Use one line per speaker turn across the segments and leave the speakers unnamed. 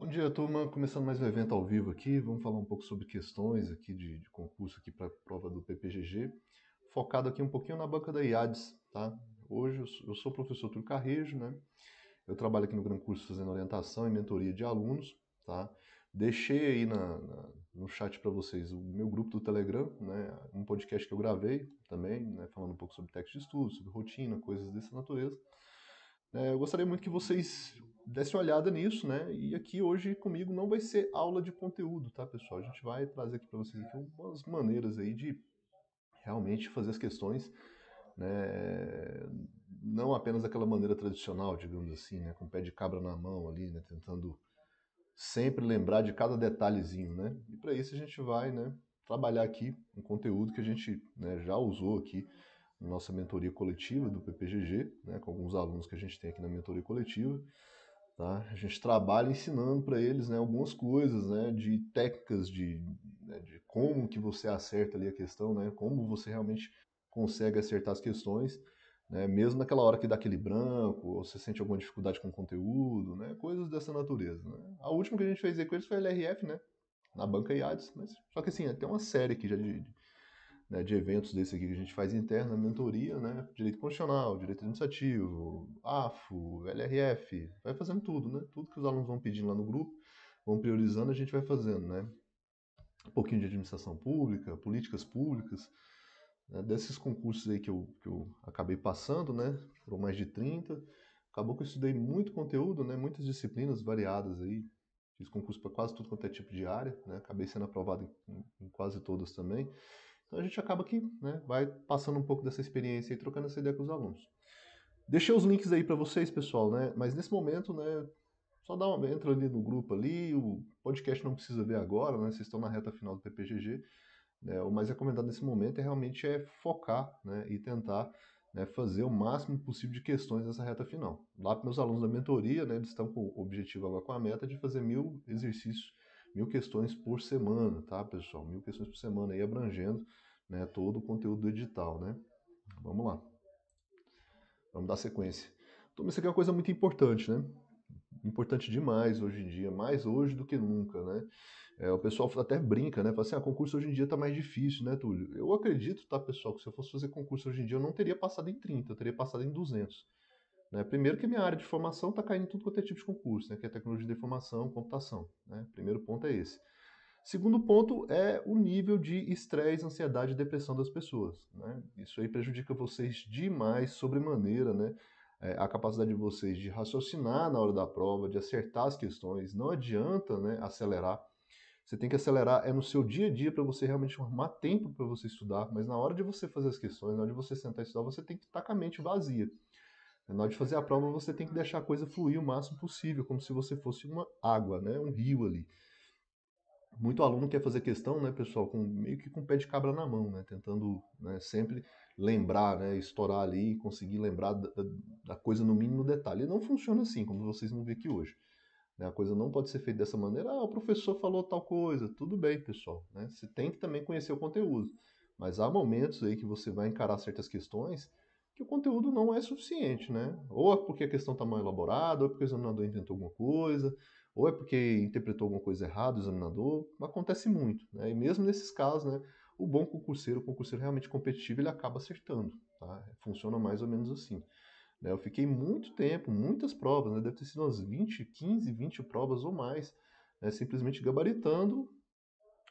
Bom dia, turma.
Começando mais um evento ao vivo aqui. Vamos falar um pouco sobre questões aqui de, de concurso aqui para a prova do PPGG, focado aqui um pouquinho na banca da IADES, tá? Hoje eu sou, eu sou o professor Túlio Carrejo, né? Eu trabalho aqui no Gran Curso fazendo orientação e mentoria de alunos, tá? Deixei aí na, na no chat para vocês o meu grupo do Telegram, né? Um podcast que eu gravei também, né? Falando um pouco sobre texto de estudo, sobre rotina, coisas dessa natureza. É, eu gostaria muito que vocês dessem uma olhada nisso, né? E aqui hoje comigo não vai ser aula de conteúdo, tá, pessoal? A gente vai trazer aqui para vocês aqui algumas maneiras aí de realmente fazer as questões, né? Não apenas daquela maneira tradicional, digamos assim, né? Com o pé de cabra na mão ali, né? Tentando sempre lembrar de cada detalhezinho, né? E para isso a gente vai, né? Trabalhar aqui um conteúdo que a gente né, já usou aqui nossa mentoria coletiva do PPGG, né, com alguns alunos que a gente tem aqui na mentoria coletiva. Tá? A gente trabalha ensinando para eles né, algumas coisas né, de técnicas, de, né, de como que você acerta ali a questão, né, como você realmente consegue acertar as questões, né, mesmo naquela hora que dá aquele branco, ou você sente alguma dificuldade com o conteúdo, né, coisas dessa natureza. Né. A última que a gente fez com eles foi a LRF, né, na banca IADES, mas só que assim, é, tem uma série aqui já de né, de eventos desse aqui que a gente faz interna, mentoria, né, direito constitucional, direito administrativo, AFO, LRF, vai fazendo tudo, né, tudo que os alunos vão pedindo lá no grupo, vão priorizando, a gente vai fazendo, né, um pouquinho de administração pública, políticas públicas, né, desses concursos aí que eu, que eu acabei passando, né, foram mais de 30, acabou que eu estudei muito conteúdo, né, muitas disciplinas variadas aí, fiz concurso para quase tudo quanto é tipo de área, né, acabei sendo aprovado em, em quase todas também, então a gente acaba aqui, né, vai passando um pouco dessa experiência e trocando essa ideia com os alunos. Deixei os links aí para vocês, pessoal, né? Mas nesse momento, né, só dá uma entra ali no grupo ali, o podcast não precisa ver agora, né? Vocês estão na reta final do PPGG. Né? O mais recomendado nesse momento é realmente é focar, né, e tentar né, fazer o máximo possível de questões nessa reta final. Lá para meus alunos da mentoria, né, eles estão com o objetivo agora com a meta de fazer mil exercícios mil questões por semana, tá, pessoal? Mil questões por semana aí abrangendo né, todo o conteúdo do edital, né? Vamos lá. Vamos dar sequência. Então, isso aqui é uma coisa muito importante, né? Importante demais hoje em dia, mais hoje do que nunca, né? É, o pessoal até brinca, né? Fala assim, ah, concurso hoje em dia tá mais difícil, né, Túlio? Eu acredito, tá, pessoal, que se eu fosse fazer concurso hoje em dia, eu não teria passado em 30, eu teria passado em 200. Né? Primeiro que a minha área de formação está caindo em tudo quanto é tipo de concurso, né? que é tecnologia de informação, computação. Né? Primeiro ponto é esse. Segundo ponto é o nível de estresse, ansiedade e depressão das pessoas. Né? Isso aí prejudica vocês demais, sobremaneira, né? É, a capacidade de vocês de raciocinar na hora da prova, de acertar as questões. Não adianta né, acelerar. Você tem que acelerar é no seu dia a dia para você realmente arrumar tempo para você estudar, mas na hora de você fazer as questões, na hora de você sentar e estudar, você tem que estar tá com a mente vazia. É na hora de fazer a prova, você tem que deixar a coisa fluir o máximo possível, como se você fosse uma água, né? um rio ali. Muito aluno quer fazer questão, né, pessoal, com, meio que com o pé de cabra na mão, né? Tentando né, sempre lembrar, né, estourar ali e conseguir lembrar da, da, coisa no mínimo detalhe. E não funciona assim, como vocês vão ver aqui hoje. Né, a coisa não pode ser feita dessa maneira. Ah, o professor falou tal coisa. Tudo bem, pessoal. Né? Você tem que também conhecer o conteúdo. Mas há momentos aí que você vai encarar certas questões que o conteúdo não é suficiente, né? Ou é porque a questão está mal elaborada, ou é porque o examinador inventou alguma coisa, ou é porque interpretou alguma coisa errada o examinador. Acontece muito, né? E mesmo nesses casos, né? O bom concurseiro, o concurseiro realmente competitivo, ele acaba acertando, tá? Funciona mais ou menos assim. Né? Eu fiquei muito tempo, muitas provas, né? Deve ter sido umas 20, 15, 20 provas ou mais, né? simplesmente gabaritando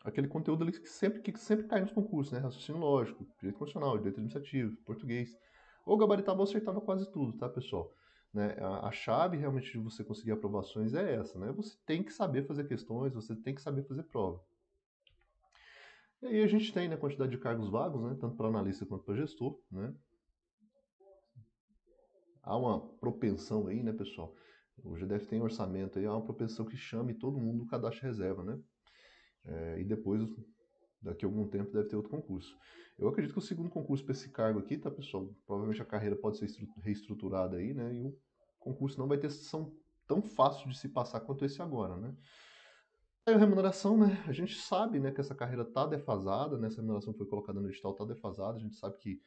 aquele conteúdo que sempre, que sempre cai nos concursos, né? Raciocínio lógico, direito constitucional, direito administrativo, português. O gabaritável acertava quase tudo, tá, pessoal? Né? A, a, chave realmente de você conseguir aprovações é essa, né? Você tem que saber fazer questões, você tem que saber fazer prova. E aí a gente tem né, a quantidade de cargos vagos, né, tanto para analista quanto para gestor, né? Há uma propensão aí, né, pessoal? O GDF tem orçamento aí, há uma propensão que chame todo mundo do cadastro reserva, né? É, e depois daqui a algum tempo deve ter outro concurso. Eu acredito que o segundo concurso para esse cargo aqui, tá, pessoal? Provavelmente a carreira pode ser reestruturada aí, né? E o concurso não vai ter sessão tão fácil de se passar quanto esse agora, né? Aí a remuneração, né? A gente sabe, né, que essa carreira tá defasada, né? Essa remuneração que foi colocada no edital tá defasada, a gente sabe que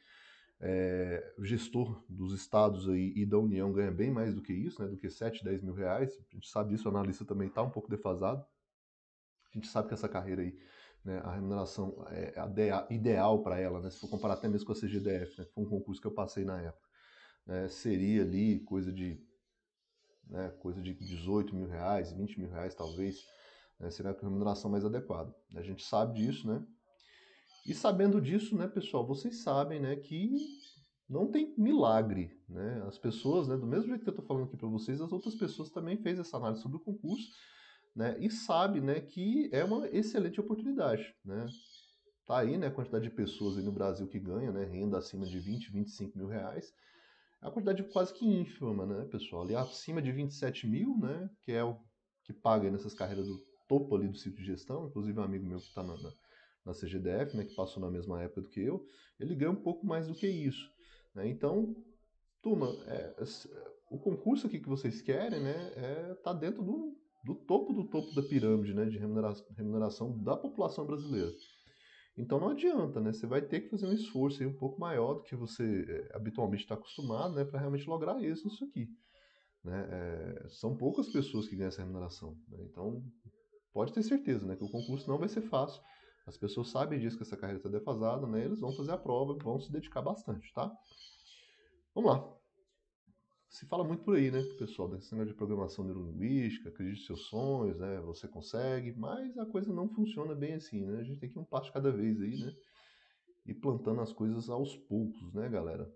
é, o gestor dos estados aí e da União ganha bem mais do que isso, né? Do que 7, 10 mil reais. A gente sabe disso, o analista também tá um pouco defasado. A gente sabe que essa carreira aí né, a remuneração é, ideal para ela, né, se for comparar até mesmo com a CGDF, né, que foi um concurso que eu passei na época, né, seria ali coisa de né, coisa de 18 mil reais, 20 mil reais talvez, né, seria a remuneração mais adequada. A gente sabe disso, né? E sabendo disso, né, pessoal, vocês sabem, né, que não tem milagre, né? As pessoas, né, do mesmo jeito que eu estou falando aqui para vocês, as outras pessoas também fez essa análise sobre o concurso né, e sabe né, que é uma excelente oportunidade. Né? Tá aí né, a quantidade de pessoas no Brasil que ganha né, renda acima de 20, 25 mil reais. É uma quantidade quase que ínfima, né, pessoal? Ali acima de 27 mil, né, que é o que paga nessas carreiras do topo ali do ciclo de gestão, inclusive um amigo meu que está na, na, na, CGDF, né, que passou na mesma época do que eu, ele ganha um pouco mais do que isso. Né? Então, turma, é, é, o concurso aqui que vocês querem, né, é, tá dentro do, do topo do topo da pirâmide né, de remuneração, remuneração da população brasileira. Então não adianta, né? Você vai ter que fazer um esforço aí um pouco maior do que você é, habitualmente está acostumado, né? Para realmente lograr isso, isso aqui. Né? É, são poucas pessoas que ganham essa remuneração. Né? Então pode ter certeza, né? Que o concurso não vai ser fácil. As pessoas sabem disso que essa carreira está defasada, né? Eles vão fazer a prova, vão se dedicar bastante, tá? Vamos lá se fala muito por aí, né, pessoal, desse negócio de programação neurolinguística, acredite seus sonhos, né, você consegue, mas a coisa não funciona bem assim, né, a gente tem que ir um passo cada vez aí, né, e plantando as coisas aos poucos, né, galera.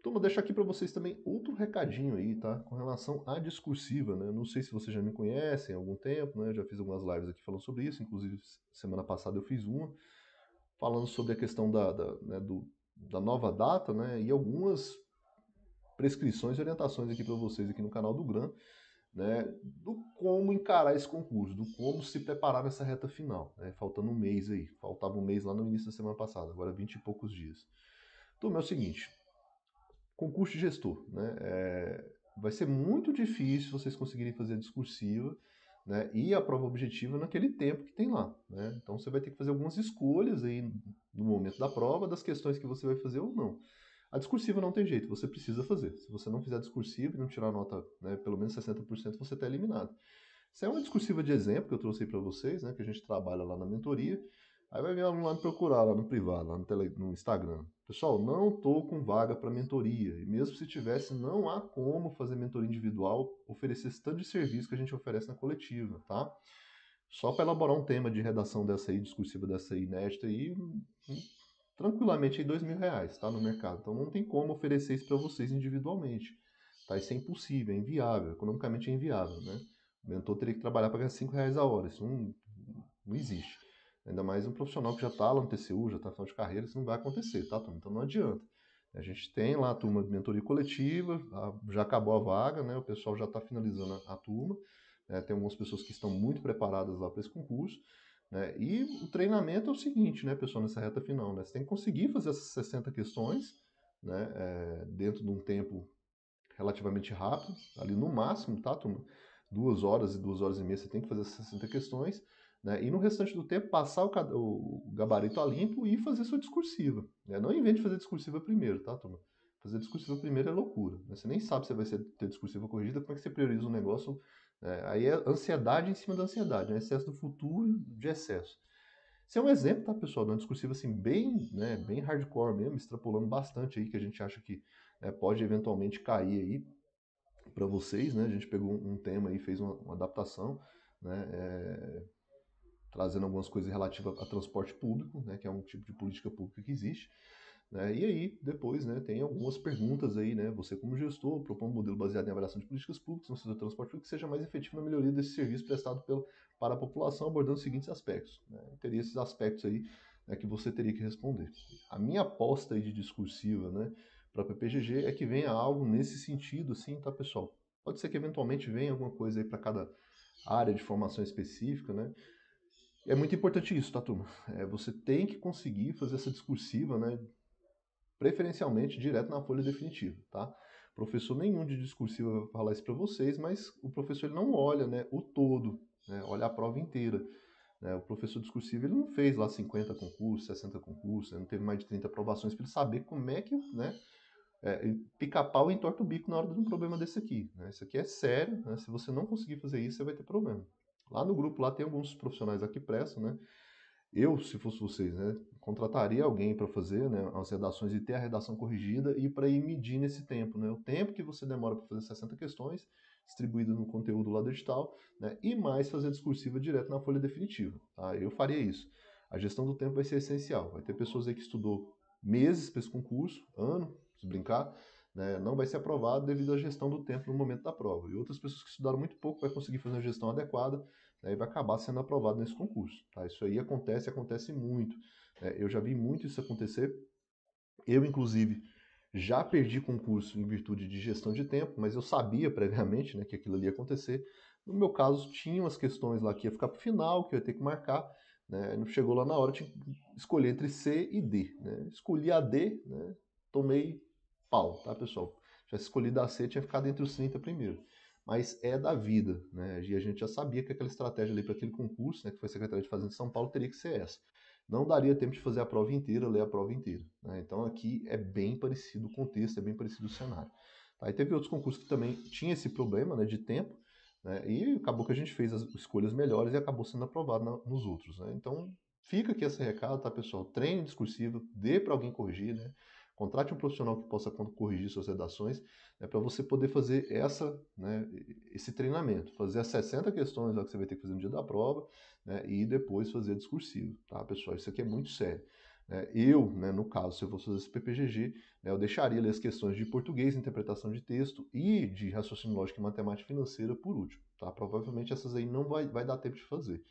Então, vou deixar aqui para vocês também outro recadinho aí, tá? Com relação à discursiva, né? Não sei se vocês já me conhecem há algum tempo, né? Já fiz algumas lives aqui falando sobre isso, inclusive semana passada eu fiz uma falando sobre a questão da, da, né, do, da nova data, né? E algumas prescrições e orientações aqui para vocês aqui no canal do GRAM, né, do como encarar esse concurso, do como se preparar nessa reta final, né, faltando um mês aí, faltava um mês lá no início da semana passada, agora vinte e poucos dias. Então, é o seguinte, concurso de gestor, né, é, vai ser muito difícil vocês conseguirem fazer a discursiva, né, e a prova objetiva naquele tempo que tem lá. Né? Então você vai ter que fazer algumas escolhas aí no momento da prova das questões que você vai fazer ou não. A discursiva não tem jeito, você precisa fazer. Se você não fizer discursiva e não tirar nota, né, pelo menos 60%, você está eliminado. Isso é uma discursiva de exemplo que eu trouxe para vocês, né, que a gente trabalha lá na mentoria. Aí vai vir alguém lá me procurar lá no privado, lá no, tele, no Instagram. Pessoal, não estou com vaga para mentoria. E mesmo se tivesse, não há como fazer mentoria individual, oferecer esse tanto de serviço que a gente oferece na coletiva, tá? Só para elaborar um tema de redação dessa aí, discursiva dessa aí, inédita aí, hum, tranquilamente aí dois mil reais, tá? No mercado. Então não tem como oferecer isso para vocês individualmente, tá? Isso é impossível, é inviável, economicamente é inviável, né? O mentor teria que trabalhar para ganhar cinco reais a hora, isso não, não existe. Ainda mais um profissional que já está lá no TCU, já está no final de carreira, isso não vai acontecer, tá, turma? Então não adianta. A gente tem lá a turma de mentoria coletiva, já acabou a vaga, né? O pessoal já está finalizando a, turma. Né? Tem algumas pessoas que estão muito preparadas lá para esse concurso. Né? E o treinamento é o seguinte, né, pessoal, nessa reta final, né? Você tem que conseguir fazer essas 60 questões né, é, dentro de um tempo relativamente rápido, ali no máximo, tá, turma? Duas horas e duas horas e meia você tem que fazer essas 60 questões, né? E no restante do tempo passar o, o gabarito a limpo e fazer sua discursiva. Né? Não invente fazer discursiva primeiro, tá, turma? Fazer discursiva primeiro é loucura. Né? Você nem sabe se vai ter discursiva corrigida, como é que você prioriza um negócio é, aí é ansiedade em cima da ansiedade, né? excesso do futuro de excesso. Esse é um exemplo, tá, pessoal, de uma discursiva assim, bem, né, bem hardcore mesmo, extrapolando bastante aí, que a gente acha que né, pode eventualmente cair aí para vocês, né? A gente pegou um tema e fez uma, uma adaptação, né? É, trazendo algumas coisas relativas a transporte público, né, que é um tipo de política pública que existe. Né? E aí, depois, né, tem algumas perguntas aí, né? Você, como gestor, propõe um modelo baseado em avaliação de políticas públicas no setor de transporte público que seja mais efetivo na melhoria desse serviço prestado pelo, para a população, abordando os seguintes aspectos. Né? Teria esses aspectos aí né, que você teria que responder. A minha aposta aí de discursiva, né, para a PPGG é que venha algo nesse sentido, assim, tá, pessoal? Pode ser que eventualmente venha alguma coisa aí para cada área de formação específica, né? É muito importante isso, tá, turma? É, você tem que conseguir fazer essa discursiva, né? preferencialmente direto na folha definitiva, tá? Professor nenhum de discursiva vai falar isso para vocês, mas o professor ele não olha né, o todo, né, olha a prova inteira. Né? O professor discursivo ele não fez lá 50 concursos, 60 concursos, né, não teve mais de 30 aprovações para ele saber como é que né, é, pica-pau e entorta o bico na hora de um problema desse aqui. Né? Isso aqui é sério, né? se você não conseguir fazer isso, você vai ter problema. Lá no grupo lá tem alguns profissionais aqui que prestam, né? eu, se fosse vocês, né, contrataria alguém para fazer né, as redações e ter a redação corrigida e para ir medir nesse tempo, né, o tempo que você demora para fazer 60 questões distribuído no conteúdo lá do edital, né, e mais fazer discursiva direto na folha definitiva. Tá? Eu faria isso. A gestão do tempo vai ser essencial. Vai ter pessoas aí que estudou meses para esse concurso, ano, se brincar, né, não vai ser aprovado devido à gestão do tempo no momento da prova. E outras pessoas que estudaram muito pouco vai conseguir fazer uma gestão adequada né, e vai acabar sendo aprovado nesse concurso. Tá? Isso aí acontece, acontece muito. Né? Eu já vi muito isso acontecer. Eu, inclusive, já perdi concurso em virtude de gestão de tempo, mas eu sabia previamente né, que aquilo ali ia acontecer. No meu caso, tinha umas questões lá que ia ficar para o final, que eu ia ter que marcar. Né? Chegou lá na hora, tinha que escolher entre C e D. Né? Escolhi a D, né? tomei pau, tá, pessoal? Já escolhi da C, tinha ficado entre os 30 primeiro mas é da vida, né? E a gente já sabia que aquela estratégia ali para aquele concurso, né, que foi a Secretaria de Fazenda de São Paulo, teria que ser essa. Não daria tempo de fazer a prova inteira, ler a prova inteira. Né? Então aqui é bem parecido o contexto, é bem parecido o cenário. Aí tá? teve outros concursos que também tinha esse problema né, de tempo, né, e acabou que a gente fez as escolhas melhores e acabou sendo aprovado na, nos outros. Né? Então fica aqui esse recado, tá, pessoal? Treine discursivo, dê para alguém corrigir, né? Contrate um profissional que possa corrigir suas redações, né, para você poder fazer essa, né, esse treinamento, fazer as 60 questões lá que você vai ter que fazer no dia da prova, né, e depois fazer discursivo, tá, pessoal? Isso aqui é muito sério. Né? eu, né, no caso, se eu fosse fazer esse PPGG, né, eu deixaria ali as questões de português, interpretação de texto e de raciocínio lógico e matemática financeira por último, tá? Provavelmente essas aí não vai, vai dar tempo de fazer.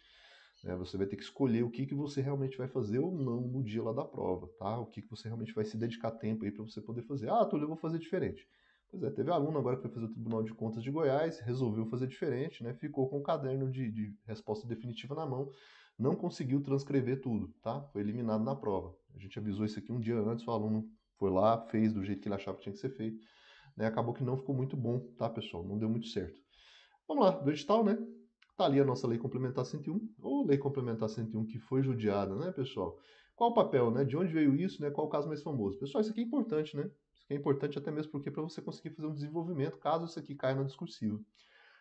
Né? Você vai ter que escolher o que, que você realmente vai fazer ou não no dia lá da prova, tá? O que, que você realmente vai se dedicar tempo aí para você poder fazer. Ah, Túlio, eu vou fazer diferente. Pois é, teve aluno agora que foi fazer o Tribunal de Contas de Goiás, resolveu fazer diferente, né? Ficou com o caderno de, de resposta definitiva na mão, não conseguiu transcrever tudo, tá? Foi eliminado na prova. A gente avisou isso aqui um dia antes, o aluno foi lá, fez do jeito que ele achava que tinha que ser feito. Né? Acabou que não ficou muito bom, tá, pessoal? Não deu muito certo. Vamos lá, do edital, né? Está ali a nossa Lei Complementar 101, ou Lei Complementar 101 que foi judiada, né, pessoal? Qual o papel, né? De onde veio isso, né? Qual o caso mais famoso? Pessoal, isso aqui é importante, né? Isso aqui é importante até mesmo porque para você conseguir fazer um desenvolvimento, caso isso aqui caia na discursiva.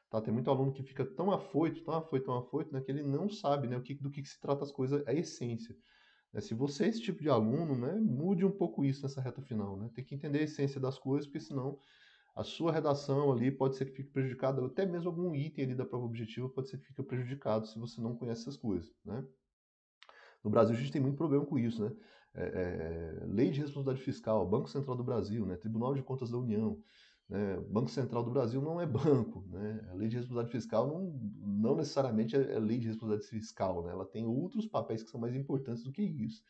Tá? Tem muito aluno que fica tão afoito, tão afoito, tão afoito, né? Que ele não sabe né, o que, do que, que se trata as coisas, é a essência. Né? Se você é esse tipo de aluno, né? Mude um pouco isso nessa reta final, né? Tem que entender a essência das coisas, porque senão a sua redação ali pode ser que fique prejudicada, até mesmo algum item ali da prova objetiva pode ser que fique prejudicado se você não conhece essas coisas, né? No Brasil a gente tem muito problema com isso, né? É, é, lei de responsabilidade fiscal, Banco Central do Brasil, né? Tribunal de Contas da União, né? Banco Central do Brasil não é banco, né? A lei de responsabilidade fiscal não, não necessariamente é, é lei de responsabilidade fiscal, né? Ela tem outros papéis que são mais importantes do que isso.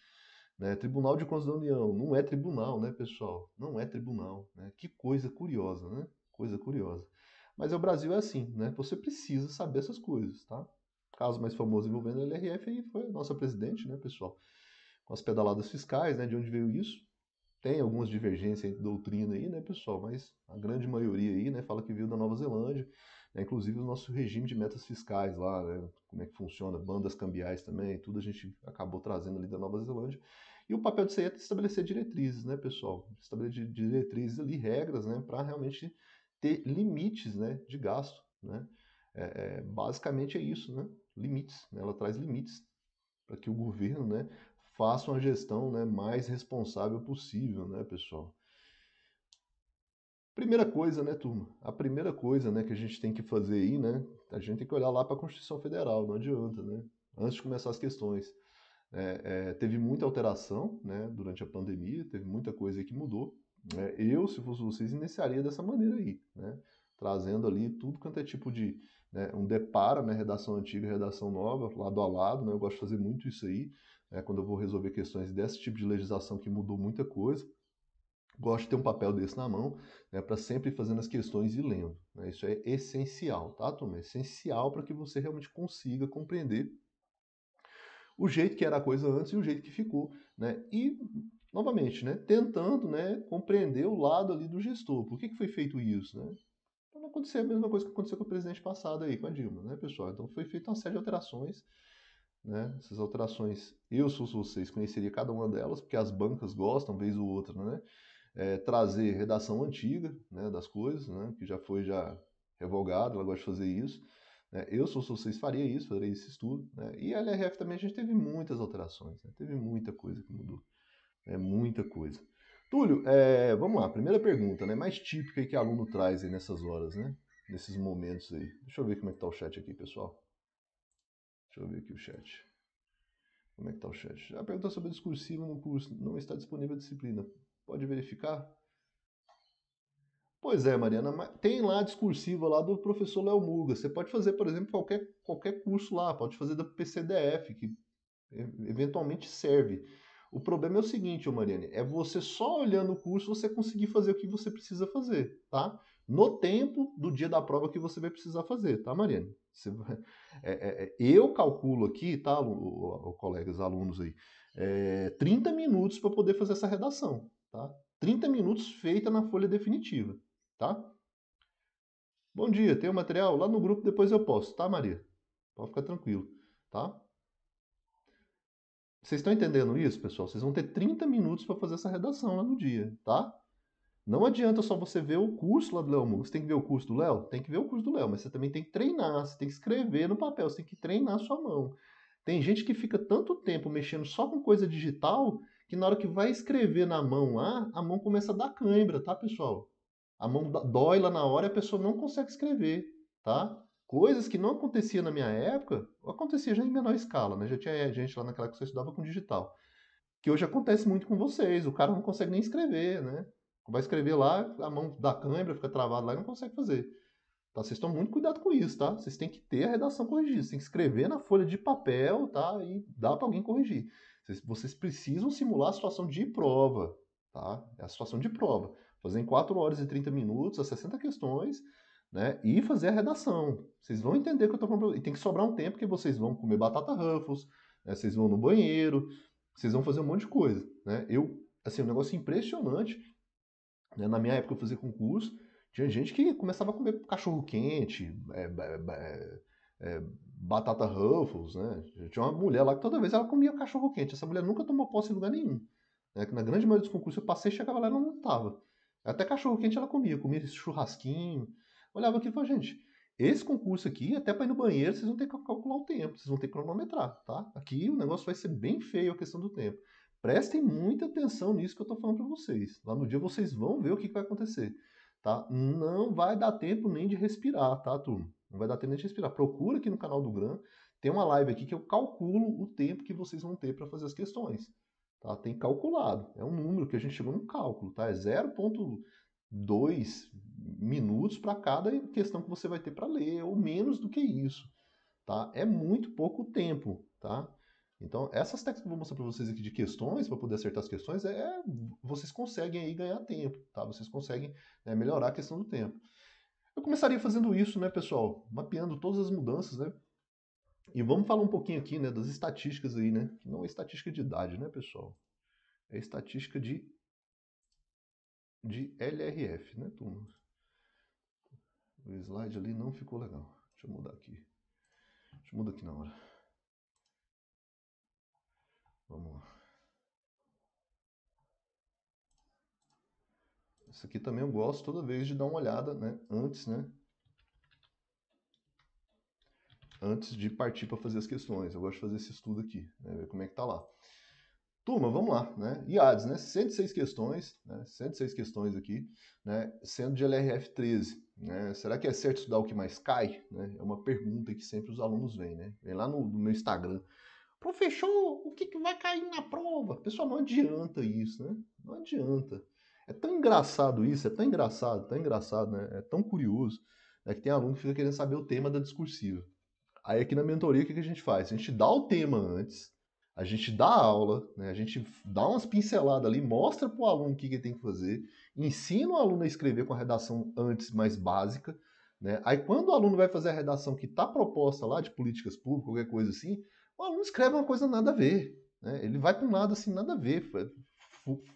Né? Tribunal de Contas da União, não é tribunal, né, pessoal? Não é tribunal. Né? Que coisa curiosa, né? Coisa curiosa. Mas o Brasil é assim, né? Você precisa saber essas coisas, tá? O caso mais famoso envolvendo a LRF aí foi a nossa presidente, né, pessoal? Com as pedaladas fiscais, né? De onde veio isso? Tem algumas divergências entre doutrina aí, né, pessoal? Mas a grande maioria aí, né, fala que veio da Nova Zelândia. Né? Inclusive o nosso regime de metas fiscais lá, né? como é que funciona, bandas cambiais também, tudo a gente acabou trazendo ali da Nova Zelândia. E o papel de CE é estabelecer diretrizes, né, pessoal? Estabelecer diretrizes ali, regras, né, para realmente ter limites, né, de gasto, né? É, é, basicamente é isso, né? Limites, né? ela traz limites para que o governo, né, faça uma gestão, né, mais responsável possível, né, pessoal? Primeira coisa, né, turma? A primeira coisa, né, que a gente tem que fazer aí, né? A gente tem que olhar lá para a Constituição Federal, não adianta, né? Antes de começar as questões, é, é, teve muita alteração, né, durante a pandemia, teve muita coisa aí que mudou. Né? Eu, se fosse vocês, iniciaria dessa maneira aí, né? Trazendo ali tudo quanto é tipo de né, um deparo né, redação antiga e redação nova, lado a lado, né? Eu gosto de fazer muito isso aí, né, quando eu vou resolver questões desse tipo de legislação que mudou muita coisa gosto de ter um papel desse na mão, né, para sempre fazendo as questões e lendo. Né? Isso é essencial, tá, turma? É essencial para que você realmente consiga compreender o jeito que era a coisa antes e o jeito que ficou, né? E novamente, né, tentando, né, compreender o lado ali do gestor. Por que, que foi feito isso, né? Para não acontecer a mesma coisa que aconteceu com o presidente passado aí, com a Dilma, né, pessoal? Então foi feita uma série de alterações, né? Essas alterações, eu se fosse vocês conheceria cada uma delas, porque as bancas gostam vez ou outra, né? é, trazer redação antiga né, das coisas, né, que já foi já revogada, ela gosta de fazer isso. Né, eu, se fosse vocês, faria isso, faria esse estudo. Né, e a LRF também, a gente teve muitas alterações, né, teve muita coisa que mudou. É muita coisa. Túlio, é, vamos lá, primeira pergunta, né, mais típica que aluno traz aí nessas horas, né, nesses momentos aí. Deixa eu ver como é que está o chat aqui, pessoal. Deixa eu ver aqui o chat. Como é que está o chat? Já perguntou sobre discursivo no curso, não está disponível a disciplina. Pode verificar? Pois é, Mariana, tem lá a discursiva lá do professor Léo Muga. Você pode fazer, por exemplo, qualquer, qualquer curso lá, pode fazer da PCDF, que eventualmente serve. O problema é o seguinte, Mariane, é você só olhando o curso você conseguir fazer o que você precisa fazer, tá? No tempo do dia da prova que você vai precisar fazer, tá, Mariane? Você... É, é, é, eu calculo aqui, tá, o, o, o colegas, alunos aí, é, 30 minutos para poder fazer essa redação. Tá? 30 minutos feita na folha definitiva. Tá? Bom dia, tem o material lá no grupo, depois eu posto, tá, Maria? Pode ficar tranquilo, tá? Vocês estão entendendo isso, pessoal? Vocês vão ter 30 minutos para fazer essa redação lá no dia, tá? Não adianta só você ver o curso lá do Léo Você tem que ver o curso do Léo? Tem que ver o curso do Léo, mas você também tem que treinar, você tem que escrever no papel, você tem que treinar a sua mão. Tem gente que fica tanto tempo mexendo só com coisa digital que na hora que vai escrever na mão lá, a mão começa a dar cãibra, tá, pessoal? A mão dói lá na hora e a pessoa não consegue escrever, tá? Coisas que não acontecia na minha época, acontecia já em menor escala, né? Já tinha gente lá naquela que você estudava com digital. Que hoje acontece muito com vocês, o cara não consegue nem escrever, né? Vai escrever lá, a mão dá câimbra, fica travada lá e não consegue fazer. Tá? Vocês tomam muito cuidado com isso, tá? Vocês têm que ter a redação corrigida, vocês têm que escrever na folha de papel, tá? E dá para alguém corrigir. Vocês, vocês precisam simular a situação de prova, tá? É a situação de prova. Fazer em 4 horas e 30 minutos, as 60 questões, né? E fazer a redação. Vocês vão entender o que eu estou falando. E tem que sobrar um tempo que vocês vão comer batata ruffles, né? vocês vão no banheiro, vocês vão fazer um monte de coisa, né? Eu, assim, um negócio impressionante. Né? Na minha época eu fazia concurso, tinha gente que começava a comer cachorro quente, é, é, é, batata Ruffles, né? Tinha uma mulher lá que toda vez ela comia cachorro quente. Essa mulher nunca tomou posse em lugar nenhum. Né? Que na grande maioria dos concursos eu passei, chegava lá e ela não tava. Até cachorro quente ela comia, comia churrasquinho. Olhava aqui e falava, gente, esse concurso aqui, até para ir no banheiro, vocês vão ter que calcular o tempo, vocês vão ter que cronometrar, tá? Aqui o negócio vai ser bem feio a questão do tempo. Prestem muita atenção nisso que eu estou falando para vocês. Lá no dia vocês vão ver o que, que vai acontecer, tá? Não vai dar tempo nem de respirar, tá, turma? Não vai dar tempo nem de respirar. Procura aqui no canal do Gran. Tem uma live aqui que eu calculo o tempo que vocês vão ter para fazer as questões. Tá? Tem calculado. É um número que a gente chegou no cálculo. Tá? É 0,2 minutos para cada questão que você vai ter para ler, ou menos do que isso. Tá? É muito pouco tempo. Tá? Então, essas técnicas que eu vou mostrar para vocês aqui de questões, para poder acertar as questões, é vocês conseguem aí ganhar tempo, tá? Vocês conseguem né, melhorar a questão do tempo. Eu começaria fazendo isso, né, pessoal? Mapeando todas as mudanças, né? E vamos falar um pouquinho aqui, né, das estatísticas aí, né? Que não é estatística de idade, né, pessoal? É estatística de de LRF, né, turma? O slide ali não ficou legal. Deixa eu mudar aqui. Deixa eu mudar aqui na hora. Vamos lá. Isso aqui também eu gosto toda vez de dar uma olhada, né? Antes, né? Antes de partir para fazer as questões. Eu gosto de fazer esse estudo aqui, né? ver como é que tá lá. Turma, vamos lá, né? IADES, né? 106 questões, né? 106 questões aqui, né? Sendo de LRF 13, né? Será que é certo estudar o que mais cai? Né? É uma pergunta que sempre os alunos vêm, né? Vem lá no, no meu Instagram. Professor, o que, que vai cair na prova? Pessoal, não adianta isso, né? Não adianta. É tão engraçado isso, é tão engraçado, tão engraçado, né? É tão curioso, né? Que tem aluno que fica querendo saber o tema da discursiva. Aí aqui na mentoria, o que, a gente faz? A gente dá o tema antes, a gente dá a aula, né? a gente dá umas pinceladas ali, mostra para o aluno o que, que ele tem que fazer, ensina o aluno a escrever com a redação antes mais básica, né? Aí quando o aluno vai fazer a redação que está proposta lá de políticas públicas, qualquer coisa assim, o aluno escreve uma coisa nada a ver. Né? Ele vai para um lado assim, nada a ver,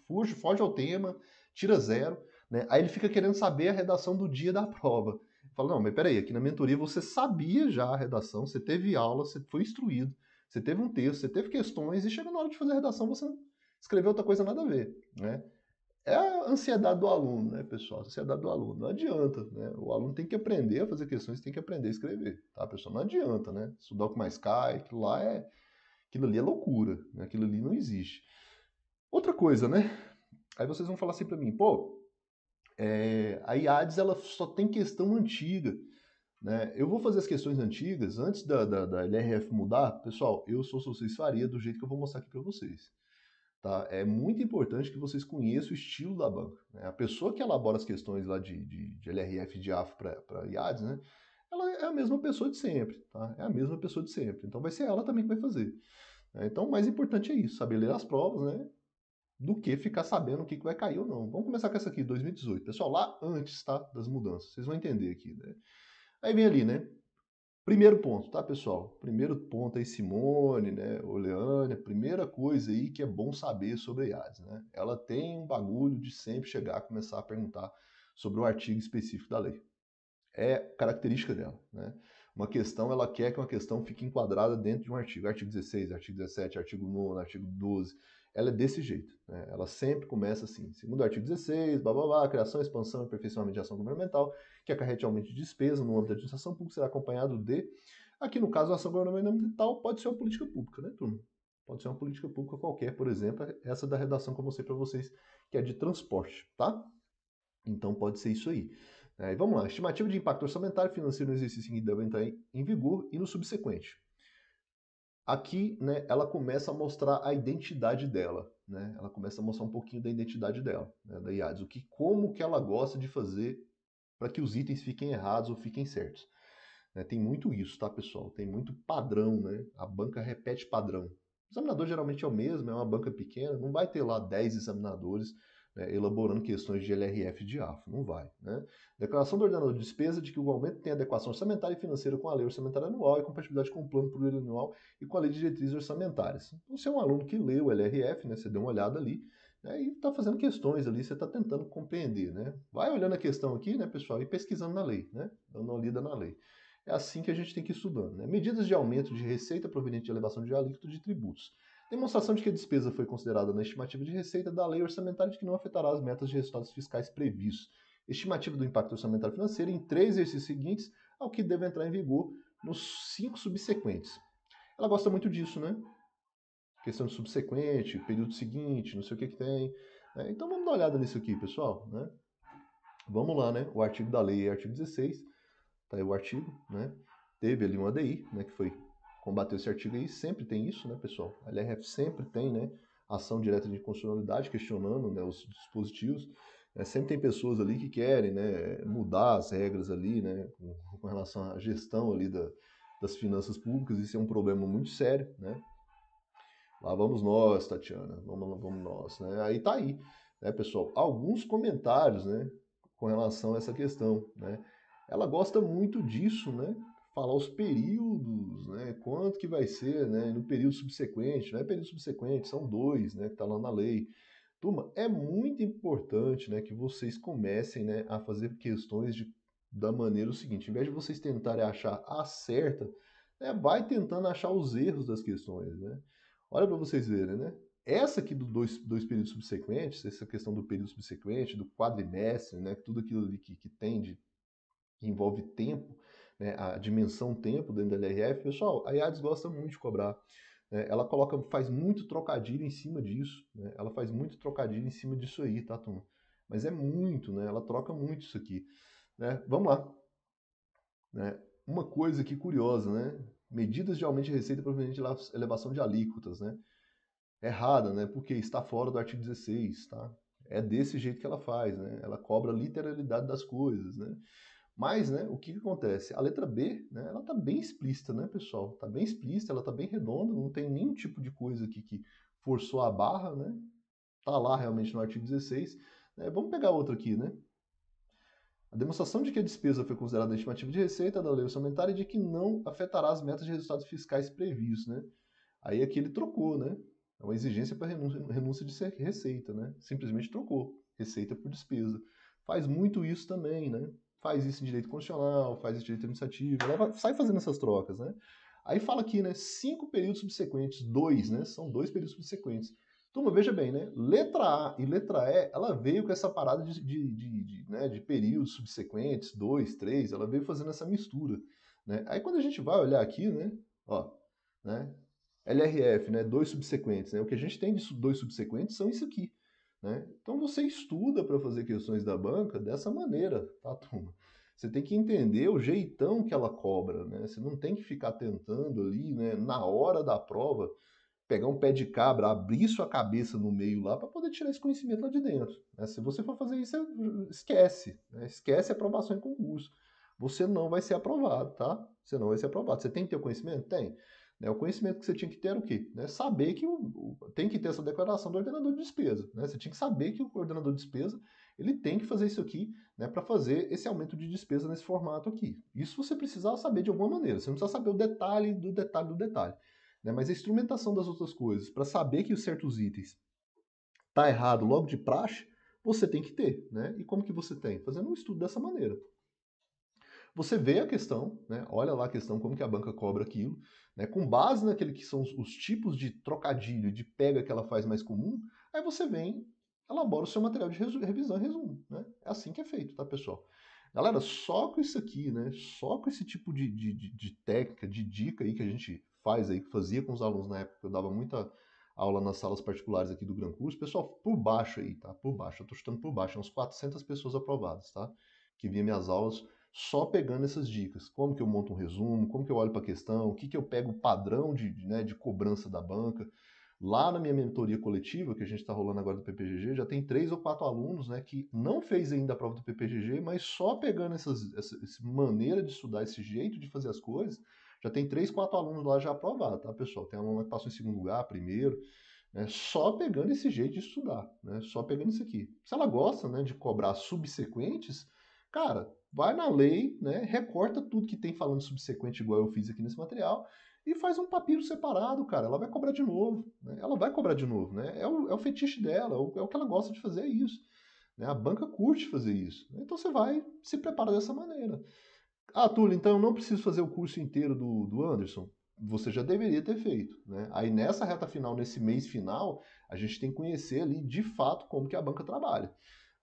fuge, foge ao tema, tira zero, né? Aí ele fica querendo saber a redação do dia da prova. Fala, não, mas peraí, aqui na mentoria você sabia já a redação, você teve aula, você foi instruído, você teve um texto, você teve questões, e chega na hora de fazer a redação, você escreveu outra coisa nada a ver, né? É a ansiedade do aluno, né, pessoal? A ansiedade do aluno. Não adianta, né? O aluno tem que aprender a fazer questões, tem que aprender a escrever, tá, pessoal? Não adianta, né? Estudar o mais cai, aquilo lá é... Aquilo ali é loucura, né? aquilo ali não existe. Outra coisa, né? Aí vocês vão falar assim para mim, pô, é, a IADES ela só tem questão antiga. Né? Eu vou fazer as questões antigas antes da, da, da LRF mudar. Pessoal, eu sou vocês Faria do jeito que eu vou mostrar aqui para vocês. Tá? É muito importante que vocês conheçam o estilo da banca. Né? A pessoa que elabora as questões lá de, de, de LRF de AFO para IADES, né? ela é a mesma pessoa de sempre. Tá? É a mesma pessoa de sempre. Então vai ser ela também que vai fazer. Né? Então, o mais importante é isso, saber ler as provas, né? do que ficar sabendo o que, vai cair ou não. Vamos começar com essa aqui, 2018. Pessoal, lá antes, tá? Das mudanças. Vocês vão entender aqui, né? Aí vem ali, né? Primeiro ponto, tá, pessoal? Primeiro ponto aí, Simone, né? Oleane, primeira coisa aí que é bom saber sobre a né? Ela tem um bagulho de sempre chegar a começar a perguntar sobre o artigo específico da lei. É característica dela, né? Uma questão, ela quer que uma questão fique enquadrada dentro de um artigo. Artigo 16, artigo 17, artigo 9, artigo 12, ela é desse jeito. Né? Ela sempre começa assim, segundo o artigo 16, blá blá blá, criação, expansão e aperfeiçoamento de ação governamental, que acarrete aumento de despesa no âmbito da administração pública, será acompanhado de. Aqui no caso, a ação governamental pode ser uma política pública, né, turma? Pode ser uma política pública qualquer, por exemplo, essa da redação que eu mostrei para vocês, que é de transporte, tá? Então pode ser isso aí. É, vamos lá, estimativa de impacto orçamentário financeiro no exercício que deve entrar em vigor e no subsequente. Aqui, né, ela começa a mostrar a identidade dela, né? Ela começa a mostrar um pouquinho da identidade dela, né, da Yades, o que, como que ela gosta de fazer para que os itens fiquem errados ou fiquem certos. Né, tem muito isso, tá, pessoal? Tem muito padrão, né? A banca repete padrão. O examinador geralmente é o mesmo, é uma banca pequena, não vai ter lá 10 examinadores né, elaborando questões de LRF de AFO. Não vai. Né? Declaração do ordenador de despesa de que o aumento tem adequação orçamentária e financeira com a lei orçamentária anual e compatibilidade com o plano plurianual e com a lei de diretrizes orçamentárias. Então, você é um aluno que lê o LRF, né, você deu uma olhada ali, né, e está fazendo questões ali, você está tentando compreender. Né? Vai olhando a questão aqui, né, pessoal, e pesquisando na lei, né, dando uma lida na lei. É assim que a gente tem que ir estudando. Né? Medidas de aumento de receita proveniente de elevação de alíquota de tributos. Demonstração de que a despesa foi considerada na estimativa de receita da lei orçamentária de que não afetará as metas de resultados fiscais previstos. Estimativa do impacto orçamentário financeiro em três exercícios seguintes ao que deve entrar em vigor nos cinco subsequentes. Ela gosta muito disso, né? Questão de subsequente, período seguinte, não sei o que, que tem. Né? Então vamos dar uma olhada nisso aqui, pessoal. Né? Vamos lá, né? O artigo da lei é artigo 16, tá aí o artigo, né? Teve ali um ADI, né, que foi combater esse artigo e sempre tem isso, né, pessoal? A LRF sempre tem, né, ação direta de inconstitucionalidade questionando, né, os dispositivos. É, sempre tem pessoas ali que querem, né, mudar as regras ali, né, com, com relação à gestão ali da, das finanças públicas. Isso é um problema muito sério, né? Lá vamos nós, Tatiana, vamos, vamos nós, né? Aí tá aí, né, pessoal? Alguns comentários, né, com relação a essa questão, né? Ela gosta muito disso, né? falar os períodos, né? Quanto que vai ser, né? No período subsequente, não é período subsequente, são dois, né? Que está lá na lei. Turma, é muito importante, né? Que vocês comecem, né? A fazer questões de, da maneira o seguinte: em vez de vocês tentarem achar a certa, né, vai tentando achar os erros das questões, né? Olha para vocês verem, né? Essa aqui dos dois, dois períodos subsequentes, essa questão do período subsequente, do quadrimestre, né? Tudo aquilo ali que, que tem de que envolve tempo, né, a dimensão tempo dentro da LRF, pessoal, a IADES gosta muito de cobrar. Né, ela coloca, faz muito trocadilho em cima disso. Né, ela faz muito trocadilho em cima disso aí, tá, turma? Mas é muito, né? Ela troca muito isso aqui. Né? Vamos lá. Né, uma coisa aqui curiosa, né? Medidas de aumento de receita proveniente de elevação de alíquotas, né? Errada, né? Porque está fora do artigo 16, tá? É desse jeito que ela faz, né? Ela cobra a literalidade das coisas, né? Mas, né, o que, que acontece? A letra B, né, ela tá bem explícita, né, pessoal? Tá bem explícita, ela tá bem redonda, não tem nenhum tipo de coisa aqui que forçou a barra, né? Tá lá realmente no artigo 16. Né? vamos pegar outro aqui, né? A demonstração de que a despesa foi considerada estimativa de receita da lei orçamentária e de que não afetará as metas de resultados fiscais previstos, né? Aí aqui ele trocou, né? É uma exigência para renúncia de receita, né? Simplesmente trocou receita por despesa. Faz muito isso também, né? faz isso em direito constitucional, faz isso em direito administrativo, leva, sai fazendo essas trocas, né? Aí fala aqui, né, cinco períodos subsequentes, dois, né, são dois períodos subsequentes. Turma, veja bem, né, letra A e letra E, ela veio com essa parada de, de, de, de né, de períodos subsequentes, dois, três, ela veio fazendo essa mistura, né? Aí quando a gente vai olhar aqui, né, ó, né, LRF, né, dois subsequentes, né, o que a gente tem de dois subsequentes são isso aqui, né? Então você estuda para fazer questões da banca dessa maneira, tá, turma? Você tem que entender o jeitão que ela cobra, né? Você não tem que ficar tentando ali, né, na hora da prova, pegar um pé de cabra, abrir sua cabeça no meio lá para poder tirar esse conhecimento lá de dentro. Né? Se você for fazer isso, é, esquece. Né? Esquece a aprovação em concurso. Você não vai ser aprovado, tá? Você não vai ser aprovado. Você tem que ter o conhecimento? Tem. Né? O conhecimento que você tinha que ter era o quê? Né? Saber que o, o, tem que ter essa declaração do ordenador de despesa. Né? Você tinha que saber que o ordenador de despesa ele tem que fazer isso aqui né, para fazer esse aumento de despesa nesse formato aqui. Isso você precisava saber de alguma maneira. Você não precisa saber o detalhe do detalhe do detalhe. Né? Mas a instrumentação das outras coisas, para saber que os certos itens tá errado logo de praxe, você tem que ter, né? E como que você tem? Fazendo um estudo dessa maneira. Você vê a questão, né? Olha lá a questão, como que a banca cobra aquilo, né? Com base naquele que são os tipos de trocadilho, de pega que ela faz mais comum, aí você vem, elabora o seu material de revisão e resumo. Né? É assim que é feito, tá, pessoal? Galera, só com isso aqui, né? Só com esse tipo de, de, de técnica, de dica aí que a gente faz aí, que fazia com os alunos na época, eu dava muita aula nas salas particulares aqui do Gran Curso. Pessoal, por baixo aí, tá? Por baixo, eu tô chutando por baixo, uns 400 pessoas aprovadas, tá? Que via minhas aulas só pegando essas dicas. Como que eu monto um resumo, como que eu olho para a questão, o que, que eu pego o padrão de, de, né, de cobrança da banca. Lá na minha mentoria coletiva, que a gente está rolando agora do PPGG, já tem três ou quatro alunos né, que não fez ainda a prova do PPGG, mas só pegando essas, essa, essa maneira de estudar, esse jeito de fazer as coisas, já tem três, quatro alunos lá já aprovados, tá, pessoal? Tem aluno que passou em segundo lugar, primeiro, né? Só pegando esse jeito de estudar, né? Só pegando isso aqui. Se ela gosta, né, de cobrar subsequentes, cara, vai na lei, né, recorta tudo que tem falando subsequente, igual eu fiz aqui nesse material, e faz um papiro separado, cara. Ela vai cobrar de novo. Né? Ela vai cobrar de novo, né? É o, é o fetiche dela, é, é o, que ela gosta de fazer, é isso. Né? A banca curte fazer isso. Então você vai se prepara dessa maneira. Ah, Túlio, então eu não preciso fazer o curso inteiro do, do Anderson. Você já deveria ter feito. Né? Aí nessa reta final, nesse mês final, a gente tem que conhecer ali de fato como que a banca trabalha.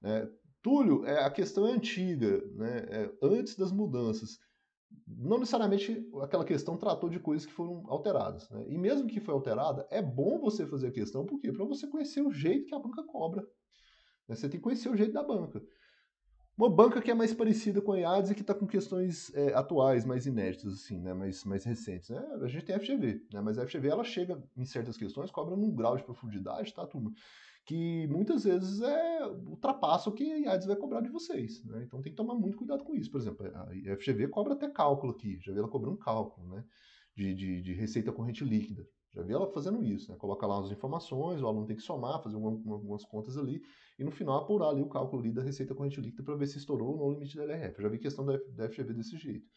É, Túlio, é, a questão é antiga, né? É antes das mudanças. Não necessariamente aquela questão tratou de coisas que foram alteradas. Né? E mesmo que foi alterada, é bom você fazer a questão, por quê? Para você conhecer o jeito que a banca cobra. Né? Você tem que conhecer o jeito da banca. Uma banca que é mais parecida com a IADS e que está com questões é, atuais, mais inéditas, assim, né? mais, mais recentes. Né? A gente tem a FGV, né? mas a FGV ela chega em certas questões, cobra num grau de profundidade, tá, turma? que muitas vezes é, ultrapassa o que a IADES vai cobrar de vocês. Né? Então tem que tomar muito cuidado com isso. Por exemplo, a FGV cobra até cálculo aqui, já vi ela cobrando cálculo né? de, de, de receita corrente líquida. Já vi ela fazendo isso, né? Coloca lá as informações, o aluno tem que somar, fazer algumas, algumas contas ali, e no final apurar ali o cálculo ali da receita corrente líquida para ver se estourou ou não o limite da LRF. Eu já vi questão da, da FGV desse jeito.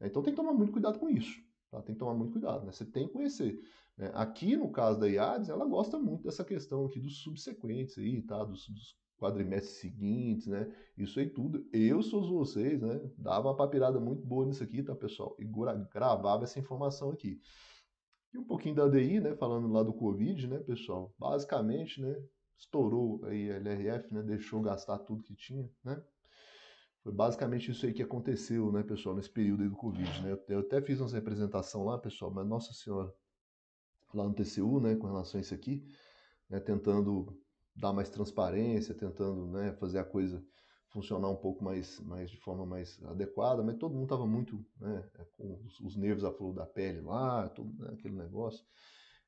Né? Então tem que tomar muito cuidado com isso. Tá? Tem que tomar muito cuidado, né? Você tem que conhecer. Né? Aqui, no caso da IADES, ela gosta muito dessa questão aqui dos subsequentes aí, tá? Dos, dos quadrimestres seguintes, né? Isso aí tudo. Eu, sou vocês, né? Dava uma papirada muito boa nisso aqui, tá, pessoal? E gravava essa informação aqui. E um pouquinho da DI, né? Falando lá do Covid, né, pessoal? Basicamente, né? Estourou aí a LRF, né? Deixou gastar tudo que tinha, né? Foi basicamente isso aí que aconteceu, né, pessoal, nesse período aí do Covid, né? Eu até fiz uma representação lá, pessoal, mas nossa senhora, lá no TCU, né, com relação a isso aqui, né, tentando dar mais transparência, tentando, né, fazer a coisa funcionar um pouco mais, mais de forma mais adequada, mas todo mundo tava muito, né, é, com os nervos à flor da pele lá, todo, né, aquele negócio.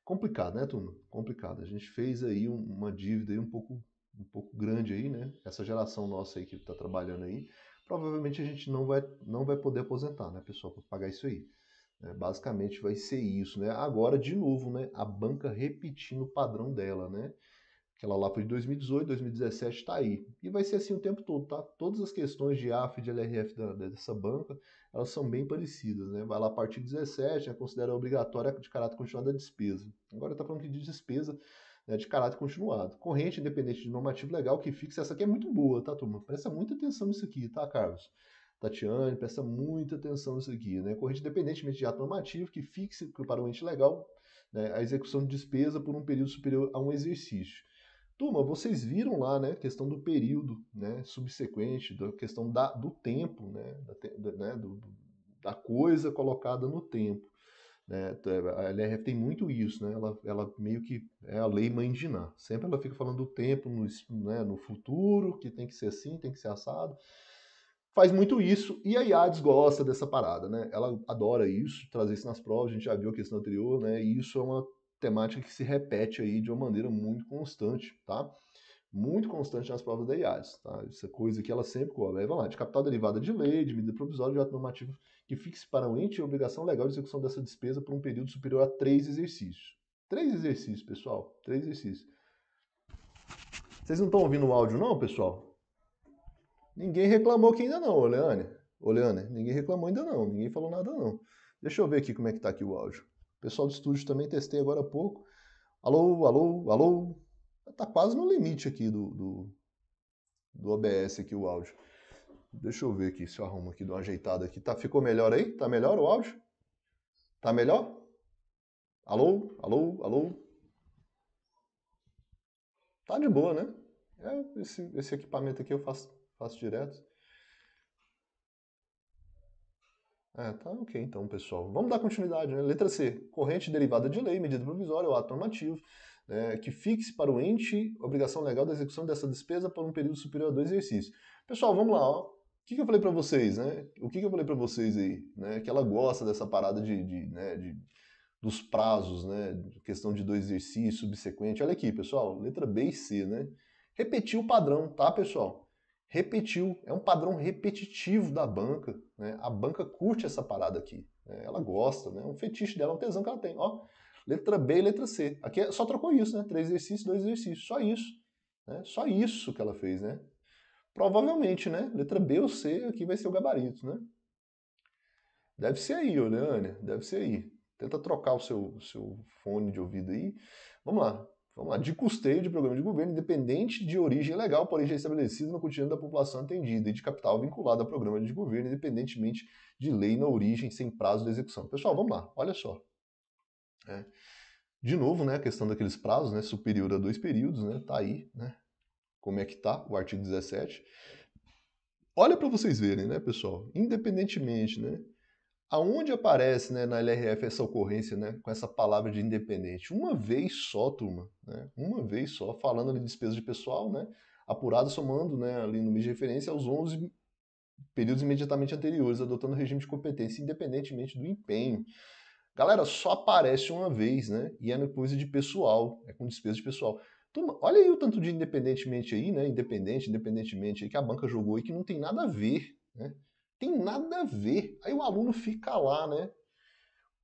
Complicado, né, turma? Complicado. A gente fez aí uma dívida aí um pouco um pouco grande aí, né? Essa geração nossa aí que está trabalhando aí, provavelmente a gente não vai, não vai poder aposentar, né, pessoal, para pagar isso aí. É, basicamente vai ser isso, né? Agora, de novo, né, a banca repetindo o padrão dela, né? Aquela lá foi de 2018, 2017 está aí. E vai ser assim o tempo todo, tá? Todas as questões de AF e de LRF da, dessa banca, elas são bem parecidas, né? Vai lá a partir de 17, né, considera obrigatória de caráter continuado a despesa. Agora está falando de despesa, né, de caráter continuado. Corrente independente de normativo legal que fixa essa aqui é muito boa, tá, turma? Presta muita atenção nisso aqui, tá, Carlos? Tatiane, presta muita atenção nisso aqui, né? Corrente independentemente de ato normativo que fixe para o ente legal né, a execução de despesa por um período superior a um exercício. Turma, vocês viram lá, né, questão do período, né, subsequente, da questão da, do tempo, né, da, né do, da coisa colocada no tempo. Né? É, a LRF tem muito isso, né? Ela, ela meio que é a lei mãe de Ná. Sempre ela fica falando do tempo no, né, no futuro, que tem que ser assim, tem que ser assado. Faz muito isso e a IADES gosta dessa parada, né? Ela adora isso, trazer isso nas provas, a gente já viu a questão anterior, né? E isso é uma temática que se repete aí de uma maneira muito constante, tá? muito constante nas provas da IADES, Tá? Essa coisa que ela sempre leva lá, de capital derivada de lei, de medida provisória de ato normativo que fixe para o ente a obrigação legal de execução dessa despesa por um período superior a três exercícios. Três exercícios, pessoal. Três exercícios. Vocês não estão ouvindo o áudio, não, pessoal? Ninguém reclamou que ainda não, Oleane. Oleane, ninguém reclamou ainda não, ninguém falou nada não. Deixa eu ver aqui como é que tá aqui o áudio. O pessoal do estúdio também testei agora há pouco. Alô, alô, alô. Tá quase no limite aqui do, do, do OBS aqui o áudio. Deixa eu ver aqui se eu arrumo aqui, dou uma ajeitada aqui. Tá, ficou melhor aí? Tá melhor o áudio? Tá melhor? Alô? Alô? Alô? Tá de boa, né? É, esse, esse equipamento aqui eu faço, faço direto. É, tá ok então, pessoal. Vamos dar continuidade, né? Letra C. Corrente derivada de lei, medida provisória ou ato normativo. É, que fixe para o ente obrigação legal da execução dessa despesa por um período superior a dois exercícios. Pessoal, vamos lá. Ó que, que eu falei para vocês, né? O que, que eu falei para vocês aí, né? Que ela gosta dessa parada de, de, né, de dos prazos, né? Questão de dois exercícios subsequente. Olha aqui, pessoal, letra B e C, né? Repetiu o padrão, tá, pessoal? Repetiu, é um padrão repetitivo da banca, né? A banca curte essa parada aqui, né? ela gosta, né? É um fetiche dela, é um tesão que ela tem, ó. Letra B e letra C. Aqui é, só trocou isso, né? Três exercícios, dois exercícios, só isso. Né? Só isso que ela fez, né? Provavelmente, né? Letra B ou C aqui vai ser o gabarito, né? Deve ser aí, Oleane, deve ser aí. Tenta trocar o seu, seu fone de ouvido aí. Vamos lá. Vamos lá. De custeio de programa de governo independente de origem legal, porém já estabelecido no cotidiano da população atendida e de capital vinculado a programa de governo, independentemente de lei na origem, sem prazo de execução. Pessoal, vamos lá. Olha só. É. De novo, né, a questão daqueles prazos, né, superior a dois períodos, né, tá aí, né, como é que está o artigo 17. Olha para vocês verem, né, pessoal? Independentemente, né? Aonde aparece né, na LRF essa ocorrência né, com essa palavra de independente? Uma vez só, turma. Né? Uma vez só, falando ali de despesa de pessoal, né? Apurado somando né, ali no mês de referência aos 11 períodos imediatamente anteriores, adotando o regime de competência, independentemente do empenho. Galera, só aparece uma vez, né? E é no coisa de pessoal, é com despesa de pessoal olha aí o tanto de independentemente aí, né? Independente, independentemente aí que a banca jogou e que não tem nada a ver, né? Tem nada a ver. Aí o aluno fica lá, né?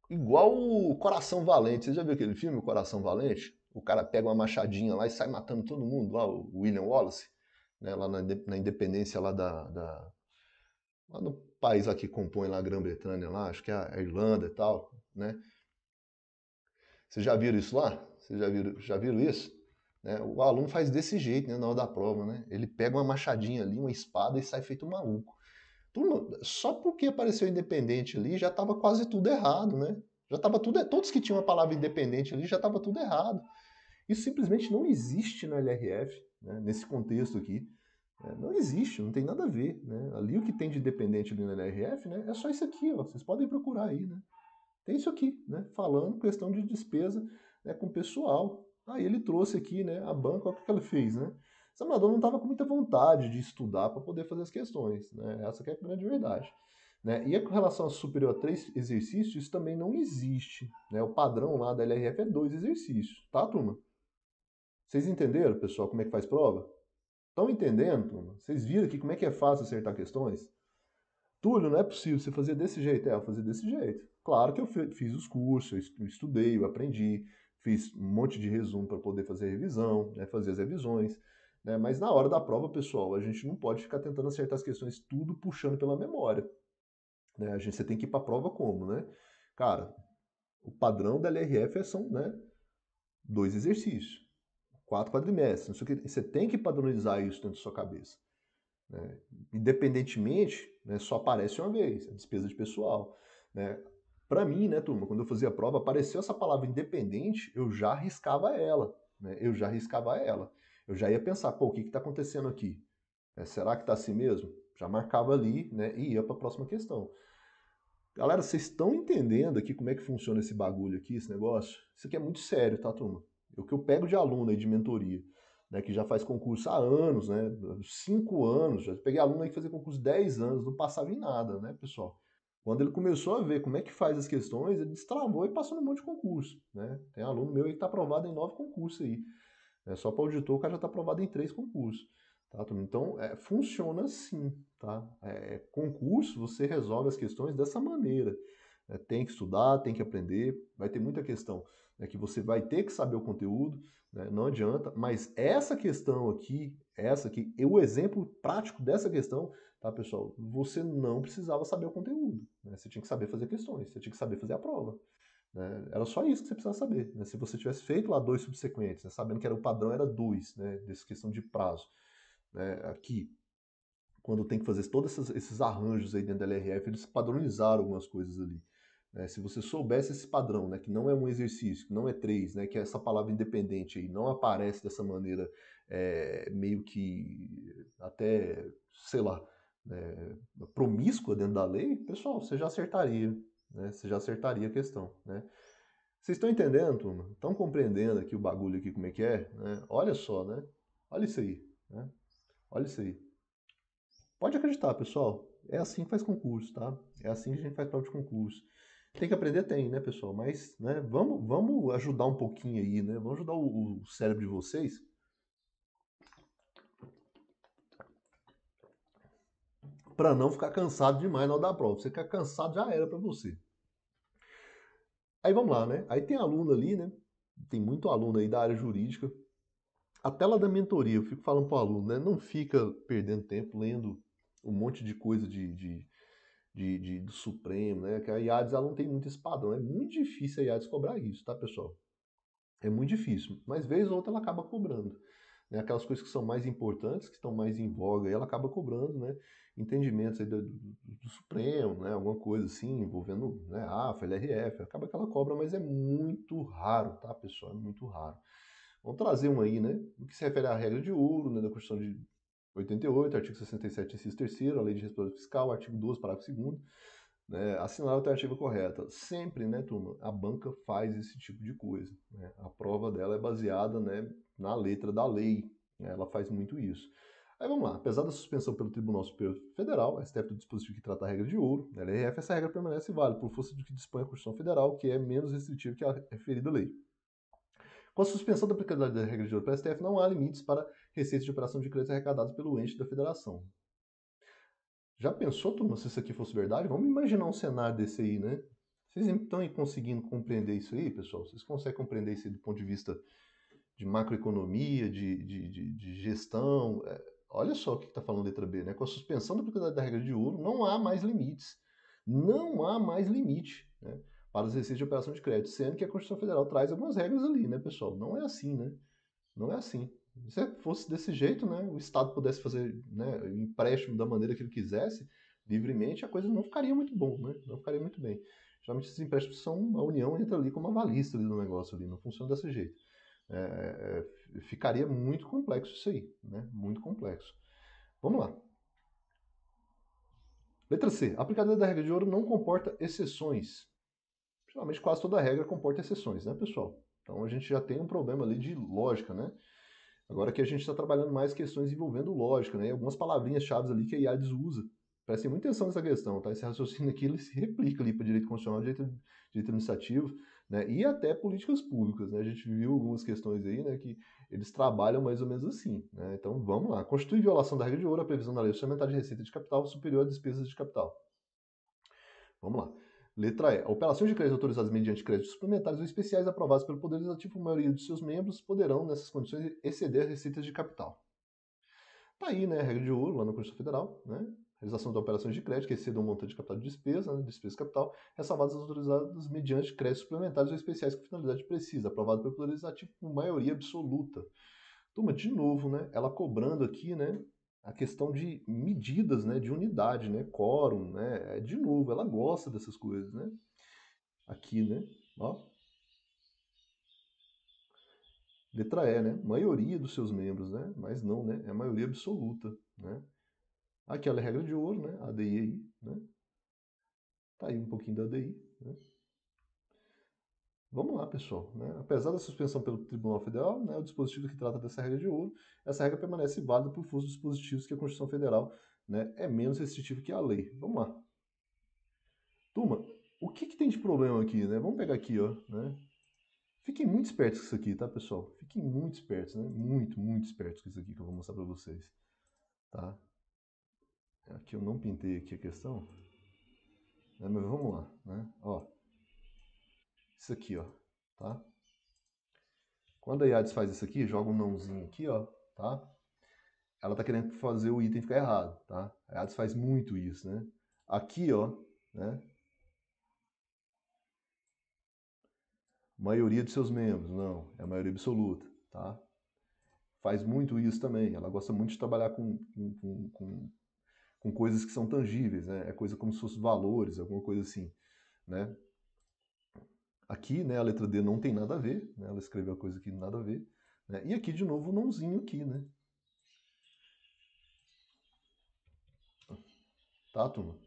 Igual o Coração Valente. Você já viu aquele filme, Coração Valente? O cara pega uma machadinha lá e sai matando todo mundo, lá o William Wallace, né? Lá na, na independência lá da, da... lá no país lá que compõe lá a Grã-Bretanha lá, acho que é a Irlanda e tal, né? Vocês já viram isso lá? Vocês já viram, já viram isso? Né? O aluno faz desse jeito né, na hora da prova, né? Ele pega uma machadinha ali, uma espada e sai feito maluco. Turma, só porque apareceu independente ali já estava quase tudo errado, né? Já estava tudo, todos que tinham a palavra independente ali já estava tudo errado. Isso simplesmente não existe na LRF, né? nesse contexto aqui. É, não existe, não tem nada a ver. Né? Ali o que tem de dependente ali na LRF né? é só isso aqui, ó. vocês podem procurar aí. Né? Tem isso aqui, né? falando questão de despesa né? com pessoal. Aí ah, ele trouxe aqui, né, a banca, o que ela fez, né? Samadão não estava com muita vontade de estudar para poder fazer as questões, né? Essa que é a grande verdade. Né? E é com relação a superior a três exercícios, isso também não existe. Né? O padrão lá da LRF é dois exercícios, tá, turma? Vocês entenderam, pessoal, como é que faz prova? Estão entendendo, turma? Vocês viram aqui como é que é fácil acertar questões? Túlio, não é possível você fazer desse jeito. É, eu fazer desse jeito. Claro que eu fiz os cursos, eu estudei, eu aprendi fiz um monte de resumo para poder fazer a revisão, né, fazer as revisões. Né, mas na hora da prova, pessoal, a gente não pode ficar tentando acertar as questões tudo puxando pela memória. Né? A gente você tem que ir para a prova como, né? Cara, o padrão da LRF é são né, dois exercícios, quatro quadrimestres. Você tem que padronizar isso dentro da sua cabeça. Né? Independentemente, né, só aparece uma vez, a é despesa de pessoal. Né? Para mim, né, turma, quando eu fazia a prova, apareceu essa palavra independente, eu já riscava ela. Né? Eu já riscava ela. Eu já ia pensar, pô, o que está acontecendo aqui? É, será que está assim mesmo? Já marcava ali né, e ia para a próxima questão. Galera, vocês estão entendendo aqui como é que funciona esse bagulho aqui, esse negócio? Isso aqui é muito sério, tá, turma? É o que eu pego de aluno aí de mentoria, né, que já faz concurso há anos, né, cinco anos, já peguei aluno aí que fazia concurso dez anos, não passava em nada, né, pessoal? Quando ele começou a ver como é que faz as questões, ele destravou e passou num monte de concurso. Né? Tem aluno meu aí que está aprovado em nove concursos aí. É só para auditor, o cara já está aprovado em três concursos. Tá, então, é, funciona assim. Tá? É, é, concurso, você resolve as questões dessa maneira. É, tem que estudar, tem que aprender. Vai ter muita questão né, que você vai ter que saber o conteúdo, né, não adianta. Mas essa questão aqui, essa aqui, o exemplo prático dessa questão tá, pessoal? Você não precisava saber o conteúdo. Né? Você tinha que saber fazer questões, você tinha que saber fazer a prova. Né? Era só isso que você precisava saber. Né? Se você tivesse feito lá dois subsequentes, né? sabendo que era o padrão era dois, né? dessa questão de prazo, né? aqui, quando tem que fazer todos esses, esses, arranjos aí dentro da LRF, eles padronizaram algumas coisas ali. Né? Se você soubesse esse padrão, né? que não é um exercício, que não é três, que é essa palavra independente aí não aparece dessa maneira é, meio que até, sei lá, é, promíscua dentro da lei, pessoal, você já acertaria, né? Você já acertaria a questão, né? Vocês estão entendendo, turma? Estão compreendendo aqui o bagulho aqui como é que é? Né? Olha só, né? Olha isso aí, né? Olha isso aí. Pode acreditar, pessoal. É assim que faz concurso, tá? É assim que a gente faz prova de concurso. Tem que aprender, tem, né, pessoal? Mas, né, vamos, vamos ajudar um pouquinho aí, né? Vamos ajudar o, o cérebro de vocês para não ficar cansado demais na hora da prova. Você ficar cansado já era para você. Aí vamos lá, né? Aí tem aluno ali, né? Tem muito aluno aí da área jurídica. A tela da mentoria, eu fico falando para o aluno, né? Não fica perdendo tempo lendo um monte de coisa de, de, de, de do Supremo, né? Que a IADES ela não tem muito esse padrão. É muito difícil a IADES cobrar isso, tá, pessoal? É muito difícil. Mas vez ou outra ela acaba cobrando né, aquelas coisas que são mais importantes, que estão mais em voga, e ela acaba cobrando né, entendimentos do, do, Supremo, né, alguma coisa assim, envolvendo né, AFA, LRF, acaba que ela cobra, mas é muito raro, tá, pessoal? É muito raro. Vamos trazer um aí, né? O que se refere à regra de ouro, né, da Constituição de 88, artigo 67, inciso 3 a Lei de Responsabilidade Fiscal, artigo 2, parágrafo 2 né, assinar a alternativa correta. Sempre, né, turma, a banca faz esse tipo de coisa. Né? A prova dela é baseada né, na letra da lei. Né, ela faz muito isso. Aí vamos lá, apesar da suspensão pelo Tribunal Superior Federal, STF do dispositivo que trata a regra de ouro, na né, LRF, é essa regra permanece válida por força do que dispõe a Constituição Federal, que é menos restritiva que a referida lei. Com a suspensão da aplicabilidade da regra de ouro para a STF, não há limites para receitas de operação de crédito arrecadados pelo ente da federação. Já pensou, turma, se isso aqui fosse verdade? Vamos imaginar um cenário desse aí, né? Vocês estão aí conseguindo compreender isso aí, pessoal? Vocês conseguem compreender isso aí do ponto de vista de macroeconomia, de, de, de, de gestão. É, olha só o que está falando letra B, né? Com a suspensão da propriedade da regra de ouro, não há mais limites. Não há mais limite né, para os exercícios de operação de crédito, sendo que a Constituição Federal traz algumas regras ali, né, pessoal? Não é assim, né? Não é assim. Se fosse desse jeito, né, o Estado pudesse fazer né, empréstimo da maneira que ele quisesse, livremente, a coisa não ficaria muito bom, né? Não ficaria muito bem. Geralmente esses empréstimos são, a União entra ali como avalista ali no negócio ali, não funciona desse jeito. É, é, é, ficaria muito complexo isso aí, né? Muito complexo. Vamos lá. Letra C. A da regra de ouro não comporta exceções. Principalmente quase toda regra comporta exceções, né, pessoal? Então a gente já tem um problema ali de lógica, né? Agora que a gente está trabalhando mais questões envolvendo lógica, né? E algumas palavrinhas-chave ali que a IADES usa. Prestem muita atenção nessa questão, tá? Esse raciocínio aqui ele se replica ali para direito constitucional, direito, direito administrativo. Né? E até políticas públicas, né? A gente viu algumas questões aí, né, que eles trabalham mais ou menos assim, né? Então, vamos lá. Constitui violação da regra de ouro a previsão da lei orçamentária de receita de capital superior a despesas de capital. Vamos lá. Letra E. Operações de crédito autorizadas mediante créditos suplementares ou especiais aprovados pelo Poder Legislativo por maioria de seus membros poderão, nessas condições, exceder receitas de capital. Tá aí, né, a regra de ouro lá na Constituição Federal, né? realização de operações de crédito que excedam um montante de capital de despesa, né, despesa capital, ressalvadas as autorizadas mediante créditos suplementares ou especiais com finalidade precisa, aprovado pelo Poder Legislativo por maioria absoluta. Turma, de novo, né, ela cobrando aqui né, a questão de medidas né, de unidade, né, quórum, né, é, de novo, ela gosta dessas coisas. Né? Aqui, né? Ó. Letra E, né? Maioria dos seus membros, né? Mas não, né? É maioria absoluta, né? Aquela regra de ouro, né? ADI né? Tá aí um pouquinho da ADI, né? Vamos lá, pessoal. Né? Apesar da suspensão pelo Tribunal Federal, né, o dispositivo que trata dessa regra de ouro, essa regra permanece válida por força dos dispositivos que a Constituição Federal né, é menos restritiva que a lei. Vamos lá. Turma, o que, que tem de problema aqui? Né? Vamos pegar aqui, ó. Né? Fiquem muito espertos com isso aqui, tá, pessoal? Fiquem muito espertos, né? Muito, muito espertos com isso aqui que eu vou mostrar para vocês. Tá? Aqui eu não pintei aqui a questão. Né? Mas vamos lá, né? Ó. Isso aqui, ó, tá? Quando a Yades faz isso aqui, joga um nãozinho aqui, ó, tá? Ela tá querendo fazer o item ficar errado, tá? A Yades faz muito isso, né? Aqui, ó, né? Maioria de seus membros, não, é a maioria absoluta, tá? Faz muito isso também, ela gosta muito de trabalhar com, com, com com coisas que são tangíveis, né? É coisa como se fossem valores, alguma coisa assim, né? Aqui, né, a letra D não tem nada a ver, né? Ela escreveu a coisa que nada a ver. Né? E aqui, de novo, o nãozinho aqui, né? Tá, turma?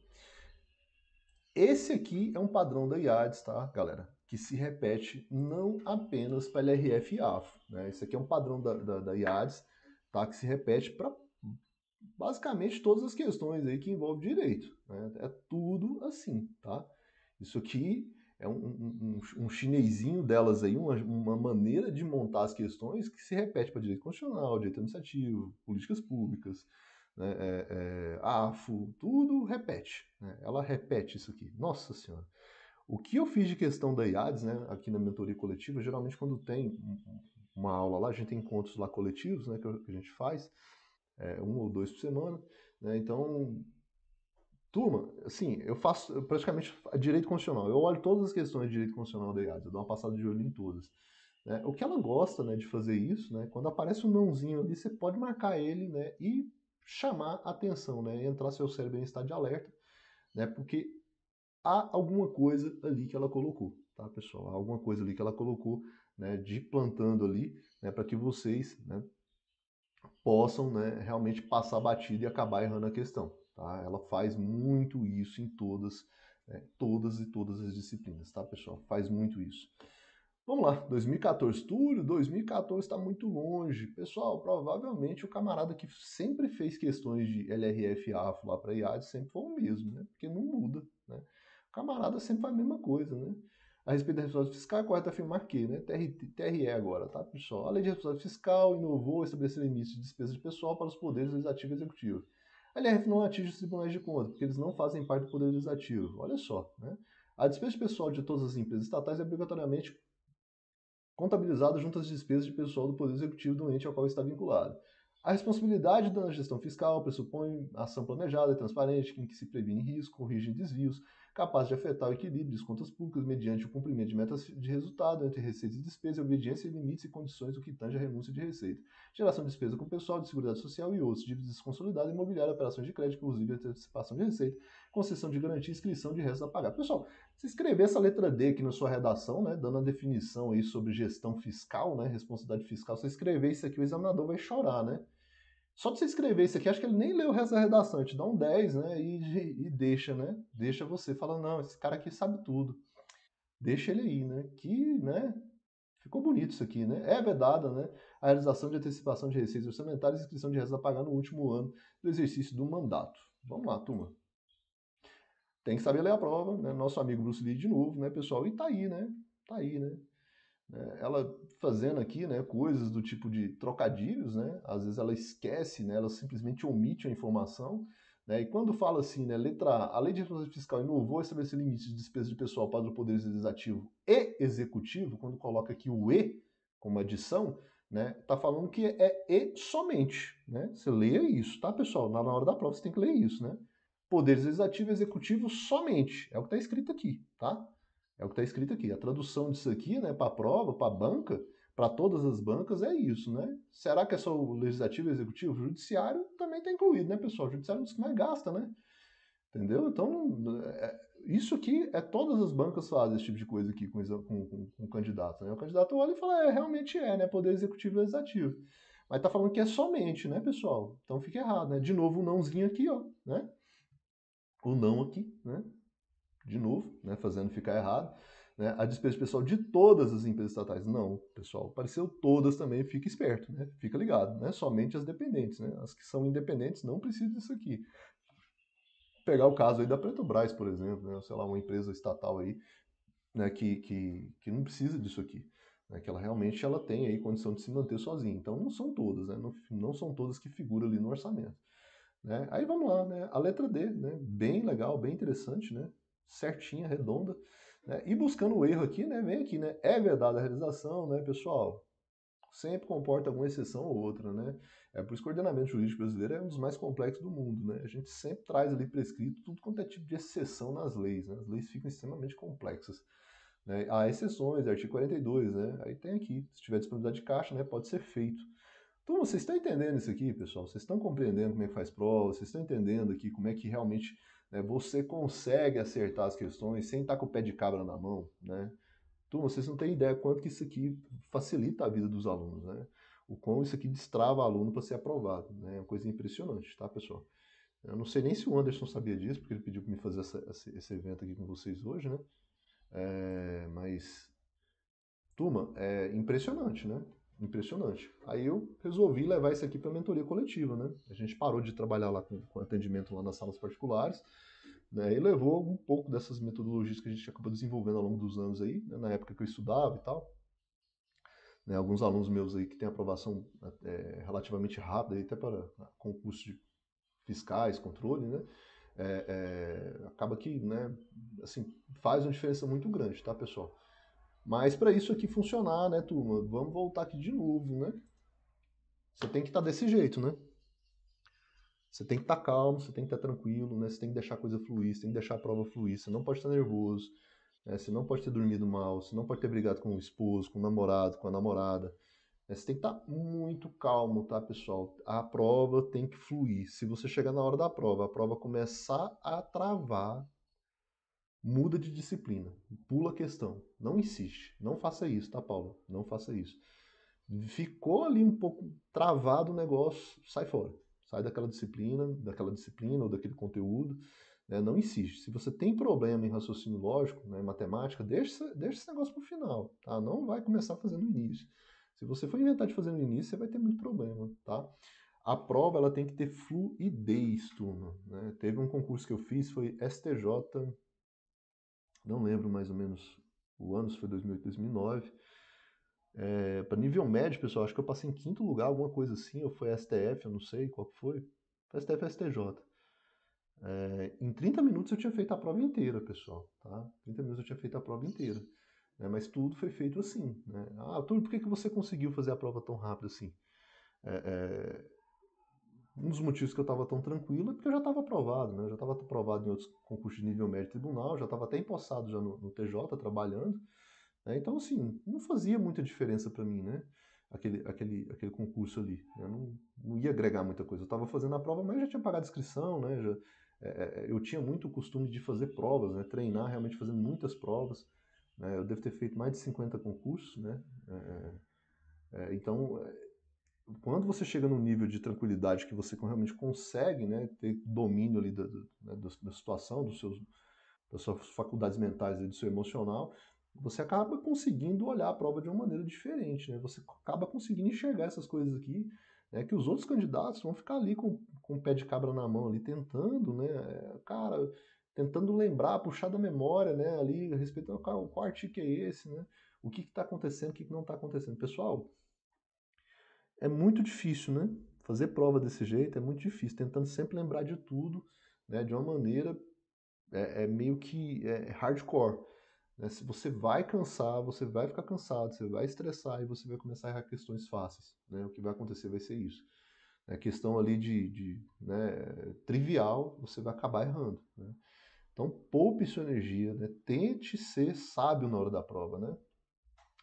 Esse aqui é um padrão da IADES, tá, galera? Que se repete não apenas para LRF e AFO. Né? Esse aqui é um padrão da, da, da IADES, tá? Que se repete para basicamente todas as questões aí que envolvem direito. Né? É tudo assim, tá? Isso aqui é um, um, um chinesinho delas aí, uma, uma, maneira de montar as questões que se repete para direito constitucional, direito administrativo, políticas públicas, né? é, é, AFO, tudo repete. Né? Ela repete isso aqui. Nossa Senhora! O que eu fiz de questão da IADES, né, aqui na mentoria coletiva, geralmente quando tem uma aula lá, a gente tem encontros lá coletivos, né, que a gente faz, é, um ou dois por semana. Né? Então, turma, assim, eu faço eu praticamente direito constitucional. Eu olho todas as questões de direito constitucional da IAD, eu dou uma passada de olho em todas. Né? O que ela gosta né, de fazer isso, né, quando aparece um nãozinho ali, você pode marcar ele né, e chamar atenção, né, entrar seu cérebro em estado de alerta, né, porque há alguma coisa ali que ela colocou, tá, pessoal? Há alguma coisa ali que ela colocou, né, de plantando ali, né, para que vocês, né, possam né, realmente passar batida e acabar errando a questão. Tá? Ela faz muito isso em todas, né, todas e todas as disciplinas, tá, pessoal? Faz muito isso. Vamos lá, 2014, Túlio, 2014 está muito longe. Pessoal, provavelmente o camarada que sempre fez questões de LRF AFO lá para IAD sempre foi o mesmo, né? Porque não muda, né? O camarada sempre faz a mesma coisa, né? a respeito da responsabilidade fiscal, é correto tá afirmar que, né, TRE agora, tá, pessoal? A lei de responsabilidade fiscal inovou estabelecer limites de despesa de pessoal para os poderes legislativo e executivo. A LRF não atinge os tribunais de contas, porque eles não fazem parte do poder legislativo. Olha só, né? A despesa de pessoal de todas as empresas estatais é obrigatoriamente contabilizada junto às despesas de pessoal do poder executivo do ente ao qual está vinculado. A responsabilidade da gestão fiscal pressupõe ação planejada e transparente, em que se previne risco, corrige desvios, capaz de afetar o equilíbrio das contas públicas mediante o cumprimento de metas de resultado entre receitas e despesas, obediência a limites e condições do que tange a renúncia de receita, geração de despesa com pessoal, de seguridade social e outros, dívidas desconsolidadas, imobiliária, operações de crédito, inclusive antecipação de receita, concessão de garantia e inscrição de restos a pagar. Pessoal, se escrever essa letra D aqui na sua redação, né, dando a definição aí sobre gestão fiscal, né, responsabilidade fiscal, se escrever isso aqui, o examinador vai chorar, né? Só de você escrever isso aqui, acho que ele nem leu o resto da redação, ele te dá um 10, né? E, e deixa, né? Deixa você, falando, não, esse cara aqui sabe tudo. Deixa ele aí, né? Que, né? Ficou bonito isso aqui, né? É vedada, né? A realização de antecipação de receitas orçamentárias e inscrição de restos a pagar no último ano do exercício do mandato. Vamos lá, turma. Tem que saber ler a prova, né? Nosso amigo Bruce Lee de novo, né, pessoal? E tá aí, né? Tá aí, né? né, ela fazendo aqui né, coisas do tipo de trocadilhos, né, às vezes ela esquece, né, ela simplesmente omite a informação. Né, e quando fala assim, né, letra A, a lei de responsabilidade fiscal inovou estabelecer limites de despesa de pessoal para o poder legislativo e executivo, quando coloca aqui o E como adição, né, tá falando que é E somente, né? Você leia isso, tá, pessoal? Na hora da prova você tem que ler isso, né? Poder legislativo e executivo somente, é o que está escrito aqui, tá? É o que está escrito aqui. A tradução disso aqui, né, para a prova, para a banca, para todas as bancas, é isso, né? Será que é só o legislativo, o executivo? O judiciário também está incluído, né, pessoal? O judiciário é um dos que mais gasta, né? Entendeu? Então, é, isso aqui é todas as bancas fazem esse tipo de coisa aqui com, com, com, com o candidato. Né? O candidato olha e fala, é, realmente é, né? Poder executivo e legislativo. Mas está falando que é somente, né, pessoal? Então fica errado, né? De novo o um nãozinho aqui, ó, né? O não aqui, né? de novo, né, fazendo ficar errado, né, a despesa pessoal de todas as empresas estatais. Não, pessoal, apareceu todas também, fica esperto, né, fica ligado, né, somente as dependentes, né, as que são independentes não precisam disso aqui. Pegar o caso aí da Petrobras, por exemplo, né, sei lá, uma empresa estatal aí, né, que, que, que não precisa disso aqui. Né, que ela realmente ela tem aí condição de se manter sozinha. Então não são todas, né, não, não são todas que figuram ali no orçamento. Né? Aí vamos lá, né? A letra D, né? Bem legal, bem interessante, né? certinha, redonda. Né? E buscando o erro aqui, né? Vem aqui, né? É verdade a realização, né, pessoal? Sempre comporta alguma exceção ou outra, né? É por isso que o ordenamento jurídico brasileiro é um dos mais complexos do mundo, né? A gente sempre traz ali prescrito tudo quanto é tipo de exceção nas leis, né? As leis ficam extremamente complexas. Né? Há exceções, artigo 42, né? Aí tem aqui, se tiver disponibilidade de caixa, né? Pode ser feito. Então, vocês estão entendendo isso aqui, pessoal? Vocês estão compreendendo como é que faz prova? Vocês estão entendendo aqui como é que realmente né? Você consegue acertar as questões sem estar tá com o pé de cabra na mão, né? Turma, vocês não têm ideia quanto que isso aqui facilita a vida dos alunos, né? O quão isso aqui destrava o aluno para ser aprovado, né? É uma coisa impressionante, tá, pessoal? Eu não sei nem se o Anderson sabia disso, porque ele pediu para mim fazer essa, esse evento aqui com vocês hoje, né? É, mas, turma, é impressionante, né? Impressionante. Aí eu resolvi levar isso aqui para a mentoria coletiva, né? A gente parou de trabalhar lá com, com atendimento lá nas salas particulares, né? E levou um pouco dessas metodologias que a gente acabou desenvolvendo ao longo dos anos aí, né? na época que eu estudava e tal. Né? Alguns alunos meus aí que têm aprovação é, relativamente rápida, aí, até para concurso de fiscais, controle, né? É, é, acaba que, né? Assim, faz uma diferença muito grande, tá, pessoal? Mas para isso aqui funcionar, né, turma? Vamos voltar aqui de novo, né? Você tem que estar tá desse jeito, né? Você tem que estar tá calmo, você tem que estar tá tranquilo, né? Você tem que deixar a coisa fluir, você tem que deixar a prova fluir. Você não pode estar tá nervoso, né? você não pode ter dormido mal, você não pode ter brigado com o esposo, com o namorado, com a namorada. Né? Você tem que estar tá muito calmo, tá, pessoal? A prova tem que fluir. Se você chegar na hora da prova, a prova começar a travar, muda de disciplina, pula a questão, não insiste, não faça isso, tá, Paulo? Não faça isso. Ficou ali um pouco travado o negócio, sai fora. Sai daquela disciplina, daquela disciplina ou daquele conteúdo, né? não insiste. Se você tem problema em raciocínio lógico, né, em matemática, deixa, deixa esse negócio para o final, tá? Não vai começar fazendo no início. Se você for inventar de fazer no início, você vai ter muito problema, tá? A prova ela tem que ter fluidez, turma. Né? Teve um concurso que eu fiz, foi STJ não lembro mais ou menos o ano, se foi 2008, 2009. É, para nível médio, pessoal, acho que eu passei em quinto lugar, alguma coisa assim, ou foi STF, eu não sei qual que foi. STF STJ. É, em 30 minutos eu tinha feito a prova inteira, pessoal. Tá? 30 minutos eu tinha feito a prova inteira. Né? Mas tudo foi feito assim. Né? Ah, Túlio, por que, que você conseguiu fazer a prova tão rápido assim? É, é um dos motivos que eu estava tão tranquilo é porque eu já estava aprovado, né? Eu já estava aprovado em outros concursos de nível médio tribunal, já estava até empossado já no, no TJ trabalhando. Né? Então, assim, não fazia muita diferença para mim, né? Aquele, aquele, aquele concurso ali. Eu né? não, não ia agregar muita coisa. Eu estava fazendo a prova, mas já tinha pagado a inscrição, né? Já, é, é, é eu tinha muito costume de fazer provas, né? Treinar realmente fazendo muitas provas. Né? Eu devo ter feito mais de 50 concursos, né? É, é, é então quando você chega num nível de tranquilidade que você realmente consegue né, ter domínio ali da, da, né, da situação, dos seus, das suas faculdades mentais e do seu emocional, você acaba conseguindo olhar a prova de uma maneira diferente, né? Você acaba conseguindo enxergar essas coisas aqui, né? Que os outros candidatos vão ficar ali com, com o pé de cabra na mão, ali tentando, né? É, cara, tentando lembrar, puxar da memória, né? Ali, respeitando qual, qual artigo é esse, né? O que está acontecendo, o que, que não está acontecendo. Pessoal, é muito difícil, né? Fazer prova desse jeito é muito difícil, tentando sempre lembrar de tudo, né? De uma maneira é, é meio que é, é hardcore. Né? Você vai cansar, você vai ficar cansado, você vai estressar e você vai começar a errar questões fáceis. Né? O que vai acontecer vai ser isso. A é questão ali de, de né, trivial, você vai acabar errando. Né? Então poupe sua energia, né? tente ser sábio na hora da prova, né?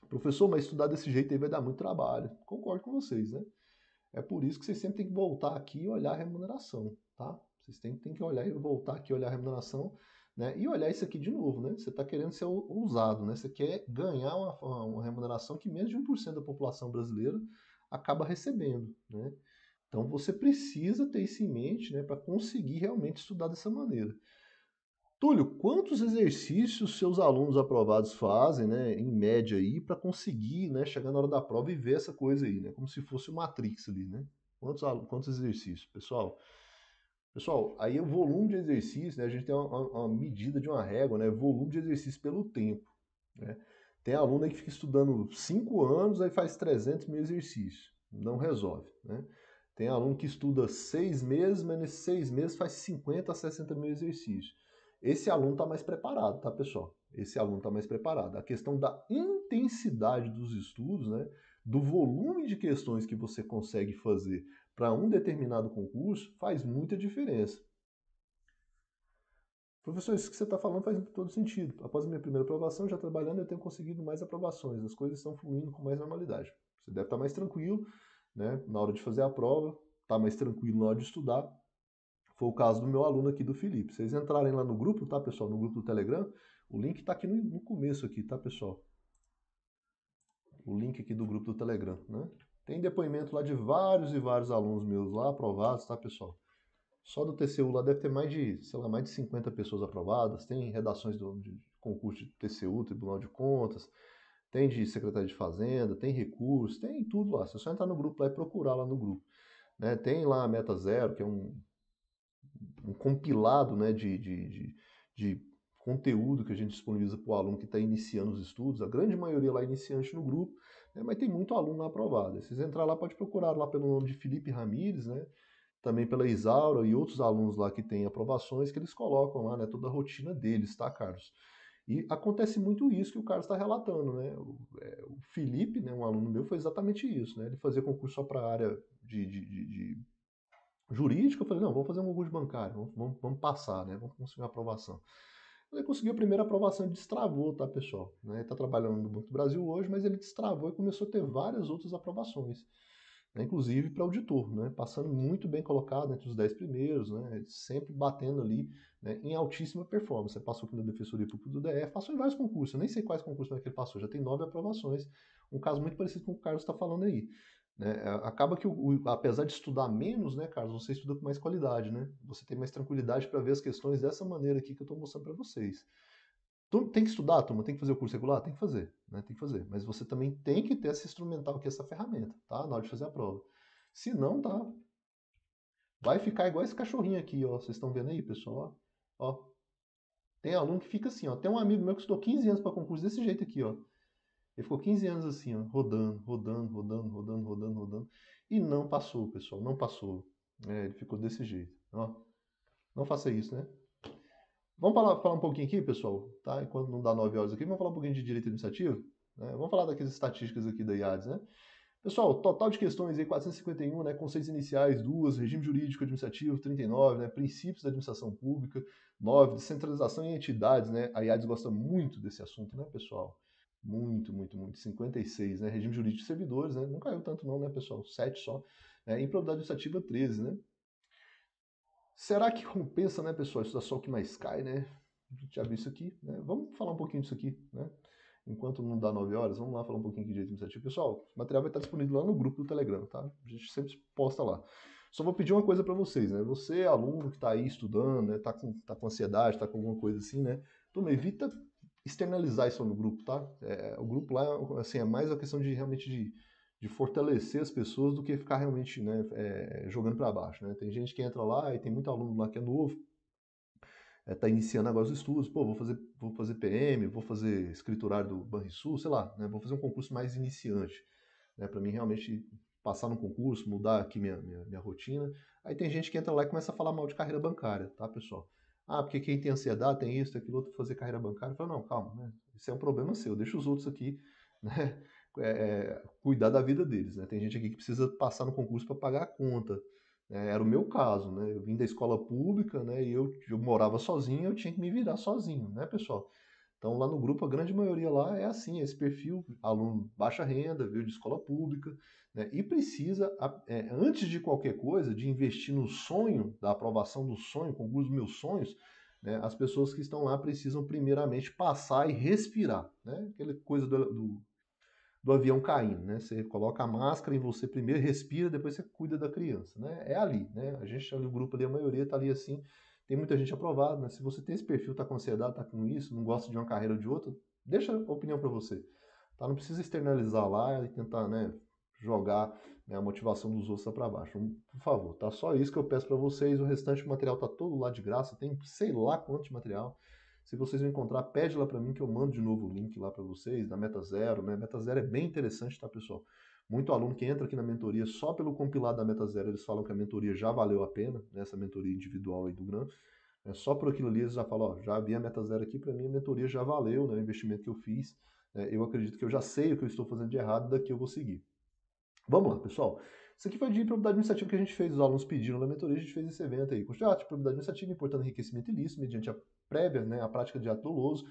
Professor, mas estudar desse jeito aí vai dar muito trabalho. Concordo com vocês, né? É por isso que vocês sempre têm que voltar aqui e olhar a remuneração, tá? Vocês têm, têm que olhar e voltar aqui olhar a remuneração, né? E olhar isso aqui de novo, né? Você está querendo ser ousado, né? Você quer ganhar uma, uma remuneração que menos de 1% da população brasileira acaba recebendo, né? Então você precisa ter isso em mente, né? Para conseguir realmente estudar dessa maneira. Túlio, quantos exercícios seus alunos aprovados fazem, né, em média aí, para conseguir, né, chegar na hora da prova e ver essa coisa aí, né, como se fosse o Matrix ali, né? Quantos, quantos exercícios, pessoal? Pessoal, aí é o volume de exercício, né, a gente tem uma, uma medida de uma régua, né, volume de exercício pelo tempo, né? Tem aluno que fica estudando 5 anos, aí faz 300 mil exercícios, não resolve, né? Tem aluno que estuda 6 meses, mas nesses 6 meses faz 50 a 60 mil exercícios. Esse aluno está mais preparado, tá, pessoal? Esse aluno está mais preparado. A questão da intensidade dos estudos, né? Do volume de questões que você consegue fazer para um determinado concurso faz muita diferença. Professor, isso que você está falando faz todo sentido. Após a minha primeira aprovação, já trabalhando, eu tenho conseguido mais aprovações, as coisas estão fluindo com mais normalidade. Você deve estar tá mais tranquilo né, na hora de fazer a prova, está mais tranquilo na hora de estudar, foi o caso do meu aluno aqui do Felipe. Vocês entrarem lá no grupo, tá, pessoal? No grupo do Telegram, o link está aqui no, no começo aqui, tá, pessoal? O link aqui do grupo do Telegram, né? Tem depoimento lá de vários e vários alunos meus lá aprovados, tá, pessoal? Só do TCU lá deve ter mais de, sei lá, mais de 50 pessoas aprovadas. Tem redações do, de concurso de TCU, Tribunal de Contas, tem de Secretaria de Fazenda, tem recursos, tem tudo lá. Você é só entrar no grupo lá e procurar lá no grupo. Né? Tem lá a Meta Zero, que é um, um compilado né, de, de, de, de conteúdo que a gente disponibiliza para o aluno que está iniciando os estudos, a grande maioria lá é iniciante no grupo, né, mas tem muito aluno lá aprovado. Se vocês entrar lá, pode procurar lá pelo nome de Felipe Ramires, né, também pela Isaura e outros alunos lá que têm aprovações, que eles colocam lá né, toda a rotina deles, tá, Carlos? E acontece muito isso que o Carlos está relatando, né? O, é, o Felipe, né, um aluno meu, foi exatamente isso, né? Ele fazia concurso só para a área de, de, de, de jurídica, eu falei, não, vamos fazer um concurso bancário, vamos, vamos, vamos, passar, né? Vamos conseguir uma aprovação. Ele conseguiu a primeira aprovação, ele destravou, tá, pessoal? Né? Ele está trabalhando no Banco do Brasil hoje, mas ele destravou e começou a ter várias outras aprovações, né? inclusive para auditor, né? passando muito bem colocado entre os 10 primeiros, né? sempre batendo ali né? em altíssima performance. Ele passou na Defensoria Pública do DF, passou em vários concursos, eu nem sei quais concursos né, que ele passou, já tem nove aprovações, um caso muito parecido com o que o Carlos está falando aí. Né? Acaba que, o, o, apesar de estudar menos, né, Carlos, você estuda com mais qualidade, né? Você tem mais tranquilidade para ver as questões dessa maneira aqui que eu estou mostrando para vocês. Então, tem que estudar, turma, tem que fazer o curso regular? Tem que fazer, né? Tem que fazer. Mas você também tem que ter esse instrumental aqui, essa ferramenta, tá? Na hora de fazer a prova. Se não, tá? Vai ficar igual esse cachorrinho aqui, ó. Vocês estão vendo aí, pessoal? Ó. ó. Tem aluno que fica assim, ó. Tem um amigo meu que estudou 15 anos para concurso desse jeito aqui, ó. Ele ficou 15 anos assim, ó, rodando, rodando, rodando, rodando, rodando, rodando. E não passou, pessoal, não passou. É, ele ficou desse jeito. Ó. Não faça isso, né? Vamos falar, falar um pouquinho aqui, pessoal, tá? Enquanto não dá 9 horas aqui, vamos falar um pouquinho de direito administrativo. Né? Vamos falar daquelas estatísticas aqui da IADES, né? Pessoal, total de questões aí, 451, né? Conceitos iniciais, duas regime jurídico administrativo, 39, né? Princípios da administração pública, 9, descentralização em entidades, né? A IADES gosta muito desse assunto, né, pessoal? Muito, muito, muito. 56, né? Regime jurídico de servidores, né? Não caiu tanto não, né, pessoal? 7 só. Né? Improbidade administrativa, 13, né? Será que compensa, né, pessoal, estudar só o que mais cai, né? Já vi isso aqui, né? Vamos falar um pouquinho disso aqui, né? Enquanto não dá 9 horas, vamos lá falar um pouquinho de direito administrativo. Pessoal, o material vai estar disponível lá no grupo do Telegram, tá? A gente sempre posta lá. Só vou pedir uma coisa para vocês, né? Você, aluno que está aí estudando, né? Tá com, tá com ansiedade, tá com alguma coisa assim, né? Turma, evita externalizar isso no grupo, tá? É, o grupo lá, assim, é mais a questão de realmente de, de fortalecer as pessoas do que ficar realmente né, é, jogando para baixo, né? Tem gente que entra lá e tem muito aluno lá que é novo, está é, iniciando agora os estudos, pô, vou fazer, vou fazer PM, vou fazer escriturário do Banrisul, sei lá, né? Vou fazer um concurso mais iniciante, né? Para mim realmente passar no concurso, mudar aqui minha, minha, minha rotina. Aí tem gente que entra lá e começa a falar mal de carreira bancária, tá, pessoal? Ah, porque quem tem ansiedade tem isso, tem aquilo outro, fazer carreira bancária. Eu falo, não, calma, né? Isso é um problema seu, deixa os outros aqui, né? É, é, cuidar da vida deles, né? Tem gente aqui que precisa passar no concurso para pagar a conta. Né? Era o meu caso, né? Eu vim da escola pública, né? E eu, eu morava sozinho, eu tinha que me virar sozinho, né, pessoal? Então, lá no grupo, a grande maioria lá é assim, é esse perfil, aluno baixa renda, veio de escola pública, né, e precisa, é, antes de qualquer coisa, de investir no sonho, da aprovação do sonho, com os meus sonhos, né, as pessoas que estão lá precisam primeiramente passar e respirar. Né, aquela coisa do, do, do avião caindo, né? Você coloca a máscara em você primeiro, respira, depois você cuida da criança, né? É ali, né? A gente o grupo ali, a maioria está ali assim, tem muita gente aprovada, né? Se você tem esse perfil, tá com ansiedade, tá com isso, não gosta de uma carreira ou de outra, deixa a opinião para você, tá? Não precisa externalizar lá e tentar, né, jogar né, a motivação dos outros tá para baixo. Então, por favor, tá só isso que eu peço para vocês. O restante do material tá todo lá de graça, tem sei lá quanto de material. Se vocês vão encontrar, pede lá para mim que eu mando de novo o link lá para vocês da Meta Zero. Né? Meta Zero é bem interessante, tá, pessoal? Muito aluno que entra aqui na mentoria só pelo compilado da Meta Zero, eles falam que a mentoria já valeu a pena, né? essa mentoria individual aí do Gran. É só por aquilo ali, eles já falam, ó, já vi a Meta Zero aqui, para mim a mentoria já valeu, né? o investimento que eu fiz. É, eu acredito que eu já sei o que eu estou fazendo de errado, daqui eu vou seguir. Vamos lá, pessoal. Isso aqui foi de propriedade administrativa que a gente fez, os alunos pediram na mentoria, a gente fez esse evento aí. Construir de propriedade administrativa, importando enriquecimento ilícito, mediante a prévia, né, a prática de ato doloso,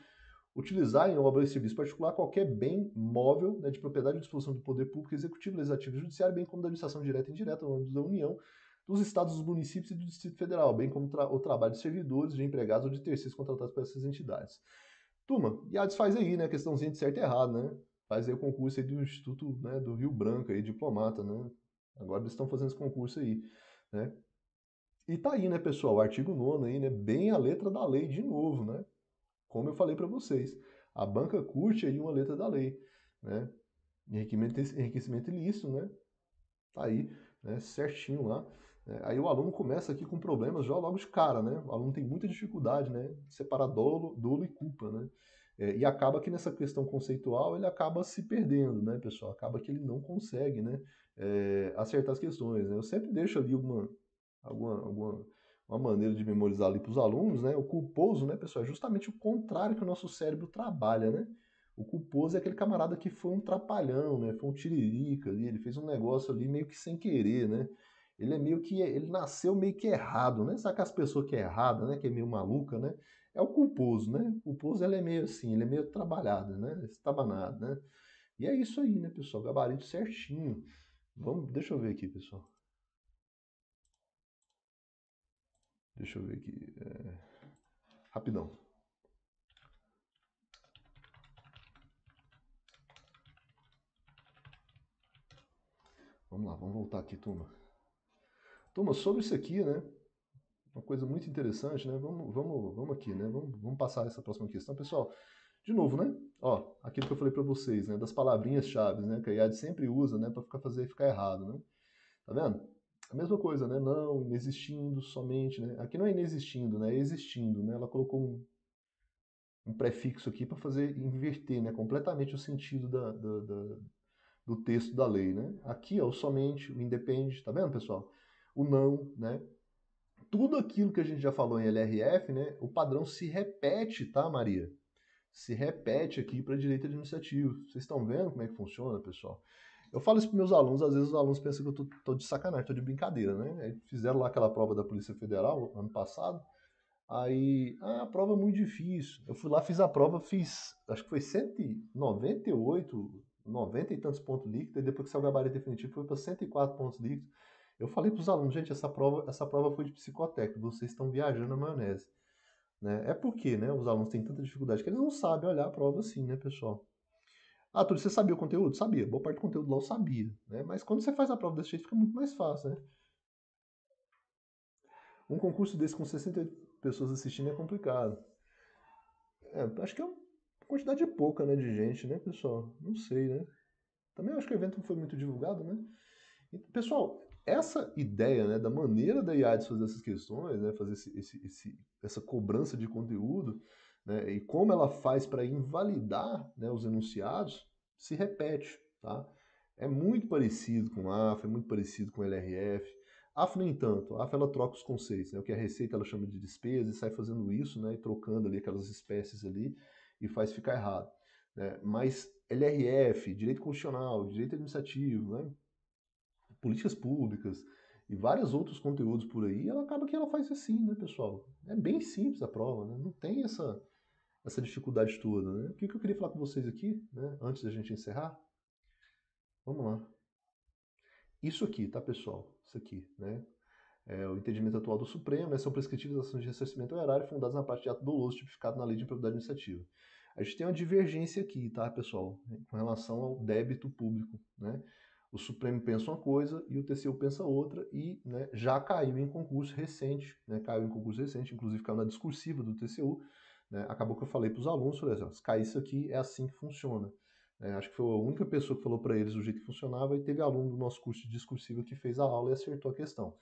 utilizar em obra de serviço particular qualquer bem móvel né, de propriedade ou disposição do poder público, executivo, legislativo e judiciário, bem como da administração direta e indireta, no âmbito da União, dos estados, dos municípios e do Distrito Federal, bem como tra o trabalho de servidores, de empregados ou de terceiros contratados por essas entidades. Turma, e a desfaz aí, né? A questãozinha de certo e errado, né? fazer o concurso aí do Instituto né, do Rio Branco, aí, diplomata, né? Agora eles estão fazendo esse concurso aí, né? E tá aí, né, pessoal, o artigo 9 aí, né, bem a letra da lei de novo, né? Como eu falei para vocês, a banca curte aí uma letra da lei, né? Enriquecimento, enriquecimento ilícito, né? Tá aí, né, certinho lá. Né? Aí o aluno começa aqui com problemas já logo de cara, né? O aluno tem muita dificuldade, né? De separar dolo, dolo e culpa, né? É, e acaba que nessa questão conceitual ele acaba se perdendo, né, pessoal? Acaba que ele não consegue, né, é, acertar as questões. Né? Eu sempre deixo ali uma, alguma, alguma uma maneira de memorizar ali para os alunos, né? O culposo, né, pessoal, é justamente o contrário que o nosso cérebro trabalha, né? O culposo é aquele camarada que foi um trapalhão, né? Foi um tiririca ali, ele fez um negócio ali meio que sem querer, né? Ele é meio que ele nasceu meio que errado, né? Sabe aquelas pessoas que é errada, né? Que é meio maluca, né? é o culposo, né? O culposo ela é meio assim, ele é meio trabalhado, né? Estabanado, né? E é isso aí, né, pessoal? Gabarito certinho. Vamos, deixa eu ver aqui, pessoal. Deixa eu ver aqui. É... Rapidão. Vamos lá, vamos voltar aqui, turma. Turma, sobre isso aqui, né? uma coisa muito interessante, né? Vamos, vamos, vamos aqui, né? Vamos, vamos passar essa próxima questão, pessoal. De novo, né? Ó, aquilo que eu falei para vocês, né? Das palavrinhas-chave, né? Que a IAD sempre usa, né? Para ficar fazer ficar errado, né? Tá vendo? A mesma coisa, né? Não, inexistindo somente, né? Aqui não é inexistindo, né? É existindo, né? Ela colocou um, um prefixo aqui para fazer inverter, né? Completamente o sentido da, da, da, do texto da lei, né? Aqui, ó, o somente, o independe, tá vendo, pessoal? O não, né? tudo aquilo que a gente já falou em LRF, né, o padrão se repete, tá, Maria? Se repete aqui para direito administrativo. Vocês estão vendo como é que funciona, pessoal? Eu falo isso para meus alunos, às vezes os alunos pensam que eu estou de sacanagem, estou de brincadeira, né? Fizeram lá aquela prova da Polícia Federal ano passado, aí, ah, a prova é muito difícil. Eu fui lá, fiz a prova, fiz, acho que foi 198, 90 e tantos pontos líquidos, e depois que saiu o gabarito definitivo foi para 104 pontos líquidos. Eu falei para os alunos, gente, essa prova, essa prova foi de psicotécnico, vocês estão viajando na maionese. Né? É porque né, os alunos têm tanta dificuldade que eles não sabem olhar a prova assim, né, pessoal? Ah, Túlio, você sabia o conteúdo? Sabia. Boa parte do conteúdo lá eu sabia. Né? Mas quando você faz a prova desse jeito, fica muito mais fácil, né? Um concurso desse com 68 pessoas assistindo é complicado. É, acho que é uma quantidade pouca né, de gente, né, pessoal? Não sei, né? Também acho que o evento não foi muito divulgado, né? pessoal, essa ideia né, da maneira da IAD fazer essas questões, né, fazer esse, esse, esse, essa cobrança de conteúdo, né, e como ela faz para invalidar né, os enunciados, se repete. Tá? É muito parecido com a AFA, é muito parecido com o LRF. A, no entanto, a ela troca os conceitos, né? o que a Receita ela chama de despesa e sai fazendo isso, né? e trocando ali aquelas espécies ali e faz ficar errado. Né? Mas LRF, direito constitucional, direito administrativo, né? políticas públicas e vários outros conteúdos por aí, ela acaba que ela faz assim, né, pessoal? É bem simples a prova, né? Não tem essa, essa dificuldade toda, né? O que, que eu queria falar com vocês aqui, né, antes da gente encerrar? Vamos lá. Isso aqui, tá, pessoal? Isso aqui, né? É, o entendimento atual do Supremo né, são prescritivas ações de ressarcimento horário fundadas na parte de ato doloso tipificado na lei de improbidade administrativa. A gente tem uma divergência aqui, tá, pessoal, com relação ao débito público, né? o Supremo pensa uma coisa e o TCU pensa outra e né, já caiu em concurso recente, né, caiu em concurso recente, inclusive caiu na discursiva do TCU, né, acabou que eu falei para os alunos, falei assim, se cair isso aqui é assim que funciona. É, acho que foi a única pessoa que falou para eles o jeito que funcionava e teve aluno do nosso curso de discursiva que fez a aula e acertou a questão.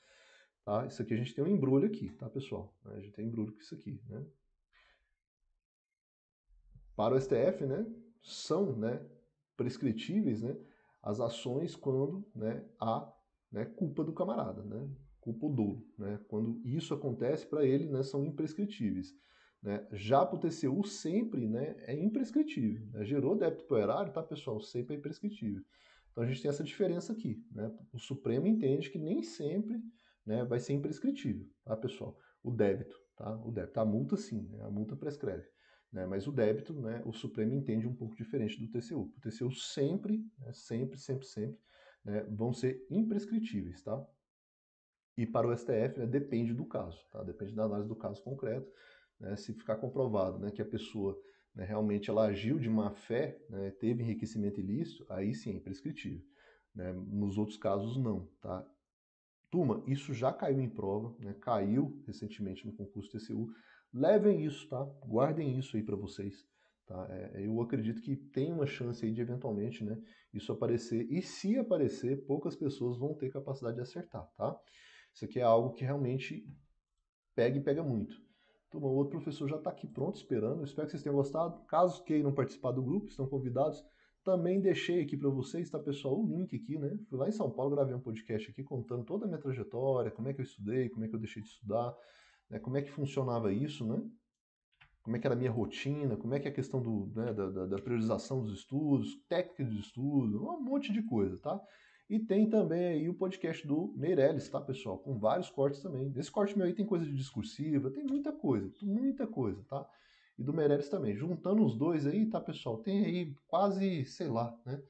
Tá? Isso aqui a gente tem um embrulho aqui, tá pessoal? A gente tem embrulho com isso aqui, né? Para o STF, né, são, né, prescritíveis, né, as ações quando né, há né, culpa do camarada, né, culpa ou dolo. Né, quando isso acontece para ele, né, são imprescritíveis. Né. Já para o TCU, sempre né, é imprescritível. Né, gerou débito para o erário, tá, pessoal? Sempre é imprescritível. Então a gente tem essa diferença aqui. Né, o Supremo entende que nem sempre né, vai ser imprescritível, tá, pessoal? O débito, tá? O débito. A multa, sim, né, a multa prescreve. Né? Mas o débito, né, o Supremo entende um pouco diferente do TCU. O TCU sempre, né, sempre, sempre, sempre né, vão ser imprescritíveis, tá? E para o STF, né, depende do caso, tá? Depende da análise do caso concreto. Né? Se ficar comprovado que a pessoa realmente ela agiu de má fé, teve enriquecimento ilícito, aí sim é imprescritível. Nos outros casos, não, tá? Turma, isso já caiu em prova, caiu recentemente no concurso TCU, Levem isso, tá? Guardem isso aí para vocês. Tá? É, é, eu acredito que tem uma chance aí de eventualmente né, isso aparecer. E se aparecer, poucas pessoas vão ter capacidade de acertar, tá? Isso aqui é algo que realmente pega e pega muito. Então, o outro professor já está aqui pronto, esperando. espero que vocês tenham gostado. Caso queiram participar do grupo, estão convidados. Também deixei aqui para vocês, tá, pessoal, o link aqui, né? Fui lá em São Paulo, gravei um podcast aqui contando toda a minha trajetória, como é que eu estudei, como é que eu deixei de estudar né, como é que funcionava isso, né? como é que era a minha rotina, como é que é a questão do, né, da, da, priorização dos estudos, técnica de estudo, um monte de coisa, tá? E tem também aí o podcast do Meirelles, tá, pessoal? Com vários cortes também. Nesse corte meu aí tem coisa de discursiva, tem muita coisa, muita coisa, tá? E do Meirelles também. Juntando os dois aí, tá, pessoal? Tem aí quase, sei lá, né?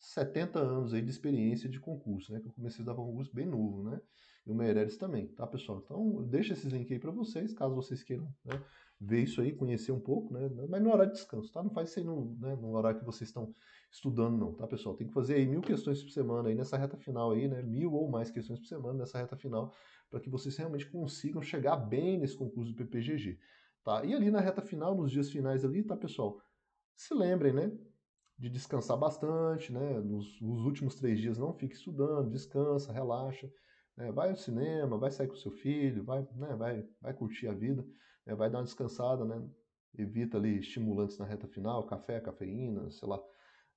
70 anos aí de experiência de concurso, né? Que eu comecei a dar concurso bem novo, né? E o Meireles também, tá, pessoal? Então, deixa esses links aí para vocês, caso vocês queiram né, ver isso aí, conhecer um pouco, né? Mas no é horário de descanso, tá? Não faz isso aí no, né, no horário que vocês estão estudando, não, tá, pessoal? Tem que fazer aí mil questões por semana aí nessa reta final aí, né? Mil ou mais questões por semana nessa reta final, para que vocês realmente consigam chegar bem nesse concurso do PPGG, tá? E ali na reta final, nos dias finais ali, tá, pessoal? Se lembrem, né? de descansar bastante, né? Nos, nos, últimos três dias não fique estudando, descansa, relaxa. Né, vai ao cinema, vai sair com seu filho, vai, né, vai, vai curtir a vida, né, vai dar uma descansada, né? evita ali estimulantes na reta final, café, cafeína, sei lá,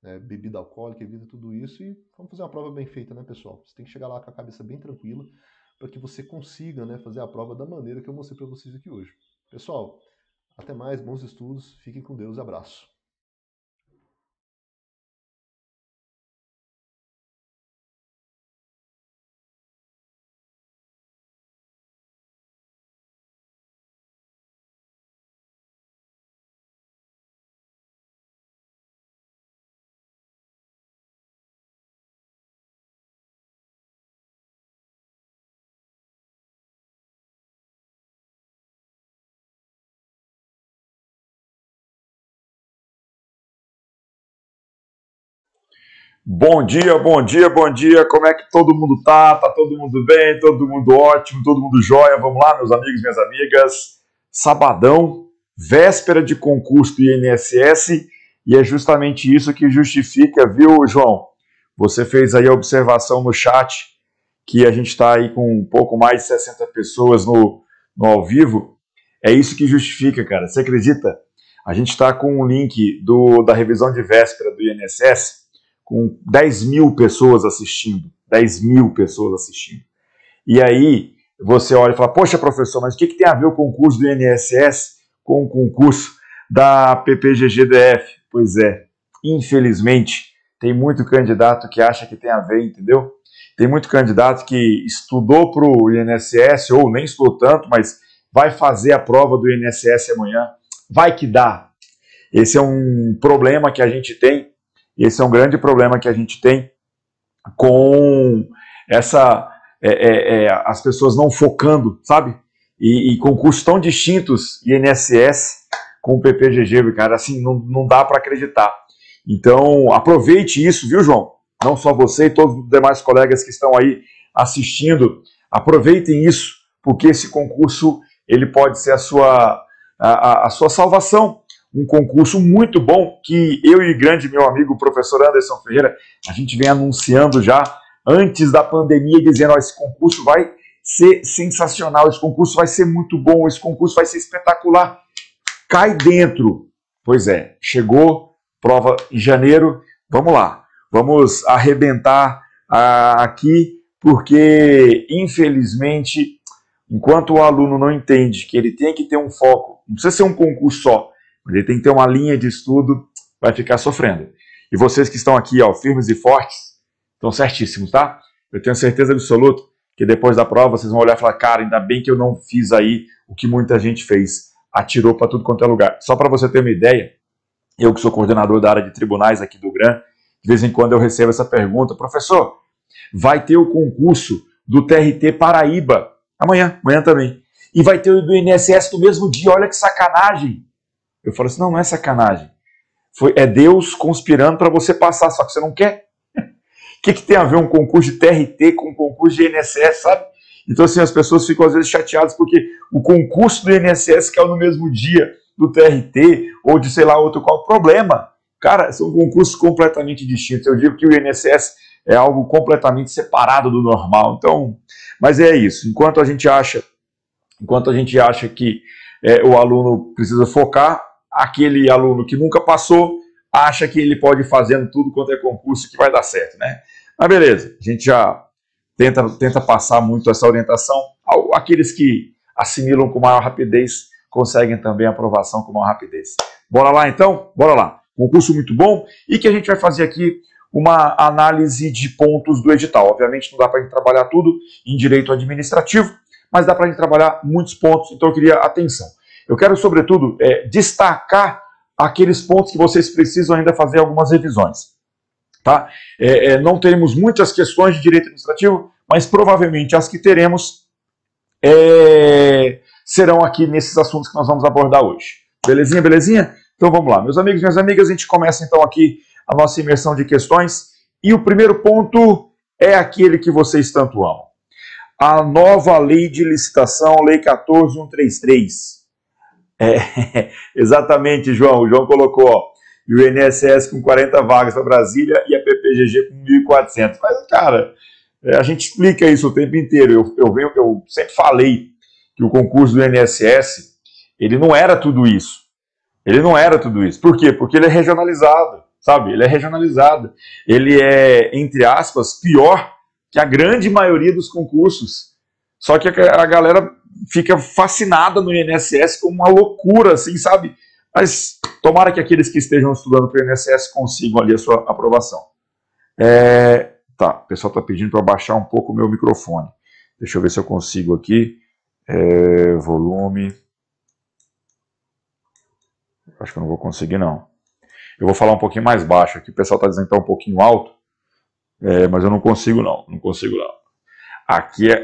né, bebida alcoólica, evita tudo isso e vamos fazer uma prova bem feita, né, pessoal? Você tem que chegar lá com a cabeça bem tranquila para que você consiga né, fazer a prova da maneira que eu mostrei para vocês aqui hoje. Pessoal, até mais, bons estudos, fiquem com Deus, abraço.
Bom dia,
bom dia, bom dia. Como é que todo mundo tá? Tá todo mundo bem? Todo mundo ótimo? Todo mundo jóia? Vamos lá, meus amigos, minhas amigas. Sabadão, véspera de concurso do INSS, e é justamente isso que justifica, viu, João? Você fez aí a observação no chat que a gente está aí com um pouco mais de 60 pessoas no, no ao vivo. É isso que justifica, cara. Você acredita? A gente está com um link do, da revisão de véspera do INSS com 10 mil pessoas assistindo. 10 mil pessoas assistindo. E aí você olha e fala, poxa professor, mas o que, que tem a ver o concurso do INSS com o concurso da PPGGDF? Pois é, infelizmente, tem muito candidato que acha que tem a ver, entendeu? Tem muito candidato que estudou para o INSS, ou nem estudou tanto, mas vai fazer a prova do INSS amanhã. Vai que dá. Esse é um problema que a gente tem e esse é um grande problema que a gente tem com essa é, é, é, as pessoas não focando, sabe? E, e concursos tão distintos, INSS com o PPGG, cara, assim, não, não dá para acreditar. Então, aproveite isso, viu, João? Não só você e todos os demais colegas que estão aí assistindo, aproveitem isso, porque esse concurso ele pode ser a sua, a, a, a sua salvação, um concurso muito bom que eu e grande meu amigo professor Anderson Ferreira, a gente vem anunciando já antes da pandemia, dizendo: ó, esse concurso vai ser sensacional, esse concurso vai ser muito bom, esse concurso vai ser espetacular. Cai dentro. Pois é, chegou, prova em janeiro, vamos lá, vamos arrebentar ah, aqui, porque infelizmente, enquanto o aluno não entende que ele tem que ter um foco, não precisa ser um concurso só, ele tem que ter uma linha de estudo, vai ficar sofrendo. E vocês que estão aqui, ó, firmes e fortes, estão certíssimos, tá? Eu tenho certeza absoluta que depois da prova vocês vão olhar e falar, cara, ainda bem que eu não fiz aí o que muita gente fez, atirou para tudo quanto é lugar. Só para você ter uma ideia, eu que sou coordenador da área de tribunais aqui do GRAM, de vez em quando eu recebo essa pergunta, professor, vai ter o concurso do TRT Paraíba amanhã, amanhã também. E vai ter o do INSS no mesmo dia, olha que sacanagem. Eu falo assim: não, não é sacanagem. Foi, é Deus conspirando para você passar, só que você não quer. O que, que tem a ver um concurso de TRT com um concurso de INSS, sabe? Então, assim, as pessoas ficam às vezes chateadas porque o concurso do INSS caiu é no mesmo dia do TRT ou de sei lá outro qual problema. Cara, são concursos completamente distintos. Eu digo que o INSS é algo completamente separado do normal. Então, mas é isso. Enquanto a gente acha, enquanto a gente acha que é, o aluno precisa focar, aquele aluno que nunca passou acha que ele pode ir fazendo tudo quanto é concurso que vai dar certo, né? Mas beleza, a gente já tenta, tenta passar muito essa orientação. Aqueles que assimilam com maior rapidez conseguem também aprovação com maior rapidez. Bora lá então? Bora lá. Concurso muito bom e que a gente vai fazer aqui uma análise de pontos do edital. Obviamente não dá para a gente trabalhar tudo em direito administrativo, mas dá para a gente trabalhar muitos pontos, então eu queria atenção. Eu quero, sobretudo, é, destacar aqueles pontos que vocês precisam ainda fazer algumas revisões. Tá? É, é, não teremos muitas questões de direito administrativo, mas provavelmente as que teremos é, serão aqui nesses assuntos que nós vamos abordar hoje. Belezinha, belezinha? Então vamos lá, meus amigos, minhas amigas, a gente começa então aqui a nossa imersão de questões. E o primeiro ponto é aquele que vocês tanto amam. A nova lei de licitação, Lei 14133 é, exatamente, João. O João colocou, ó, e o INSS com 40 vagas para Brasília e a PPGG com 1.400. Mas, cara, é, a gente explica isso o tempo inteiro. Eu, eu, venho, eu sempre falei que o concurso do INSS, ele não era tudo isso. Ele não era tudo isso. Por quê? Porque ele é regionalizado, sabe? Ele é regionalizado. Ele é, entre aspas, pior que a grande maioria dos concursos. Só que a, a galera fica fascinada no INSS como uma loucura, assim, sabe? Mas tomara que aqueles que estejam estudando para o INSS consigam ali a sua aprovação. É, tá, o pessoal está pedindo para baixar um pouco o meu microfone. Deixa eu ver se eu consigo aqui. É, volume. Acho que eu não vou conseguir, não. Eu vou falar um pouquinho mais baixo aqui. O pessoal está dizendo que está um pouquinho alto. É, mas eu não consigo, não. Não consigo, não. Aqui é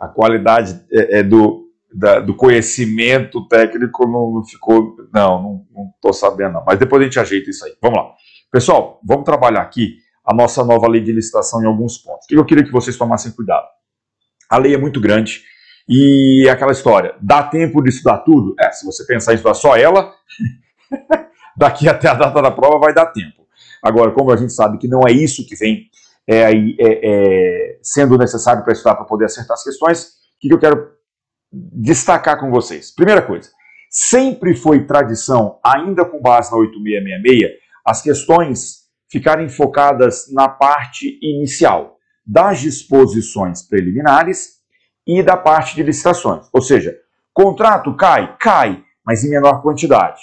a qualidade é, é do, da, do conhecimento técnico não ficou. Não, não estou sabendo, não. Mas depois a gente ajeita isso aí. Vamos lá. Pessoal, vamos trabalhar aqui a nossa nova lei de licitação em alguns pontos. O que eu queria que vocês tomassem cuidado? A lei é muito grande e é aquela história, dá tempo de estudar tudo? É, se você pensar em estudar só ela, daqui até a data da prova vai dar tempo. Agora, como a gente sabe que não é isso que vem é, é, é, sendo necessário para estudar para poder acertar as questões, o que eu quero destacar com vocês? Primeira coisa, sempre foi tradição, ainda com base na 8666, as questões ficarem focadas na parte inicial das disposições preliminares e da parte de licitações. Ou seja, contrato cai, cai, mas em menor quantidade.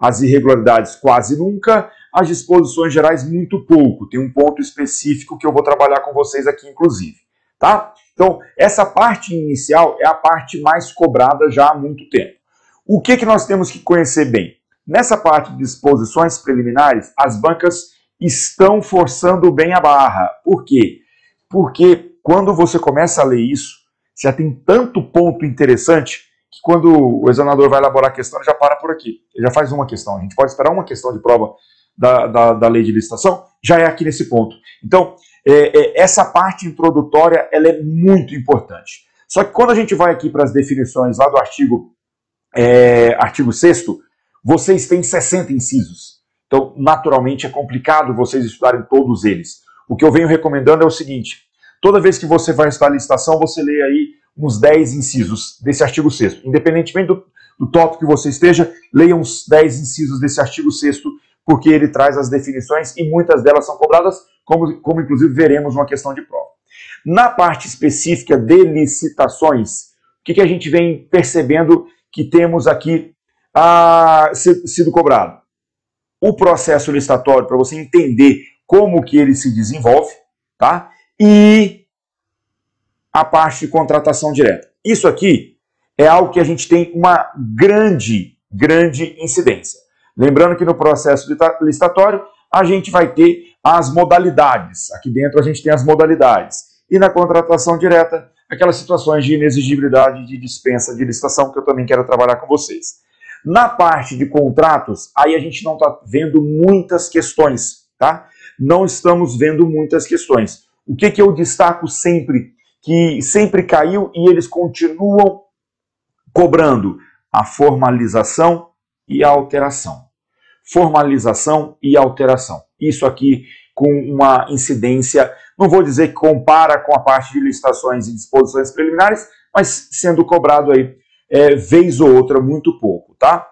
As irregularidades quase nunca, as disposições gerais, muito pouco. Tem um ponto específico que eu vou trabalhar com vocês aqui, inclusive. Tá? Então, essa parte inicial é a parte mais cobrada já há muito tempo. O que, que nós temos que conhecer bem? Nessa parte de disposições preliminares, as bancas estão forçando bem a barra. Por quê? Porque quando você começa a ler isso, já tem tanto ponto interessante que quando o examinador vai elaborar a questão, ele já para por aqui. Ele já faz uma questão. A gente pode esperar uma questão de prova da, da, da lei de licitação, já é aqui nesse ponto. Então, é, é, essa parte introdutória ela é muito importante. Só que quando a gente vai aqui para as definições lá do artigo, é, artigo 6 vocês têm 60 incisos. Então, naturalmente, é complicado vocês estudarem todos eles. O que eu venho recomendando é o seguinte: toda vez que você vai estudar a licitação, você lê aí uns 10 incisos desse artigo 6. Independentemente do, do tópico que você esteja, leia uns 10 incisos desse artigo 6 porque ele traz as definições e muitas delas são cobradas, como, como inclusive veremos uma questão de prova. Na parte específica de licitações, o que, que a gente vem percebendo que temos aqui ah, sido cobrado? O processo licitatório, para você entender como que ele se desenvolve, tá? E a parte de contratação direta. Isso aqui é algo que a gente tem uma grande, grande incidência. Lembrando que no processo licitatório a gente vai ter as modalidades. Aqui dentro a gente tem as modalidades. E na contratação direta, aquelas situações de inexigibilidade de dispensa de licitação que eu também quero trabalhar com vocês. Na parte de contratos, aí a gente não está vendo muitas questões, tá? Não estamos vendo muitas questões. O que, que eu destaco sempre, que sempre caiu e eles continuam cobrando? A formalização e alteração. Formalização e alteração. Isso aqui com uma incidência, não vou dizer que compara com a parte de licitações e disposições preliminares, mas sendo cobrado aí é, vez ou outra muito pouco, tá?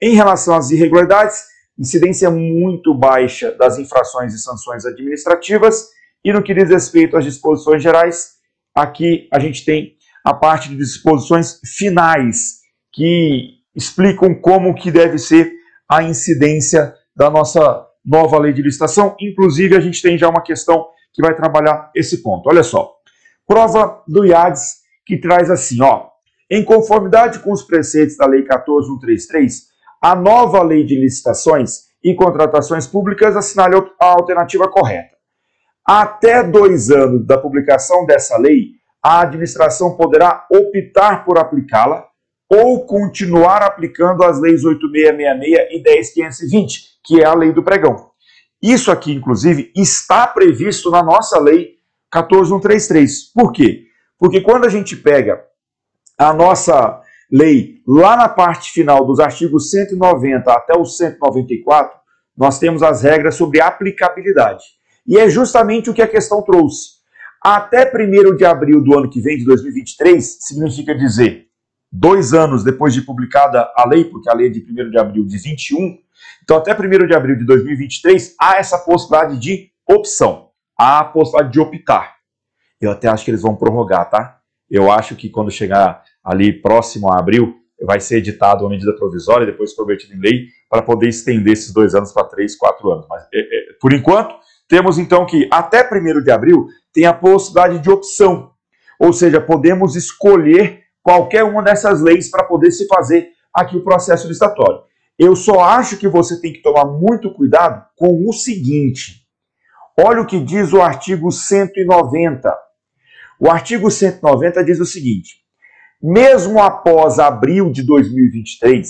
Em relação às irregularidades, incidência muito baixa das infrações e sanções administrativas. E no que diz respeito às disposições gerais, aqui a gente tem a parte de disposições finais, que explicam como que deve ser a incidência da nossa nova lei de licitação. Inclusive, a gente tem já uma questão que vai trabalhar esse ponto. Olha só. Prova do IADES que traz assim, ó. Em conformidade com os preceitos da Lei 14133, a nova Lei de Licitações e Contratações Públicas assinale a alternativa correta. Até dois anos da publicação dessa lei, a administração poderá optar por aplicá-la ou continuar aplicando as leis 8666 e 10520, que é a lei do pregão. Isso aqui, inclusive, está previsto na nossa lei 14133. Por quê? Porque quando a gente pega a nossa lei lá na parte final dos artigos 190 até o 194, nós temos as regras sobre aplicabilidade. E é justamente o que a questão trouxe. Até 1 de abril do ano que vem, de 2023, significa dizer dois anos depois de publicada a lei, porque a lei é de 1 de abril de 21, então até 1 de abril de 2023 há essa possibilidade de opção, há a possibilidade de optar. Eu até acho que eles vão prorrogar, tá? Eu acho que quando chegar ali próximo a abril, vai ser editada uma medida provisória, depois convertida em lei, para poder estender esses dois anos para três, quatro anos. Mas, é, é, por enquanto, temos então que até 1 de abril tem a possibilidade de opção, ou seja, podemos escolher qualquer uma dessas leis para poder se fazer aqui o processo licitatório. Eu só acho que você tem que tomar muito cuidado com o seguinte. Olha o que diz o artigo 190. O artigo 190 diz o seguinte: mesmo após abril de 2023,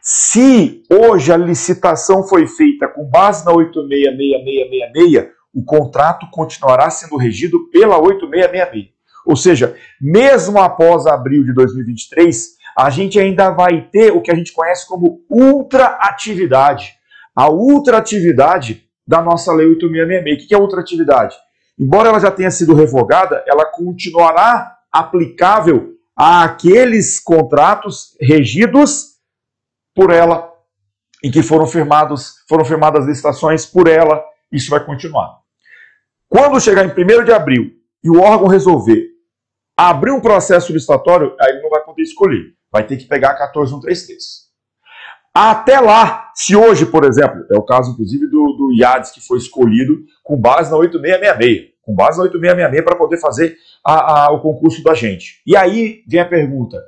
se hoje a licitação foi feita com base na 866666, o contrato continuará sendo regido pela 8666. Ou seja, mesmo após abril de 2023, a gente ainda vai ter o que a gente conhece como ultraatividade. A ultraatividade da nossa Lei 8666. O que é ultraatividade? Embora ela já tenha sido revogada, ela continuará aplicável àqueles contratos regidos por ela, em que foram, firmados, foram firmadas licitações por ela. Isso vai continuar. Quando chegar em 1 de abril e o órgão resolver abrir um processo substitutório, aí ele não vai poder escolher. Vai ter que pegar a 14133. Até lá, se hoje, por exemplo, é o caso inclusive do, do IADES que foi escolhido com base na 8666, com base na 8666 para poder fazer a, a, o concurso da gente. E aí vem a pergunta: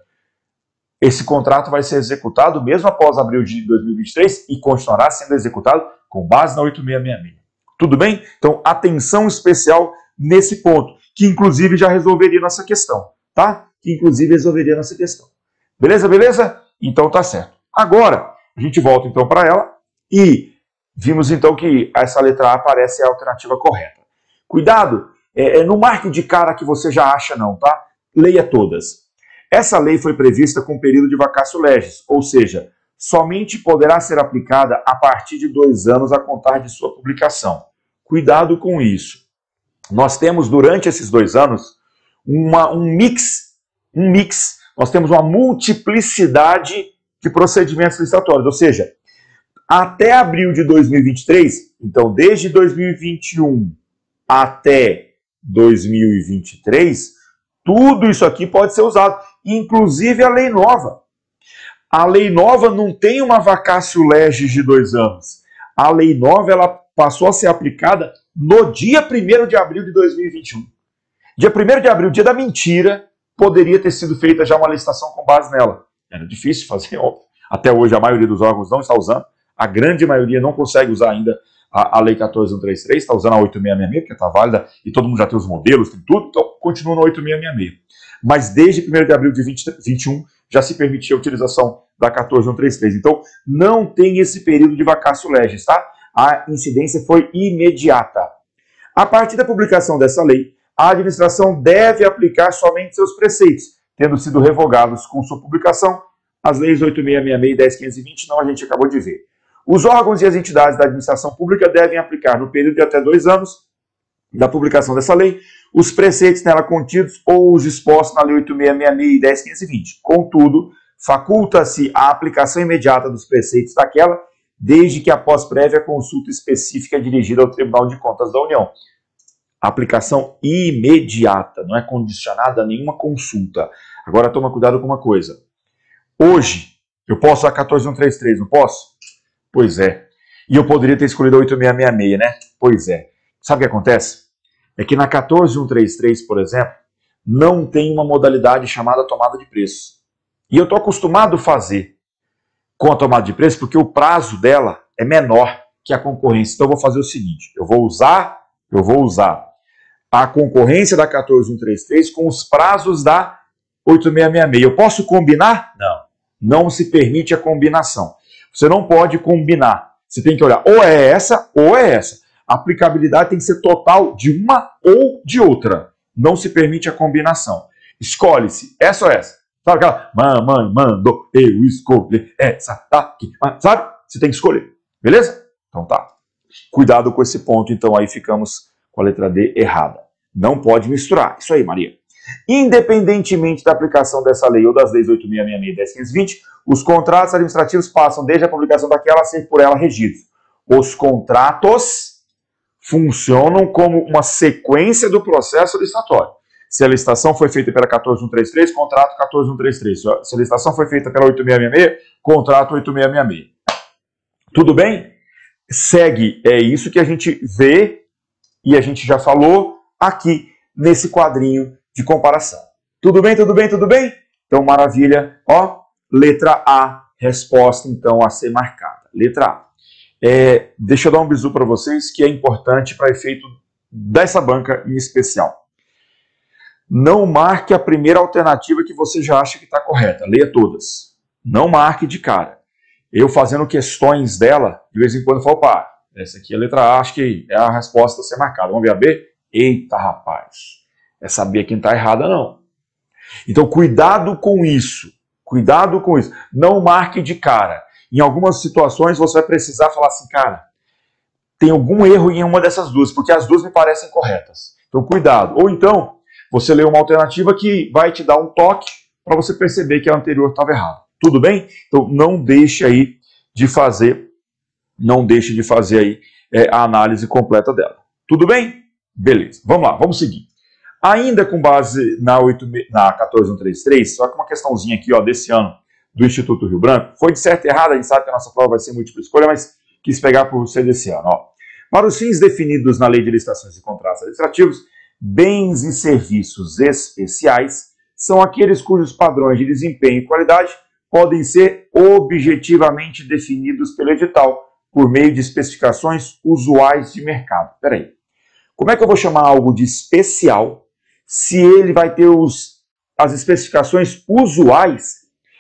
esse contrato vai ser executado mesmo após abril de 2023 e continuará sendo executado com base na 8666. Tudo bem? Então, atenção especial nesse ponto que inclusive já resolveria nossa questão, tá? Que inclusive resolveria nossa questão. Beleza, beleza? Então tá certo. Agora, a gente volta então para ela e vimos então que essa letra A parece a alternativa correta. Cuidado, é, é, não marque de cara que você já acha não, tá? Leia todas. Essa lei foi prevista com período de vacácio legis, ou seja, somente poderá ser aplicada a partir de dois anos a contar de sua publicação. Cuidado com isso nós temos durante esses dois anos uma, um mix, um mix, nós temos uma multiplicidade de procedimentos licitatórios, ou seja, até abril de 2023, então desde 2021 até 2023, tudo isso aqui pode ser usado, inclusive a lei nova. A lei nova não tem uma vacácio legis de dois anos. A lei nova ela passou a ser aplicada no dia 1 de abril de 2021. Dia 1 de abril, dia da mentira, poderia ter sido feita já uma licitação com base nela. Era difícil fazer, óbvio. Até hoje a maioria dos órgãos não está usando, a grande maioria não consegue usar ainda a, a Lei 14133, está usando a 8666, porque está válida e todo mundo já tem os modelos, tem tudo, então continua na 8666. Mas desde 1 de abril de 2021 já se permitia a utilização da 14133. Então não tem esse período de vacácio legis, tá? a incidência foi imediata. A partir da publicação dessa lei, a administração deve aplicar somente seus preceitos, tendo sido revogados com sua publicação as leis 8666 e 10520, não a gente acabou de ver. Os órgãos e as entidades da administração pública devem aplicar, no período de até dois anos da publicação dessa lei, os preceitos nela contidos ou os expostos na Lei 8666 e 10520. Contudo, faculta-se a aplicação imediata dos preceitos daquela desde que após prévia consulta específica é dirigida ao Tribunal de Contas da União. Aplicação imediata, não é condicionada a nenhuma consulta. Agora toma cuidado com uma coisa. Hoje, eu posso a 14133, não posso? Pois é. E eu poderia ter escolhido a 8666, né? Pois é. Sabe o que acontece? É que na 14133, por exemplo, não tem uma modalidade chamada tomada de preço. E eu estou acostumado a fazer com a tomada de preço, porque o prazo dela é menor que a concorrência. Então eu vou fazer o seguinte: eu vou usar, eu vou usar a concorrência da 14133 com os prazos da 8666. Eu posso combinar? Não. Não se permite a combinação. Você não pode combinar. Você tem que olhar ou é essa ou é essa. A aplicabilidade tem que ser total de uma ou de outra. Não se permite a combinação. Escolhe-se essa ou essa. Sabe aquela? Mamãe mandou eu escolher essa daqui. Ah, sabe? Você tem que escolher. Beleza? Então tá. Cuidado com esse ponto, então aí ficamos com a letra D errada. Não pode misturar. Isso aí, Maria. Independentemente da aplicação dessa lei ou das leis 8666 e 10520, os contratos administrativos passam desde a publicação daquela a ser por ela regidos. Os contratos funcionam como uma sequência do processo licitatório. Se a licitação foi feita pela 14133, contrato 14133. Se a licitação foi feita pela 8666, contrato 8666. Tudo bem? Segue. É isso que a gente vê e a gente já falou aqui nesse quadrinho de comparação. Tudo bem, tudo bem, tudo bem? Então, maravilha. Ó, letra A, resposta então a ser marcada. Letra A. É, deixa eu dar um bisu para vocês que é importante para efeito dessa banca em especial. Não marque a primeira alternativa que você já acha que está correta. Leia todas. Não marque de cara. Eu fazendo questões dela, de vez em quando eu falo, pá, essa aqui é a letra A, acho que é a resposta a ser marcada. Vamos ver a B? Eita, rapaz. É B quem não está errada, não. Então, cuidado com isso. Cuidado com isso. Não marque de cara. Em algumas situações, você vai precisar falar assim, cara, tem algum erro em uma dessas duas, porque as duas me parecem corretas. Então, cuidado. Ou então, você lê uma alternativa que vai te dar um toque para você perceber que a anterior estava errada. Tudo bem? Então não deixe aí de fazer, não deixe de fazer aí é, a análise completa dela. Tudo bem? Beleza. Vamos lá, vamos seguir. Ainda com base na, 8, na 14133, só que uma questãozinha aqui ó, desse ano do Instituto Rio Branco, foi de certo e errado, a gente sabe que a nossa prova vai ser múltipla escolha, mas quis pegar por você desse ano. Ó. Para os fins definidos na Lei de Licitações e Contratos Administrativos, Bens e serviços especiais são aqueles cujos padrões de desempenho e qualidade podem ser objetivamente definidos pelo edital, por meio de especificações usuais de mercado. Peraí, como é que eu vou chamar algo de especial se ele vai ter os, as especificações usuais?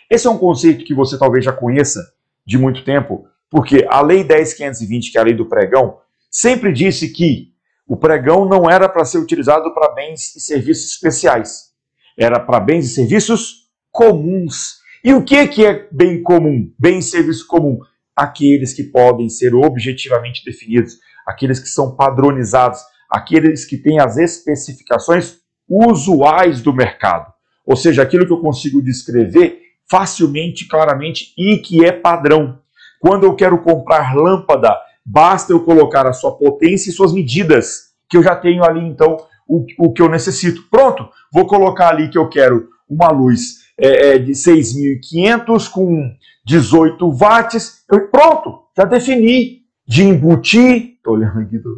Esse é um conceito que você talvez já conheça de muito tempo, porque a Lei 10.520, que é a lei do pregão, sempre disse que o pregão não era para ser utilizado para bens e serviços especiais. Era para bens e serviços comuns. E o que, que é bem comum? Bem e serviço comum? Aqueles que podem ser objetivamente definidos, aqueles que são padronizados, aqueles que têm as especificações usuais do mercado. Ou seja, aquilo que eu consigo descrever facilmente, claramente e que é padrão. Quando eu quero comprar lâmpada, Basta eu colocar a sua potência e suas medidas, que eu já tenho ali então o, o que eu necessito. Pronto, vou colocar ali que eu quero uma luz é, é de 6.500 com 18 watts. Eu, pronto, já defini de embutir, estou olhando aqui, tô...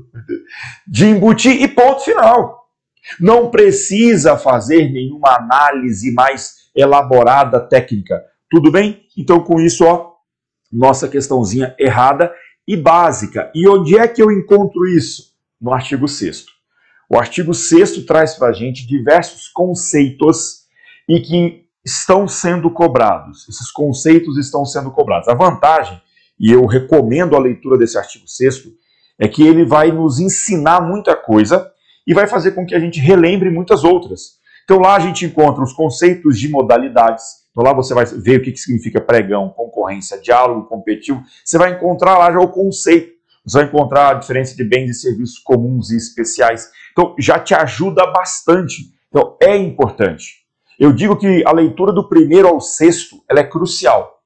de embutir e ponto final. Não precisa fazer nenhuma análise mais elaborada técnica. Tudo bem? Então, com isso, ó, nossa questãozinha errada e básica. E onde é que eu encontro isso? No artigo 6. O artigo 6 traz para a gente diversos conceitos e que estão sendo cobrados. Esses conceitos estão sendo cobrados. A vantagem, e eu recomendo a leitura desse artigo 6, é que ele vai nos ensinar muita coisa e vai fazer com que a gente relembre muitas outras. Então lá a gente encontra os conceitos de modalidades, então lá você vai ver o que, que significa pregão, concorrência, diálogo competitivo. Você vai encontrar lá já o conceito. Você vai encontrar a diferença de bens e serviços comuns e especiais. Então já te ajuda bastante. Então é importante. Eu digo que a leitura do primeiro ao sexto ela é crucial.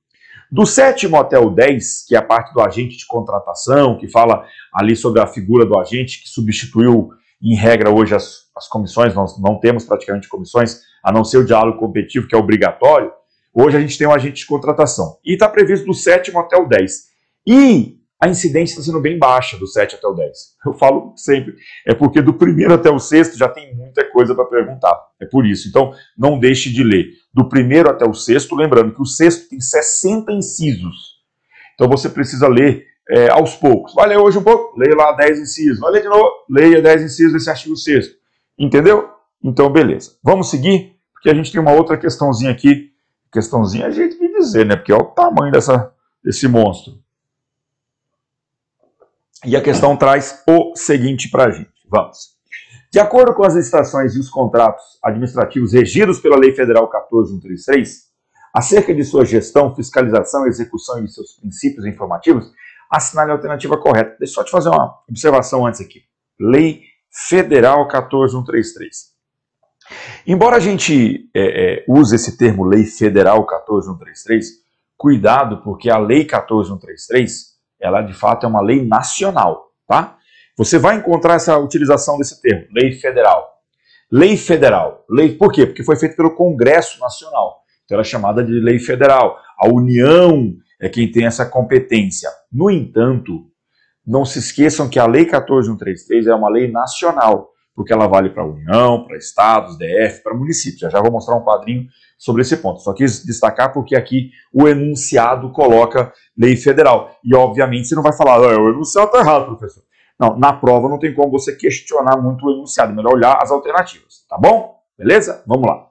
Do sétimo até o dez, que é a parte do agente de contratação, que fala ali sobre a figura do agente que substituiu, em regra, hoje as, as comissões, nós não temos praticamente comissões, a não ser o diálogo competitivo, que é obrigatório, hoje a gente tem um agente de contratação. E está previsto do sétimo até o 10. E a incidência está sendo bem baixa, do 7 até o 10. Eu falo sempre, é porque do primeiro até o sexto já tem muita coisa para perguntar. É por isso. Então, não deixe de ler. Do primeiro até o sexto, lembrando que o sexto tem 60 incisos. Então, você precisa ler é, aos poucos. Vai ler hoje um pouco? Leia lá 10 incisos. Vai ler de novo? Leia 10 incisos desse artigo sexto. Entendeu? Então, beleza. Vamos seguir? que a gente tem uma outra questãozinha aqui. Questãozinha é jeito de dizer, né? Porque olha o tamanho dessa, desse monstro. E a questão traz o seguinte para a gente. Vamos. De acordo com as licitações e os contratos administrativos regidos pela Lei Federal 14133, acerca de sua gestão, fiscalização execução e de seus princípios informativos, assinale a alternativa correta. Deixa eu só te fazer uma observação antes aqui. Lei Federal 14133. Embora a gente é, é, use esse termo lei federal 14133, cuidado porque a lei 14133, ela de fato é uma lei nacional, tá? Você vai encontrar essa utilização desse termo, lei federal. Lei federal. Lei, por quê? Porque foi feita pelo Congresso Nacional. Então ela é chamada de lei federal. A União é quem tem essa competência. No entanto, não se esqueçam que a lei 14133 é uma lei nacional porque ela vale para a União, para estados, DF, para municípios. Já já vou mostrar um quadrinho sobre esse ponto. Só quis destacar porque aqui o enunciado coloca lei federal. E, obviamente, você não vai falar, oh, o enunciado está errado, professor. Não, na prova não tem como você questionar muito o enunciado. É melhor olhar as alternativas, tá bom? Beleza? Vamos lá.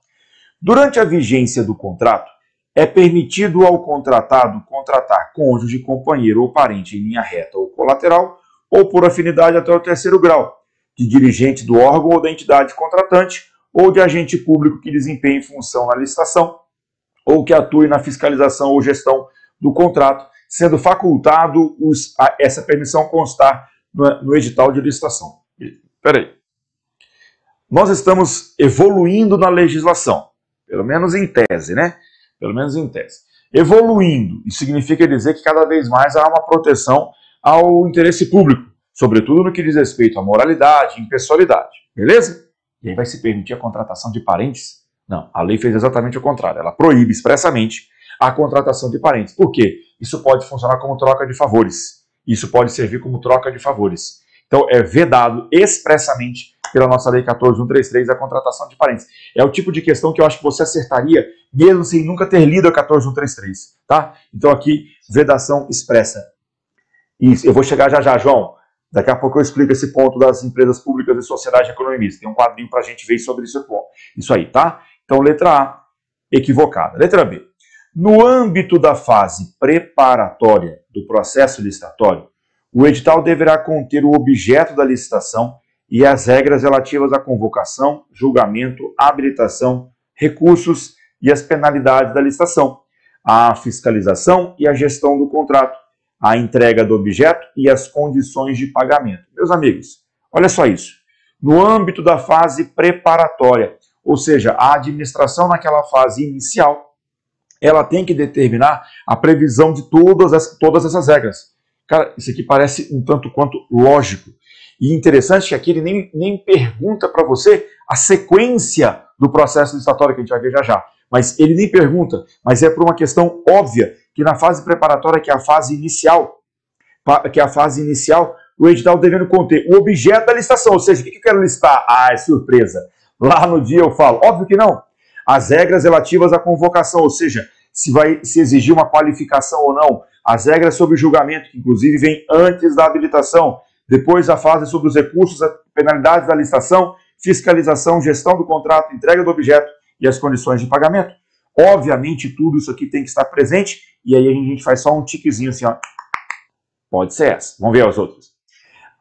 Durante a vigência do contrato, é permitido ao contratado contratar cônjuge, companheiro ou parente em linha reta ou colateral ou por afinidade até o terceiro grau, de dirigente do órgão ou da entidade contratante, ou de agente público que desempenhe função na licitação, ou que atue na fiscalização ou gestão do contrato, sendo facultado os, a, essa permissão constar no, no edital de licitação. Peraí. Nós estamos evoluindo na legislação, pelo menos em tese, né? Pelo menos em tese. Evoluindo, isso significa dizer que cada vez mais há uma proteção ao interesse público sobretudo no que diz respeito à moralidade, e impessoalidade, beleza? E aí vai se permitir a contratação de parentes? Não, a lei fez exatamente o contrário, ela proíbe expressamente a contratação de parentes. Por quê? Isso pode funcionar como troca de favores. Isso pode servir como troca de favores. Então é vedado expressamente pela nossa lei 14133 a contratação de parentes. É o tipo de questão que eu acho que você acertaria mesmo sem nunca ter lido a 14133, tá? Então aqui vedação expressa. Isso, eu vou chegar já já, João. Daqui a pouco eu explico esse ponto das empresas públicas e sociedade economista. Tem um quadrinho para a gente ver sobre isso, isso aí, tá? Então, letra A, equivocada. Letra B. No âmbito da fase preparatória do processo licitatório, o edital deverá conter o objeto da licitação e as regras relativas à convocação, julgamento, habilitação, recursos e as penalidades da licitação, a fiscalização e a gestão do contrato, a entrega do objeto e as condições de pagamento. Meus amigos, olha só isso. No âmbito da fase preparatória, ou seja, a administração naquela fase inicial, ela tem que determinar a previsão de todas, as, todas essas regras. Cara, isso aqui parece um tanto quanto lógico. E interessante que aqui ele nem, nem pergunta para você a sequência do processo licitatório que a gente vai ver já já. Mas ele nem pergunta, mas é por uma questão óbvia que na fase preparatória, que é a fase inicial, que é a fase inicial, o edital devendo conter o objeto da licitação, ou seja, o que eu quero listar? Ah, é surpresa. Lá no dia eu falo, óbvio que não. As regras relativas à convocação, ou seja, se vai se exigir uma qualificação ou não, as regras sobre o julgamento, que inclusive vem antes da habilitação, depois a fase sobre os recursos, as penalidades da licitação, fiscalização, gestão do contrato, entrega do objeto e as condições de pagamento. Obviamente, tudo isso aqui tem que estar presente e aí a gente faz só um tiquezinho assim, ó. Pode ser essa. Vamos ver as outras.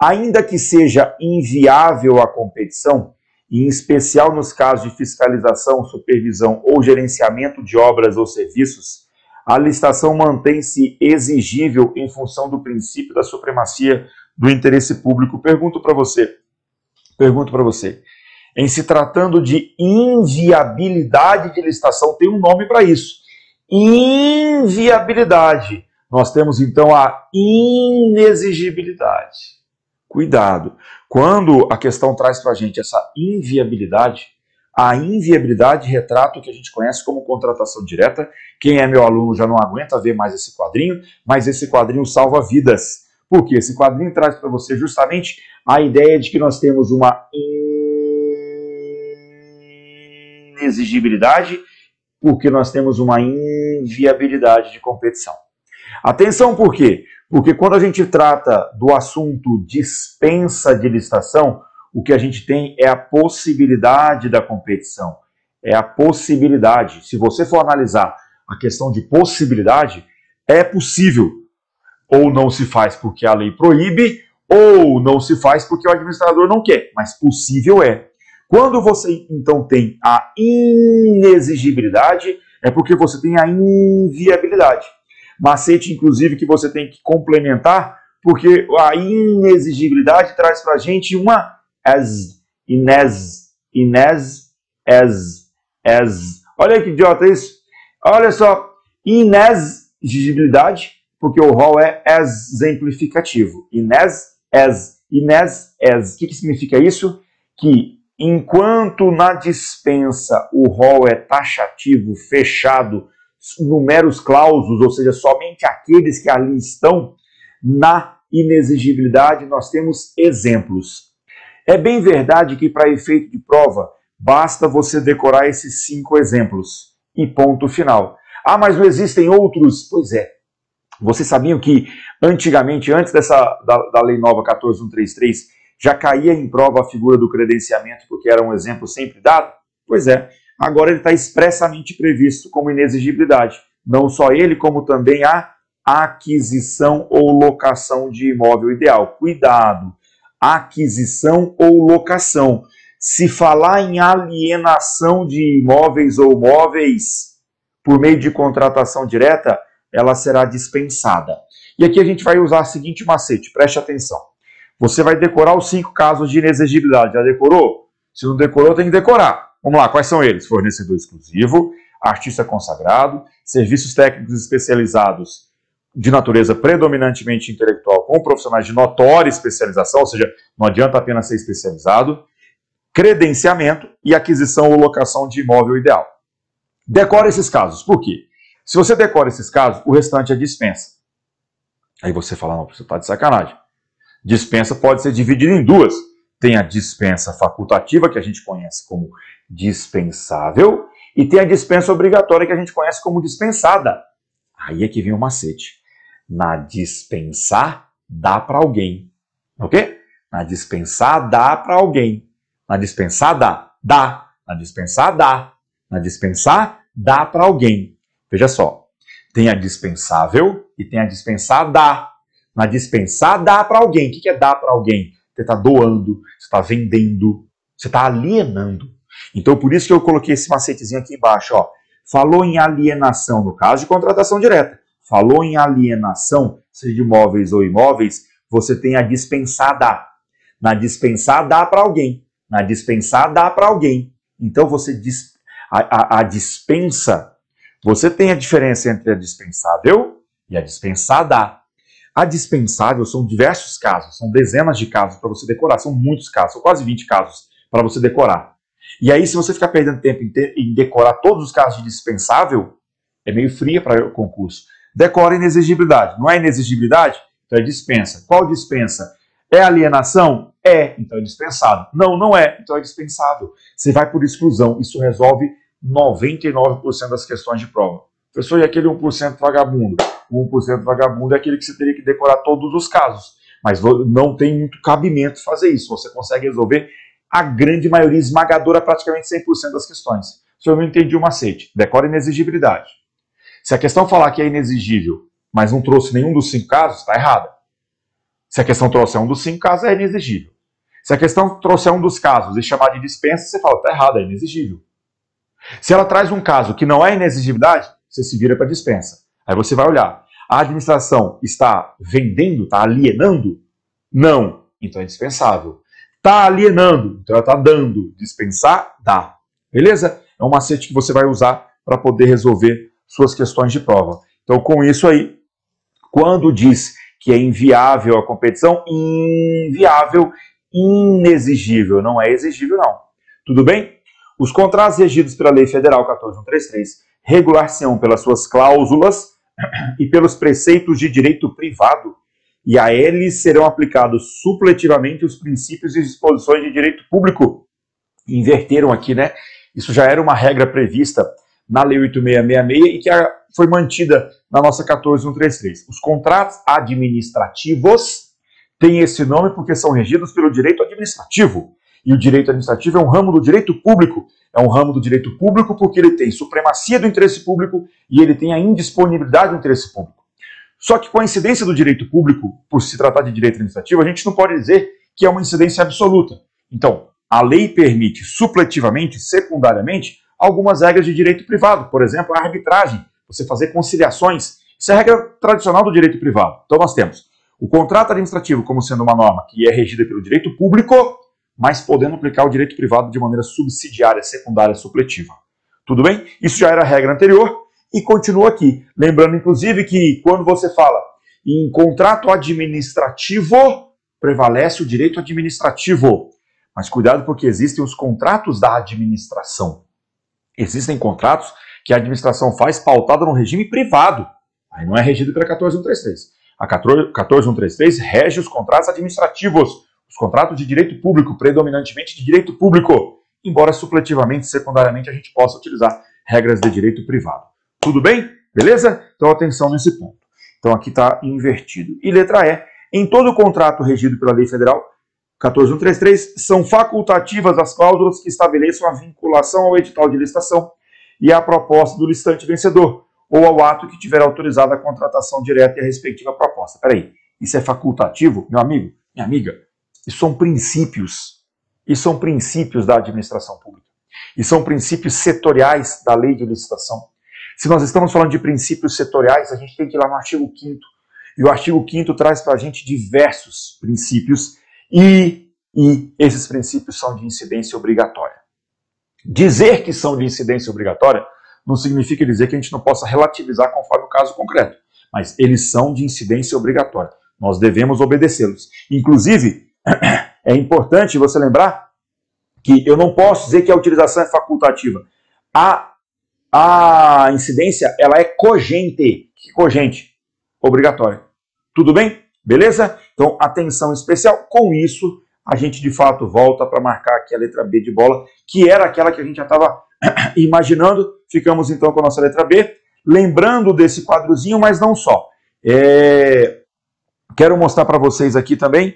Ainda que seja inviável a competição, e em especial nos casos de fiscalização, supervisão ou gerenciamento de obras ou serviços, a licitação mantém-se exigível em função do princípio da supremacia do interesse público. Pergunto para você, pergunto para você, em se tratando de inviabilidade de licitação, tem um nome para isso inviabilidade. Nós temos então a inexigibilidade. Cuidado. Quando a questão traz para a gente essa inviabilidade, a inviabilidade retrata o que a gente conhece como contratação direta. Quem é meu aluno já não aguenta ver mais esse quadrinho, mas esse quadrinho salva vidas. Porque esse quadrinho traz para você justamente a ideia de que nós temos uma inexigibilidade porque nós temos uma inviabilidade de competição. Atenção por quê? Porque quando a gente trata do assunto dispensa de licitação, o que a gente tem é a possibilidade da competição. É a possibilidade. Se você for analisar a questão de possibilidade, é possível. Ou não se faz porque a lei proíbe, ou não se faz porque o administrador não quer. Mas possível é. Quando você então tem a inexigibilidade, é porque você tem a inviabilidade. Macete, inclusive, que você tem que complementar, porque a inexigibilidade traz para a gente uma as, inés, inés, as, as. Olha que idiota isso. Olha só, inexigibilidade, porque o rol é exemplificativo. Inés, as, inés, as. O que, que significa isso? Que Enquanto na dispensa o rol é taxativo, fechado, numeros clausos, ou seja, somente aqueles que ali estão, na inexigibilidade nós temos exemplos. É bem verdade que para efeito de prova basta você decorar esses cinco exemplos e ponto final. Ah, mas não existem outros? Pois é. Vocês sabiam que antigamente, antes dessa da, da lei nova 14133, já caía em prova a figura do credenciamento, porque era um exemplo sempre dado? Pois é, agora ele está expressamente previsto como inexigibilidade. Não só ele, como também a aquisição ou locação de imóvel ideal. Cuidado! Aquisição ou locação. Se falar em alienação de imóveis ou móveis por meio de contratação direta, ela será dispensada. E aqui a gente vai usar o seguinte macete, preste atenção. Você vai decorar os cinco casos de inexigibilidade. Já decorou? Se não decorou, tem que decorar. Vamos lá, quais são eles? Fornecedor exclusivo, artista consagrado, serviços técnicos especializados de natureza predominantemente intelectual com profissionais de notória especialização, ou seja, não adianta apenas ser especializado, credenciamento e aquisição ou locação de imóvel ideal. Decore esses casos, por quê? Se você decora esses casos, o restante é dispensa. Aí você fala, não, você está de sacanagem. Dispensa pode ser dividida em duas. Tem a dispensa facultativa, que a gente conhece como dispensável, e tem a dispensa obrigatória, que a gente conhece como dispensada. Aí é que vem o macete. Na dispensar, dá para alguém. Ok? Na dispensar, dá para alguém. Na dispensar, dá. Dá. Na dispensar, dá. Na dispensar, dá para alguém. Veja só. Tem a dispensável e tem a dispensar, dá. Na dispensar, dá para alguém. O que é dar para alguém? Você está doando, você está vendendo, você está alienando. Então, por isso que eu coloquei esse macetezinho aqui embaixo. Ó. Falou em alienação, no caso de contratação direta. Falou em alienação, seja de móveis ou imóveis, você tem a dispensar, dá. Na dispensar, dá para alguém. Na dispensar, dá para alguém. Então, você dis... a, a, a dispensa, você tem a diferença entre a dispensável e a dispensada dispensável são diversos casos, são dezenas de casos para você decorar, são muitos casos, são quase 20 casos para você decorar. E aí, se você ficar perdendo tempo em, ter, em decorar todos os casos de dispensável, é meio fria para o concurso. Decora inexigibilidade. Não é inexigibilidade? Então é dispensa. Qual dispensa? É alienação? É, então é dispensado. Não, não é, então é dispensável. Você vai por exclusão. Isso resolve 99% das questões de prova. Professor, e aquele 1% vagabundo? 1% vagabundo é aquele que você teria que decorar todos os casos. Mas não tem muito cabimento fazer isso. Você consegue resolver a grande maioria esmagadora, praticamente 100% das questões. Se eu não entendi o macete, decora inexigibilidade. Se a questão falar que é inexigível, mas não trouxe nenhum dos cinco casos, está errada. Se a questão trouxer um dos cinco casos, é inexigível. Se a questão trouxer um dos casos e chamar de dispensa, você fala, está errada, é inexigível. Se ela traz um caso que não é inexigibilidade, você se vira para dispensa. Aí você vai olhar, a administração está vendendo, está alienando? Não, então é dispensável. Está alienando, então ela está dando. Dispensar, dá. Beleza? É um macete que você vai usar para poder resolver suas questões de prova. Então, com isso aí, quando diz que é inviável a competição, inviável, inexigível, não é exigível não. Tudo bem? Os contratos regidos pela Lei Federal 14133 regular-se-ão pelas suas cláusulas e pelos preceitos de direito privado, e a eles serão aplicados supletivamente os princípios e disposições de direito público. Inverteram aqui, né? Isso já era uma regra prevista na Lei 8666 e que foi mantida na nossa 14133. Os contratos administrativos têm esse nome porque são regidos pelo direito administrativo. E o direito administrativo é um ramo do direito público. É um ramo do direito público porque ele tem supremacia do interesse público e ele tem a indisponibilidade do interesse público. Só que com a incidência do direito público, por se tratar de direito administrativo, a gente não pode dizer que é uma incidência absoluta. Então, a lei permite supletivamente, secundariamente, algumas regras de direito privado, por exemplo, a arbitragem, você fazer conciliações. Isso é a regra tradicional do direito privado. Então, nós temos o contrato administrativo como sendo uma norma que é regida pelo direito público mas podendo aplicar o direito privado de maneira subsidiária, secundária, supletiva. Tudo bem? Isso já era a regra anterior e continua aqui. Lembrando, inclusive, que quando você fala em contrato administrativo, prevalece o direito administrativo. Mas cuidado porque existem os contratos da administração. Existem contratos que a administração faz pautada no regime privado. Aí não é regido pela 14133. A 14133 rege os contratos administrativos os contratos de direito público, predominantemente de direito público, embora supletivamente, secundariamente, a gente possa utilizar regras de direito privado. Tudo bem? Beleza? Então atenção nesse ponto. Então aqui está invertido. E letra E. Em todo contrato regido pela lei federal 14133, são facultativas as cláusulas que estabeleçam a vinculação ao edital de licitação e à proposta do licitante vencedor, ou ao ato que tiver autorizado a contratação direta e a respectiva proposta. Peraí, isso é facultativo, meu amigo, minha amiga? e são princípios, e são princípios da administração pública, e são princípios setoriais da lei de licitação. Se nós estamos falando de princípios setoriais, a gente tem que ir lá no artigo 5 e o artigo 5 traz para a gente diversos princípios, e, e esses princípios são de incidência obrigatória. Dizer que são de incidência obrigatória não significa dizer que a gente não possa relativizar conforme o caso concreto, mas eles são de incidência obrigatória. Nós devemos obedecê-los. Inclusive, é importante você lembrar que eu não posso dizer que a utilização é facultativa. A, a incidência ela é cogente, cogente, obrigatória. Tudo bem? Beleza? Então, atenção especial. Com isso, a gente de fato volta para marcar aqui a letra B de bola, que era aquela que a gente já estava imaginando. Ficamos então com a nossa letra B, lembrando desse quadrozinho, mas não só. É... Quero mostrar para vocês aqui também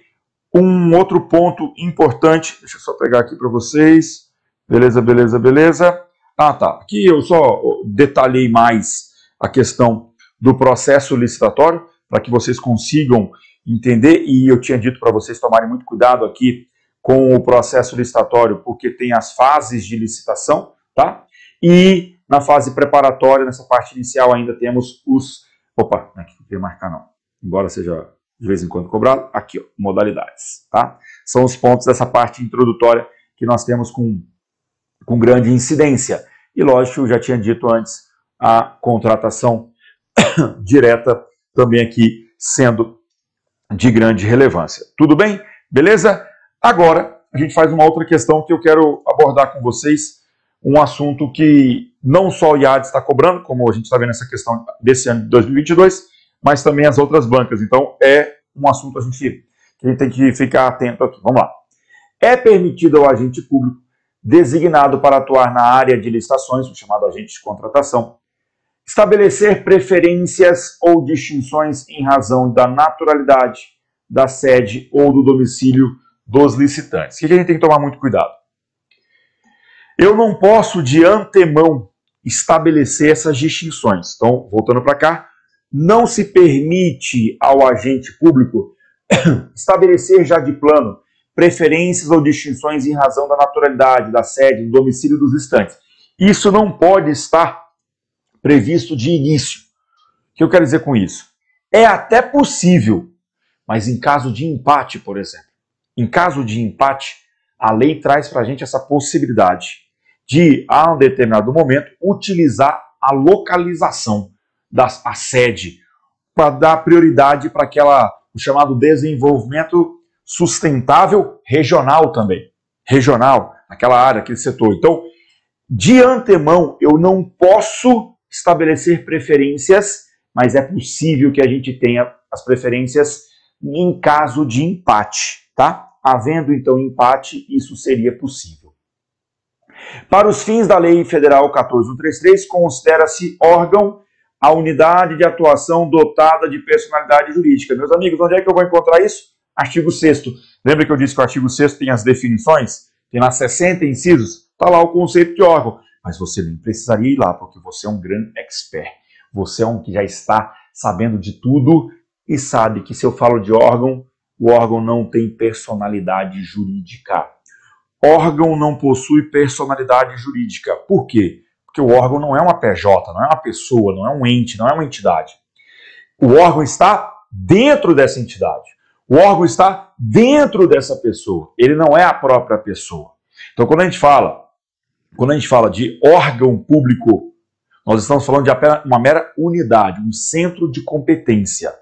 um outro ponto importante, deixa eu só pegar aqui para vocês. Beleza, beleza, beleza. Ah, tá. Aqui eu só detalhei mais a questão do processo licitatório para que vocês consigam entender. E eu tinha dito para vocês tomarem muito cuidado aqui com o processo licitatório, porque tem as fases de licitação, tá? E na fase preparatória, nessa parte inicial, ainda temos os. Opa, aqui não é queria marcar não. Embora seja de vez em quando cobrado, aqui, ó, modalidades, tá? São os pontos dessa parte introdutória que nós temos com, com grande incidência. E, lógico, eu já tinha dito antes, a contratação direta também aqui sendo de grande relevância. Tudo bem? Beleza? Agora, a gente faz uma outra questão que eu quero abordar com vocês, um assunto que não só o IAD está cobrando, como a gente está vendo essa questão desse ano de 2022, mas também as outras bancas. Então é um assunto a gente, que a gente tem que ficar atento aqui. Vamos lá. É permitido ao agente público designado para atuar na área de licitações, o chamado agente de contratação, estabelecer preferências ou distinções em razão da naturalidade da sede ou do domicílio dos licitantes. O que a gente tem que tomar muito cuidado? Eu não posso de antemão estabelecer essas distinções. Então, voltando para cá, não se permite ao agente público estabelecer já de plano preferências ou distinções em razão da naturalidade, da sede, do domicílio dos instantes. Isso não pode estar previsto de início. O que eu quero dizer com isso? É até possível, mas em caso de empate, por exemplo. Em caso de empate, a lei traz para a gente essa possibilidade de, a um determinado momento, utilizar a localização da a sede, para dar prioridade para aquela o chamado desenvolvimento sustentável regional também, regional, aquela área, aquele setor. Então, de antemão, eu não posso estabelecer preferências, mas é possível que a gente tenha as preferências em caso de empate, tá? Havendo então empate, isso seria possível. Para os fins da Lei Federal 14.133, considera-se órgão a unidade de atuação dotada de personalidade jurídica. Meus amigos, onde é que eu vou encontrar isso? Artigo 6 Lembra que eu disse que o artigo 6 tem as definições? Tem lá 60 incisos? Está lá o conceito de órgão. Mas você nem precisaria ir lá, porque você é um grande expert. Você é um que já está sabendo de tudo e sabe que se eu falo de órgão, o órgão não tem personalidade jurídica. Órgão não possui personalidade jurídica. Por quê? porque o órgão não é uma PJ, não é uma pessoa, não é um ente, não é uma entidade. O órgão está dentro dessa entidade. O órgão está dentro dessa pessoa. Ele não é a própria pessoa. Então, quando a gente fala, quando a gente fala de órgão público, nós estamos falando de apenas uma mera unidade, um centro de competência.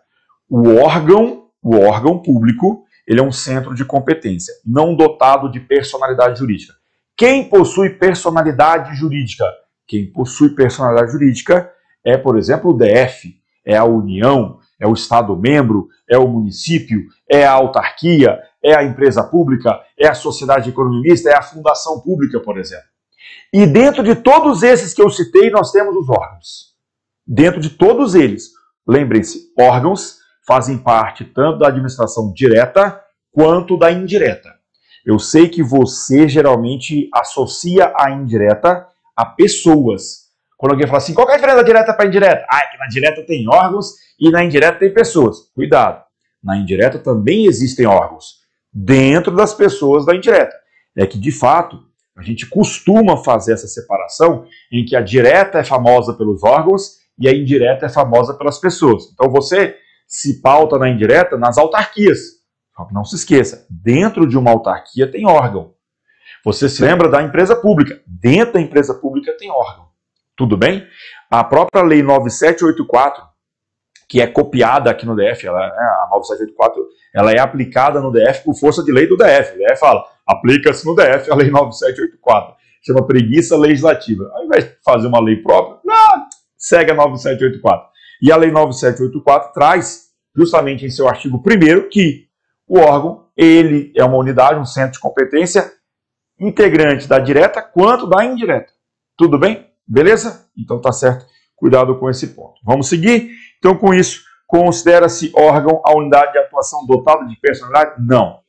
O órgão, o órgão público, ele é um centro de competência, não dotado de personalidade jurídica. Quem possui personalidade jurídica? Quem possui personalidade jurídica é, por exemplo, o DF, é a União, é o Estado-membro, é o município, é a autarquia, é a empresa pública, é a sociedade economista, é a fundação pública, por exemplo. E dentro de todos esses que eu citei, nós temos os órgãos. Dentro de todos eles, lembrem-se, órgãos fazem parte tanto da administração direta quanto da indireta. Eu sei que você geralmente associa a indireta a pessoas. Quando alguém fala assim, qual é a diferença da direta para indireta? Ah, é que na direta tem órgãos e na indireta tem pessoas. Cuidado, na indireta também existem órgãos dentro das pessoas da indireta. É que, de fato, a gente costuma fazer essa separação em que a direta é famosa pelos órgãos e a indireta é famosa pelas pessoas. Então você se pauta na indireta nas autarquias. Não se esqueça, dentro de uma autarquia tem órgão. Você se lembra da empresa pública. Dentro da empresa pública tem órgão. Tudo bem? A própria Lei 9784, que é copiada aqui no DF, ela, né, a 9784, ela é aplicada no DF por força de lei do DF. O DF fala, aplica-se no DF a Lei 9784. Chama preguiça legislativa. Ao invés de fazer uma lei própria, ah, segue a 9784. E a Lei 9784 traz, justamente em seu artigo 1 que o órgão, ele é uma unidade, um centro de competência, integrante da direta quanto da indireta. Tudo bem? Beleza? Então tá certo. Cuidado com esse ponto. Vamos seguir? Então, com isso, considera-se órgão a unidade de atuação dotada de personalidade? Não.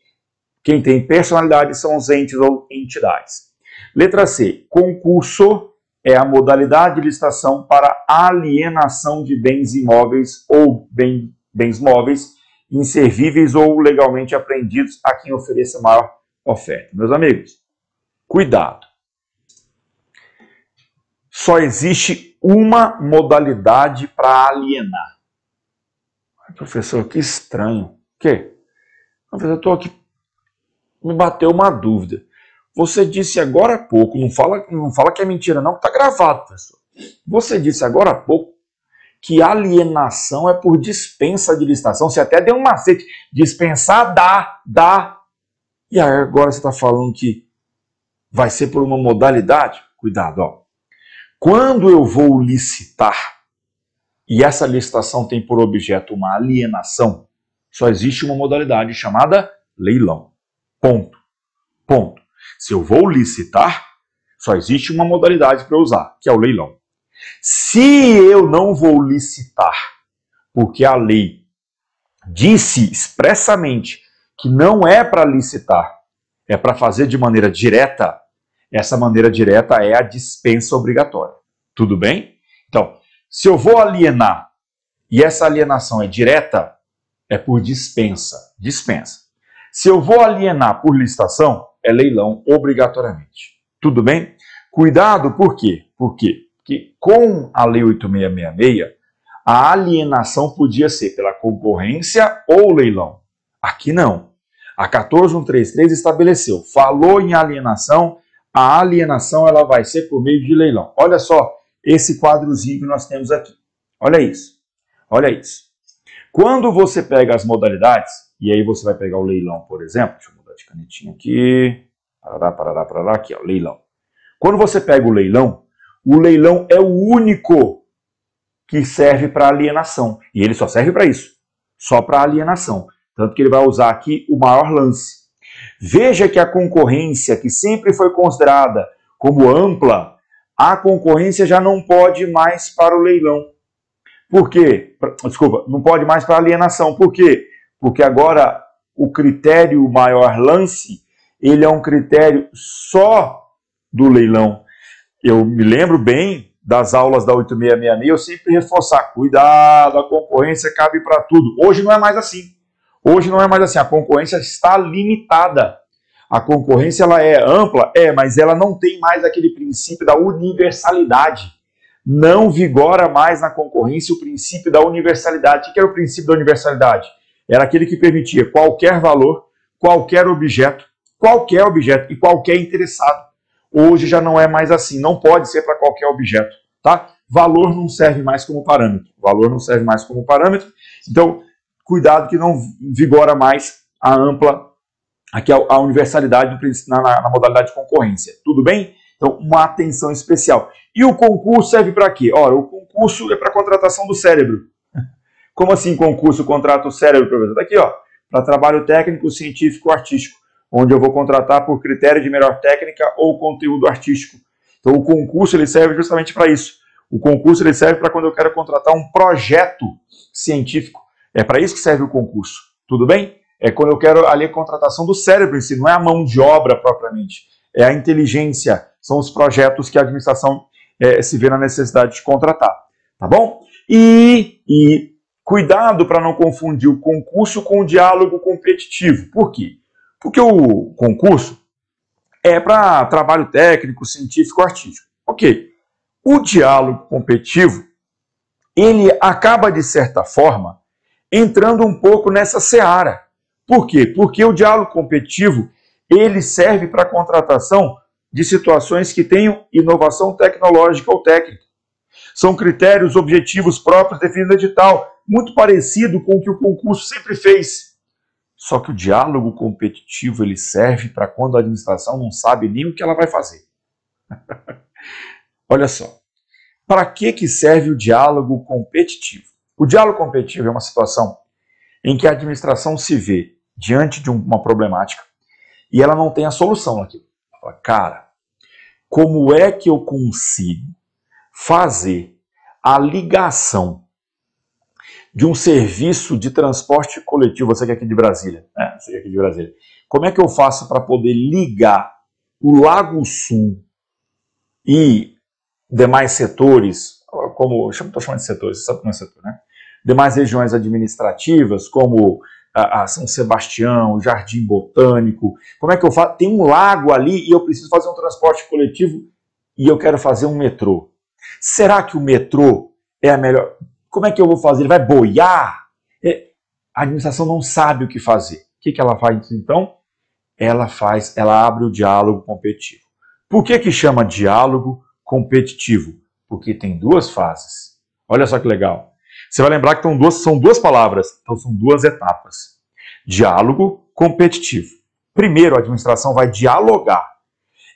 Quem tem personalidade são os entes ou entidades. Letra C. Concurso é a modalidade de licitação para alienação de bens imóveis ou bem, bens móveis inservíveis ou legalmente apreendidos a quem ofereça maior oferta. Meus amigos, Cuidado. Só existe uma modalidade para alienar. Professor, que estranho. O quê? Professor, eu estou aqui. Me bateu uma dúvida. Você disse agora há pouco, não fala, não fala que é mentira, não, está gravado, professor. Você disse agora há pouco que alienação é por dispensa de licitação. Você até deu um macete. Dispensar dá, dá. E agora você está falando que vai ser por uma modalidade? Cuidado, ó. Quando eu vou licitar e essa licitação tem por objeto uma alienação, só existe uma modalidade chamada leilão. Ponto. Ponto. Se eu vou licitar, só existe uma modalidade para usar, que é o leilão. Se eu não vou licitar, porque a lei disse expressamente que não é para licitar, é para fazer de maneira direta, essa maneira direta é a dispensa obrigatória. Tudo bem? Então, se eu vou alienar e essa alienação é direta, é por dispensa. Dispensa. Se eu vou alienar por licitação, é leilão obrigatoriamente. Tudo bem? Cuidado, por quê? Por quê? Porque com a Lei 8666, a alienação podia ser pela concorrência ou leilão. Aqui não. A 14133 estabeleceu, falou em alienação, a alienação ela vai ser por meio de leilão. Olha só esse quadrozinho que nós temos aqui. Olha isso. Olha isso. Quando você pega as modalidades, e aí você vai pegar o leilão, por exemplo, deixa eu mudar de canetinha aqui, parará, parará, parará, aqui, ó, leilão. Quando você pega o leilão, o leilão é o único que serve para alienação. E ele só serve para isso, só para alienação. Tanto que ele vai usar aqui o maior lance. Veja que a concorrência, que sempre foi considerada como ampla, a concorrência já não pode mais para o leilão. Por quê? Desculpa, não pode mais para a alienação. Por quê? Porque agora o critério maior lance, ele é um critério só do leilão. Eu me lembro bem das aulas da 8666, eu sempre reforçar, cuidado, a concorrência cabe para tudo. Hoje não é mais assim. Hoje não é mais assim, a concorrência está limitada. A concorrência ela é ampla, é, mas ela não tem mais aquele princípio da universalidade. Não vigora mais na concorrência o princípio da universalidade. O que era o princípio da universalidade? Era aquele que permitia qualquer valor, qualquer objeto, qualquer objeto e qualquer interessado. Hoje já não é mais assim, não pode ser para qualquer objeto, tá? Valor não serve mais como parâmetro. Valor não serve mais como parâmetro. Então, cuidado que não vigora mais a ampla, aqui a, é a universalidade na, na, na, modalidade de concorrência. Tudo bem? Então, uma atenção especial. E o concurso serve para quê? Ora, o concurso é para contratação do cérebro. Como assim concurso contrata o cérebro, professor? Está aqui, ó, para trabalho técnico, científico, artístico, onde eu vou contratar por critério de melhor técnica ou conteúdo artístico. Então, o concurso ele serve justamente para isso. O concurso ele serve para quando eu quero contratar um projeto científico é para isso que serve o concurso, tudo bem? É quando eu quero ali a contratação do cérebro em si, não é a mão de obra propriamente, é a inteligência, são os projetos que a administração é, se vê na necessidade de contratar, tá bom? E, e cuidado para não confundir o concurso com o diálogo competitivo. Por quê? Porque o concurso é para trabalho técnico, científico, artístico. Ok. O diálogo competitivo, ele acaba, de certa forma, entrando um pouco nessa seara. Por quê? Porque o diálogo competitivo ele serve para a contratação de situações que tenham inovação tecnológica ou técnica. São critérios objetivos próprios definidos no edital, muito parecido com o que o concurso sempre fez. Só que o diálogo competitivo ele serve para quando a administração não sabe nem o que ela vai fazer. Olha só. Para que que serve o diálogo competitivo? O diálogo competitivo é uma situação em que a administração se vê diante de uma problemática e ela não tem a solução aqui. Fala, cara, como é que eu consigo fazer a ligação de um serviço de transporte coletivo, você que é aqui de Brasília, né? Você que é aqui de Brasília. Como é que eu faço para poder ligar o Lago Sul e demais setores, como, estou chamando de setores, você sabe como é setor, né? Demais regiões administrativas, como a, São Sebastião, Jardim Botânico. Como é que eu faço? Tem um lago ali e eu preciso fazer um transporte coletivo e eu quero fazer um metrô. Será que o metrô é a melhor? Como é que eu vou fazer? Ele vai boiar? É, a administração não sabe o que fazer. O que, que ela faz então? Ela faz, ela abre o diálogo competitivo. Por que, que chama diálogo competitivo? Porque tem duas fases. Olha só que legal. Você vai lembrar que são duas, são duas palavras, então são duas etapas. Diálogo competitivo. Primeiro, a administração vai dialogar.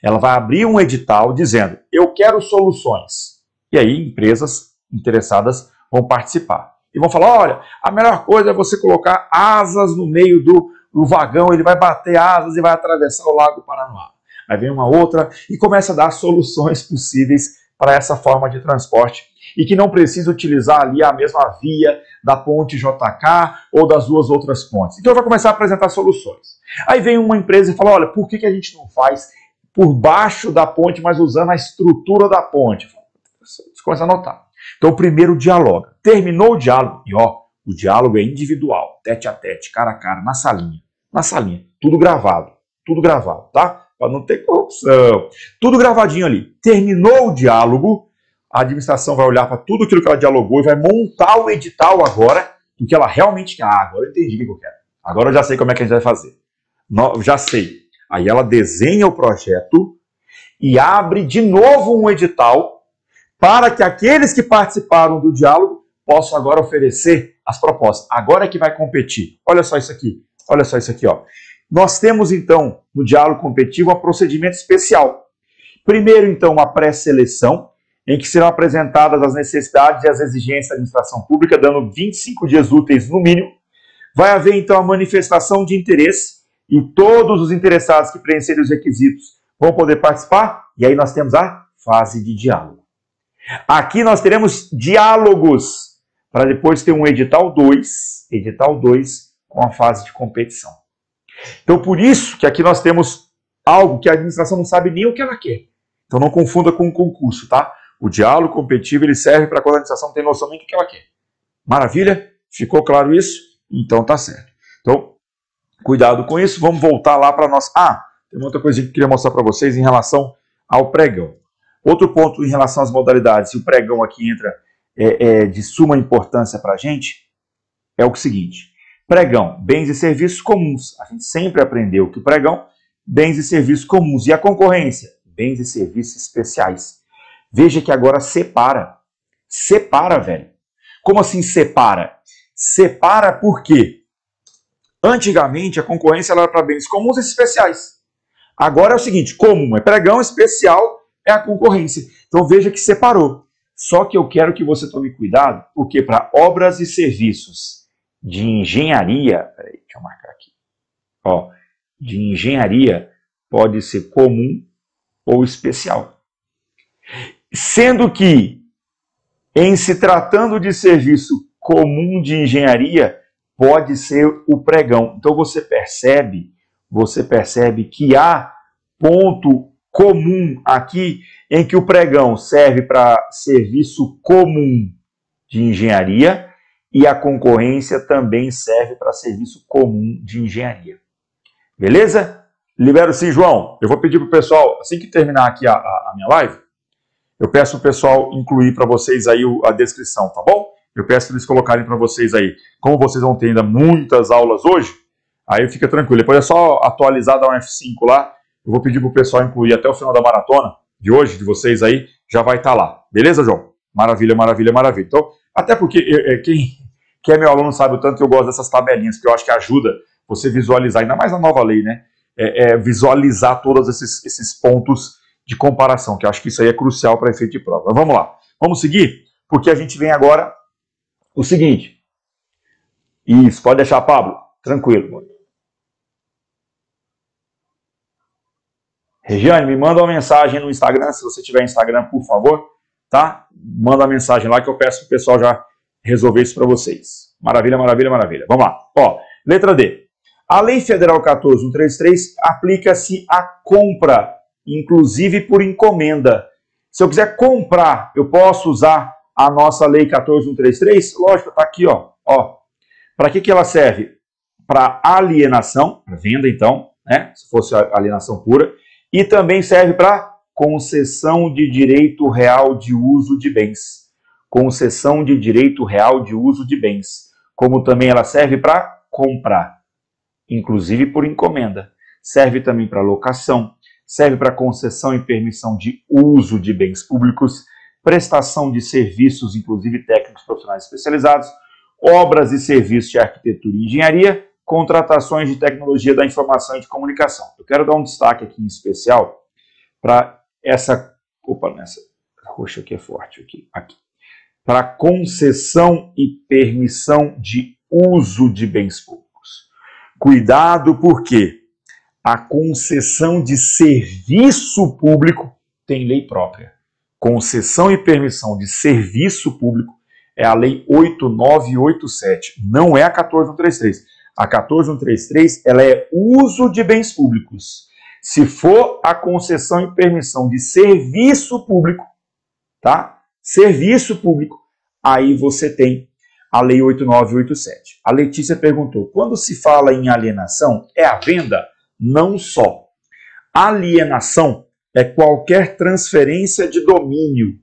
Ela vai abrir um edital dizendo: eu quero soluções. E aí, empresas interessadas vão participar. E vão falar: olha, a melhor coisa é você colocar asas no meio do, do vagão, ele vai bater asas e vai atravessar o Lago Paranoá. Aí vem uma outra e começa a dar soluções possíveis para essa forma de transporte e que não precisa utilizar ali a mesma via da ponte JK ou das duas outras pontes. Então vai começar a apresentar soluções. Aí vem uma empresa e fala: olha, por que, que a gente não faz por baixo da ponte, mas usando a estrutura da ponte? Você começa a notar. Então, primeiro dialoga. Terminou o diálogo, e ó, o diálogo é individual, tete a tete, cara a cara, na salinha. Na salinha, tudo gravado. Tudo gravado, tá? Para não ter corrupção. Tudo gravadinho ali. Terminou o diálogo, a administração vai olhar para tudo aquilo que ela dialogou e vai montar o edital agora do que ela realmente quer. Ah, agora eu entendi o que eu quero. Agora eu já sei como é que a gente vai fazer. No, já sei. Aí ela desenha o projeto e abre de novo um edital para que aqueles que participaram do diálogo possam agora oferecer as propostas. Agora é que vai competir. Olha só isso aqui. Olha só isso aqui, ó. Nós temos então no diálogo competitivo um procedimento especial. Primeiro então uma pré-seleção em que serão apresentadas as necessidades e as exigências da administração pública, dando 25 dias úteis no mínimo. Vai haver então a manifestação de interesse e todos os interessados que preencherem os requisitos vão poder participar. E aí nós temos a fase de diálogo. Aqui nós teremos diálogos para depois ter um edital 2, edital 2 com a fase de competição. Então por isso que aqui nós temos algo que a administração não sabe nem o que ela quer. Então não confunda com o concurso, tá? O diálogo competitivo ele serve para quando a administração tem noção do que ela quer. Maravilha? Ficou claro isso? Então tá certo. Então, cuidado com isso. Vamos voltar lá para nós. Ah, tem outra coisa que eu queria mostrar para vocês em relação ao pregão. Outro ponto em relação às modalidades, e o pregão aqui entra é, é, de suma importância para a gente, é o seguinte: pregão, bens e serviços comuns. A gente sempre aprendeu que o pregão, bens e serviços comuns. E a concorrência, bens e serviços especiais. Veja que agora separa. Separa, velho. Como assim separa? Separa porque Antigamente a concorrência era para bens comuns e especiais. Agora é o seguinte: comum é pregão, especial é a concorrência. Então veja que separou. Só que eu quero que você tome cuidado, porque para obras e serviços de engenharia, peraí, deixa eu marcar aqui, ó, de engenharia pode ser comum ou especial. Sendo que, em se tratando de serviço comum de engenharia, pode ser o pregão. Então você percebe, você percebe que há ponto comum aqui em que o pregão serve para serviço comum de engenharia e a concorrência também serve para serviço comum de engenharia. Beleza? Libero sim, João. Eu vou pedir para o pessoal, assim que terminar aqui a, a, a minha live, eu peço o pessoal incluir para vocês aí a descrição, tá bom? Eu peço que eles colocarem para vocês aí. Como vocês vão ter ainda muitas aulas hoje, aí fica tranquilo. Depois é só atualizar, dar um F5 lá. Eu vou pedir para o pessoal incluir até o final da maratona de hoje, de vocês aí, já vai estar tá lá. Beleza, João? Maravilha, maravilha, maravilha. Então, até porque é, é, quem, quem é meu aluno sabe o tanto que eu gosto dessas tabelinhas, que eu acho que ajuda você visualizar, ainda mais na nova lei, né? É, é, visualizar todos esses, esses pontos de comparação, que eu acho que isso aí é crucial para efeito de prova. Mas vamos lá, vamos seguir, porque a gente vem agora o seguinte. Isso, pode deixar, Pablo, tranquilo. Regiane, me manda uma mensagem no Instagram, se você tiver Instagram, por favor, tá? Manda uma mensagem lá que eu peço para o pessoal já resolver isso para vocês. Maravilha, maravilha, maravilha. Vamos lá. Ó, letra D. A Lei Federal 14133 aplica-se à compra inclusive por encomenda. Se eu quiser comprar, eu posso usar a nossa lei 14133? Lógico, está aqui, ó. ó. Para que, que ela serve? Para alienação, venda então, né? se fosse alienação pura, e também serve para concessão de direito real de uso de bens. Concessão de direito real de uso de bens. Como também ela serve para comprar, inclusive por encomenda. Serve também para locação, serve para concessão e permissão de uso de bens públicos, prestação de serviços, inclusive técnicos profissionais especializados, obras e serviços de arquitetura e engenharia, contratações de tecnologia da informação e de comunicação. Eu quero dar um destaque aqui em especial para essa. Opa, nessa roxa aqui é forte, aqui. aqui. Para concessão e permissão de uso de bens públicos. Cuidado, porque a concessão de serviço público tem lei própria. Concessão e permissão de serviço público é a Lei 8987, não é a 14133. A 14133 ela é uso de bens públicos. Se for a concessão e permissão de serviço público, tá? Serviço público, aí você tem a Lei 8987. A Letícia perguntou: quando se fala em alienação, é a venda? não só. Alienação é qualquer transferência de domínio.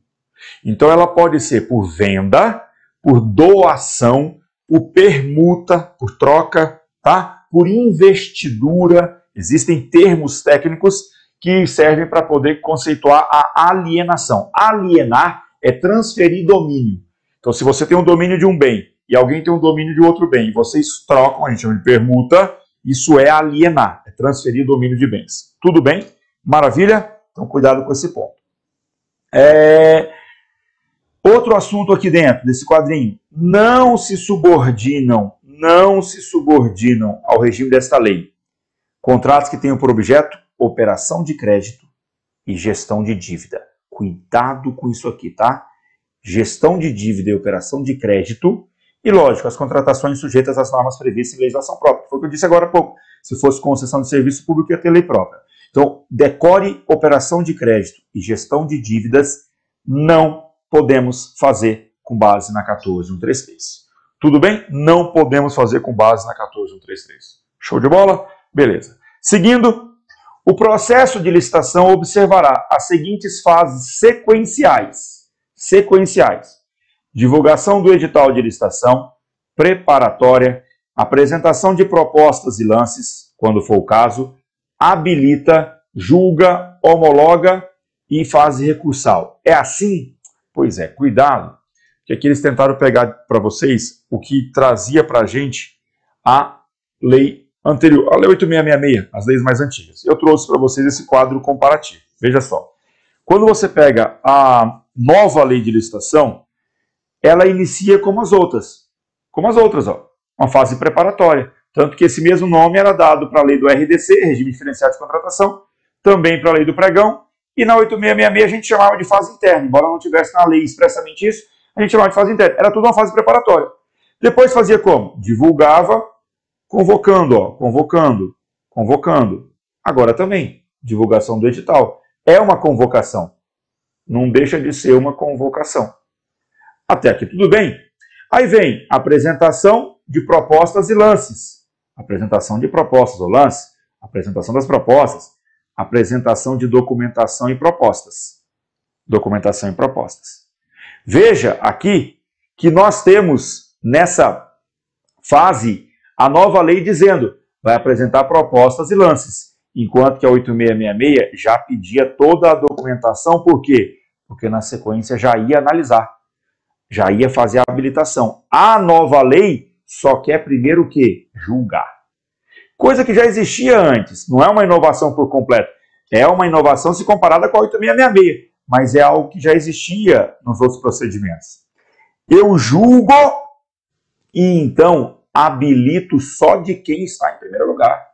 Então ela pode ser por venda, por doação, por permuta, por troca, tá? Por investidura. Existem termos técnicos que servem para poder conceituar a alienação. Alienar é transferir domínio. Então, se você tem um domínio de um bem e alguém tem um domínio de outro bem, e vocês trocam, a gente chama de permuta, isso é alienar, é transferir domínio de bens. Tudo bem? Maravilha? Então, cuidado com esse ponto. É... Outro assunto aqui dentro desse quadrinho: não se subordinam, não se subordinam ao regime desta lei. Contratos que tenham por objeto operação de crédito e gestão de dívida. Cuidado com isso aqui, tá? Gestão de dívida e operação de crédito e lógico, as contratações sujeitas às normas previstas em legislação própria. Foi o que eu disse agora há pouco. Se fosse concessão de serviço público, ia ter lei própria. Então, decore operação de crédito e gestão de dívidas não podemos fazer com base na 14133. Tudo bem? Não podemos fazer com base na 14133. Show de bola? Beleza. Seguindo, o processo de licitação observará as seguintes fases sequenciais. Sequenciais divulgação do edital de licitação, preparatória, apresentação de propostas e lances, quando for o caso, habilita, julga, homologa e fase recursal. É assim? Pois é, cuidado, que aqui eles tentaram pegar para vocês o que trazia para a gente a lei anterior, a lei 8666, as leis mais antigas. Eu trouxe para vocês esse quadro comparativo. Veja só. Quando você pega a nova lei de licitação, ela inicia como as outras. Como as outras, ó, uma fase preparatória. Tanto que esse mesmo nome era dado para a lei do RDC, Regime Diferenciado de Contratação, também para a lei do pregão, e na 8666 a gente chamava de fase interna, embora não tivesse na lei expressamente isso, a gente chamava de fase interna. Era tudo uma fase preparatória. Depois fazia como? Divulgava, convocando, ó, convocando, convocando. Agora também, divulgação do edital. É uma convocação. Não deixa de ser uma convocação. Até aqui tudo bem. Aí vem apresentação de propostas e lances. Apresentação de propostas ou lance. Apresentação das propostas. Apresentação de documentação e propostas. Documentação e propostas. Veja aqui que nós temos nessa fase a nova lei dizendo vai apresentar propostas e lances, enquanto que a 8666 já pedia toda a documentação, por quê? Porque na sequência já ia analisar já ia fazer a habilitação. A nova lei só quer primeiro o quê? Julgar. Coisa que já existia antes, não é uma inovação por completo. É uma inovação se comparada com a 8666, mas é algo que já existia nos outros procedimentos. Eu julgo e então habilito só de quem está em primeiro lugar.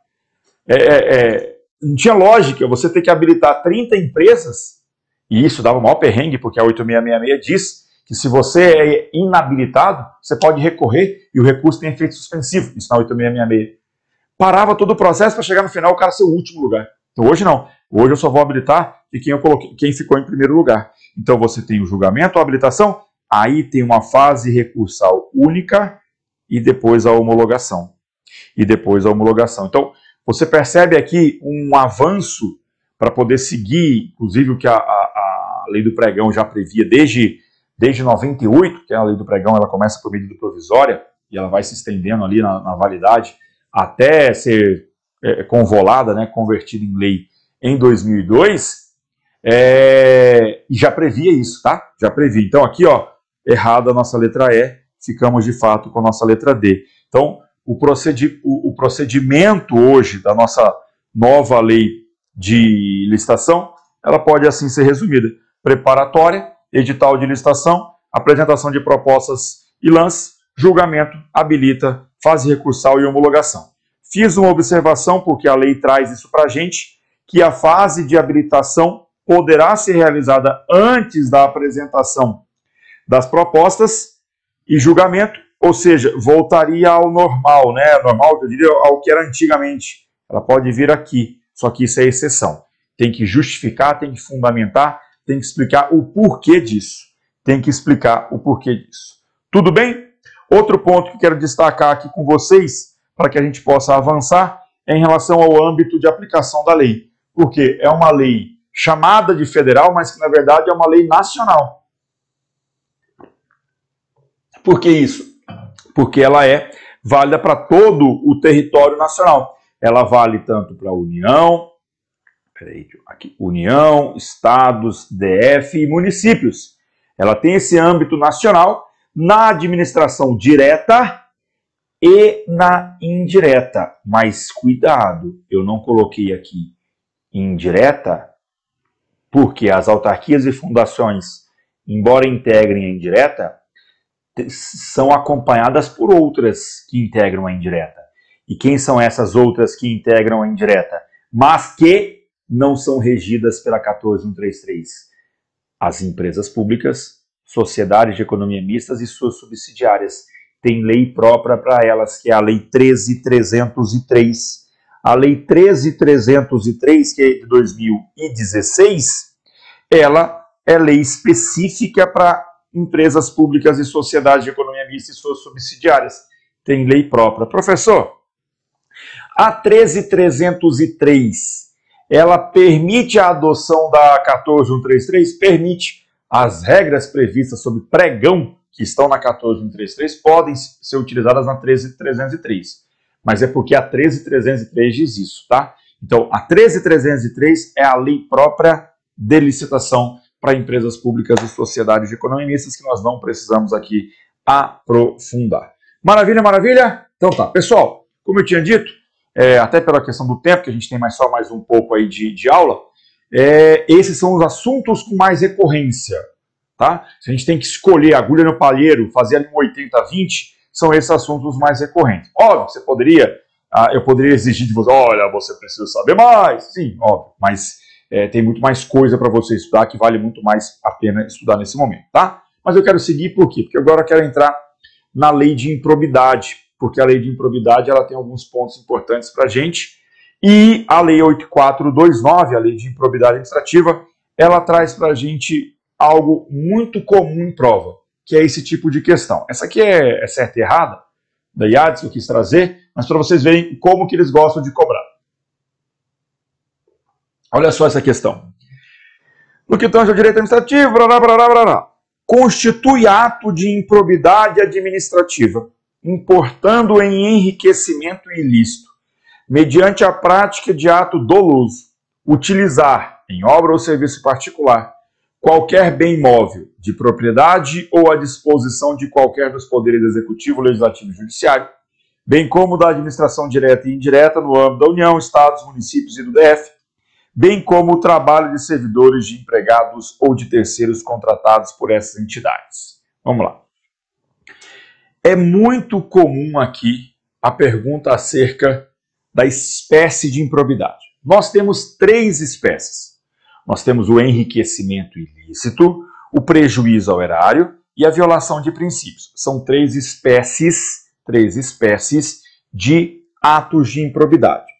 É, é, é não tinha lógica você ter que habilitar 30 empresas, e isso dava o maior perrengue, porque a 8666 diz que se você é inabilitado, você pode recorrer e o recurso tem efeito suspensivo, isso na 8666. Parava todo o processo para chegar no final o cara ser o último lugar. Então hoje não. Hoje eu só vou habilitar e quem, eu coloquei, quem ficou em primeiro lugar. Então você tem o julgamento, a habilitação, aí tem uma fase recursal única e depois a homologação. E depois a homologação. Então você percebe aqui um avanço para poder seguir, inclusive o que a, a, a lei do pregão já previa desde desde 98, que é a lei do pregão, ela começa por medida provisória e ela vai se estendendo ali na, na validade até ser é, convolada, né, convertida em lei em 2002, é, e já previa isso, tá? Já previa. Então aqui, ó, errada a nossa letra E, ficamos de fato com a nossa letra D. Então, o, procedi o, o procedimento hoje da nossa nova lei de licitação, ela pode assim ser resumida. Preparatória, edital de licitação, apresentação de propostas e lance, julgamento, habilita, fase recursal e homologação. Fiz uma observação, porque a lei traz isso para a gente, que a fase de habilitação poderá ser realizada antes da apresentação das propostas e julgamento, ou seja, voltaria ao normal, né? Normal, eu diria, ao que era antigamente. Ela pode vir aqui, só que isso é exceção. Tem que justificar, tem que fundamentar, tem que explicar o porquê disso. Tem que explicar o porquê disso. Tudo bem? Outro ponto que quero destacar aqui com vocês, para que a gente possa avançar, é em relação ao âmbito de aplicação da lei. Porque é uma lei chamada de federal, mas que na verdade é uma lei nacional. Por que isso? Porque ela é válida para todo o território nacional. Ela vale tanto para a União, peraí, aqui, União, Estados, DF e municípios. Ela tem esse âmbito nacional na administração direta e na indireta. Mas cuidado, eu não coloquei aqui indireta, porque as autarquias e fundações, embora integrem a indireta, são acompanhadas por outras que integram a indireta. E quem são essas outras que integram a indireta? Mas que não são regidas pela 14133. As empresas públicas, sociedades de economia mistas e suas subsidiárias têm lei própria para elas, que é a Lei 13303. A Lei 13303, que é de 2016, ela é lei específica para empresas públicas e sociedades de economia mista e suas subsidiárias. Tem lei própria. Professor, a 13303 ela permite a adoção da 14133? Permite. As regras previstas sobre pregão que estão na 14133 podem ser utilizadas na 13303. Mas é porque a 13303 diz isso, tá? Então, a 13303 é a lei própria de licitação para empresas públicas e sociedades de economistas que nós não precisamos aqui aprofundar. Maravilha, maravilha? Então tá, pessoal, como eu tinha dito, é, até pela questão do tempo, que a gente tem mais só mais um pouco aí de, de aula, é, esses são os assuntos com mais recorrência. Tá? Se a gente tem que escolher agulha no palheiro, fazer ali um 80-20, são esses assuntos mais recorrentes. Óbvio, você poderia, ah, eu poderia exigir de você, olha, você precisa saber mais. Sim, óbvio, mas é, tem muito mais coisa para você estudar que vale muito mais a pena estudar nesse momento, tá? Mas eu quero seguir por quê? Porque agora eu quero entrar na lei de improbidade porque a lei de improbidade ela tem alguns pontos importantes para a gente. E a lei 8429, a lei de improbidade administrativa, ela traz para a gente algo muito comum em prova, que é esse tipo de questão. Essa aqui é, é certa e errada, da IADES que eu quis trazer, mas para vocês verem como que eles gostam de cobrar. Olha só essa questão. No que tange ao direito administrativo, brará, brará, brará, constitui ato de improbidade administrativa importando em enriquecimento ilícito, mediante a prática de ato doloso, utilizar, em obra ou serviço particular, qualquer bem móvel de propriedade ou à disposição de qualquer dos poderes executivo, legislativo e judiciário, bem como da administração direta e indireta no âmbito da União, Estados, municípios e do DF, bem como o trabalho de servidores, de empregados ou de terceiros contratados por essas entidades. Vamos lá. É muito comum aqui a pergunta acerca da espécie de improbidade. Nós temos três espécies. Nós temos o enriquecimento ilícito, o prejuízo ao erário e a violação de princípios. São três espécies, três espécies de atos de improbidade.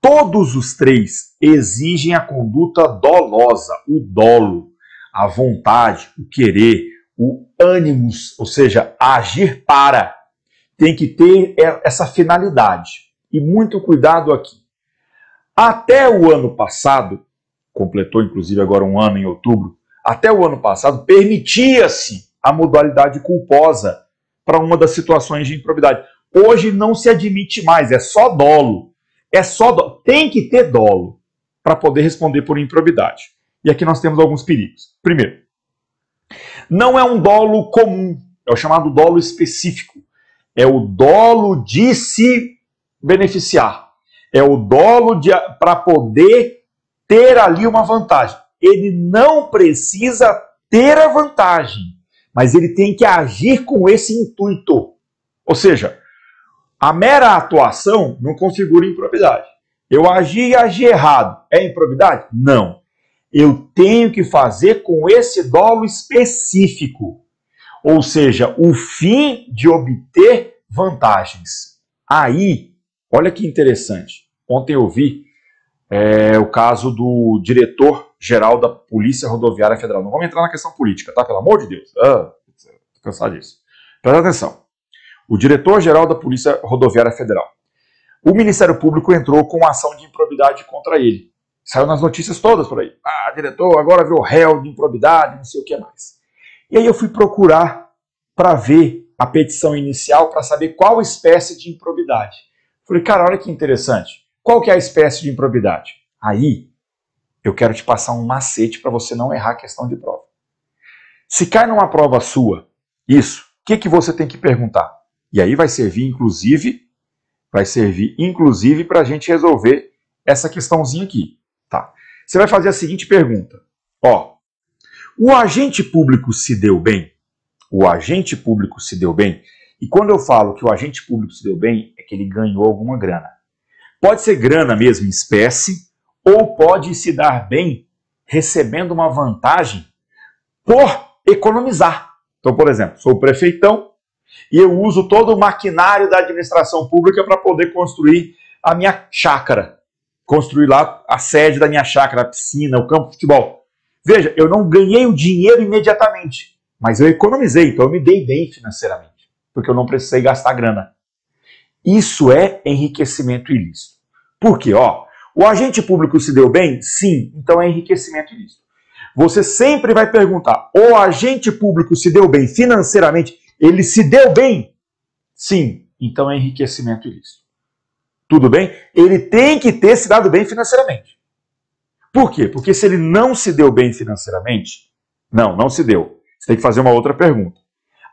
Todos os três exigem a conduta dolosa, o dolo, a vontade, o querer, o ânimos, ou seja, agir para, tem que ter essa finalidade. E muito cuidado aqui. Até o ano passado, completou inclusive agora um ano em outubro, até o ano passado permitia-se a modalidade culposa para uma das situações de improbidade. Hoje não se admite mais, é só dolo. É só dolo. Tem que ter dolo para poder responder por improbidade. E aqui nós temos alguns perigos. Primeiro, não é um dolo comum, é o chamado dolo específico. É o dolo de se beneficiar. É o dolo para poder ter ali uma vantagem. Ele não precisa ter a vantagem, mas ele tem que agir com esse intuito. Ou seja, a mera atuação não configura improbidade. Eu agi e agi errado. É improbidade? Não eu tenho que fazer com esse dolo específico, ou seja, o fim de obter vantagens. Aí, olha que interessante. Ontem eu vi é, o caso do diretor-geral da Polícia Rodoviária Federal. Não vamos entrar na questão política, tá? Pelo amor de Deus. Ah, cansado disso. Presta atenção. O diretor-geral da Polícia Rodoviária Federal. O Ministério Público entrou com ação de improbidade contra ele. Saiu nas notícias todas por aí. Ah, diretor, agora virou réu de improbidade, não sei o que mais. E aí eu fui procurar para ver a petição inicial para saber qual espécie de improbidade. Falei, cara, olha que interessante. Qual que é a espécie de improbidade? Aí eu quero te passar um macete para você não errar a questão de prova. Se cai numa prova sua, isso, o que, que você tem que perguntar? E aí vai servir, inclusive, vai servir, inclusive, para a gente resolver essa questãozinha aqui. Você vai fazer a seguinte pergunta: ó, o agente público se deu bem? O agente público se deu bem? E quando eu falo que o agente público se deu bem, é que ele ganhou alguma grana. Pode ser grana mesmo, espécie, ou pode se dar bem recebendo uma vantagem por economizar. Então, por exemplo, sou prefeitão e eu uso todo o maquinário da administração pública para poder construir a minha chácara construir lá a sede da minha chácara, a piscina, o campo de futebol. Veja, eu não ganhei o dinheiro imediatamente, mas eu economizei, então eu me dei bem financeiramente, porque eu não precisei gastar grana. Isso é enriquecimento ilícito. Por quê? Ó, o agente público se deu bem? Sim, então é enriquecimento ilícito. Você sempre vai perguntar: o agente público se deu bem financeiramente? Ele se deu bem? Sim, então é enriquecimento ilícito tudo bem, ele tem que ter se dado bem financeiramente. Por quê? Porque se ele não se deu bem financeiramente, não, não se deu. Você tem que fazer uma outra pergunta.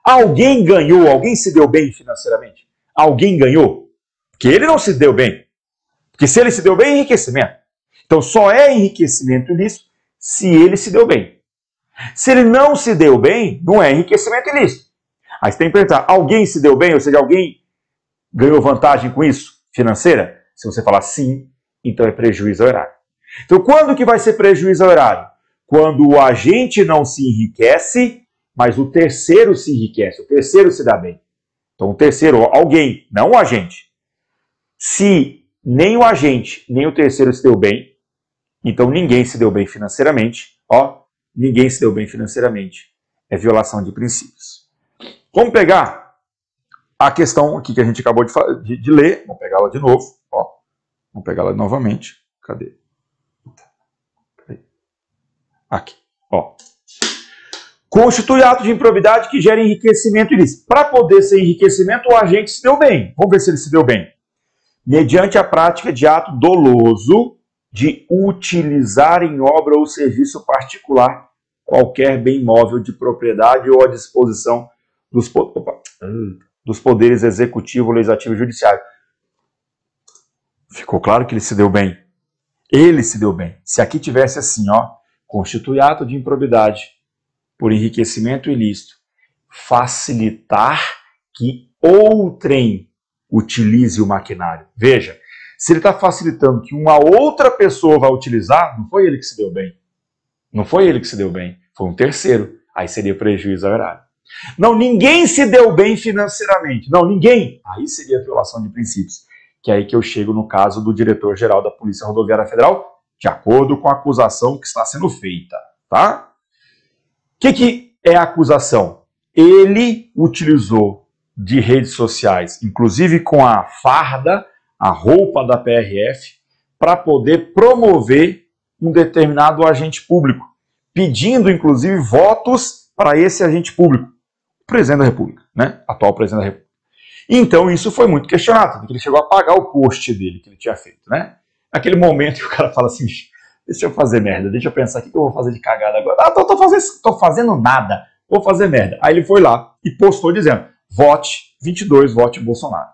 Alguém ganhou, alguém se deu bem financeiramente? Alguém ganhou? Porque ele não se deu bem. Porque se ele se deu bem, é enriquecimento. Então só é enriquecimento ilícito se ele se deu bem. Se ele não se deu bem, não é enriquecimento ilícito. Aí você tem que perguntar: alguém se deu bem, ou seja, alguém ganhou vantagem com isso? financeira? Se você falar sim, então é prejuízo ao erário. Então, quando que vai ser prejuízo ao erário? Quando o agente não se enriquece, mas o terceiro se enriquece, o terceiro se dá bem. Então, o terceiro, alguém, não o agente. Se nem o agente, nem o terceiro se deu bem, então ninguém se deu bem financeiramente, ó, ninguém se deu bem financeiramente. É violação de princípios. Vamos pegar a questão aqui que a gente acabou de, de, de ler, vamos pegar ela de novo, ó, vamos pegar ela novamente, cadê? Aqui, ó. Constitui ato de improbidade que gera enriquecimento ilícito. Para poder ser enriquecimento, o agente se deu bem. Vamos ver se ele se deu bem. Mediante a prática de ato doloso de utilizar em obra ou serviço particular qualquer bem móvel de propriedade ou à disposição dos... Opa. Hum dos poderes executivo, legislativo e judiciário. Ficou claro que ele se deu bem. Ele se deu bem. Se aqui tivesse assim, ó, constitui ato de improbidade por enriquecimento ilícito, facilitar que outrem utilize o maquinário. Veja, se ele está facilitando que uma outra pessoa vá utilizar, não foi ele que se deu bem. Não foi ele que se deu bem, foi um terceiro. Aí seria prejuízo ao erário. Não, ninguém se deu bem financeiramente. Não, ninguém. Aí seria violação de princípios. Que é aí que eu chego no caso do diretor-geral da Polícia Rodoviária Federal, de acordo com a acusação que está sendo feita, tá? O que, que é a acusação? Ele utilizou de redes sociais, inclusive com a farda, a roupa da PRF, para poder promover um determinado agente público, pedindo inclusive votos para esse agente público presidente da República, né? Atual presidente da República. Então isso foi muito questionado, porque ele chegou a pagar o post dele que ele tinha feito, né? Naquele momento que o cara fala assim, deixa eu fazer merda, deixa eu pensar o que eu vou fazer de cagada agora. Ah, tô, tô, fazendo, tô fazendo nada, vou fazer merda. Aí ele foi lá e postou dizendo, vote 22, vote Bolsonaro.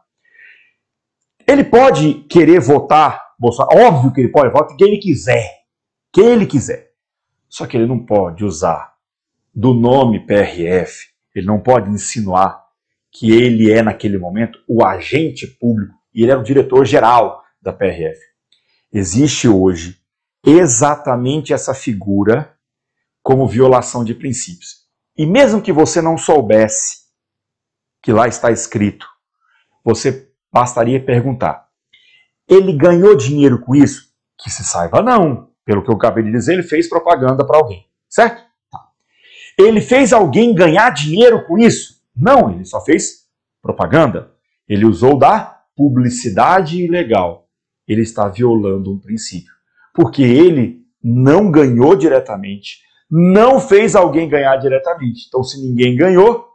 Ele pode querer votar Bolsonaro, óbvio que ele pode votar quem ele quiser, quem ele quiser. Só que ele não pode usar do nome PRF ele não pode insinuar que ele é, naquele momento, o agente público e ele era o diretor-geral da PRF. Existe hoje exatamente essa figura como violação de princípios. E mesmo que você não soubesse que lá está escrito, você bastaria perguntar: ele ganhou dinheiro com isso? Que se saiba, não. Pelo que eu acabei de dizer, ele fez propaganda para alguém, certo? Ele fez alguém ganhar dinheiro com isso? Não, ele só fez propaganda. Ele usou da publicidade ilegal. Ele está violando um princípio. Porque ele não ganhou diretamente, não fez alguém ganhar diretamente. Então, se ninguém ganhou,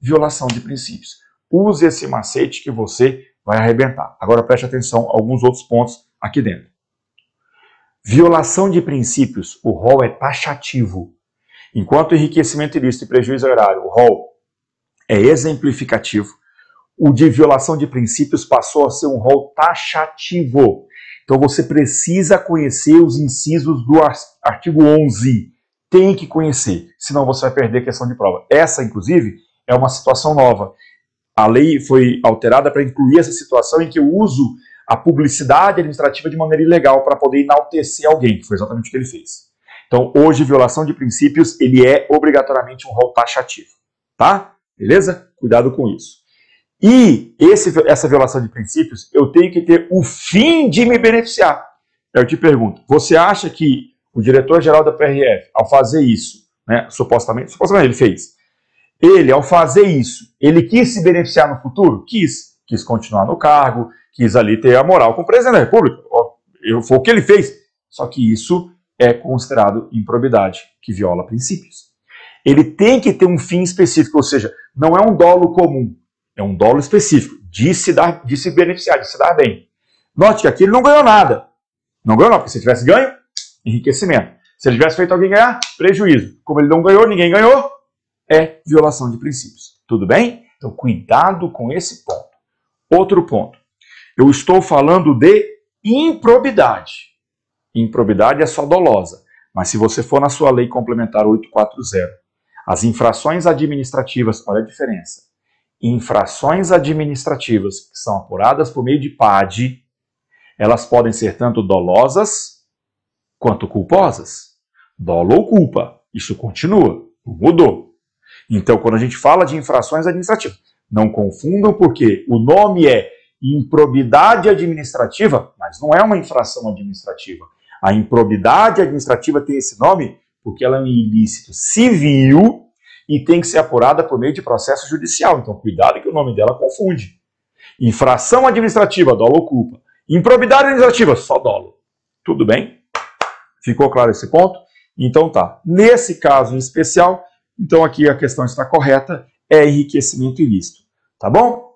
violação de princípios. Use esse macete que você vai arrebentar. Agora preste atenção a alguns outros pontos aqui dentro. Violação de princípios. O rol é taxativo. Enquanto o enriquecimento ilícito e prejuízo horário, o rol, é exemplificativo, o de violação de princípios passou a ser um rol taxativo. Então você precisa conhecer os incisos do artigo 11. Tem que conhecer, senão você vai perder a questão de prova. Essa, inclusive, é uma situação nova. A lei foi alterada para incluir essa situação em que eu uso a publicidade administrativa de maneira ilegal para poder enaltecer alguém, que foi exatamente o que ele fez. Então, hoje, violação de princípios, ele é obrigatoriamente um rol taxativo, tá? Beleza? Cuidado com isso. E esse, essa violação de princípios, eu tenho que ter o fim de me beneficiar. Eu te pergunto, você acha que o diretor-geral da PRF, ao fazer isso, né, supostamente, supostamente ele fez, ele, ao fazer isso, ele quis se beneficiar no futuro? Quis. Quis continuar no cargo, quis ali ter a moral com o presidente da República. Foi o que ele fez. Só que isso é considerado improbidade, que viola princípios. Ele tem que ter um fim específico, ou seja, não é um dolo comum, é um dolo específico, de se, dar, de se beneficiar, de se dar bem. Note que aqui ele não ganhou nada. Não ganhou nada, porque se ele tivesse ganho, enriquecimento. Se ele tivesse feito alguém ganhar, prejuízo. Como ele não ganhou, ninguém ganhou, é violação de princípios. Tudo bem? Então, cuidado com esse ponto. Outro ponto. Eu estou falando de improbidade improbidade é só dolosa, mas se você for na sua lei complementar 840, as infrações administrativas, olha a diferença. Infrações administrativas que são apuradas por meio de PAD, elas podem ser tanto dolosas quanto culposas. Dolo ou culpa, isso continua, não mudou. Então, quando a gente fala de infrações administrativas, não confundam porque o nome é improbidade administrativa, mas não é uma infração administrativa. A improbidade administrativa tem esse nome porque ela é um ilícito civil e tem que ser apurada por meio de processo judicial. Então, cuidado que o nome dela confunde. Infração administrativa, dolo ocupa. Improbidade administrativa, só dolo. Tudo bem? Ficou claro esse ponto? Então tá. Nesse caso em especial, então aqui a questão está correta, é enriquecimento ilícito. Tá bom?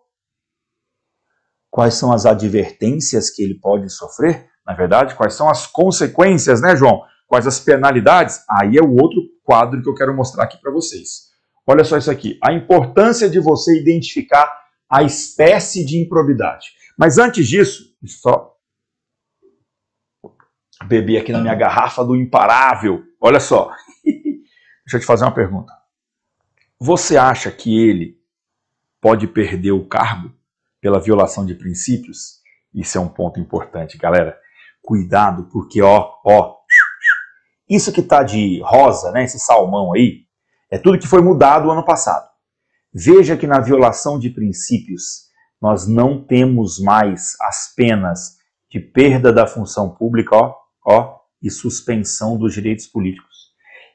Quais são as advertências que ele pode sofrer? na é verdade, quais são as consequências, né, João? Quais as penalidades? Aí é o outro quadro que eu quero mostrar aqui para vocês. Olha só isso aqui. A importância de você identificar a espécie de improbidade. Mas antes disso, só bebi aqui na minha garrafa do imparável. Olha só. Deixa eu te fazer uma pergunta. Você acha que ele pode perder o cargo pela violação de princípios? Isso é um ponto importante, galera cuidado, porque ó, ó, isso que tá de rosa, né, esse salmão aí, é tudo que foi mudado ano passado. Veja que na violação de princípios, nós não temos mais as penas de perda da função pública, ó, ó, e suspensão dos direitos políticos.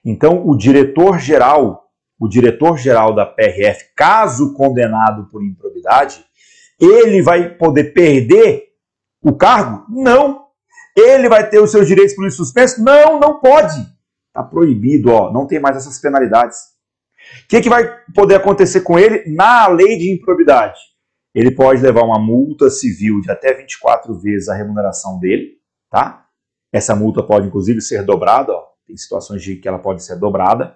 Então, o diretor-geral, o diretor-geral da PRF, caso condenado por improbidade, ele vai poder perder o cargo? Não, ele vai ter os seus direitos políticos suspensos? Não, não pode. Está proibido, ó, não tem mais essas penalidades. O que, que vai poder acontecer com ele na lei de improbidade? Ele pode levar uma multa civil de até 24 vezes a remuneração dele, tá? Essa multa pode, inclusive, ser dobrada, ó. tem situações de que ela pode ser dobrada.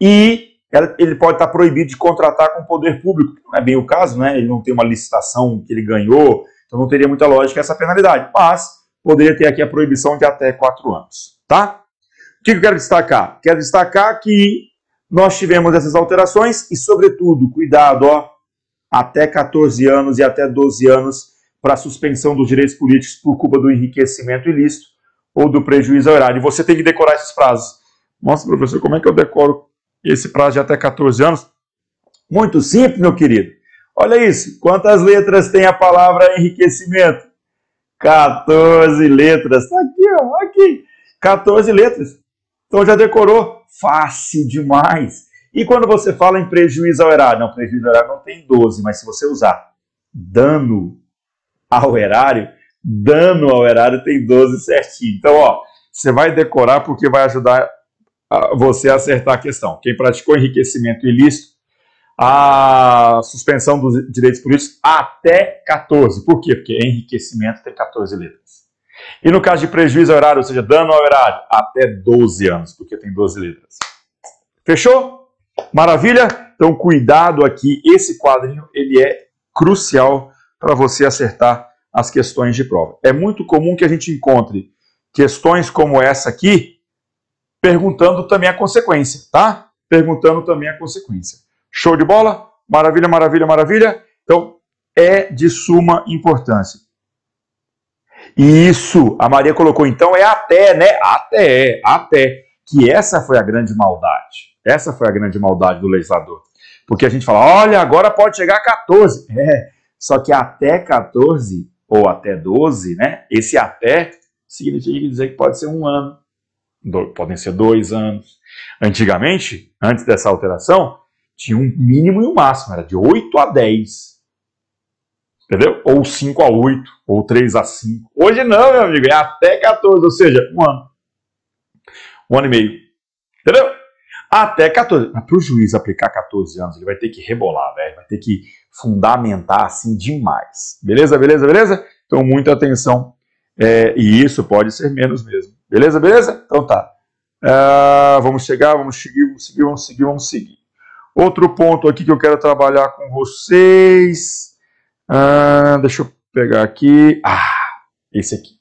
E ela, ele pode estar tá proibido de contratar com o poder público, não é bem o caso, né? Ele não tem uma licitação que ele ganhou, então não teria muita lógica essa penalidade. Mas poderia ter aqui a proibição de até 4 anos, tá? O que eu quero destacar? Quero destacar que nós tivemos essas alterações e, sobretudo, cuidado, ó, até 14 anos e até 12 anos para suspensão dos direitos políticos por culpa do enriquecimento ilícito ou do prejuízo horário. E você tem que decorar esses prazos. Mostra, professor, como é que eu decoro esse prazo de até 14 anos? Muito simples, meu querido. Olha isso. Quantas letras tem a palavra enriquecimento? 14 letras. Tá aqui, ó, aqui. 14 letras. Então já decorou. Fácil demais. E quando você fala em prejuízo ao erário? Não, prejuízo ao erário não tem 12, mas se você usar dano ao erário, dano ao erário tem 12 certinho. Então, ó, você vai decorar porque vai ajudar você a acertar a questão. Quem praticou enriquecimento ilícito a suspensão dos direitos políticos até 14. Por quê? Porque enriquecimento tem 14 letras. E no caso de prejuízo ao horário, ou seja, dano ao horário, até 12 anos, porque tem 12 letras. Fechou? Maravilha? Então, cuidado aqui. Esse quadrinho, ele é crucial para você acertar as questões de prova. É muito comum que a gente encontre questões como essa aqui, perguntando também a consequência, tá? Perguntando também a consequência. Show de bola? Maravilha, maravilha, maravilha. Então, é de suma importância. E isso, a Maria colocou então, é até, né? Até, até. Que essa foi a grande maldade. Essa foi a grande maldade do legislador. Porque a gente fala, olha, agora pode chegar a 14. É, só que até 14 ou até 12, né? Esse até significa dizer que pode ser um ano, podem ser dois anos. Antigamente, antes dessa alteração, tinha um mínimo e um máximo, era de 8 a 10. Entendeu? Ou 5 a 8, ou 3 a 5. Hoje não, meu amigo, é até 14, ou seja, um ano. Um ano e meio. Entendeu? Até 14. Mas para o juiz aplicar 14 anos, ele vai ter que rebolar, velho. Vai ter que fundamentar assim demais. Beleza, beleza, beleza? Então, muita atenção. É, e isso pode ser menos mesmo. Beleza, beleza? Então tá. Uh, vamos chegar, vamos seguir, vamos seguir, vamos seguir, vamos seguir. Outro ponto aqui que eu quero trabalhar com vocês. Ah, deixa eu pegar aqui. Ah, esse aqui.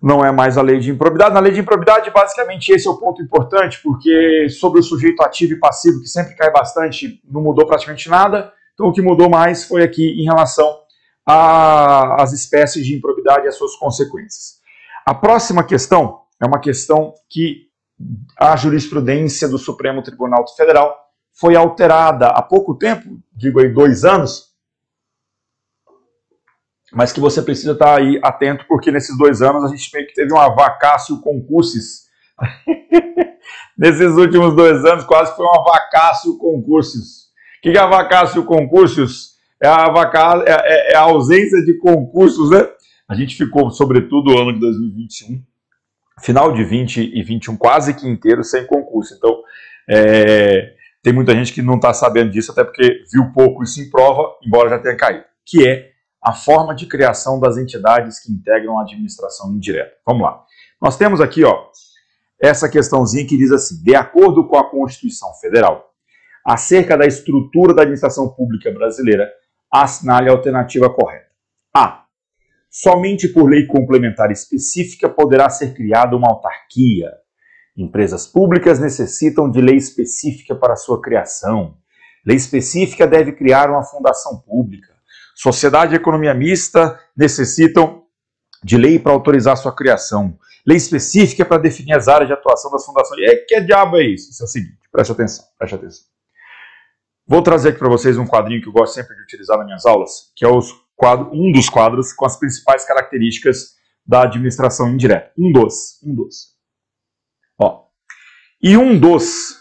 Não é mais a lei de improbidade. Na lei de improbidade, basicamente, esse é o ponto importante, porque sobre o sujeito ativo e passivo, que sempre cai bastante, não mudou praticamente nada. Então, o que mudou mais foi aqui em relação às espécies de improbidade e as suas consequências. A próxima questão é uma questão que a jurisprudência do Supremo Tribunal Federal foi alterada há pouco tempo, digo aí dois anos, mas que você precisa estar aí atento, porque nesses dois anos a gente meio que teve uma vacácio concursos. nesses últimos dois anos quase foi uma vacácio concursos. O que é a vacácio concursos? É a, vaca... É, é, é a ausência de concursos, né? A gente ficou, sobretudo, o ano de 2021, final de 20 e 21 quase que inteiro sem concurso. Então, é, tem muita gente que não está sabendo disso, até porque viu pouco isso em prova, embora já tenha caído, que é a forma de criação das entidades que integram a administração indireta. Vamos lá. Nós temos aqui ó, essa questãozinha que diz assim: de acordo com a Constituição Federal, acerca da estrutura da administração pública brasileira, assinale a alternativa correta. A. Somente por lei complementar específica poderá ser criada uma autarquia Empresas públicas necessitam de lei específica para sua criação. Lei específica deve criar uma fundação pública. Sociedade e economia mista necessitam de lei para autorizar sua criação. Lei específica é para definir as áreas de atuação das fundações. E é, que diabo é isso? Isso é o seguinte, preste atenção, preste atenção. Vou trazer aqui para vocês um quadrinho que eu gosto sempre de utilizar nas minhas aulas, que é quadro, um dos quadros com as principais características da administração indireta. Um dos, um dos. E um dos,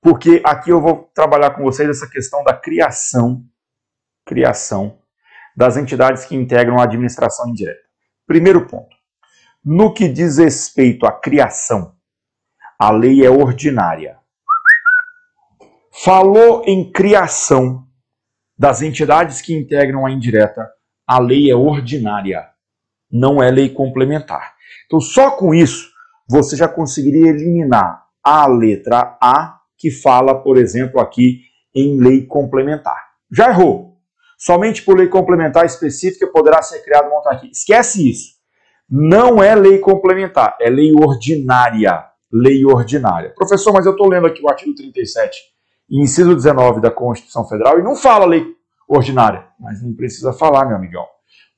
porque aqui eu vou trabalhar com vocês essa questão da criação, criação das entidades que integram a administração indireta. Primeiro ponto. No que diz respeito à criação, a lei é ordinária. Falou em criação das entidades que integram a indireta, a lei é ordinária, não é lei complementar. Então, só com isso, você já conseguiria eliminar a letra A, que fala, por exemplo, aqui em lei complementar. Já errou. Somente por lei complementar específica poderá ser criado uma autarquia. Esquece isso. Não é lei complementar, é lei ordinária. Lei ordinária. Professor, mas eu estou lendo aqui o artigo 37, inciso 19 da Constituição Federal e não fala lei ordinária. Mas não precisa falar, meu amigão.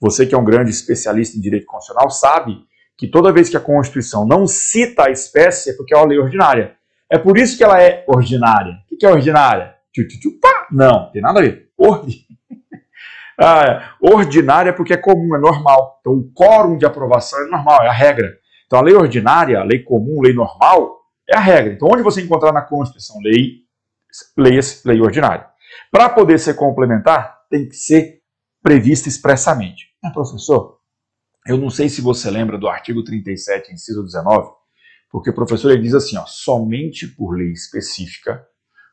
Você que é um grande especialista em direito constitucional sabe que toda vez que a Constituição não cita a espécie é porque é uma lei ordinária. É por isso que ela é ordinária. O que é ordinária? Tchutchupá? Não, tem nada a ver. Ordi... ah, é. ordinária é porque é comum, é normal. Então o quórum de aprovação é normal, é a regra. Então a lei ordinária, a lei comum, a lei normal, é a regra. Então onde você encontrar na Constituição lei, lei, lei ordinária. Para poder ser complementar, tem que ser prevista expressamente. Ah, professor, eu não sei se você lembra do artigo 37, inciso 19, porque o professor ele diz assim, ó, somente por lei específica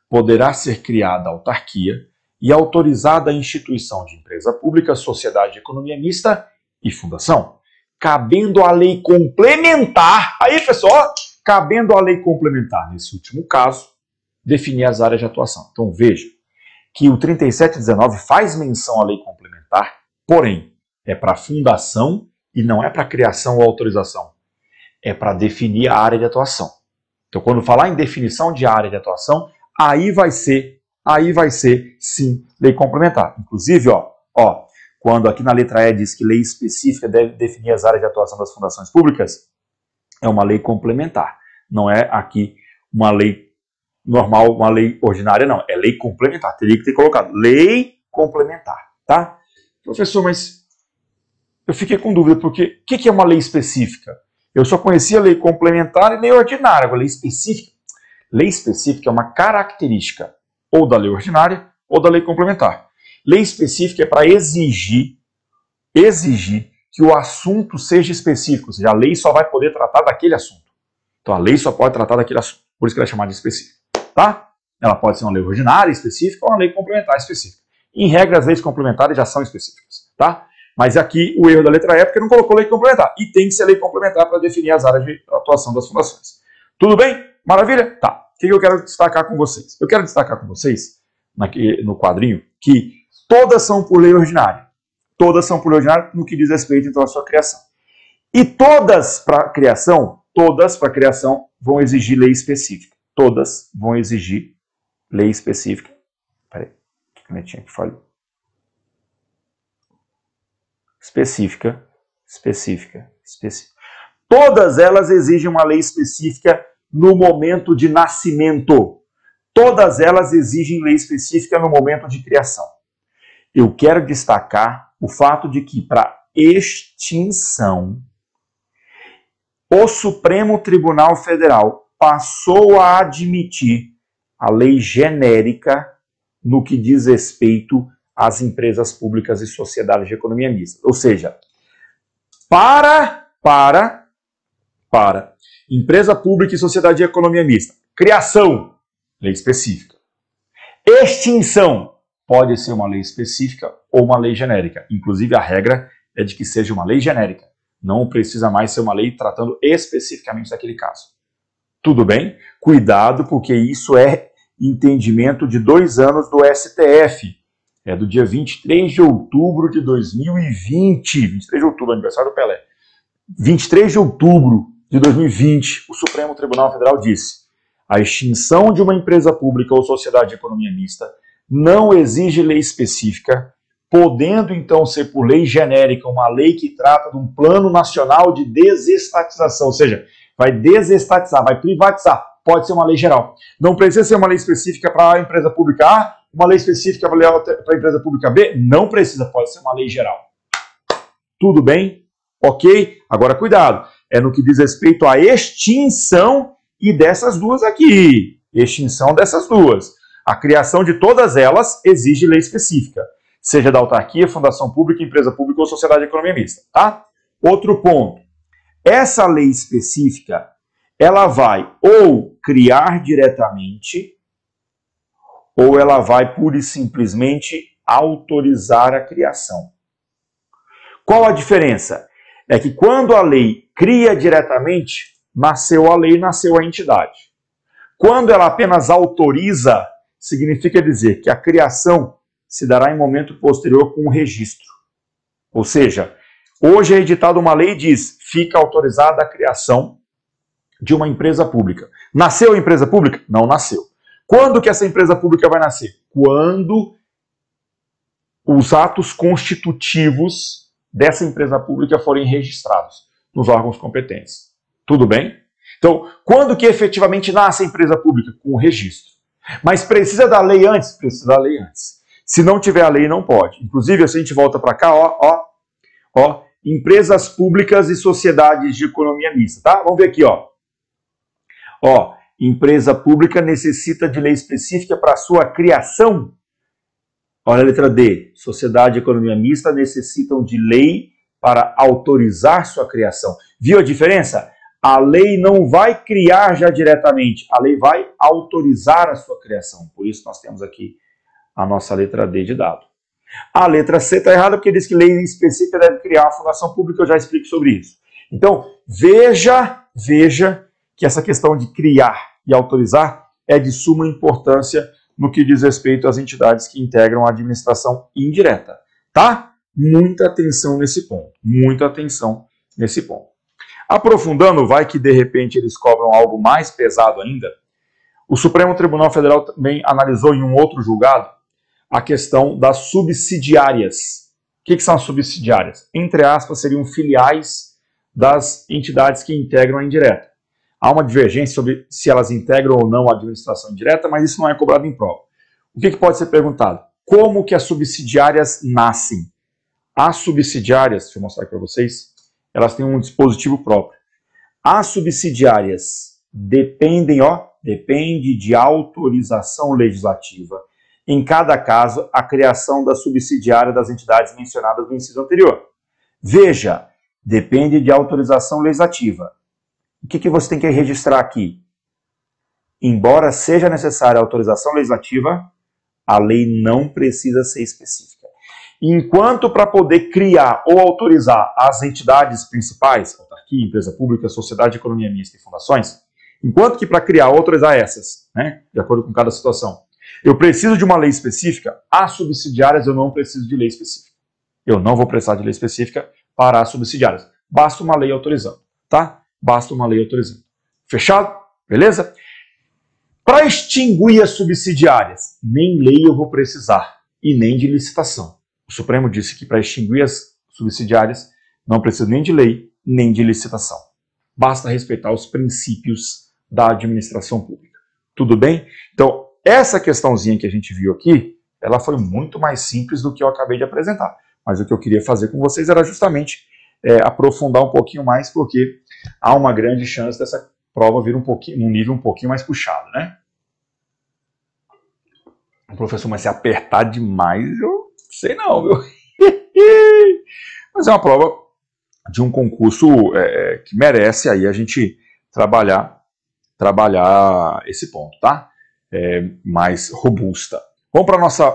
poderá ser criada autarquia e autorizada a instituição de empresa pública, sociedade de economia mista e fundação, cabendo a lei complementar, aí pessoal, cabendo a lei complementar, nesse último caso, definir as áreas de atuação. Então veja que o 3719 faz menção à lei complementar, porém é para fundação e não é para criação ou autorização, é para definir a área de atuação. Então, quando falar em definição de área de atuação, aí vai ser, aí vai ser, sim, lei complementar. Inclusive, ó, ó, quando aqui na letra E diz que lei específica deve definir as áreas de atuação das fundações públicas, é uma lei complementar. Não é aqui uma lei normal, uma lei ordinária, não. É lei complementar. Teria que ter colocado lei complementar, tá? Professor, mas eu fiquei com dúvida, porque o que, que, é uma lei específica? Eu só conhecia lei complementar e lei ordinária. Agora, lei específica. Lei específica é uma característica ou da lei ordinária ou da lei complementar. Lei específica é para exigir, exigir que o assunto seja específico, ou seja, a lei só vai poder tratar daquele assunto. Então a lei só pode tratar daquele assunto. Por isso que ela é chamada de específica. Tá? Ela pode ser uma lei ordinária específica ou uma lei complementar específica. Em regra, as leis complementares já são específicas. Tá? Mas aqui o erro da letra E é porque não colocou lei complementar. E tem que ser lei complementar para definir as áreas de atuação das fundações. Tudo bem? Maravilha? Tá. O que eu quero destacar com vocês? Eu quero destacar com vocês, no quadrinho, que todas são por lei ordinária. Todas são por lei ordinária no que diz respeito, então, à sua criação. E todas para criação, todas para criação vão exigir lei específica. Todas vão exigir lei específica. Peraí, que canetinha que falhou específica, específica, específica. Todas elas exigem uma lei específica no momento de nascimento. Todas elas exigem lei específica no momento de criação. Eu quero destacar o fato de que, para extinção, o Supremo Tribunal Federal passou a admitir a lei genérica no que diz respeito as empresas públicas e sociedades de economia mista. Ou seja, para, para, para, empresa pública e sociedade de economia mista, criação, lei específica. Extinção pode ser uma lei específica ou uma lei genérica. Inclusive, a regra é de que seja uma lei genérica. Não precisa mais ser uma lei tratando especificamente daquele caso. Tudo bem? Cuidado, porque isso é entendimento de dois anos do STF é do dia 23 de outubro de 2020, 23 de outubro, aniversário do Pelé. 23 de outubro de 2020, o Supremo Tribunal Federal disse: a extinção de uma empresa pública ou sociedade de economia mista não exige lei específica, podendo então ser por lei genérica, uma lei que trata de um plano nacional de desestatização, ou seja, vai desestatizar, vai privatizar, pode ser uma lei geral. Não precisa ser uma lei específica para a empresa pública. Ah, uma lei específica para a empresa pública B? Não precisa, pode ser uma lei geral. Tudo bem? Ok? Agora, cuidado, é no que diz respeito à extinção e dessas duas aqui. Extinção dessas duas. A criação de todas elas exige lei específica, seja da autarquia, fundação pública, empresa pública ou sociedade economista, economia mista, tá? Outro ponto. Essa lei específica, ela vai ou criar diretamente ou ela vai pura e simplesmente autorizar a criação. Qual a diferença? É que quando a lei cria diretamente, nasceu a lei, nasceu a entidade. Quando ela apenas autoriza, significa dizer que a criação se dará em momento posterior com o registro. Ou seja, hoje é editada uma lei e diz: fica autorizada a criação de uma empresa pública. Nasceu a empresa pública? Não nasceu. Quando que essa empresa pública vai nascer? Quando os atos constitutivos dessa empresa pública forem registrados nos órgãos competentes. Tudo bem? Então, quando que efetivamente nasce a empresa pública? Com o registro. Mas precisa da lei antes? Precisa da lei antes. Se não tiver a lei, não pode. Inclusive, se assim a gente volta para cá, ó, ó, ó, empresas públicas e sociedades de economia mista, tá? Vamos ver aqui, ó. Ó, empresa pública necessita de lei específica para sua criação? Olha a letra D. Sociedade e economia mista necessitam de lei para autorizar sua criação. Viu a diferença? A lei não vai criar já diretamente, a lei vai autorizar a sua criação. Por isso nós temos aqui a nossa letra D de dado. A letra C está errada porque diz que lei específica deve criar a fundação pública, eu já explico sobre isso. Então, veja, veja que essa questão de criar e autorizar é de suma importância no que diz respeito às entidades que integram a administração indireta. Tá? Muita atenção nesse ponto. Muita atenção nesse ponto. Aprofundando, vai que de repente eles cobram algo mais pesado ainda. O Supremo Tribunal Federal também analisou em um outro julgado a questão das subsidiárias. O que, que são as subsidiárias? Entre aspas, seriam filiais das entidades que integram a indireta. Há uma divergência sobre se elas integram ou não a administração direta, mas isso não é cobrado em prova. O que, que pode ser perguntado? Como que as subsidiárias nascem? As subsidiárias, deixa eu mostrar aqui para vocês, elas têm um dispositivo próprio. As subsidiárias dependem, ó, depende de autorização legislativa. Em cada caso, a criação da subsidiária das entidades mencionadas no inciso anterior. Veja, depende de autorização legislativa. O que, que você tem que registrar aqui? Embora seja necessária a autorização legislativa, a lei não precisa ser específica. Enquanto para poder criar ou autorizar as entidades principais, autarquia, empresa pública, sociedade de economia mista e fundações, enquanto que para criar ou autorizar essas, né, de acordo com cada situação, eu preciso de uma lei específica, as subsidiárias eu não preciso de lei específica. Eu não vou precisar de lei específica para as subsidiárias. Basta uma lei autorizando, tá? basta uma lei autorizando. Fechado? Beleza? Para extinguir as subsidiárias, nem lei eu vou precisar e nem de licitação. O Supremo disse que para extinguir as subsidiárias não precisa nem de lei, nem de licitação. Basta respeitar os princípios da administração pública. Tudo bem? Então, essa questãozinha que a gente viu aqui, ela foi muito mais simples do que eu acabei de apresentar. Mas o que eu queria fazer com vocês era justamente é, aprofundar um pouquinho mais, porque há uma grande chance dessa prova vir um pouquinho, um nível um pouquinho mais puxado, né? O professor, mas se apertar demais, eu sei não, viu? mas é uma prova de um concurso é, é, que merece aí a gente trabalhar, trabalhar esse ponto, tá? É, mais robusta. Vamos para nossa,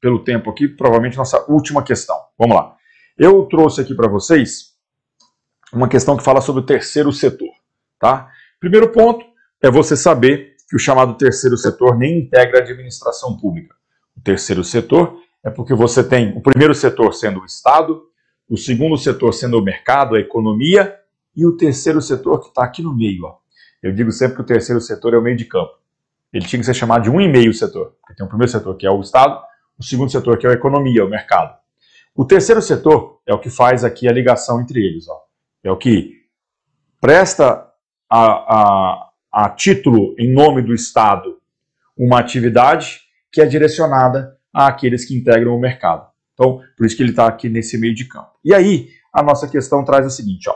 pelo tempo aqui, provavelmente nossa última questão. Vamos lá. Eu trouxe aqui para vocês uma questão que fala sobre o terceiro setor. Tá? Primeiro ponto é você saber que o chamado terceiro setor nem integra a administração pública. O terceiro setor é porque você tem o primeiro setor sendo o Estado, o segundo setor sendo o mercado, a economia, e o terceiro setor que está aqui no meio. Ó. Eu digo sempre que o terceiro setor é o meio de campo. Ele tinha que ser chamado de um e meio setor. Porque tem o primeiro setor, que é o Estado, o segundo setor, que é a economia, o mercado. O terceiro setor é o que faz aqui a ligação entre eles. Ó é o que presta a, a, a título em nome do Estado uma atividade que é direcionada àqueles que integram o mercado. Então, por isso que ele está aqui nesse meio de campo. E aí, a nossa questão traz o seguinte: ó.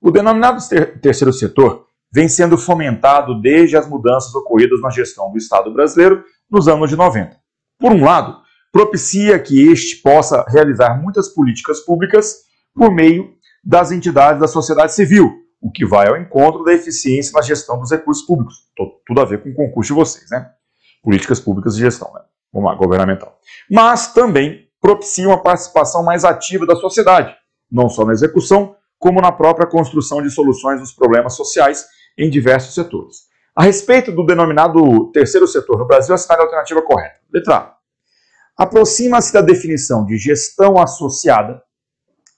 o denominado ter terceiro setor vem sendo fomentado desde as mudanças ocorridas na gestão do Estado brasileiro nos anos de 90. Por um lado, propicia que este possa realizar muitas políticas públicas por meio das entidades da sociedade civil, o que vai ao encontro da eficiência na gestão dos recursos públicos. Tudo a ver com o concurso de vocês, né? Políticas públicas de gestão, né? Vamos lá, governamental. Mas também propiciam a participação mais ativa da sociedade, não só na execução, como na própria construção de soluções dos problemas sociais em diversos setores. A respeito do denominado terceiro setor no Brasil, a cidade alternativa correta. Letra A. Aproxima-se da definição de gestão associada,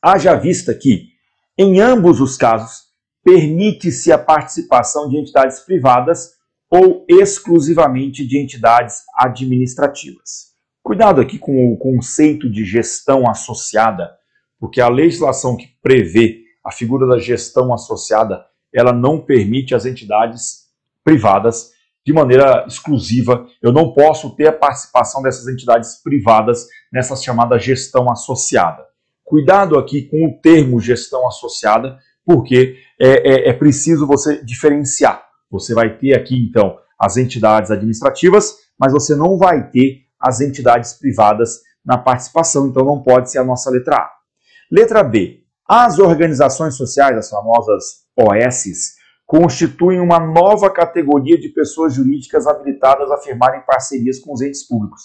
haja vista que em ambos os casos, permite-se a participação de entidades privadas ou exclusivamente de entidades administrativas. Cuidado aqui com o conceito de gestão associada, porque a legislação que prevê a figura da gestão associada, ela não permite as entidades privadas de maneira exclusiva. Eu não posso ter a participação dessas entidades privadas nessa chamada gestão associada. Cuidado aqui com o termo gestão associada, porque é, é, é preciso você diferenciar. Você vai ter aqui, então, as entidades administrativas, mas você não vai ter as entidades privadas na participação, então não pode ser a nossa letra A. Letra B. As organizações sociais, as famosas OSs, constituem uma nova categoria de pessoas jurídicas habilitadas a firmarem parcerias com os entes públicos.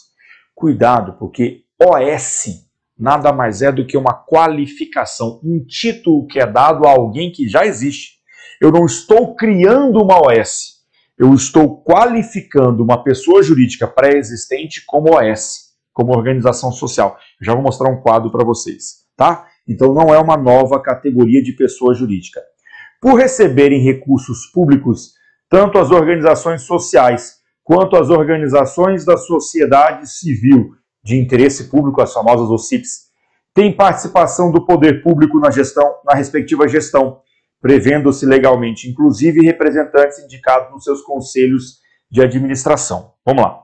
Cuidado, porque OS nada mais é do que uma qualificação, um título que é dado a alguém que já existe. Eu não estou criando uma OS, eu estou qualificando uma pessoa jurídica pré-existente como OS, como organização social. Eu já vou mostrar um quadro para vocês, tá? Então não é uma nova categoria de pessoa jurídica. Por receberem recursos públicos, tanto as organizações sociais quanto as organizações da sociedade civil de interesse público, as famosas OCIPs, tem participação do poder público na gestão, na respectiva gestão, prevendo-se legalmente, inclusive representantes indicados nos seus conselhos de administração. Vamos lá.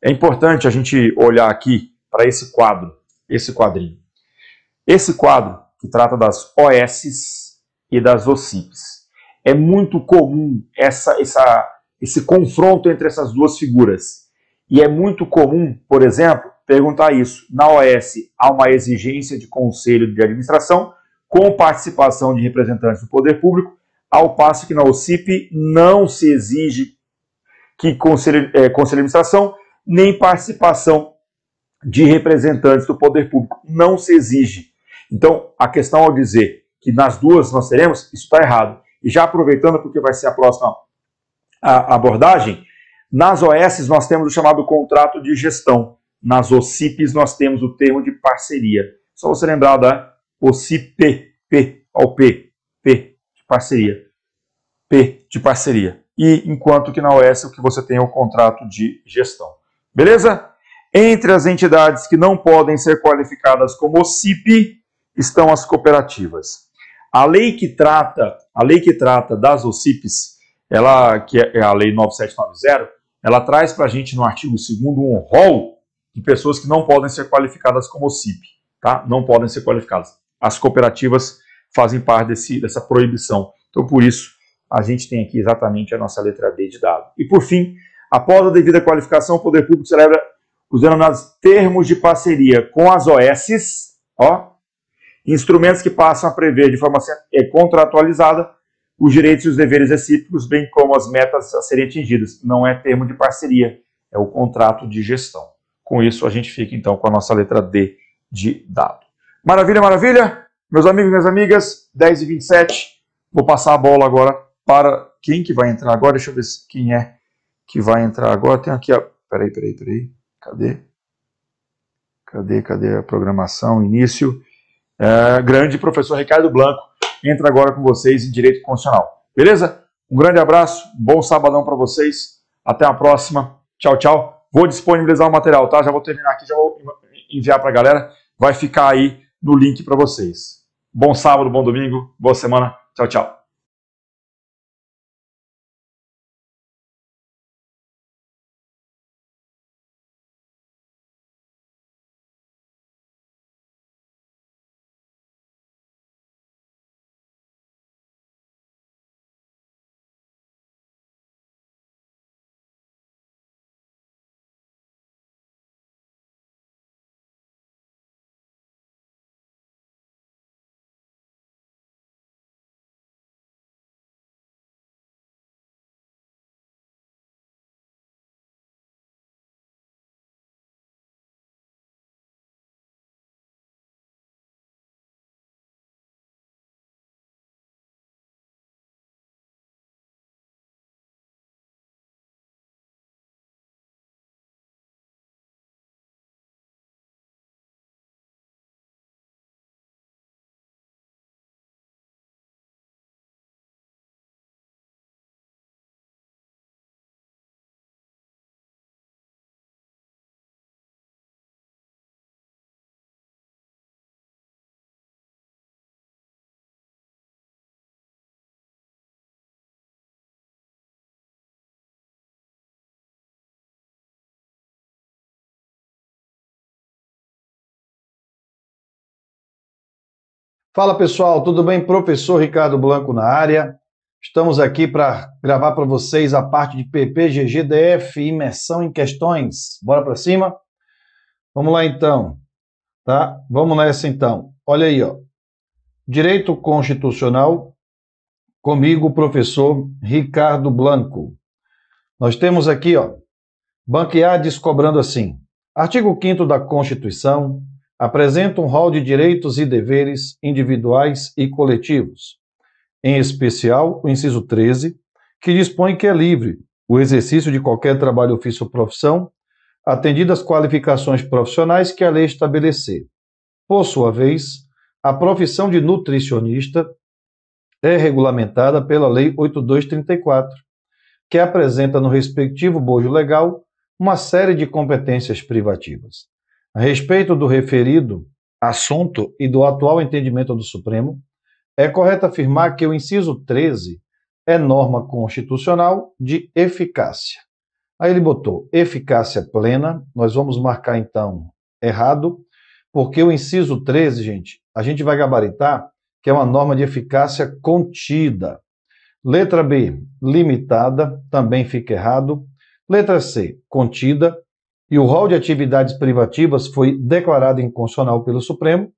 É importante a gente olhar aqui para esse quadro, esse quadrinho. Esse quadro que trata das OSs e das OCIPs. É muito comum essa, essa, esse confronto entre essas duas figuras. E é muito comum, por exemplo, perguntar isso. Na OS, há uma exigência de conselho de administração com participação de representantes do poder público, ao passo que na OCIP não se exige que conselho, é, conselho de administração nem participação de representantes do poder público. Não se exige. Então, a questão ao dizer que nas duas nós teremos, isso está errado. E já aproveitando, porque vai ser a próxima a abordagem, nas OS nós temos o chamado contrato de gestão. Nas OCPs nós temos o termo de parceria. Só você lembrar da OCP, P, ao P, P de parceria. P de parceria. E enquanto que na OS o que você tem é o contrato de gestão. Beleza? Entre as entidades que não podem ser qualificadas como OCP estão as cooperativas. A lei que trata, a lei que trata das OCPs, ela que é, é a lei 9790, ela traz para a gente no artigo 2 um rol de pessoas que não podem ser qualificadas como CIP, tá? Não podem ser qualificadas. As cooperativas fazem parte desse, dessa proibição. Então, por isso, a gente tem aqui exatamente a nossa letra D de dado. E, por fim, após a devida qualificação, o Poder Público celebra os denominados termos de parceria com as OSs, ó, instrumentos que passam a prever de forma é, contratualizada os direitos e os deveres recíprocos, bem como as metas a serem atingidas. Não é termo de parceria, é o contrato de gestão. Com isso, a gente fica então com a nossa letra D de dado. Maravilha, maravilha? Meus amigos, minhas amigas, 10 e 27. Vou passar a bola agora para quem que vai entrar agora. Deixa eu ver quem é que vai entrar agora. Tem aqui a. Peraí, peraí, peraí. Cadê? Cadê, cadê a programação? Início. É, grande professor Ricardo Blanco entra agora com vocês em Direito Constitucional. Beleza? Um grande abraço, um bom sabadão para vocês. Até a próxima. Tchau, tchau. Vou disponibilizar o material, tá? Já vou terminar aqui, já vou enviar para a galera. Vai ficar aí no link para vocês. Bom sábado, bom domingo, boa semana. Tchau, tchau.
Fala pessoal, tudo bem? Professor Ricardo Blanco na área.
Estamos aqui para gravar para vocês a parte de PPGGDF, imersão em questões. Bora para cima? Vamos lá então, tá? Vamos nessa então. Olha aí, ó. Direito Constitucional, comigo, professor Ricardo Blanco. Nós temos aqui, ó, banquear cobrando assim. Artigo 5 da Constituição apresenta um rol de direitos e deveres individuais e coletivos, em especial o inciso 13, que dispõe que é livre o exercício de qualquer trabalho, ofício ou profissão, atendidas as qualificações profissionais que a lei estabelecer. Por sua vez, a profissão de nutricionista é regulamentada pela Lei 8234, que apresenta no respectivo bojo legal uma série de competências privativas. A respeito do referido assunto e do atual entendimento do Supremo, é correto afirmar que o inciso 13 é norma constitucional de eficácia. Aí ele botou eficácia plena, nós vamos marcar então errado, porque o inciso 13, gente, a gente vai gabaritar que é uma norma de eficácia contida. Letra B, limitada, também fica errado. Letra C, contida, e o rol de atividades privativas foi declarado inconstitucional pelo Supremo,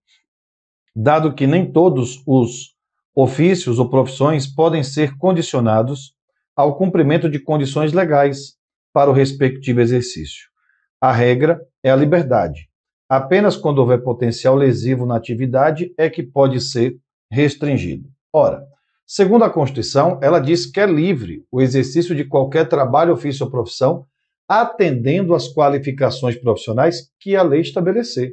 dado que nem todos os ofícios ou profissões podem ser condicionados ao cumprimento de condições legais para o respectivo exercício. A regra é a liberdade. Apenas quando houver potencial lesivo na atividade é que pode ser restringido. Ora, segundo a Constituição, ela diz que é livre o exercício de qualquer trabalho, ofício ou profissão atendendo às qualificações profissionais que a lei estabelecer.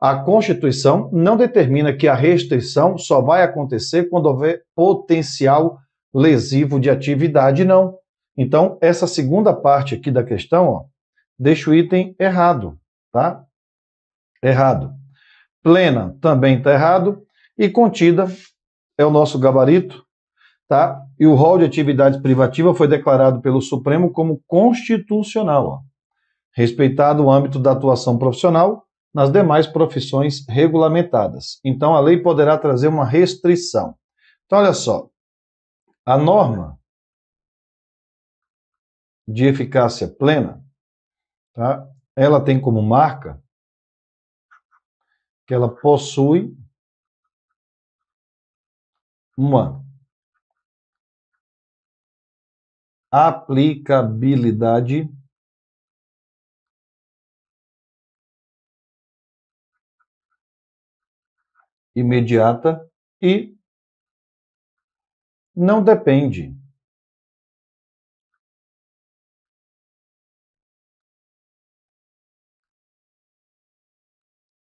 A Constituição não determina que a restrição só vai acontecer quando houver potencial lesivo de atividade, não. Então, essa segunda parte aqui da questão, ó, deixa o item errado, tá? Errado. Plena também está errado. E contida é o nosso gabarito tá? E o rol de atividades privativas foi declarado pelo Supremo como constitucional, ó. respeitado o âmbito da atuação profissional nas demais profissões regulamentadas. Então a lei poderá trazer uma restrição. Então olha só, a
norma de eficácia plena, tá? Ela tem como marca que ela possui uma aplicabilidade imediata e não depende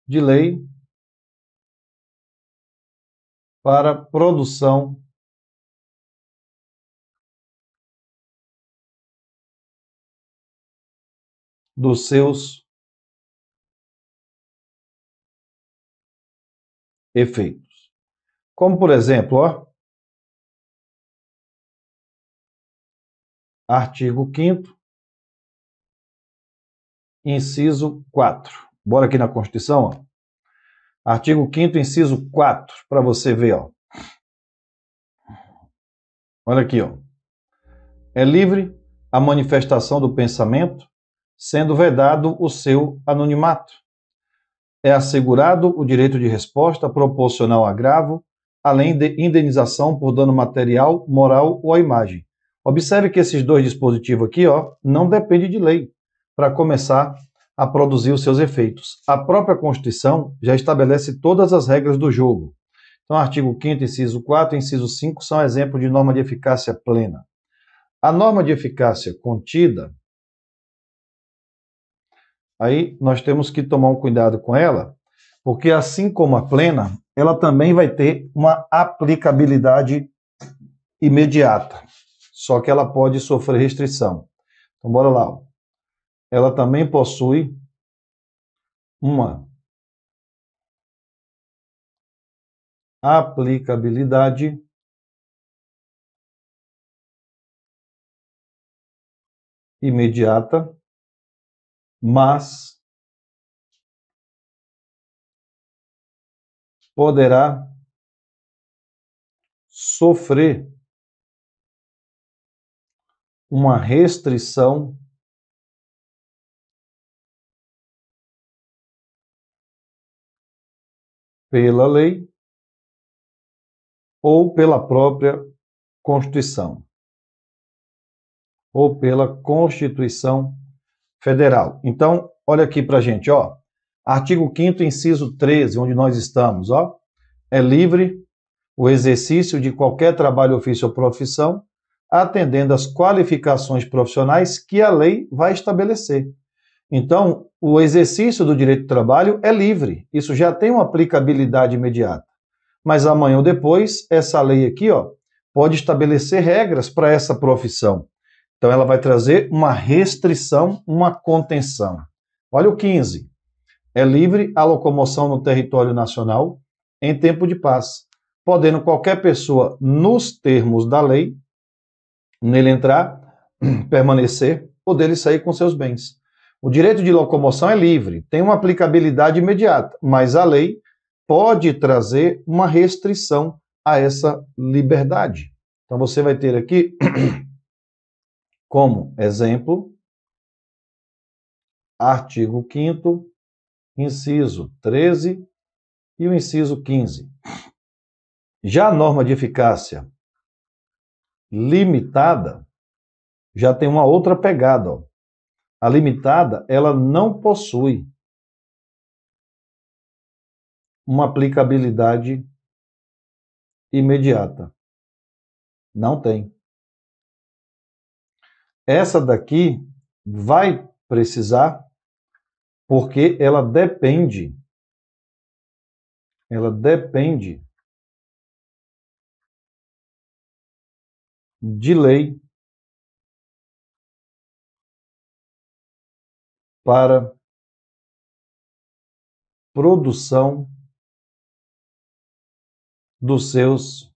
de lei para produção dos seus efeitos. Como, por exemplo, ó, artigo 5 inciso 4. Bora aqui na Constituição, ó. Artigo
5 inciso 4, para você ver, ó. Olha aqui, ó. É livre a manifestação do pensamento, sendo vedado o seu anonimato. É assegurado o direito de resposta proporcional ao agravo, além de indenização por dano material, moral ou à imagem. Observe que esses dois dispositivos aqui, ó, não dependem de lei para começar a produzir os seus efeitos. A própria Constituição já estabelece todas as regras do jogo. Então, artigo 5 inciso 4 e inciso 5 são exemplos de norma de eficácia plena. A norma de eficácia contida aí nós temos que tomar um cuidado com ela, porque assim como a plena, ela também vai ter uma aplicabilidade imediata, só que ela pode sofrer restrição. Então, bora lá. Ela
também possui uma aplicabilidade imediata mas poderá sofrer uma restrição pela lei ou pela própria Constituição ou pela Constituição federal.
Então, olha aqui para gente, ó. Artigo 5 inciso 13, onde nós estamos, ó. É livre o exercício de qualquer trabalho, ofício ou profissão, atendendo às qualificações profissionais que a lei vai estabelecer. Então, o exercício do direito do trabalho é livre, isso já tem uma aplicabilidade imediata. Mas amanhã ou depois, essa lei aqui ó, pode estabelecer regras para essa profissão. Então ela vai trazer uma restrição, uma contenção. Olha o 15. É livre a locomoção no território nacional em tempo de paz, podendo qualquer pessoa, nos termos da lei, nele entrar, permanecer ou sair com seus bens. O direito de locomoção é livre, tem uma aplicabilidade imediata, mas a lei pode trazer uma restrição a essa liberdade. Então você vai ter
aqui Como exemplo, artigo 5 inciso 13 e o
inciso 15. Já a norma de eficácia
limitada já tem uma outra pegada. Ó. A limitada, ela não possui uma aplicabilidade imediata. Não tem. Essa daqui vai precisar, porque ela depende, ela depende de lei para produção dos seus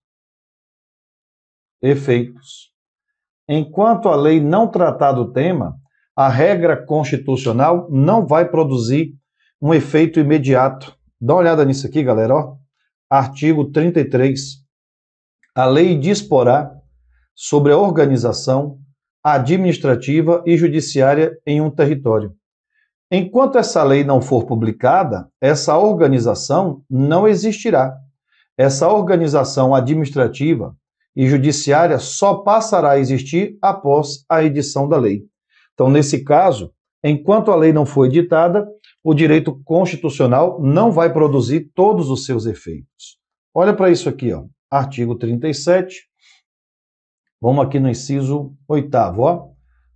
efeitos. Enquanto a lei não tratar do tema, a regra constitucional
não vai produzir um efeito imediato. Dá uma olhada nisso aqui, galera. Ó. Artigo 33. A lei disporá sobre a organização administrativa e judiciária em um território. Enquanto essa lei não for publicada, essa organização não existirá. Essa organização administrativa e judiciária só passará a existir após a edição da lei. Então, nesse caso, enquanto a lei não for editada, o direito constitucional não vai produzir todos os seus efeitos. Olha para isso aqui, ó. artigo 37. Vamos aqui no inciso 8. Ó.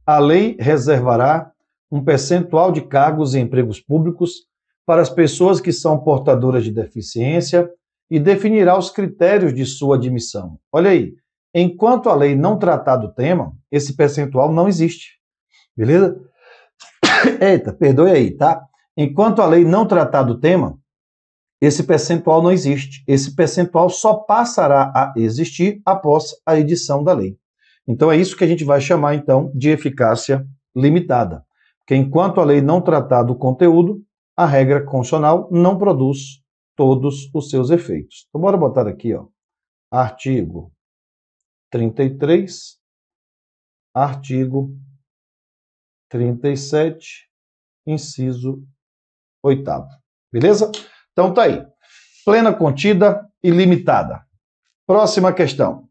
A lei reservará um percentual de cargos e empregos públicos para as pessoas que são portadoras de deficiência, e definirá os critérios de sua admissão. Olha aí, enquanto a lei não tratar do tema, esse percentual não existe. Beleza? Eita, perdoe aí, tá? Enquanto a lei não tratar do tema, esse percentual não existe. Esse percentual só passará a existir após a edição da lei. Então é isso que a gente vai chamar então de eficácia limitada. Porque enquanto a lei não tratar do conteúdo, a regra constitucional não produz todos os seus efeitos. Então, bora botar aqui, ó, artigo 33,
artigo 37, inciso 8. Beleza? Então tá aí. Plena
contida e limitada. Próxima questão.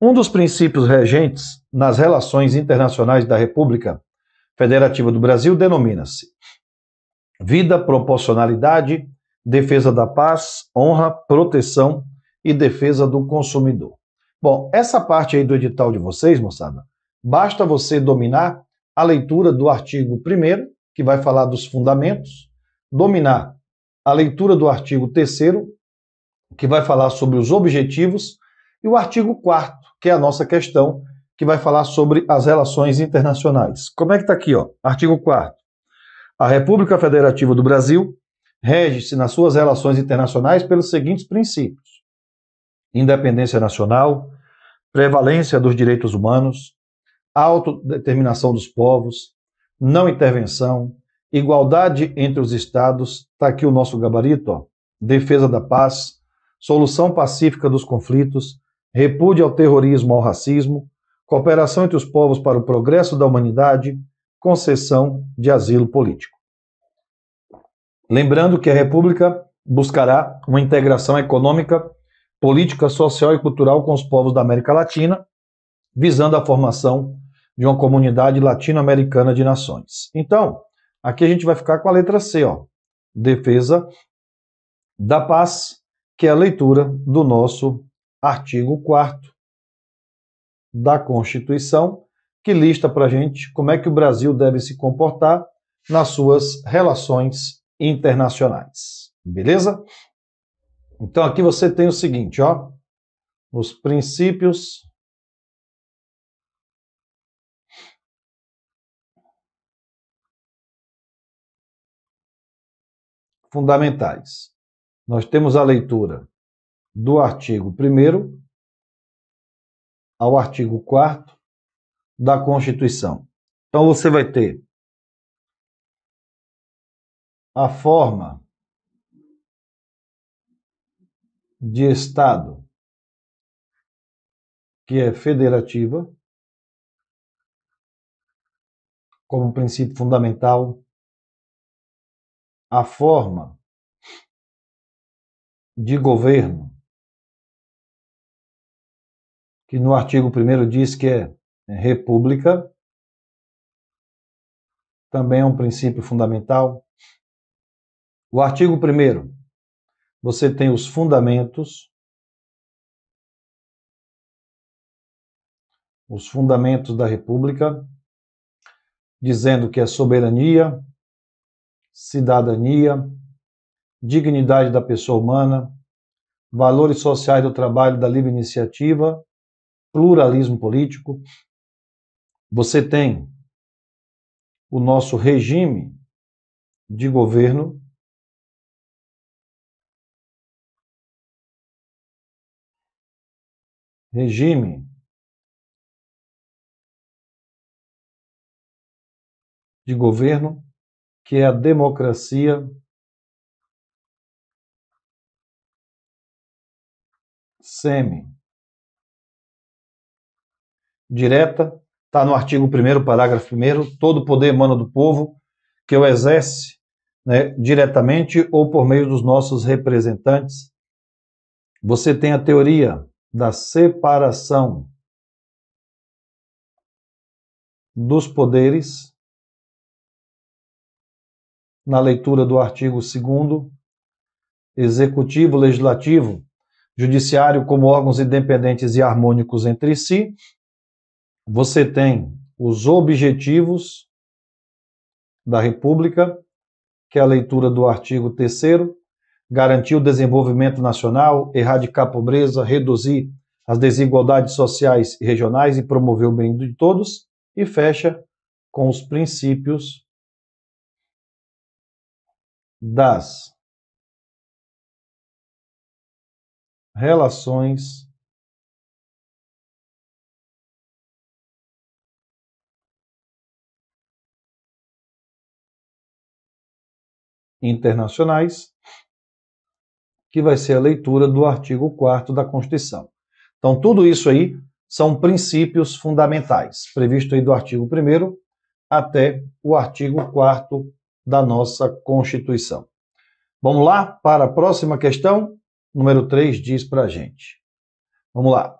Um dos princípios regentes nas relações internacionais da República Federativa do Brasil denomina-se vida, proporcionalidade, defesa da paz, honra, proteção e defesa do consumidor. Bom, essa parte aí do edital de vocês, moçada, basta você dominar a leitura do artigo 1, que vai falar dos fundamentos, dominar a leitura do artigo 3, que vai falar sobre os objetivos, e o artigo 4, que é a nossa questão, que vai falar sobre as relações internacionais. Como é que está aqui? Ó? Artigo 4. A República Federativa do Brasil rege-se nas suas relações internacionais pelos seguintes princípios: independência nacional, prevalência dos direitos humanos, autodeterminação dos povos, não intervenção, igualdade entre os estados, está aqui o nosso gabarito, ó, defesa da paz, solução pacífica dos conflitos, repúdio ao terrorismo, ao racismo, cooperação entre os povos para o progresso da humanidade, concessão de asilo político. Lembrando que a República buscará uma integração econômica, política, social e cultural com os povos da América Latina, visando a formação de uma comunidade latino-americana de nações. Então, aqui a gente vai ficar com a letra C, ó, defesa da paz, que é a leitura do nosso artigo 4 da Constituição, que lista para a gente como é que o Brasil deve se comportar nas suas relações internacionais. Beleza?
Então aqui você tem o seguinte, ó, os princípios fundamentais. Nós temos a leitura do artigo 1 ao artigo 4 da Constituição. Então você vai ter a forma de Estado que é federativa como princípio fundamental, a forma de governo que no artigo 1 diz que é, é república, também é um princípio fundamental. O artigo 1 você tem os fundamentos, os fundamentos da República, dizendo que é
soberania, cidadania, dignidade da pessoa humana, valores sociais do trabalho da livre iniciativa,
pluralismo político. Você tem o nosso regime de governo, regime de governo, que é a democracia semi direta, está no artigo 1 parágrafo 1 todo poder emana do
povo, que o exerce né, diretamente ou por meio dos nossos
representantes. Você tem a teoria da separação dos poderes, na leitura do artigo 2,
Executivo, Legislativo, Judiciário como órgãos independentes e harmônicos entre si, você tem os objetivos da República, que é a leitura do artigo 3 garantir o desenvolvimento nacional, erradicar a pobreza, reduzir as desigualdades sociais
e regionais e promover o bem de todos, e fecha com os princípios das relações internacionais
que vai ser a leitura do artigo 4 da Constituição. Então, tudo isso aí são princípios fundamentais, previsto aí do artigo 1 até o artigo 4 da nossa Constituição. Vamos lá para a próxima questão? Número 3 diz para a gente. Vamos lá.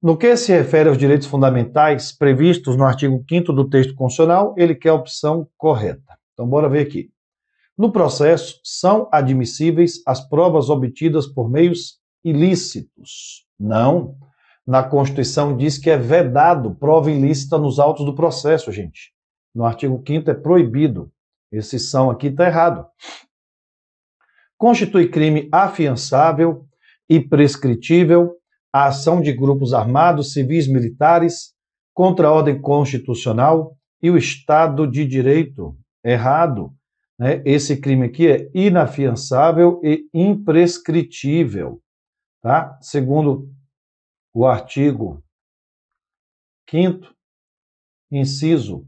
No que se refere aos direitos fundamentais previstos no artigo 5 do texto constitucional, ele quer a opção correta. Então, bora ver aqui. No processo, são admissíveis as provas obtidas por meios ilícitos. Não. Na Constituição diz que é vedado prova ilícita nos autos do processo, gente. No artigo 5 é proibido. Esse são aqui está errado. Constitui crime afiançável e prescritível a ação de grupos armados, civis, militares contra a ordem constitucional e o Estado de Direito. Errado. Né? Esse crime aqui é inafiançável e
imprescritível, tá? Segundo o artigo 5 inciso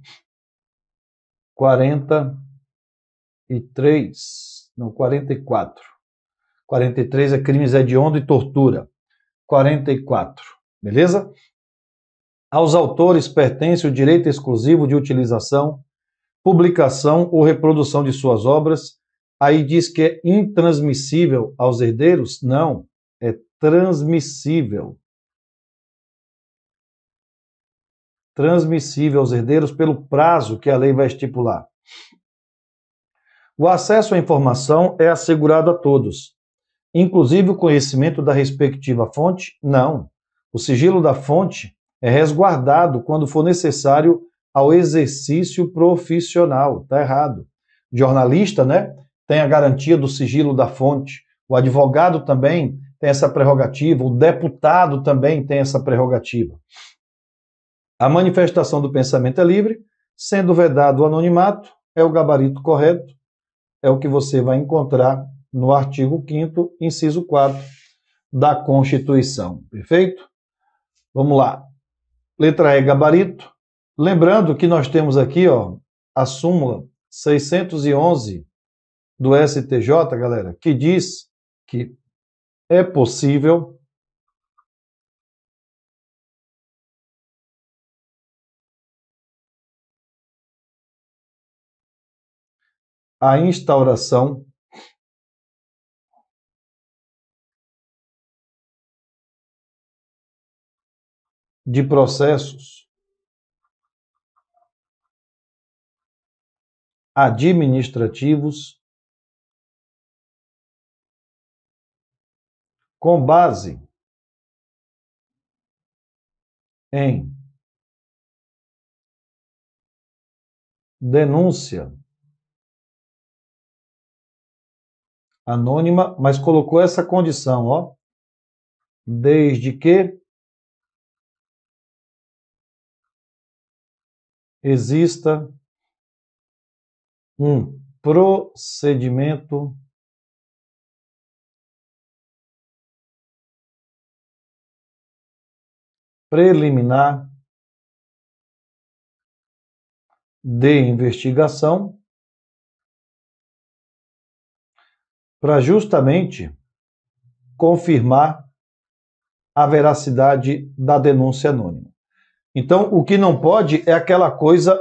43, não, 44.
43 é crimes é hediondo e tortura. 44, beleza? Aos autores pertence o direito exclusivo de utilização publicação ou reprodução de suas obras. Aí diz que é intransmissível aos herdeiros? Não, é transmissível. Transmissível aos herdeiros pelo prazo que a lei vai estipular. O acesso à informação é assegurado a todos, inclusive o conhecimento da respectiva fonte? Não. O sigilo da fonte é resguardado quando for necessário ao exercício profissional. Está errado. O jornalista, né, tem a garantia do sigilo da fonte. O advogado também tem essa prerrogativa. O deputado também tem essa prerrogativa. A manifestação do pensamento é livre, sendo vedado o anonimato, é o gabarito correto, é o que você vai encontrar no artigo 5, inciso 4 da Constituição. Perfeito? Vamos lá. Letra E, gabarito. Lembrando que nós temos aqui ó, a súmula 611 do STJ, galera, que diz
que é possível a instauração de processos administrativos com base em denúncia anônima, mas colocou essa condição, ó, desde que exista um procedimento preliminar de investigação para justamente confirmar a veracidade da
denúncia anônima. Então, o que não pode é aquela coisa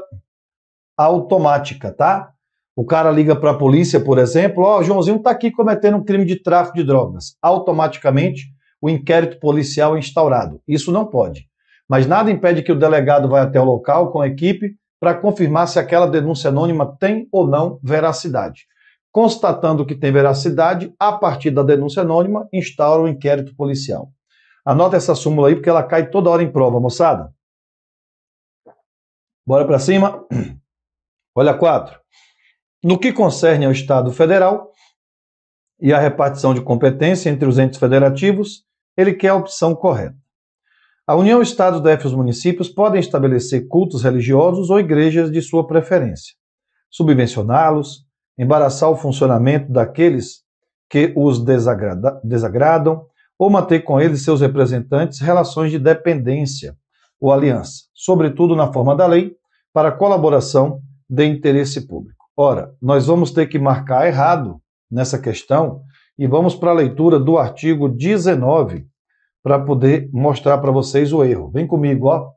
automática, tá? O cara liga para a polícia, por exemplo, ó, oh, Joãozinho está aqui cometendo um crime de tráfico de drogas. Automaticamente, o inquérito policial é instaurado. Isso não pode. Mas nada impede que o delegado vá até o local com a equipe para confirmar se aquela denúncia anônima tem ou não veracidade. Constatando que tem veracidade, a partir da denúncia anônima, instaura o inquérito policial. Anota essa súmula aí, porque ela cai toda hora em prova, moçada. Bora para cima. Olha quatro. No que concerne ao Estado federal e a repartição de competência entre os entes federativos, ele quer a opção correta. A União, Estado, DF e os municípios podem estabelecer cultos religiosos ou igrejas de sua preferência, subvencioná-los, embaraçar o funcionamento daqueles que os desagrada desagradam ou manter com eles seus representantes relações de dependência ou aliança, sobretudo na forma da lei, para colaboração de interesse público. Ora, nós vamos ter que marcar errado nessa questão e vamos para a leitura do artigo 19 para poder mostrar para vocês o erro. Vem comigo, ó.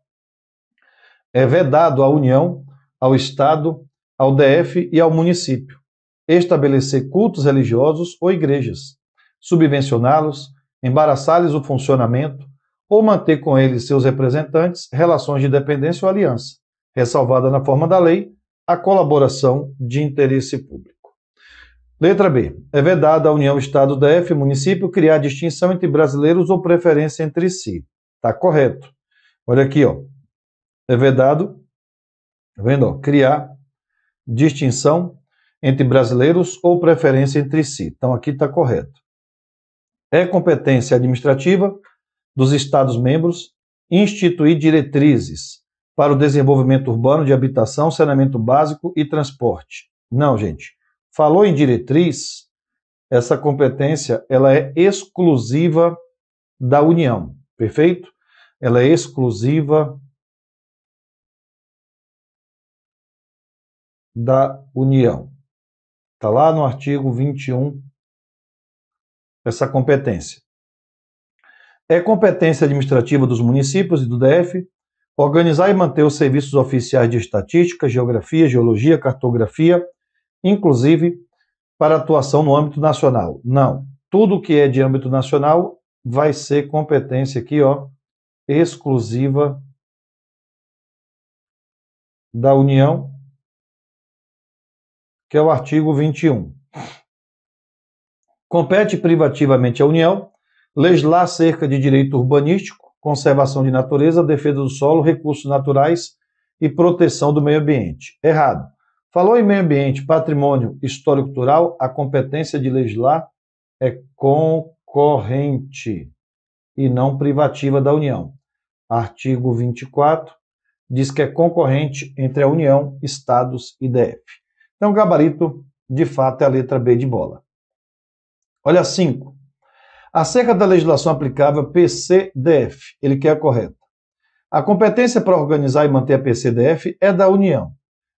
É vedado à União, ao Estado, ao DF e ao município estabelecer cultos religiosos ou igrejas, subvencioná-los, embaraçar-lhes o funcionamento ou manter com eles seus representantes relações de dependência ou aliança, ressalvada na forma da lei a colaboração de interesse público. Letra B. É vedada a União, Estado, DF, município criar distinção entre brasileiros ou preferência entre si. Tá correto. Olha aqui, ó. É vedado, tá vendo, ó, criar distinção entre brasileiros ou preferência entre si. Então aqui tá correto. É competência administrativa dos Estados membros instituir diretrizes para o desenvolvimento urbano de habitação, saneamento básico e transporte. Não, gente. Falou em diretriz, essa competência
ela é exclusiva da União, perfeito? Ela é exclusiva da União. Está lá no artigo 21
essa competência. É competência administrativa dos municípios e do DF Organizar e manter os serviços oficiais de estatística, geografia, geologia, cartografia, inclusive para atuação no âmbito nacional. Não. Tudo que é de âmbito nacional vai ser competência aqui, ó,
exclusiva da União, que é o artigo 21. Compete
privativamente à União legislar acerca de direito urbanístico, conservação de natureza, defesa do solo, recursos naturais e proteção do meio ambiente. Errado. Falou em meio ambiente, patrimônio histórico-cultural, a competência de legislar é concorrente e não privativa da União. Artigo 24 diz que é concorrente entre a União, Estados e DF. Então, gabarito, de fato, é a letra B de bola. Olha 5. Acerca da legislação aplicável PCDF, ele quer é a correta. A competência para organizar e manter a PCDF é da União,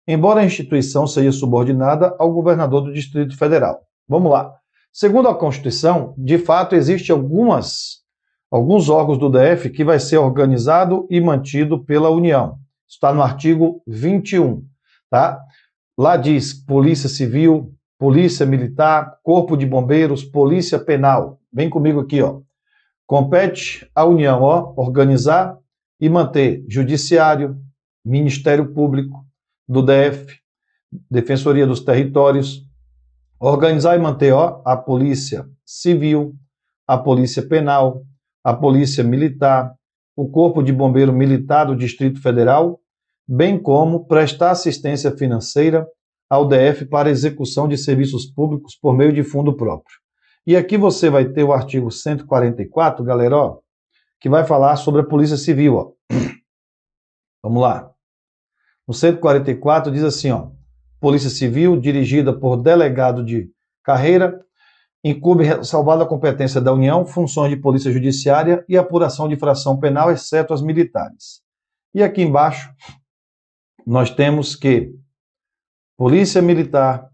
embora a instituição seja subordinada ao governador do Distrito Federal. Vamos lá. Segundo a Constituição, de fato existem algumas alguns órgãos do DF que vai ser organizado e mantido pela União. Está no artigo 21, tá? Lá diz Polícia Civil, Polícia Militar, Corpo de Bombeiros, Polícia Penal. Vem comigo aqui, ó. Compete à União, ó, organizar e manter Judiciário, Ministério Público do DF, Defensoria dos Territórios, organizar e manter, ó, a Polícia Civil, a Polícia Penal, a Polícia Militar, o Corpo de Bombeiro Militar do Distrito Federal, bem como prestar assistência financeira ao DF para execução de serviços públicos por meio de fundo próprio. E aqui você vai ter o artigo 144, galera, ó, que vai falar sobre a Polícia Civil. Ó. Vamos lá. No 144 diz assim, ó, Polícia Civil, dirigida por delegado de carreira, incumbe salvada a competência da União, funções de Polícia Judiciária e apuração de infração penal, exceto as militares. E aqui embaixo, nós temos que Polícia Militar,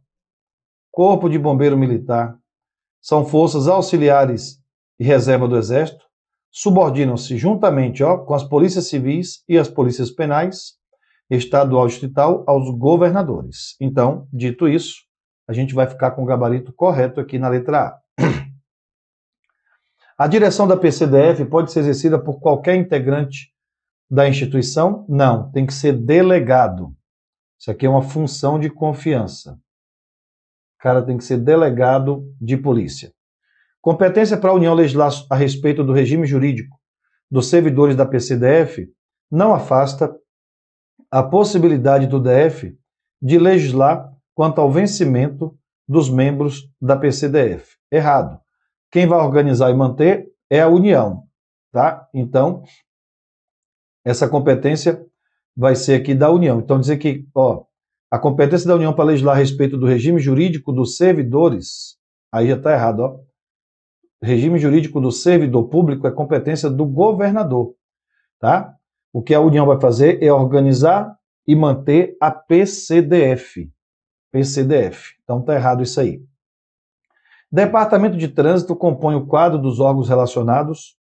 Corpo de Bombeiro Militar, são forças auxiliares e reserva do Exército, subordinam-se juntamente ó, com as polícias civis e as polícias penais, estadual e distrital, aos governadores. Então, dito isso, a gente vai ficar com o gabarito correto aqui na letra A. A direção da PCDF pode ser exercida por qualquer integrante da instituição? Não, tem que ser delegado. Isso aqui é uma função de confiança cara tem que ser delegado de polícia. Competência para a União legislar a respeito do regime jurídico dos servidores da PCDF não afasta a possibilidade do DF de legislar quanto ao vencimento dos membros da PCDF. Errado. Quem vai organizar e manter é a União, tá? Então, essa competência vai ser aqui da União. Então dizer que, ó, a competência da União para legislar a respeito do regime jurídico dos servidores, aí já está errado, ó. Regime jurídico do servidor público é competência do governador, tá? O que a União vai fazer é organizar e manter a PCDF. PCDF. Então está errado isso aí. Departamento de Trânsito compõe o quadro dos órgãos relacionados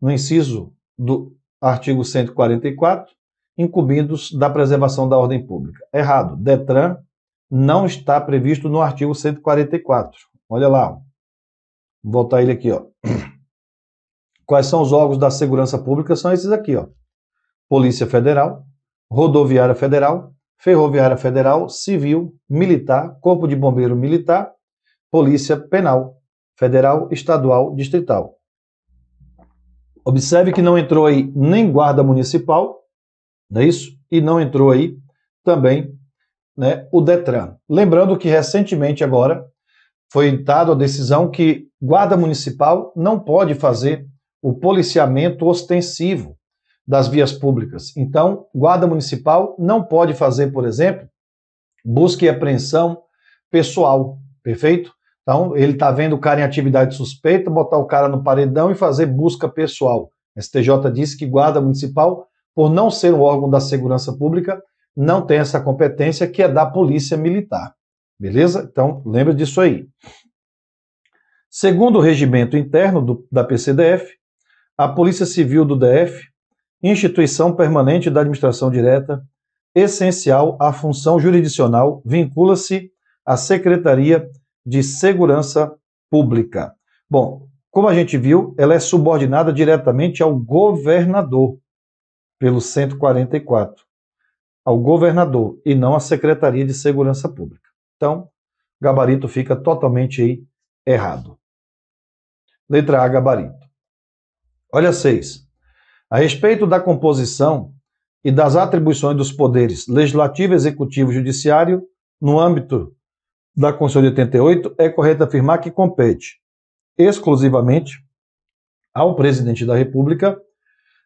no inciso do artigo 144 incumbidos da preservação da ordem pública. Errado. Detran não está previsto no artigo 144. Olha lá. Vou voltar ele aqui, ó. Quais são os órgãos da segurança pública? São esses aqui, ó. Polícia Federal, Rodoviária Federal, Ferroviária Federal, Civil, Militar, Corpo de Bombeiro Militar, Polícia Penal Federal, Estadual, Distrital. Observe que não entrou aí nem Guarda Municipal, não é isso? E não entrou aí também né, o Detran. Lembrando que recentemente agora foi dada a decisão que guarda municipal não pode fazer o policiamento ostensivo das vias públicas. Então, guarda municipal não pode fazer, por exemplo, busca e apreensão pessoal, perfeito? Então, ele está vendo o cara em atividade suspeita, botar o cara no paredão e fazer busca pessoal. STJ disse que guarda municipal por não ser um órgão da segurança pública, não tem essa competência que é da polícia militar. Beleza? Então, lembra disso aí. Segundo o regimento interno do, da PCDF, a Polícia Civil do DF, instituição permanente da administração direta, essencial à função jurisdicional, vincula-se à Secretaria de Segurança Pública. Bom, como a gente viu, ela é subordinada diretamente ao governador pelo 144, ao governador e não à Secretaria de Segurança Pública. Então, gabarito fica totalmente errado. Letra A, gabarito. Olha 6. A respeito da composição e das atribuições dos poderes legislativo, executivo e judiciário, no âmbito da Constituição de 88, é correto afirmar que compete exclusivamente ao presidente da República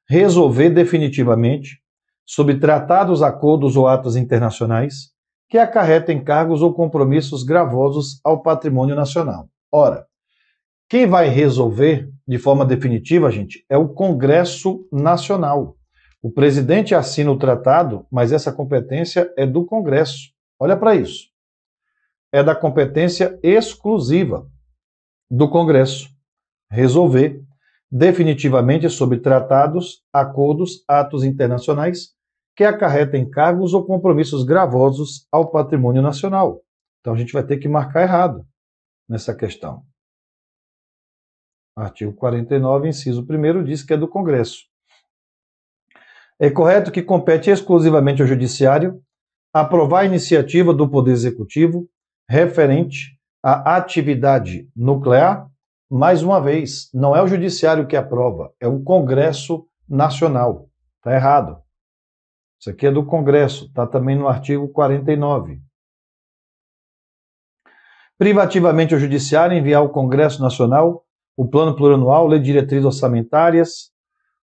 resolver definitivamente sob tratados, acordos ou atos internacionais que acarretem cargos ou compromissos gravosos ao patrimônio nacional. Ora, quem vai resolver de forma definitiva, gente, é o Congresso Nacional. O presidente assina o tratado, mas essa competência é do Congresso. Olha para isso. É da competência exclusiva do Congresso resolver definitivamente sobre tratados, acordos, atos internacionais que acarretem cargos ou compromissos gravosos ao patrimônio nacional. Então a gente vai ter que marcar errado nessa questão. Artigo 49, inciso 1 diz que é do Congresso. É correto que compete exclusivamente ao Judiciário aprovar a iniciativa do Poder Executivo referente à atividade nuclear, mais uma vez, não é o judiciário que aprova, é o Congresso Nacional. Está errado. Isso aqui é do Congresso, está também no artigo 49. Privativamente o Judiciário enviar ao Congresso Nacional o plano plurianual, lei de diretrizes orçamentárias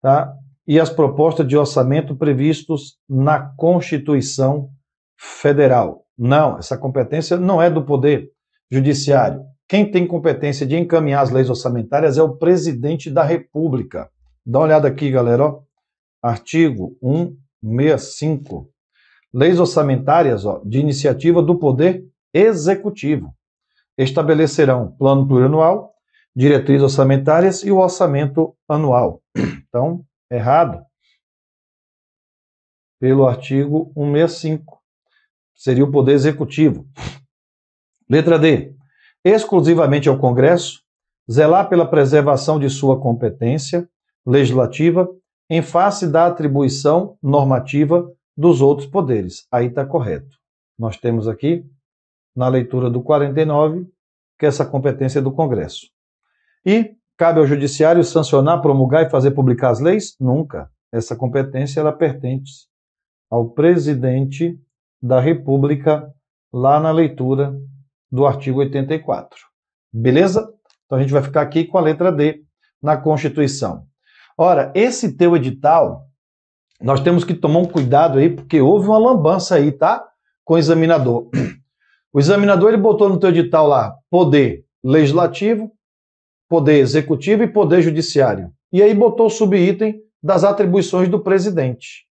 tá? e as propostas de orçamento previstos na Constituição Federal. Não, essa competência não é do Poder Judiciário, quem tem competência de encaminhar as leis orçamentárias é o presidente da República. Dá uma olhada aqui, galera. Ó. Artigo 165. Leis orçamentárias ó, de iniciativa do Poder Executivo estabelecerão plano plurianual, diretrizes orçamentárias e o orçamento anual. Então, errado. Pelo artigo 165. Seria o Poder Executivo. Letra D exclusivamente ao Congresso, zelar pela preservação de sua competência legislativa em face da atribuição normativa dos outros poderes. Aí está correto. Nós temos aqui, na leitura do 49, que essa competência é do Congresso. E cabe ao Judiciário sancionar, promulgar e fazer publicar as leis? Nunca. Essa competência ela pertence ao presidente da República, lá na leitura do artigo 84. Beleza? Então a gente vai ficar aqui com a letra D na Constituição. Ora, esse teu edital, nós temos que tomar um cuidado aí, porque houve uma lambança aí, tá? Com o examinador. O examinador ele botou no teu edital lá poder legislativo, poder executivo e poder judiciário. E aí botou o subitem das atribuições do presidente.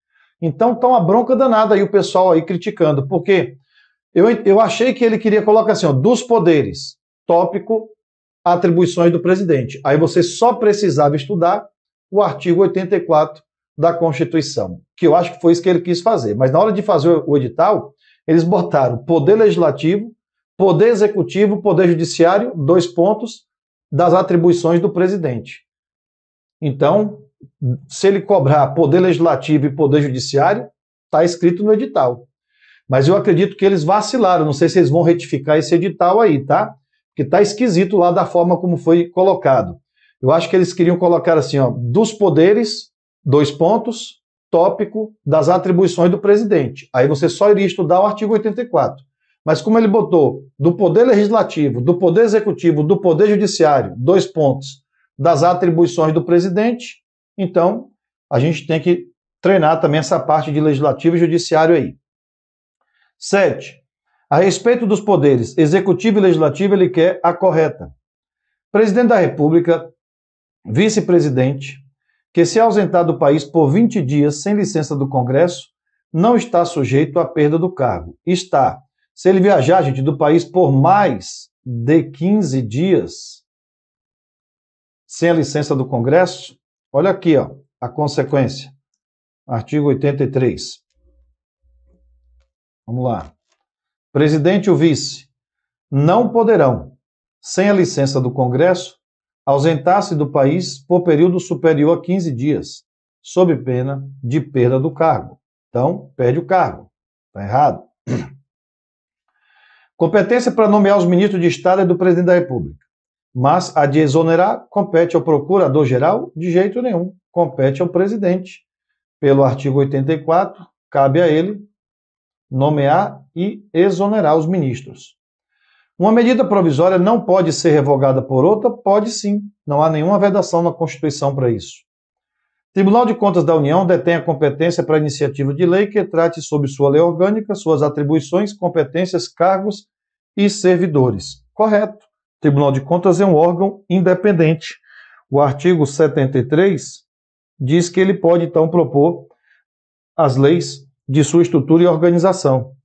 Então tá uma bronca danada aí o pessoal aí criticando, porque eu, eu achei que ele queria colocar assim, ó, dos poderes, tópico, atribuições do presidente. Aí você só precisava estudar o artigo 84 da Constituição, que eu acho que foi isso que ele quis fazer. Mas na hora de fazer o edital, eles botaram poder legislativo, poder executivo, poder judiciário, dois pontos, das atribuições do presidente. Então, se ele cobrar poder legislativo e poder judiciário, está escrito no edital. Mas eu acredito que eles vacilaram. Não sei se eles vão retificar esse edital aí, tá? Porque tá esquisito lá da forma como foi colocado. Eu acho que eles queriam colocar assim, ó, dos poderes, dois pontos, tópico das atribuições do presidente. Aí você só iria estudar o artigo 84. Mas como ele botou do poder legislativo, do poder executivo, do poder judiciário, dois pontos, das atribuições do presidente, então a gente tem que treinar também essa parte de legislativo e judiciário aí. 7. A respeito dos poderes executivo e legislativo, ele quer a correta. Presidente da República, vice-presidente, que se ausentar do país por 20 dias sem licença do Congresso, não está sujeito à perda do cargo. Está. Se ele viajar, gente, do país por mais de 15 dias sem a licença do Congresso, olha aqui, ó, a consequência. Artigo 83. Vamos lá. Presidente ou vice não poderão, sem a licença do Congresso, ausentar-se do país por período superior a 15 dias, sob pena de perda do cargo. Então, perde o cargo. Está errado. Competência para nomear os ministros de Estado é do presidente da República, mas a de exonerar compete ao procurador-geral de jeito nenhum, compete ao presidente. Pelo artigo 84, cabe a ele nomear e exonerar os ministros. Uma medida provisória não pode ser revogada por outra? Pode sim. Não há nenhuma vedação na Constituição para isso. Tribunal de Contas da União detém a competência para a iniciativa de lei que trate sobre sua lei orgânica, suas atribuições, competências, cargos e servidores. Correto. Tribunal de Contas é um órgão independente. O artigo 73 diz que ele pode, então, propor as leis de sua estrutura e organização.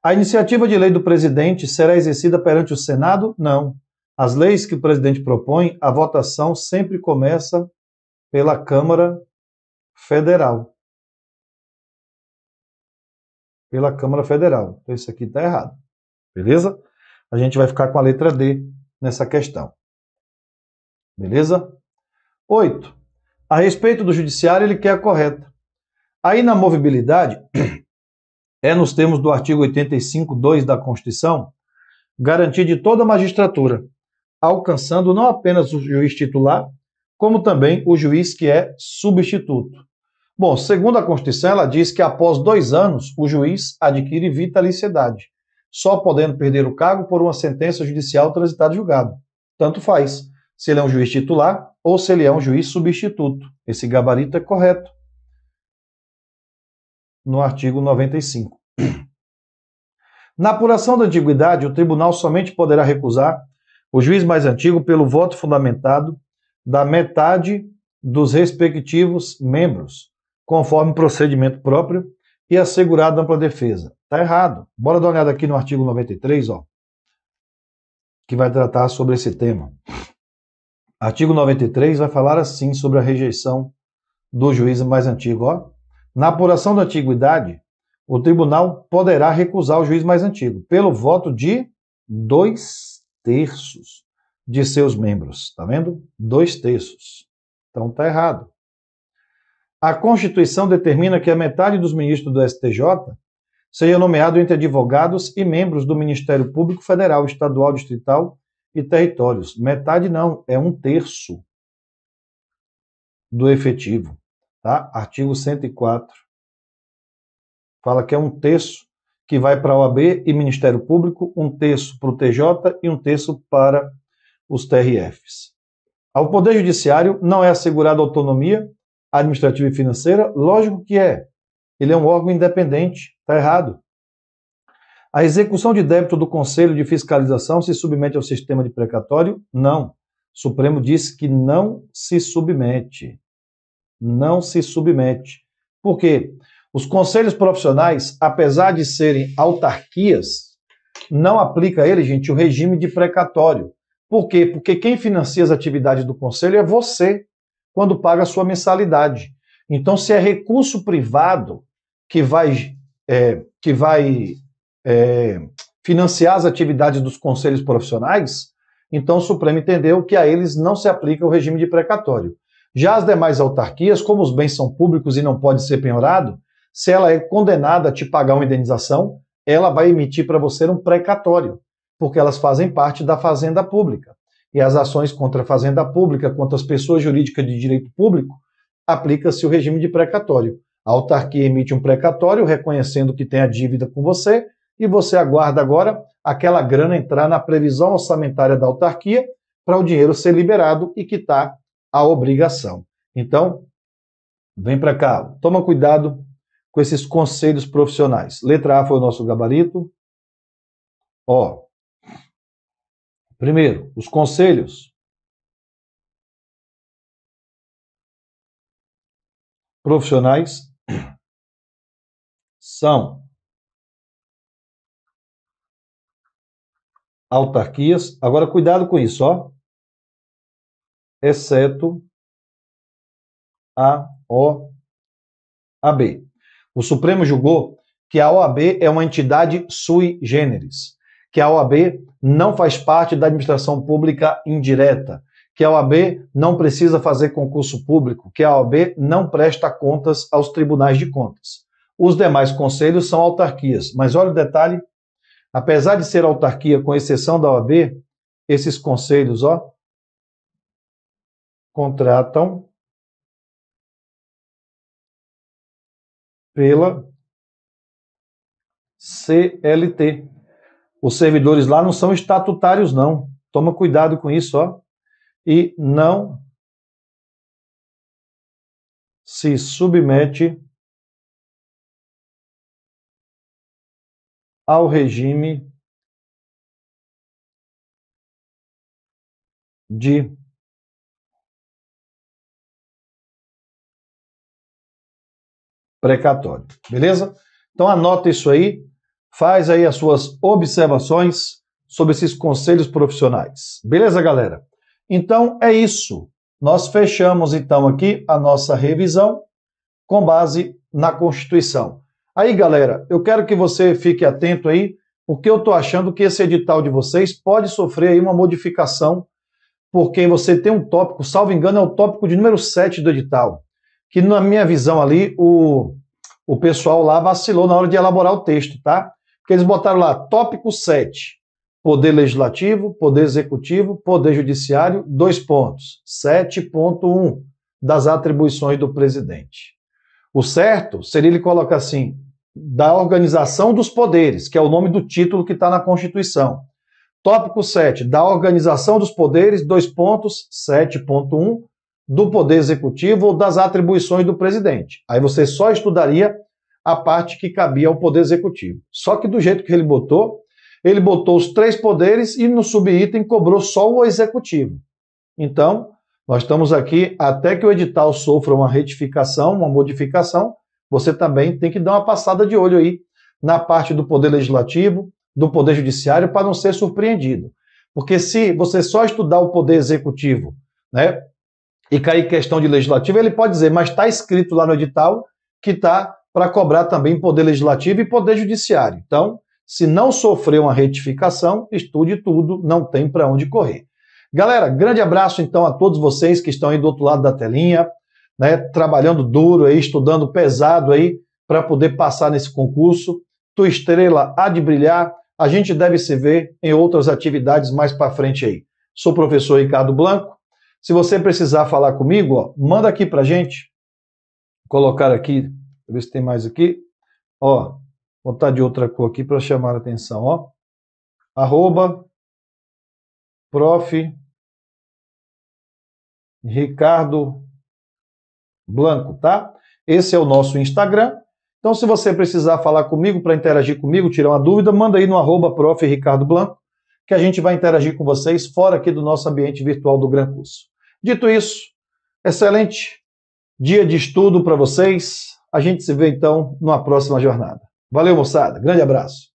A iniciativa de lei do presidente será exercida perante o Senado? Não. As leis que o presidente
propõe, a votação sempre começa pela Câmara Federal. Pela Câmara Federal. Então, isso aqui está errado. Beleza? A gente vai ficar com a letra D nessa questão.
Beleza? 8. A respeito do judiciário, ele quer a correta. A inamovibilidade é, nos termos do artigo 85,2 da Constituição, garantia de toda a magistratura, alcançando não apenas o juiz titular, como também o juiz que é substituto. Bom, segundo a Constituição, ela diz que após dois anos o juiz adquire vitaliciedade, só podendo perder o cargo por uma sentença judicial transitada julgado. Tanto faz se ele é um juiz titular ou se ele é um juiz substituto. Esse gabarito é correto no artigo 95. Na apuração da antiguidade, o tribunal somente poderá recusar o juiz mais antigo pelo voto fundamentado da metade dos respectivos membros, conforme procedimento próprio e assegurada ampla defesa. Tá errado. Bora dar uma olhada aqui no artigo 93, ó, que vai tratar sobre esse tema. Artigo 93 vai falar assim sobre a rejeição do juiz mais antigo, ó. Na apuração da antiguidade, o tribunal poderá recusar o juiz mais antigo, pelo voto de dois terços de seus membros. Está vendo? Dois terços. Então está errado. A Constituição determina que a metade dos ministros do STJ seja nomeado entre advogados e membros do Ministério Público Federal, Estadual, Distrital e Territórios. Metade não, é um terço do efetivo tá? Artigo 104. Fala que é um terço que vai para a OAB e Ministério Público, um terço para o TJ e um terço para os TRFs. Ao Poder Judiciário não é assegurada autonomia administrativa e financeira? Lógico que é. Ele é um órgão independente, está errado. A execução de débito do Conselho de Fiscalização se submete ao sistema de precatório? Não. O Supremo disse que não se submete não se submete. Por quê? Os conselhos profissionais, apesar de serem autarquias, não aplica a ele, gente, o regime de precatório. Por quê? Porque quem financia as atividades do conselho é você, quando paga a sua mensalidade. Então, se é recurso privado que vai, é, que vai é, financiar as atividades dos conselhos profissionais, então o Supremo entendeu que a eles não se aplica o regime de precatório. Já as demais autarquias, como os bens são públicos e não pode ser penhorado, se ela é condenada a te pagar uma indenização, ela vai emitir para você um precatório, porque elas fazem parte da fazenda pública. E as ações contra a fazenda pública, contra as pessoas jurídicas de direito público, aplica-se o regime de precatório. A autarquia emite um precatório reconhecendo que tem a dívida com você e você aguarda agora aquela grana entrar na previsão orçamentária da autarquia para o dinheiro ser liberado e quitar a obrigação. Então, vem para cá, toma cuidado com esses conselhos profissionais. Letra A foi o nosso gabarito.
Ó. Primeiro, os conselhos profissionais são autarquias. Agora, cuidado com isso, ó exceto a OAB. O Supremo julgou que a OAB é uma entidade sui
generis, que a OAB não faz parte da administração pública indireta, que a OAB não precisa fazer concurso público, que a OAB não presta contas aos tribunais de contas. Os demais conselhos são autarquias, mas olha o detalhe:
apesar de ser autarquia, com exceção da OAB, esses conselhos, ó, contratam pela CLT.
Os servidores lá não são estatutários, não. Toma cuidado com isso, ó.
E não se submete ao regime de precatório. Beleza? Então anota isso aí, faz aí as suas
observações sobre esses conselhos profissionais. Beleza, galera? Então é isso. Nós fechamos então aqui a nossa revisão com base na Constituição. Aí, galera, eu quero que você fique atento aí, porque eu estou achando que esse edital de vocês pode sofrer aí uma modificação, porque você tem um tópico, salvo engano, é o tópico de número 7 do edital que na minha visão ali, o, o pessoal lá vacilou na hora de elaborar o texto, tá? Porque eles botaram lá, tópico 7, poder legislativo, poder executivo, poder judiciário, dois pontos, 7.1, das atribuições do presidente. O certo seria ele colocar assim, da organização dos poderes, que é o nome do título que está na Constituição. Tópico 7, da organização dos poderes, dois pontos, 7.1, do poder executivo ou das atribuições do presidente. Aí você só estudaria a parte que cabia ao poder executivo. Só que do jeito que ele botou, ele botou os três poderes e no subitem cobrou só o executivo. Então, nós estamos aqui até que o edital sofra uma retificação, uma modificação, você também tem que dar uma passada de olho aí na parte do poder legislativo, do poder judiciário para não ser surpreendido. Porque se você só estudar o poder executivo, né, e cair questão de legislativo, ele pode dizer, mas está escrito lá no edital que está para cobrar também poder legislativo e poder judiciário. Então, se não sofrer uma retificação, estude tudo, não tem para onde correr. Galera, grande abraço então a todos vocês que estão aí do outro lado da telinha, né, trabalhando duro aí, estudando pesado aí para poder passar nesse concurso. Tua estrela há de brilhar. A gente deve se ver em outras atividades mais para frente aí. Sou o professor Ricardo Blanco se você precisar falar comigo, ó, manda aqui para gente. Vou colocar aqui, ver se tem mais aqui. Ó, botar de outra cor aqui para chamar a atenção,
ó. Arroba prof. Ricardo Blanco, tá? Esse é
o nosso Instagram. Então, se você precisar falar comigo, para interagir comigo, tirar uma dúvida, manda aí no arroba prof. Ricardo Blanco, que a gente vai interagir com vocês fora aqui do nosso ambiente virtual do Gran Curso. Dito isso, excelente dia de estudo para vocês.
A gente se vê então numa próxima jornada. Valeu, moçada. Grande abraço.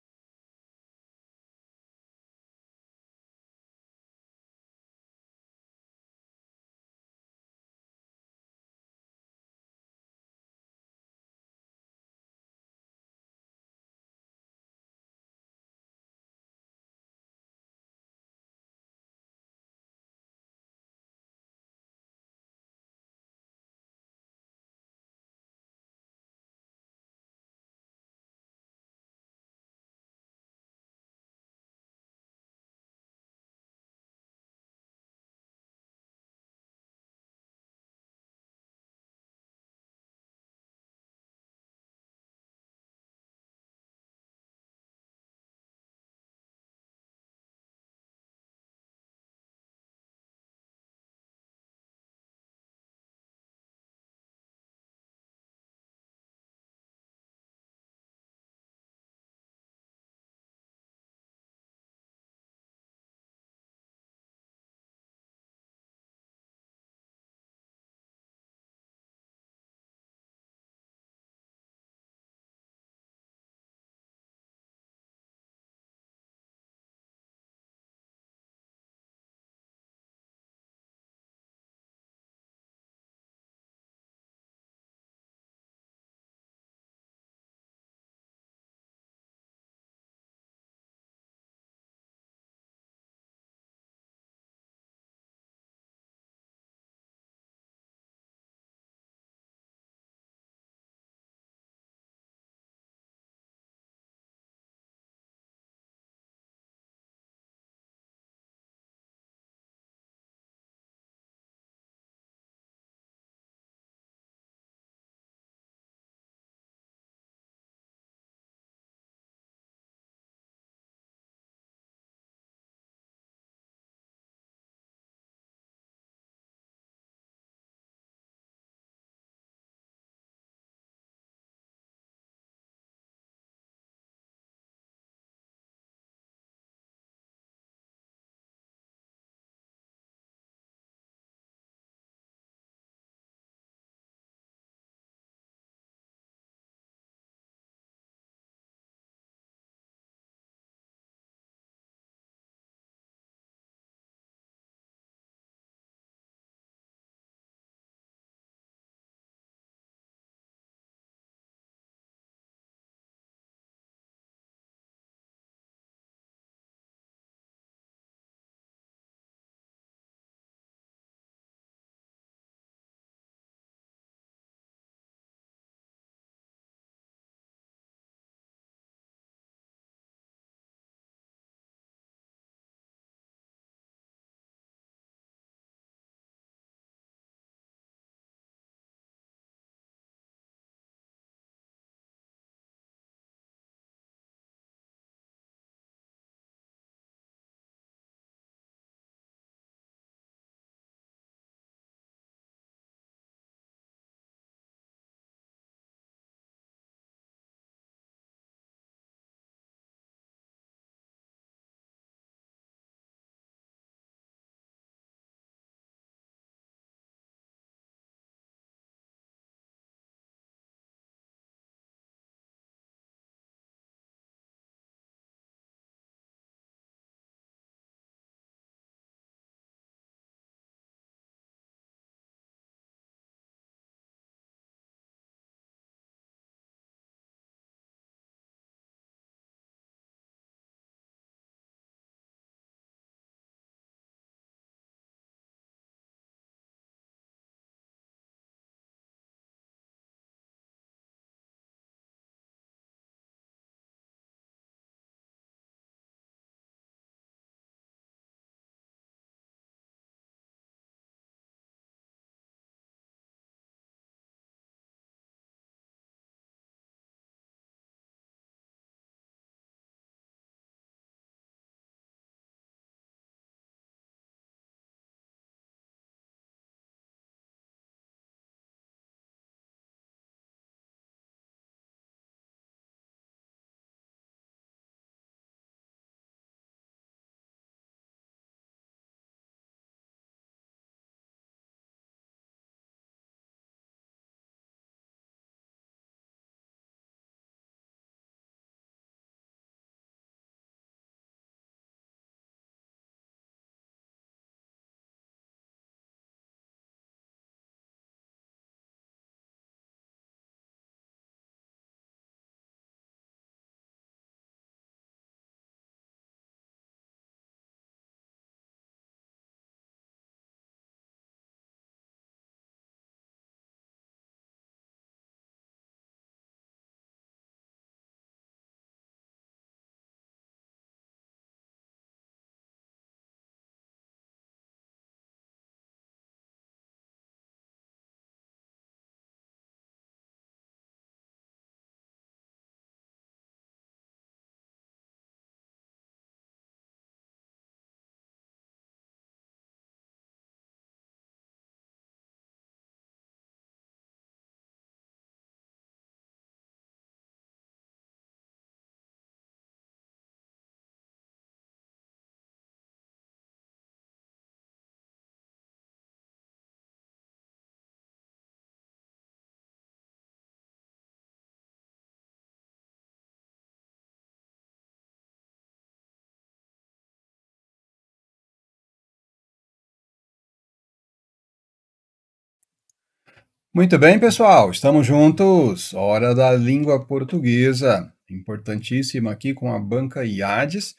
Muito bem, pessoal, estamos juntos. Hora da língua portuguesa, importantíssima aqui com a banca IADES,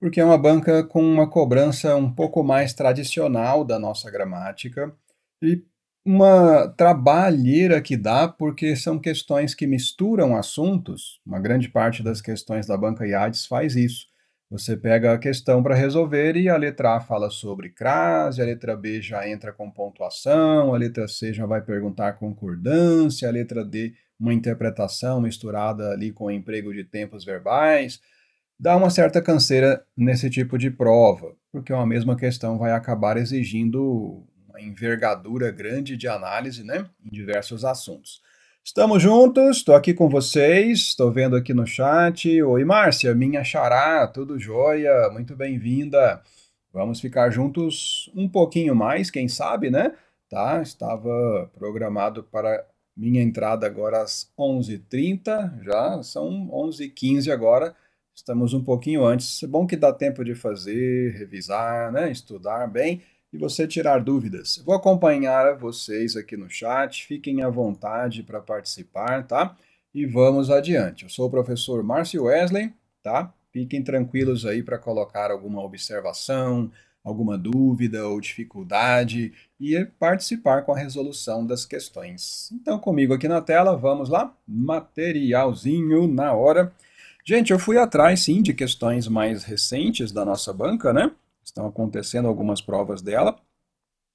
porque é uma banca com uma cobrança um pouco mais tradicional da nossa gramática e uma trabalheira que dá, porque são questões que misturam assuntos. Uma grande parte das questões da banca IADES faz isso. Você pega a questão para resolver e a letra A fala sobre crase, a letra B já entra com pontuação, a letra C já vai perguntar concordância, a letra D uma interpretação misturada ali com emprego de tempos verbais. Dá uma certa canseira nesse tipo de prova, porque é uma mesma questão vai acabar exigindo uma envergadura grande de análise né, em diversos assuntos. Estamos juntos, estou aqui com vocês, estou vendo aqui no chat. Oi, Márcia, minha xará, tudo jóia, muito bem-vinda. Vamos ficar juntos um pouquinho mais, quem sabe, né? Tá, estava programado para minha entrada agora às 11h30, já são 11h15 agora, estamos um pouquinho antes. É bom que dá tempo de fazer, revisar, né? estudar bem e você tirar dúvidas. Vou acompanhar vocês aqui no chat, fiquem à vontade para participar, tá? E vamos adiante. Eu sou o professor Márcio Wesley, tá? Fiquem tranquilos aí para colocar alguma observação, alguma dúvida ou dificuldade e participar com a resolução das questões. Então, comigo aqui na tela, vamos lá? Materialzinho na hora. Gente, eu fui atrás sim de questões mais recentes da nossa banca, né? Estão acontecendo algumas provas dela.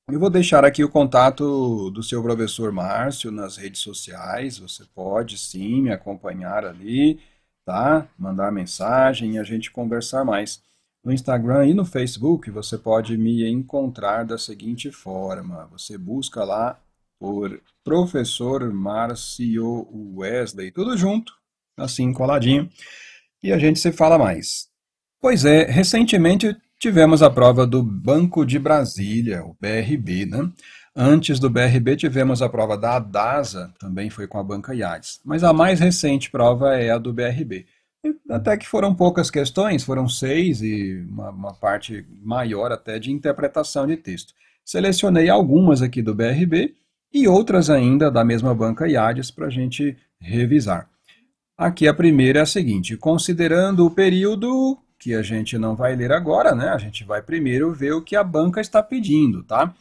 Eu vou deixar aqui o contato do seu professor Márcio nas redes sociais. Você pode sim me acompanhar ali, tá? Mandar mensagem e a gente conversar mais. No Instagram e no Facebook você pode me encontrar da seguinte forma: você busca lá por Professor Márcio Wesley, tudo junto, assim coladinho, e a gente se fala mais. Pois é, recentemente Tivemos a prova do Banco de Brasília, o BRB, né? Antes do BRB tivemos a prova da Adasa, também foi com a banca IADES. Mas a mais recente prova é a do BRB. Até que foram poucas questões, foram seis e uma, uma parte maior até de interpretação de texto. Selecionei algumas aqui do BRB e outras ainda da mesma banca IADES para a gente revisar. Aqui a primeira é a seguinte: considerando o período que a gente não vai ler agora, né? A gente vai primeiro ver o que a banca está pedindo, tá?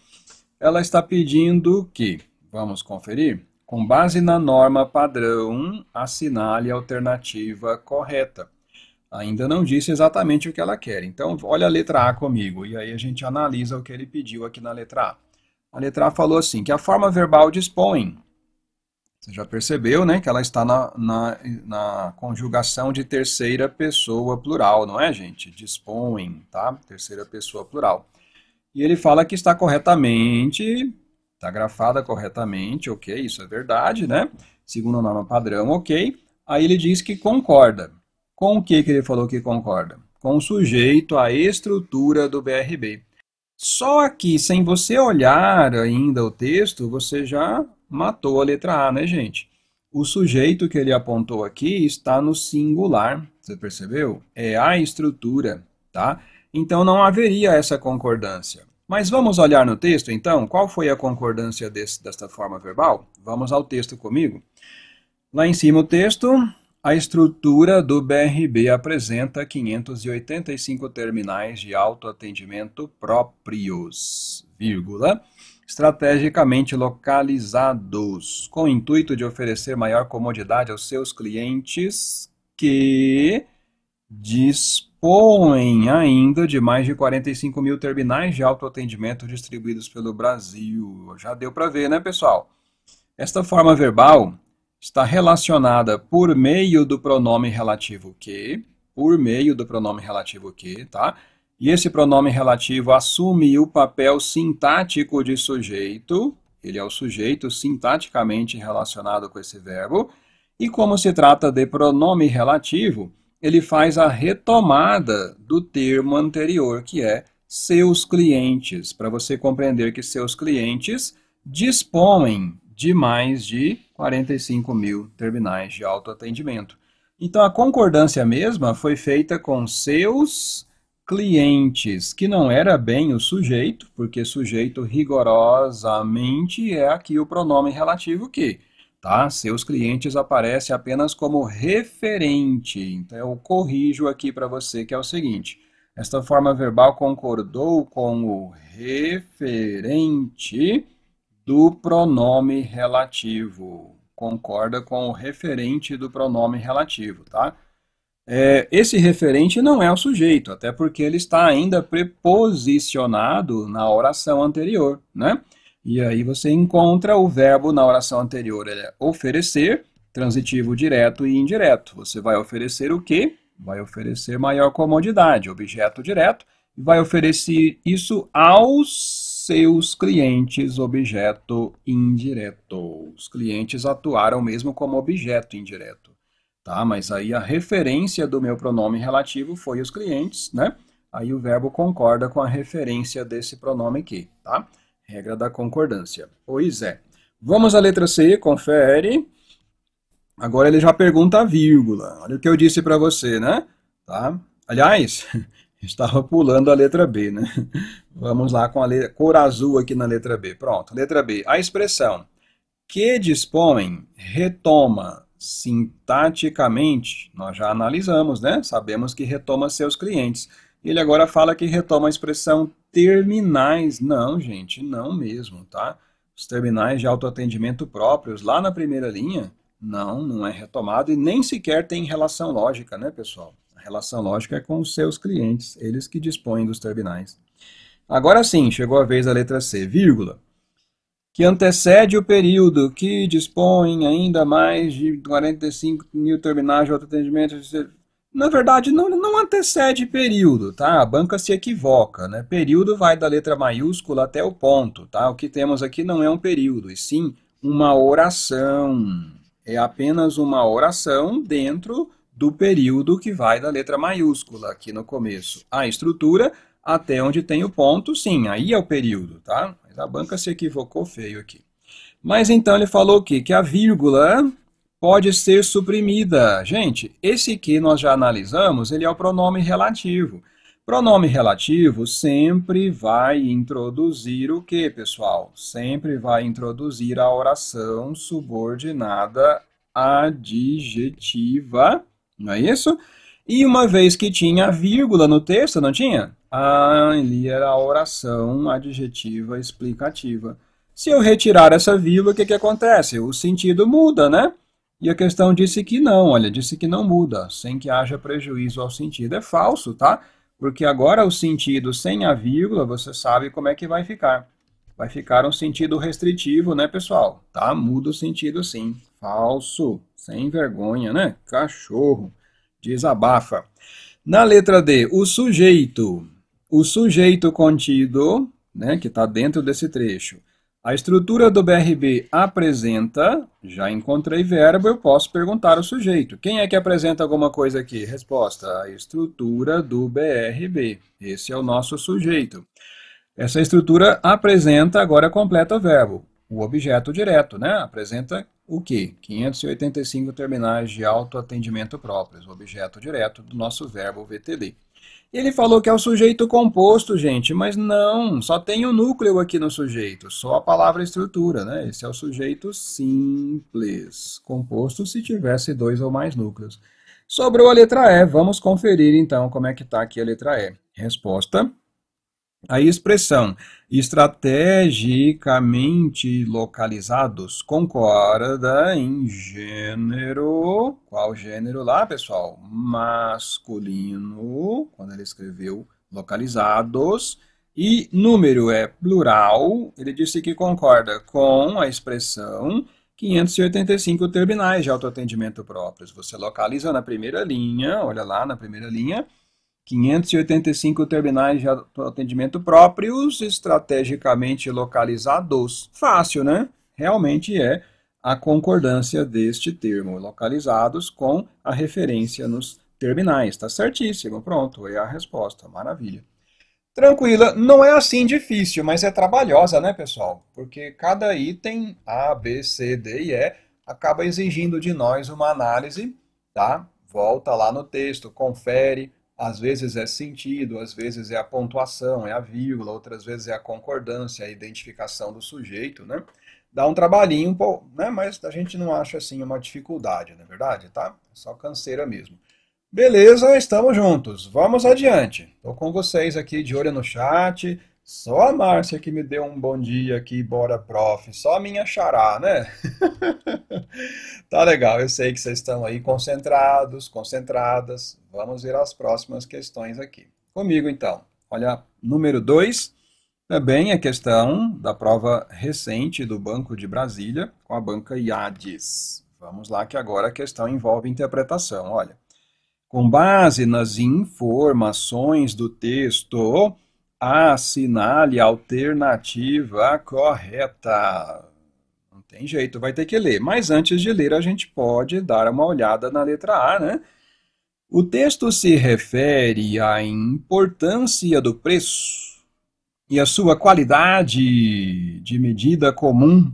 Ela está pedindo que, vamos conferir, com base na norma padrão, assinale a alternativa correta. Ainda não disse exatamente o que ela quer. Então, olha a letra A comigo, e aí a gente analisa o que ele pediu aqui na letra A. A letra A falou assim, que a forma verbal dispõe você já percebeu né, que ela está na, na, na, conjugação de terceira pessoa plural, não é, gente? Dispõem, tá? Terceira pessoa plural. E ele fala que está corretamente, está grafada corretamente, ok, isso é verdade, né? Segundo a norma padrão, ok. Aí ele diz que concorda. Com o que, que ele falou que concorda? Com o sujeito à estrutura do BRB. Só que, sem você olhar ainda o texto, você já matou a letra A, né, gente? O sujeito que ele apontou aqui está no singular, você percebeu? É a estrutura, tá? Então não haveria essa concordância. Mas vamos olhar no texto, então, qual foi a concordância desse, desta forma verbal? Vamos ao texto comigo. Lá em cima o texto, a estrutura do BRB apresenta 585 terminais de autoatendimento próprios, vírgula, estrategicamente localizados, com o intuito de oferecer maior comodidade aos seus clientes que dispõem ainda de mais de 45 mil terminais de autoatendimento distribuídos pelo Brasil. Já deu para ver, né, pessoal? Esta forma verbal está relacionada por meio do pronome relativo que, por meio do pronome relativo que, tá? E esse pronome relativo assume o papel sintático de sujeito, ele é o sujeito sintaticamente relacionado com esse verbo, e como se trata de pronome relativo, ele faz a retomada do termo anterior, que é seus clientes, para você compreender que seus clientes dispõem de mais de 45 mil terminais de autoatendimento. Então, a concordância mesma foi feita com seus clientes, que não era bem o sujeito, porque sujeito rigorosamente é aqui o pronome relativo que, tá? Seus clientes aparece apenas como referente. Então eu corrijo aqui para você que é o seguinte: esta forma verbal concordou com o referente do pronome relativo. Concorda com o referente do pronome relativo, tá? é, esse referente não é o sujeito, até porque ele está ainda preposicionado na oração anterior, né? E aí você encontra o verbo na oração anterior, ele é oferecer, transitivo direto e indireto. Você vai oferecer o quê? Vai oferecer maior comodidade, objeto direto, e vai oferecer isso aos seus clientes, objeto indireto. Os clientes atuaram mesmo como objeto indireto tá? Mas aí a referência do meu pronome relativo foi os clientes, né? Aí o verbo concorda com a referência desse pronome aqui, tá? Regra da concordância. Pois é. Vamos à letra C, confere. Agora ele já pergunta a vírgula. Olha o que eu disse para você, né? Tá? Aliás, estava pulando a letra B, né? Vamos lá com a letra, cor azul aqui na letra B. Pronto, letra B. A expressão que dispõe retoma sintaticamente, nós já analisamos, né? Sabemos que retoma seus clientes. Ele agora fala que retoma a expressão terminais. Não, gente, não mesmo, tá? Os terminais de autoatendimento próprios lá na primeira linha, não, não é retomado e nem sequer tem relação lógica, né, pessoal? A relação lógica é com os seus clientes, eles que dispõem dos terminais. Agora sim, chegou a vez da letra C, vírgula que antecede o período, que dispõe ainda mais de 45 mil terminais de autoatendimento. Na verdade, não, não antecede período, tá? A banca se equivoca, né? Período vai da letra maiúscula até o ponto, tá? O que temos aqui não é um período, e sim uma oração. É apenas uma oração dentro do período que vai da letra maiúscula aqui no começo. A estrutura até onde tem o ponto, sim, aí é o período, tá? A banca se equivocou feio aqui. Mas então ele falou o quê? que a vírgula pode ser suprimida. Gente, esse que nós já analisamos, ele é o pronome relativo. Pronome relativo sempre vai introduzir o quê, pessoal? Sempre vai introduzir a oração subordinada adjetiva, não é isso? E uma vez que tinha vírgula no texto, não tinha? Ah, ali era a oração adjetiva explicativa. Se eu retirar essa vírgula, o que, que acontece? O sentido muda, né? E a questão disse que não, olha, disse que não muda, sem que haja prejuízo ao sentido. É falso, tá? Porque agora o sentido sem a vírgula, você sabe como é que vai ficar. Vai ficar um sentido restritivo, né, pessoal? Tá? Muda o sentido sim. Falso. Sem vergonha, né? Cachorro. Desabafa. Na letra D, o sujeito o sujeito contido, né, que está dentro desse trecho. A estrutura do BRB apresenta, já encontrei verbo, eu posso perguntar o sujeito. Quem é que apresenta alguma coisa aqui? Resposta, a estrutura do BRB. Esse é o nosso sujeito. Essa estrutura apresenta, agora completa o verbo. O objeto direto, né? Apresenta o quê? 585 terminais de autoatendimento próprios, o objeto direto do nosso verbo VTD. Ele falou que é o sujeito composto, gente, mas não, só tem o um núcleo aqui no sujeito, só a palavra estrutura, né? Esse é o sujeito simples, composto se tivesse dois ou mais núcleos. Sobrou a letra E, vamos conferir então como é que está aqui a letra E. Resposta, a expressão estrategicamente localizados, concorda em gênero, qual gênero lá, pessoal? Masculino, quando ele escreveu localizados, e número é plural, ele disse que concorda com a expressão 585 terminais de autoatendimento próprios. Você localiza na primeira linha, olha lá na primeira linha, 585 terminais de atendimento próprios, estrategicamente localizados. Fácil, né? Realmente é a concordância deste termo, localizados com a referência nos terminais. Está certíssimo, pronto, é a resposta, maravilha. Tranquila, não é assim difícil, mas é trabalhosa, né, pessoal? Porque cada item A, B, C, D e E acaba exigindo de nós uma análise, tá? Volta lá no texto, confere às vezes é sentido, às vezes é a pontuação, é a vírgula, outras vezes é a concordância, a identificação do sujeito, né? Dá um trabalhinho, pô, né? mas a gente não acha assim uma dificuldade, não é verdade? Tá? É só canseira mesmo. Beleza, estamos juntos. Vamos adiante. Estou com vocês aqui de olho no chat. Só a Márcia que me deu um bom dia aqui, bora, prof. Só a minha xará, né? tá legal, eu sei que vocês estão aí concentrados, concentradas. Vamos ver as próximas questões aqui. Comigo, então. Olha, número 2, também a é questão da prova recente do Banco de Brasília com a banca IADES. Vamos lá, que agora a questão envolve interpretação. Olha, com base nas informações do texto assinale a alternativa correta. Não tem jeito, vai ter que ler. Mas antes de ler, a gente pode dar uma olhada na letra A, né? O texto se refere à importância do preço e à sua qualidade de medida comum,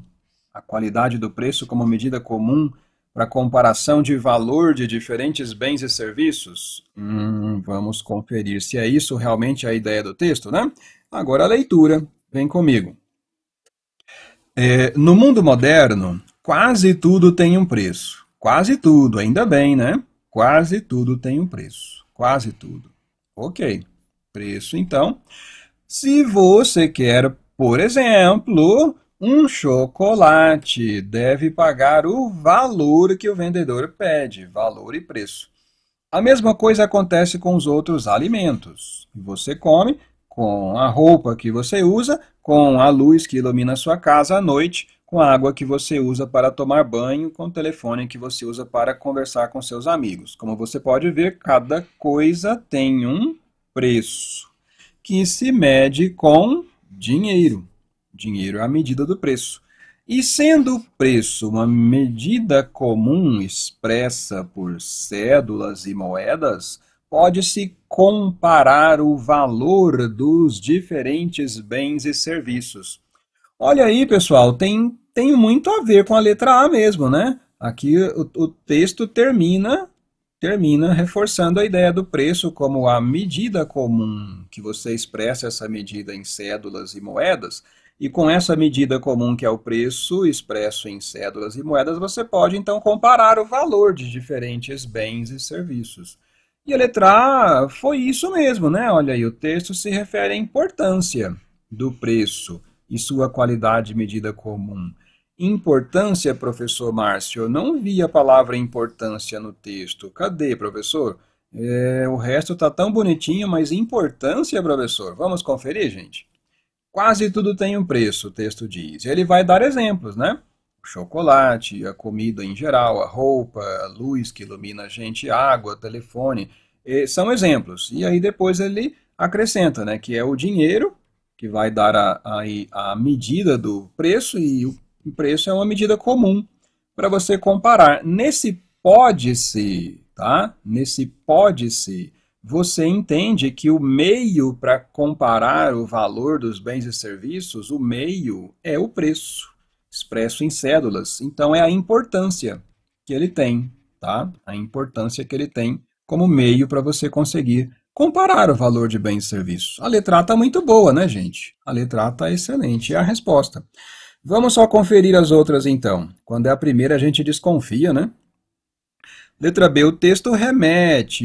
a qualidade do preço como medida comum para comparação de valor de diferentes bens e serviços? Hum, vamos conferir se é isso realmente a ideia do texto, né? Agora a leitura, vem comigo. É, no mundo moderno, quase tudo tem um preço. Quase tudo, ainda bem, né? Quase tudo tem um preço. Quase tudo. Ok. Preço, então. Se você quer, por exemplo, um chocolate deve pagar o valor que o vendedor pede, valor e preço. A mesma coisa acontece com os outros alimentos. Você come com a roupa que você usa, com a luz que ilumina a sua casa à noite, com a água que você usa para tomar banho, com o telefone que você usa para conversar com seus amigos. Como você pode ver, cada coisa tem um preço que se mede com dinheiro. Dinheiro é a medida do preço. E sendo o preço uma medida comum expressa por cédulas e moedas, pode-se comparar o valor dos diferentes bens e serviços. Olha aí, pessoal, tem, tem muito a ver com a letra A mesmo, né? Aqui o, o texto termina termina reforçando a ideia do preço como a medida comum que você expressa essa medida em cédulas e moedas, e com essa medida comum, que é o preço expresso em cédulas e moedas, você pode então comparar o valor de diferentes bens e serviços. E a letra A foi isso mesmo, né? Olha aí, o texto se refere à importância do preço e sua qualidade medida comum. Importância, professor Márcio, eu não vi a palavra importância no texto. Cadê, professor? É, o resto está tão bonitinho, mas importância, professor? Vamos conferir, gente? Quase tudo tem um preço, o texto diz. Ele vai dar exemplos, né? O chocolate, a comida em geral, a roupa, a luz que ilumina a gente, a água, telefone, são exemplos. E aí depois ele acrescenta, né, que é o dinheiro que vai dar a, a, a medida do preço e o preço é uma medida comum para você comparar. Nesse pode-se, tá? Nesse pode-se, você entende que o meio para comparar o valor dos bens e serviços, o meio é o preço, expresso em cédulas. Então é a importância que ele tem, tá? A importância que ele tem como meio para você conseguir comparar o valor de bens e serviços. A letra A está muito boa, né, gente? A letra A está excelente, é a resposta. Vamos só conferir as outras, então. Quando é a primeira, a gente desconfia, né? Letra B, o texto remete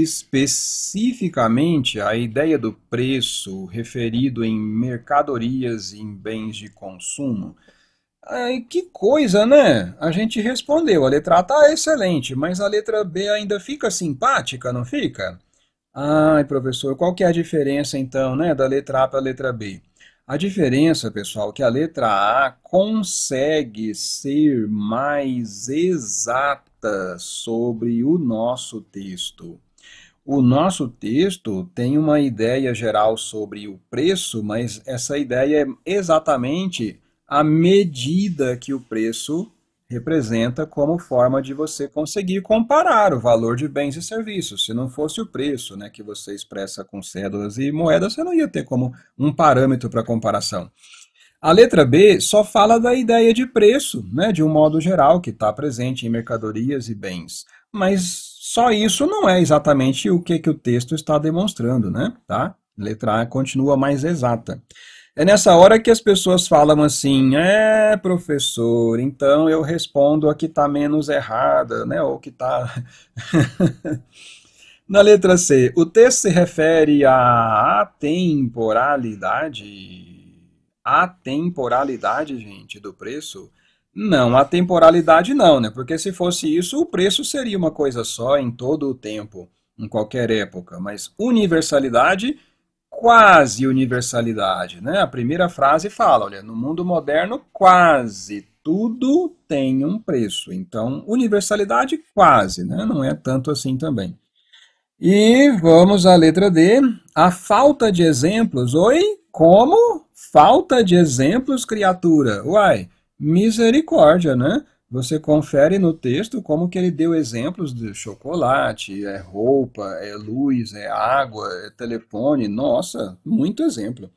especificamente à ideia do preço referido em mercadorias e em bens de consumo. Ai, que coisa, né? A gente respondeu. A letra A tá excelente, mas a letra B ainda fica simpática, não fica? Ai, professor, qual que é a diferença então, né, da letra A para a letra B? A diferença, pessoal, é que a letra A consegue ser mais exata trata sobre o nosso texto. O nosso texto tem uma ideia geral sobre o preço, mas essa ideia é exatamente a medida que o preço representa como forma de você conseguir comparar o valor de bens e serviços. Se não fosse o preço né, que você expressa com cédulas e moedas, você não ia ter como um parâmetro para comparação. A letra B só fala da ideia de preço, né, de um modo geral, que está presente em mercadorias e bens. Mas só isso não é exatamente o que, que o texto está demonstrando, né? Tá? Letra A continua mais exata. É nessa hora que as pessoas falam assim, é professor, então eu respondo a que está menos errada, né? Ou que está. Na letra C, o texto se refere à atemporalidade atemporalidade, gente, do preço? Não, a temporalidade não, né? Porque se fosse isso, o preço seria uma coisa só em todo o tempo, em qualquer época. Mas universalidade, quase universalidade, né? A primeira frase fala, olha, no mundo moderno, quase tudo tem um preço. Então, universalidade quase, né? Não é tanto assim também. E vamos à letra D. A falta de exemplos, oi, como? Falta de exemplos, criatura. Uai, misericórdia, né? Você confere no texto como que ele deu exemplos de chocolate, é roupa, é luz, é água, é telefone. Nossa, muito exemplo.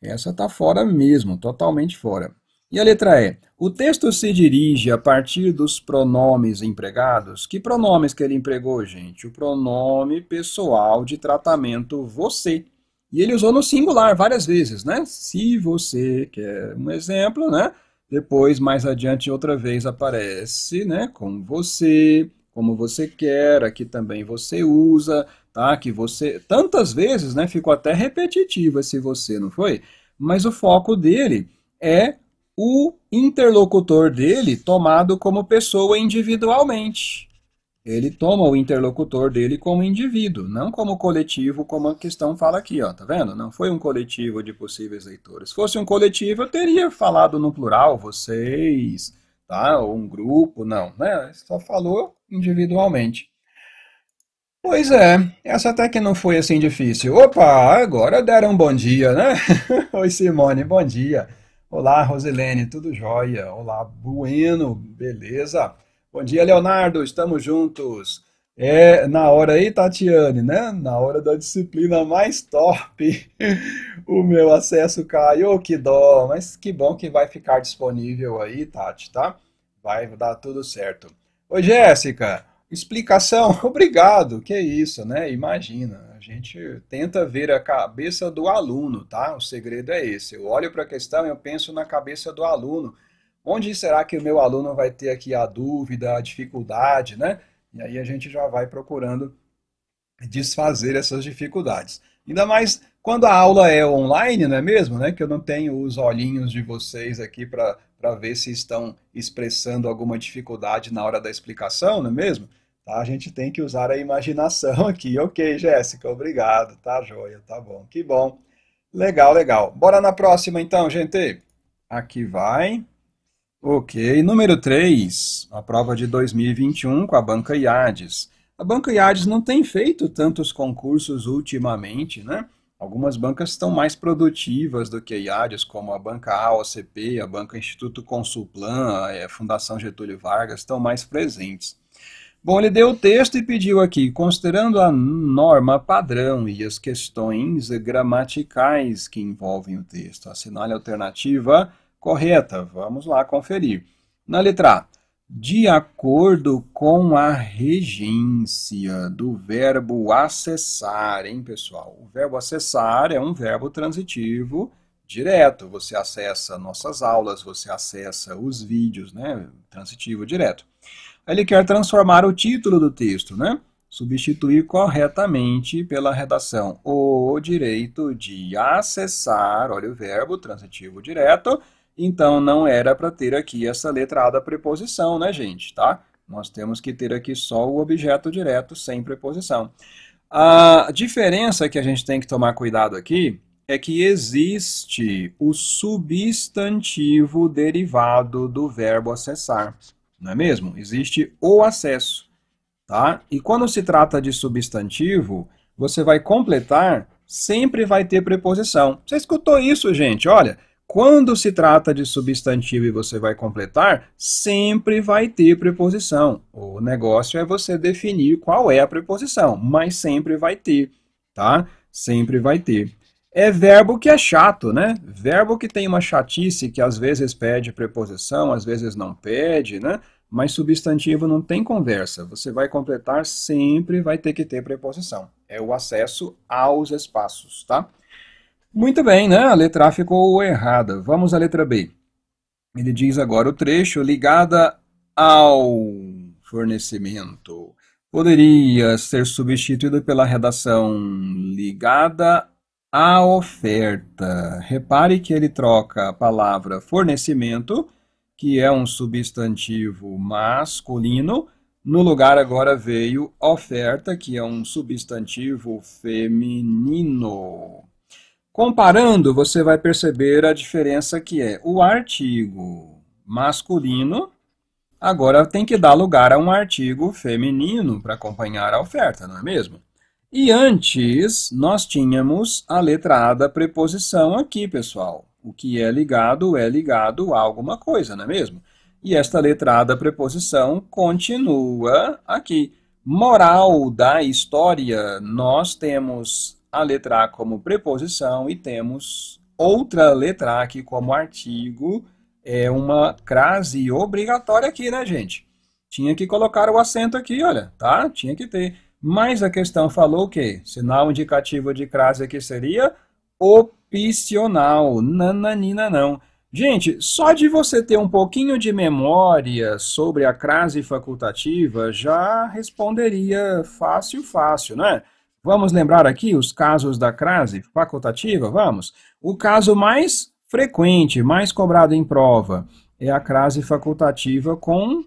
Essa está fora mesmo, totalmente fora. E a letra E. O texto se dirige a partir dos pronomes empregados. Que pronomes que ele empregou, gente? O pronome pessoal de tratamento você. E ele usou no singular várias vezes, né? Se você, que é um exemplo, né? Depois, mais adiante, outra vez aparece, né? Com você, como você quer, aqui também você usa, tá? Que você. Tantas vezes, né? Ficou até repetitivo esse você, não foi? Mas o foco dele é o interlocutor dele tomado como pessoa individualmente ele toma o interlocutor dele como indivíduo, não como coletivo, como a questão fala aqui, ó, tá vendo? Não foi um coletivo de possíveis leitores. Se fosse um coletivo, eu teria falado no plural, vocês, tá? Ou um grupo, não, né? Só falou individualmente. Pois é, essa até que não foi assim difícil. Opa, agora deram um bom dia, né? Oi, Simone, bom dia. Olá, Rosilene, tudo jóia? Olá, Bueno, beleza? Bom dia, Leonardo, estamos juntos. É na hora aí, Tatiane, né? Na hora da disciplina mais top. o meu acesso caiu, oh, que dó, mas que bom que vai ficar disponível aí, Tati, tá? Vai dar tudo certo. Oi, Jéssica. Explicação, obrigado. Que isso, né? Imagina. A gente tenta ver a cabeça do aluno, tá? O segredo é esse. Eu olho para a questão e eu penso na cabeça do aluno onde será que o meu aluno vai ter aqui a dúvida, a dificuldade, né? E aí a gente já vai procurando desfazer essas dificuldades. Ainda mais quando a aula é online, não é mesmo? Né? Que eu não tenho os olhinhos de vocês aqui para ver se estão expressando alguma dificuldade na hora da explicação, não é mesmo? Tá? A gente tem que usar a imaginação aqui. Ok, Jéssica, obrigado. Tá joia, tá bom. Que bom. Legal, legal. Bora na próxima então, gente. Aqui vai. Ok, número 3, a prova de 2021 com a Banca IADES. A Banca IADES não tem feito tantos concursos ultimamente, né? Algumas bancas estão mais produtivas do que a IADES, como a Banca A, OCP, a Banca Instituto Consulplan, a é, Fundação Getúlio Vargas, estão mais presentes. Bom, ele deu o texto e pediu aqui, considerando a norma padrão e as questões gramaticais que envolvem o texto, assinale a alternativa correta. Vamos lá conferir. Na letra A, de acordo com a regência do verbo acessar, hein, pessoal? O verbo acessar é um verbo transitivo direto. Você acessa nossas aulas, você acessa os vídeos, né? Transitivo direto. Ele quer transformar o título do texto, né? Substituir corretamente pela redação o direito de acessar, olha o verbo transitivo direto, então, não era para ter aqui essa letra A da preposição, né, gente? Tá? Nós temos que ter aqui só o objeto direto sem preposição. A diferença que a gente tem que tomar cuidado aqui é que existe o substantivo derivado do verbo acessar, não é mesmo? Existe o acesso, tá? E quando se trata de substantivo, você vai completar, sempre vai ter preposição. Você escutou isso, gente? Olha, quando se trata de substantivo e você vai completar, sempre vai ter preposição. O negócio é você definir qual é a preposição, mas sempre vai ter, tá? Sempre vai ter. É verbo que é chato, né? Verbo que tem uma chatice que às vezes pede preposição, às vezes não pede, né? Mas substantivo não tem conversa. Você vai completar, sempre vai ter que ter preposição. É o acesso aos espaços, tá? Muito bem, né? A letra A ficou errada. Vamos à letra B. Ele diz agora o trecho ligada ao fornecimento. Poderia ser substituído pela redação ligada à oferta. Repare que ele troca a palavra fornecimento, que é um substantivo masculino, no lugar agora veio oferta, que é um substantivo feminino. Comparando, você vai perceber a diferença que é o artigo masculino agora tem que dar lugar a um artigo feminino para acompanhar a oferta, não é mesmo? E antes, nós tínhamos a letrada preposição aqui, pessoal. O que é ligado é ligado a alguma coisa, não é mesmo? E esta letrada preposição continua aqui. Moral da história, nós temos a letra A como preposição e temos outra letra A aqui como artigo. É uma crase obrigatória aqui, né, gente? Tinha que colocar o acento aqui, olha, tá? Tinha que ter. Mas a questão falou que sinal indicativo de crase aqui seria opcional. Nananina não. Gente, só de você ter um pouquinho de memória sobre a crase facultativa já responderia fácil, fácil, né? Vamos lembrar aqui os casos da crase facultativa? Vamos. O caso mais frequente, mais cobrado em prova, é a crase facultativa com,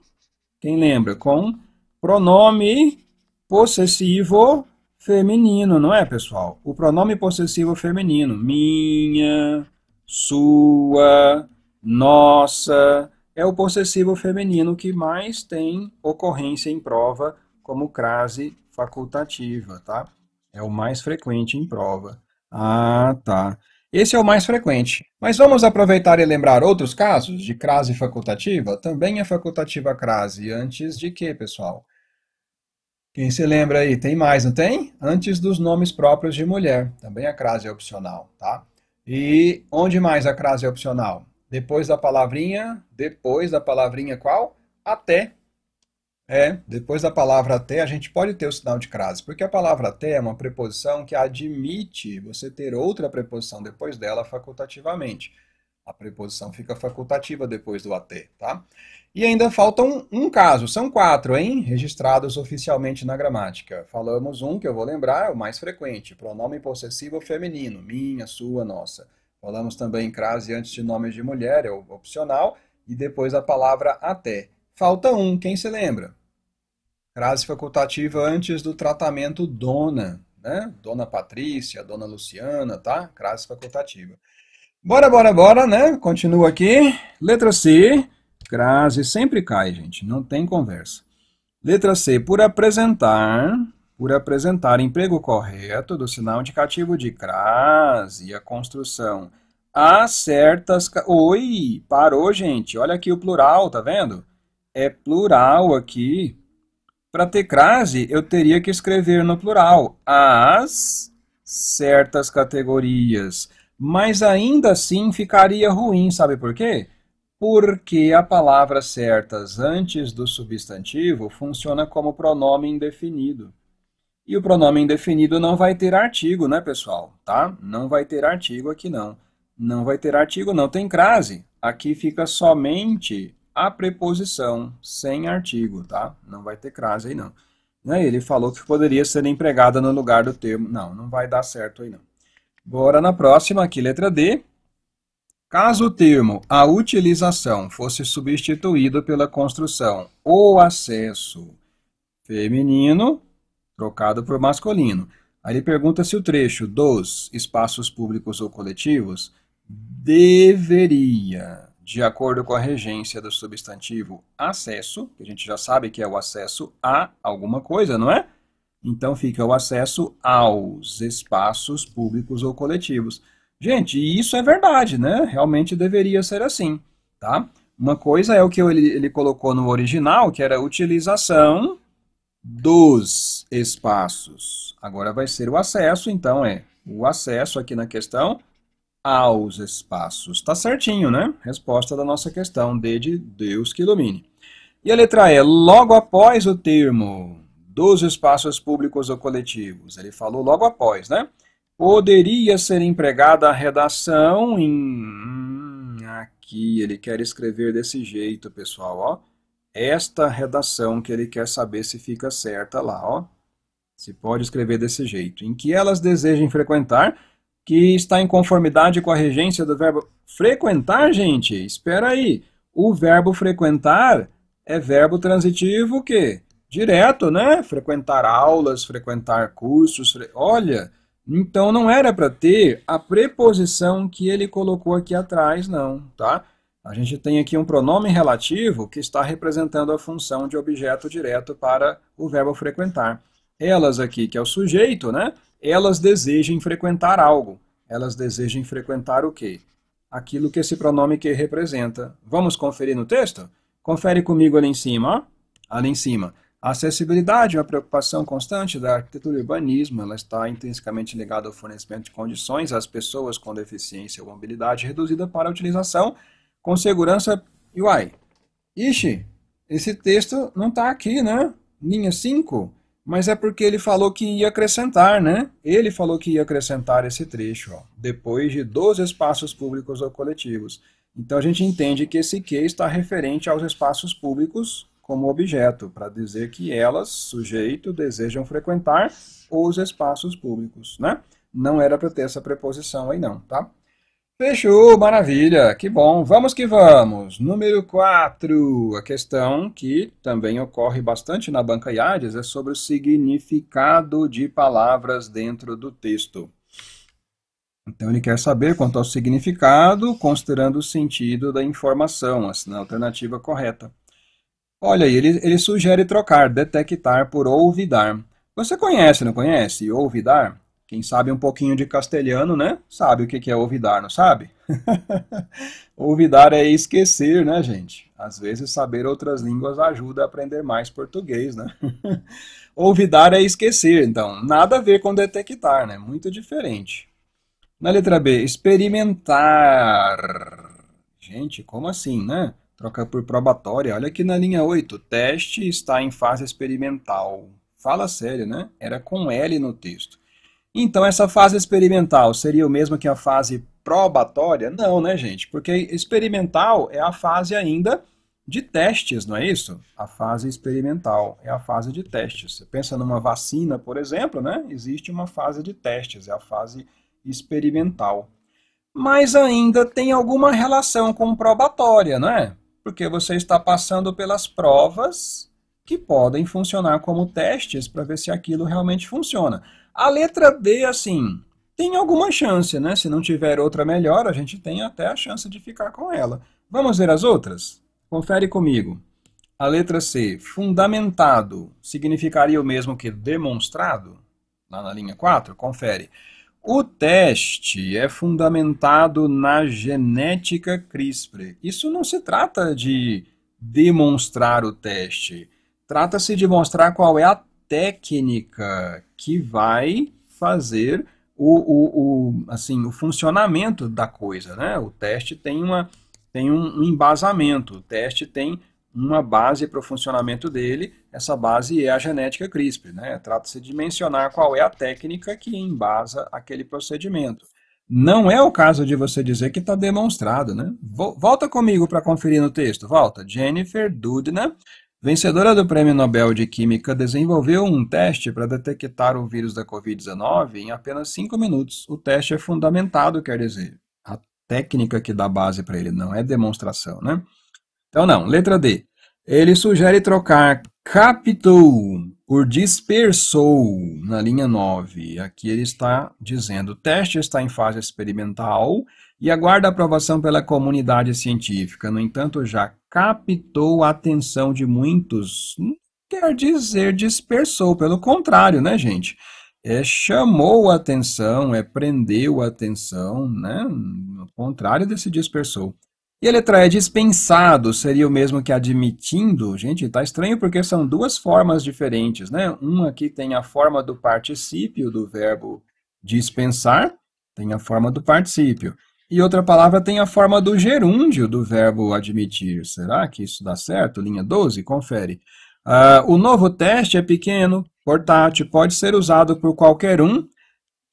quem lembra? Com pronome possessivo feminino, não é, pessoal? O pronome possessivo feminino, minha, sua, nossa, é o possessivo feminino que mais tem ocorrência em prova como crase facultativa, tá? É o mais frequente em prova. Ah, tá. Esse é o mais frequente. Mas vamos aproveitar e lembrar outros casos de crase facultativa? Também é facultativa a crase. Antes de quê, pessoal? Quem se lembra aí? Tem mais, não tem? Antes dos nomes próprios de mulher. Também a crase é opcional, tá? E onde mais a crase é opcional? Depois da palavrinha, depois da palavrinha qual? Até é, depois da palavra até, a gente pode ter o sinal de crase, porque a palavra até é uma preposição que admite você ter outra preposição depois dela facultativamente. A preposição fica facultativa depois do até, tá? E ainda faltam um, um caso, são quatro, hein? Registrados oficialmente na gramática. Falamos um que eu vou lembrar, é o mais frequente, pronome possessivo feminino, minha, sua, nossa. Falamos também crase antes de nomes de mulher, é opcional, e depois a palavra até. Falta um, quem se lembra? Frase facultativa antes do tratamento dona, né? Dona Patrícia, Dona Luciana, tá? Crase facultativa. Bora, bora, bora, né? Continua aqui. Letra C. Crase sempre cai, gente. Não tem conversa. Letra C. Por apresentar, por apresentar emprego correto do sinal indicativo de crase e a construção a certas... Oi! Parou, gente. Olha aqui o plural, tá vendo? é plural aqui. Para ter crase, eu teria que escrever no plural as certas categorias. Mas ainda assim ficaria ruim, sabe por quê? Porque a palavra certas antes do substantivo funciona como pronome indefinido. E o pronome indefinido não vai ter artigo, né, pessoal? Tá? Não vai ter artigo aqui não. Não vai ter artigo, não tem crase. Aqui fica somente a preposição sem artigo, tá? Não vai ter crase aí não. Né? Ele falou que poderia ser empregada no lugar do termo. Não, não vai dar certo aí não. Bora na próxima aqui, letra D. Caso o termo a utilização fosse substituído pela construção o acesso feminino trocado por masculino. Aí ele pergunta se o trecho dos espaços públicos ou coletivos deveria de acordo com a regência do substantivo acesso, que a gente já sabe que é o acesso a alguma coisa, não é? Então fica o acesso aos espaços públicos ou coletivos. Gente, isso é verdade, né? Realmente deveria ser assim, tá? Uma coisa é o que ele, ele colocou no original, que era a utilização dos espaços. Agora vai ser o acesso, então é o acesso aqui na questão aos espaços. está certinho, né? Resposta da nossa questão, D de Deus que ilumine. E a letra E, logo após o termo dos espaços públicos ou coletivos. Ele falou logo após, né? Poderia ser empregada a redação em... Hum, aqui ele quer escrever desse jeito, pessoal, ó. Esta redação que ele quer saber se fica certa lá, ó. Se pode escrever desse jeito. Em que elas desejem frequentar que está em conformidade com a regência do verbo frequentar, gente. Espera aí. O verbo frequentar é verbo transitivo que direto, né? Frequentar aulas, frequentar cursos. Fre... Olha, então não era para ter a preposição que ele colocou aqui atrás, não, tá? A gente tem aqui um pronome relativo que está representando a função de objeto direto para o verbo frequentar. Elas aqui, que é o sujeito, né? elas desejem frequentar algo. Elas desejem frequentar o quê? Aquilo que esse pronome que representa. Vamos conferir no texto? Confere comigo ali em cima. Ali em cima. A acessibilidade é uma preocupação constante da arquitetura e urbanismo. Ela está intrinsecamente ligada ao fornecimento de condições às pessoas com deficiência ou mobilidade reduzida para a utilização com segurança. E uai, ixi, esse texto não está aqui, né? Linha 5. Mas é porque ele falou que ia acrescentar, né? Ele falou que ia acrescentar esse trecho, ó, depois de dos espaços públicos ou coletivos. Então a gente entende que esse que está referente aos espaços públicos como objeto, para dizer que elas, sujeito, desejam frequentar os espaços públicos, né? Não era para ter essa preposição aí não, tá? Fechou, maravilha, que bom. Vamos que vamos. Número 4, a questão que também ocorre bastante na banca IADES é sobre o significado de palavras dentro do texto. Então ele quer saber quanto ao significado, considerando o sentido da informação, assim, a alternativa correta. Olha aí, ele, ele sugere trocar detectar por olvidar. Você conhece, não conhece? Olvidar? Quem sabe um pouquinho de castelhano, né? Sabe o que é ouvidar, não sabe? ouvidar é esquecer, né, gente? Às vezes saber outras línguas ajuda a aprender mais português, né? ouvidar é esquecer, então. Nada a ver com detectar, né? Muito diferente. Na letra B, experimentar. Gente, como assim, né? Troca por probatória. Olha aqui na linha 8. Teste está em fase experimental. Fala sério, né? Era com L no texto. Então, essa fase experimental seria o mesmo que a fase probatória? Não, né, gente? Porque experimental é a fase ainda de testes, não é isso? A fase experimental é a fase de testes. Você pensa numa vacina, por exemplo, né? Existe uma fase de testes, é a fase experimental. Mas ainda tem alguma relação com probatória, não é? Porque você está passando pelas provas que podem funcionar como testes para ver se aquilo realmente funciona. A letra B, assim, tem alguma chance, né? Se não tiver outra melhor, a gente tem até a chance de ficar com ela. Vamos ver as outras? Confere comigo. A letra C, fundamentado, significaria o mesmo que demonstrado? Lá na linha 4, confere. O teste é fundamentado na genética CRISPR. Isso não se trata de demonstrar o teste. Trata-se de mostrar qual é a técnica que vai fazer o, o, o, assim, o funcionamento da coisa. Né? O teste tem, uma, tem um, embasamento, o teste tem uma base para o funcionamento dele, essa base é a genética CRISPR. Né? Trata-se de mencionar qual é a técnica que embasa aquele procedimento. Não é o caso de você dizer que está demonstrado, né? Volta comigo para conferir no texto. Volta. Jennifer Dudna. Vencedora do Prêmio Nobel de Química, desenvolveu um teste para detectar o vírus da Covid-19 em apenas 5 minutos. O teste é fundamentado, quer dizer, a técnica que dá base para ele, não é demonstração, né? Então, não. Letra D. Ele sugere trocar captou por dispersou na linha 9. Aqui ele está dizendo: o teste está em fase experimental e aguarda aprovação pela comunidade científica. No entanto, já captou a atenção de muitos. Hum, quer dizer dispersou, pelo contrário, né, gente? É, chamou a atenção, é, prendeu a atenção, né? No contrário desse dispersou. E a letra E, dispensado, seria o mesmo que admitindo? Gente, tá estranho porque são duas formas diferentes, né? Uma aqui tem a forma do particípio do verbo dispensar, tem a forma do particípio. E outra palavra tem a forma do gerúndio do verbo admitir. Será que isso dá certo? Linha 12, confere. Uh, o novo teste é pequeno, portátil, pode ser usado por qualquer um,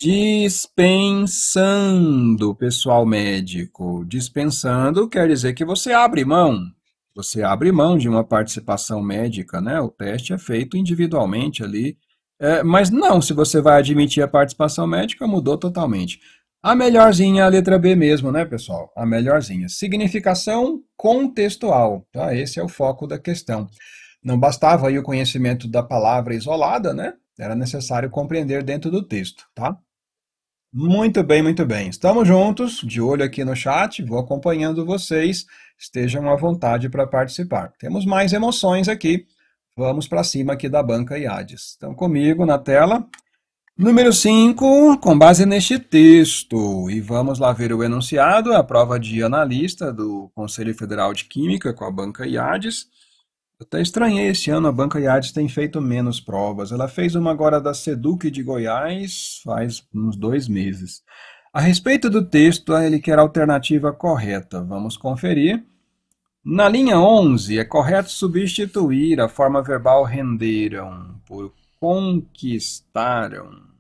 dispensando pessoal médico. Dispensando quer dizer que você abre mão. Você abre mão de uma participação médica, né? O teste é feito individualmente ali. É, mas não, se você vai admitir a participação médica, mudou totalmente. A melhorzinha é a letra B mesmo, né, pessoal? A melhorzinha. Significação contextual, tá? Esse é o foco da questão. Não bastava aí o conhecimento da palavra isolada, né? Era necessário compreender dentro do texto, tá? Muito bem, muito bem. Estamos juntos, de olho aqui no chat, vou acompanhando vocês. Estejam à vontade para participar. Temos mais emoções aqui. Vamos para cima aqui da banca IADES. Estão comigo na tela. Número 5, com base neste texto, e vamos lá ver o enunciado, é a prova de analista do Conselho Federal de Química com a banca IADES. até estranhei esse ano, a banca IADES tem feito menos provas. Ela fez uma agora da SEDUC de Goiás faz uns dois meses. A respeito do texto, ele quer a alternativa correta. Vamos conferir. Na linha 11, é correto substituir a forma verbal renderam por conquistaram.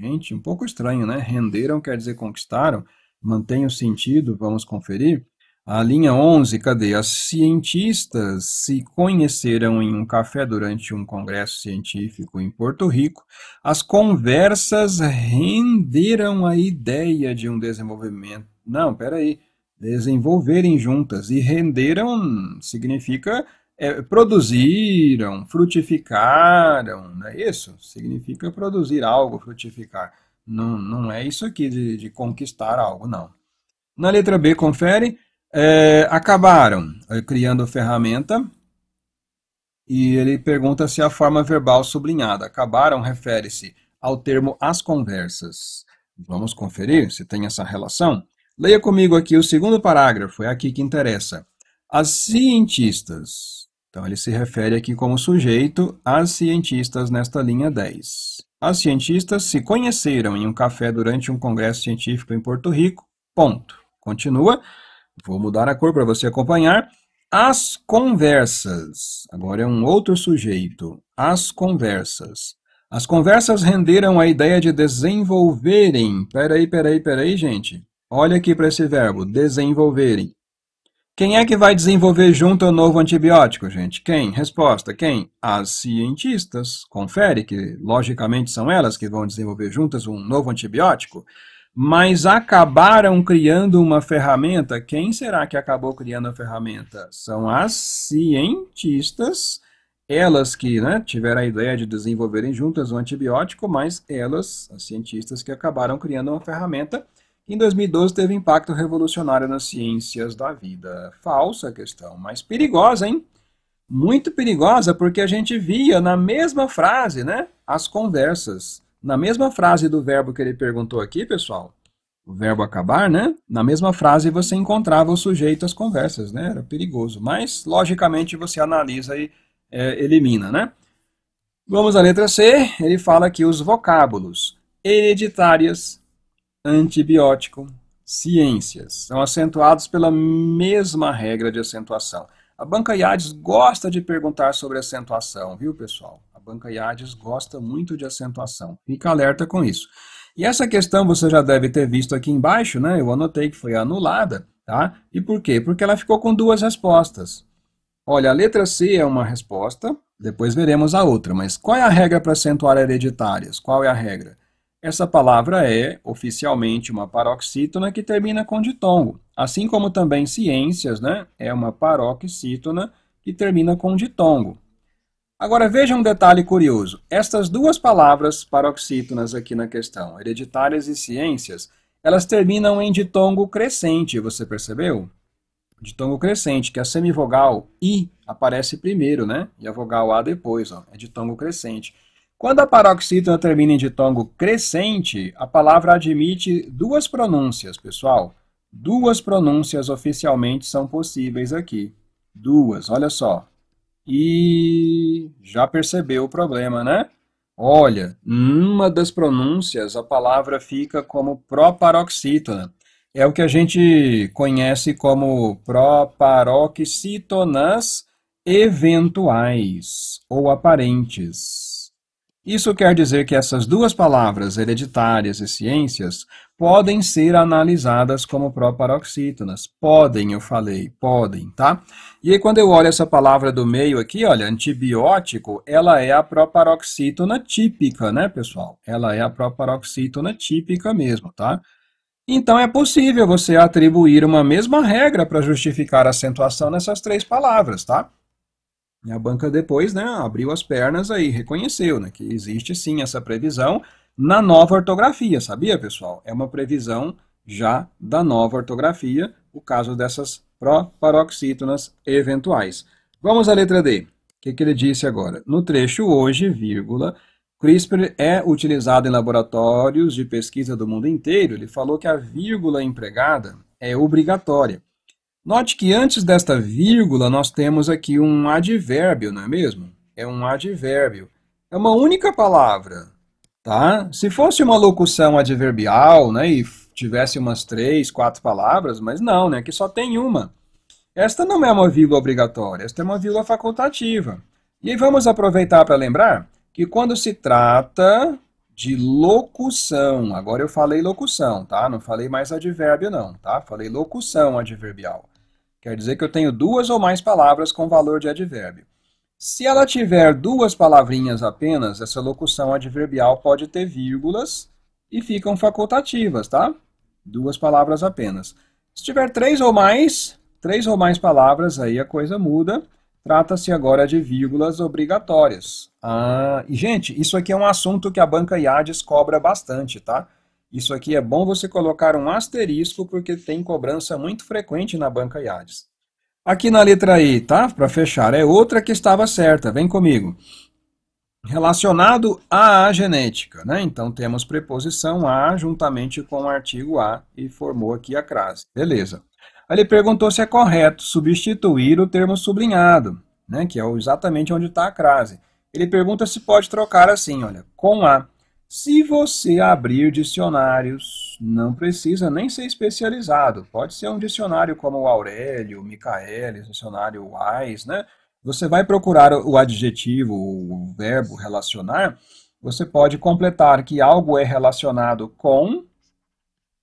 Gente, um pouco estranho, né? Renderam quer dizer conquistaram. Mantém o sentido, vamos conferir. A linha 11, cadê? As cientistas se conheceram em um café durante um congresso científico em Porto Rico. As conversas renderam a ideia de um desenvolvimento. Não, peraí. Desenvolverem juntas. E renderam significa é, produziram, frutificaram, não é isso significa produzir algo, frutificar. Não, não é isso aqui de, de conquistar algo, não. Na letra B, confere, é, acabaram é, criando ferramenta, e ele pergunta se a forma verbal sublinhada, acabaram, refere-se ao termo as conversas. Vamos conferir se tem essa relação? Leia comigo aqui o segundo parágrafo, é aqui que interessa. As cientistas então, ele se refere aqui como sujeito às cientistas nesta linha 10. As cientistas se conheceram em um café durante um congresso científico em Porto Rico. Ponto. Continua. Vou mudar a cor para você acompanhar. As conversas. Agora é um outro sujeito. As conversas. As conversas renderam a ideia de desenvolverem. Peraí, peraí, peraí, gente. Olha aqui para esse verbo, desenvolverem. Quem é que vai desenvolver junto o novo antibiótico, gente? Quem? Resposta, quem? As cientistas. Confere que, logicamente, são elas que vão desenvolver juntas um novo antibiótico. Mas acabaram criando uma ferramenta. Quem será que acabou criando a ferramenta? São as cientistas. Elas que né, tiveram a ideia de desenvolverem juntas um antibiótico, mas elas, as cientistas, que acabaram criando uma ferramenta em 2012 teve impacto revolucionário nas ciências da vida. Falsa questão, mas perigosa, hein? Muito perigosa porque a gente via na mesma frase, né? As conversas. Na mesma frase do verbo que ele perguntou aqui, pessoal, o verbo acabar, né? Na mesma frase você encontrava o sujeito às conversas, né? Era perigoso. Mas, logicamente, você analisa e é, elimina, né? Vamos à letra C. Ele fala aqui os vocábulos hereditárias, antibiótico, ciências, são acentuados pela mesma regra de acentuação. A Banca Iades gosta de perguntar sobre acentuação, viu, pessoal? A Banca Iades gosta muito de acentuação. Fica alerta com isso. E essa questão você já deve ter visto aqui embaixo, né? Eu anotei que foi anulada, tá? E por quê? Porque ela ficou com duas respostas. Olha, a letra C é uma resposta, depois veremos a outra, mas qual é a regra para acentuar hereditárias? Qual é a regra? Essa palavra é, oficialmente, uma paroxítona que termina com ditongo, assim como também ciências né, é uma paroxítona que termina com ditongo. Agora veja um detalhe curioso. Estas duas palavras paroxítonas aqui na questão, hereditárias e ciências, elas terminam em ditongo crescente, você percebeu? Ditongo crescente, que a é semivogal I aparece primeiro, né? E a vogal A depois, ó, é ditongo crescente. Quando a paroxítona termina em ditongo crescente, a palavra admite duas pronúncias, pessoal. Duas pronúncias oficialmente são possíveis aqui. Duas, olha só. E já percebeu o problema, né? Olha, numa das pronúncias a palavra fica como proparoxítona. É o que a gente conhece como proparoxítonas eventuais ou aparentes. Isso quer dizer que essas duas palavras, hereditárias e ciências, podem ser analisadas como proparoxítonas. Podem, eu falei, podem, tá? E aí, quando eu olho essa palavra do meio aqui, olha, antibiótico, ela é a proparoxítona típica, né, pessoal? Ela é a proparoxítona típica mesmo, tá? Então, é possível você atribuir uma mesma regra para justificar a acentuação nessas três palavras, tá? E a banca depois né, abriu as pernas aí, reconheceu né, que existe sim essa previsão na nova ortografia, sabia, pessoal? É uma previsão já da nova ortografia, o caso dessas paroxítonas eventuais. Vamos à letra D. O que, que ele disse agora? No trecho hoje, vírgula, CRISPR é utilizado em laboratórios de pesquisa do mundo inteiro. Ele falou que a vírgula empregada é obrigatória. Note que antes desta vírgula nós temos aqui um advérbio, não é mesmo? É um advérbio. É uma única palavra, tá? Se fosse uma locução adverbial, né, e tivesse umas três, quatro palavras, mas não, né, que só tem uma. Esta não é uma vírgula obrigatória, esta é uma vírgula facultativa. E aí vamos aproveitar para lembrar que quando se trata de locução, agora eu falei locução, tá? Não falei mais advérbio não, tá? Falei locução adverbial. Quer dizer que eu tenho duas ou mais palavras com valor de advérbio. Se ela tiver duas palavrinhas apenas, essa locução adverbial pode ter vírgulas e ficam facultativas, tá? Duas palavras apenas. Se tiver três ou mais, três ou mais palavras, aí a coisa muda. Trata-se agora de vírgulas obrigatórias. Ah, e, gente, isso aqui é um assunto que a banca IADES cobra bastante, tá? Isso aqui é bom você colocar um asterisco porque tem cobrança muito frequente na banca IADES. Aqui na letra I, tá? Para fechar, é outra que estava certa, vem comigo. Relacionado à genética, né? Então temos preposição a juntamente com o artigo a e formou aqui a crase. Beleza. Aí ele perguntou se é correto substituir o termo sublinhado, né? Que é exatamente onde está a crase. Ele pergunta se pode trocar assim, olha, com a se você abrir dicionários, não precisa nem ser especializado. Pode ser um dicionário como o Aurélio, o Michaelis, dicionário Wise, né? Você vai procurar o adjetivo, o verbo relacionar, você pode completar que algo é relacionado com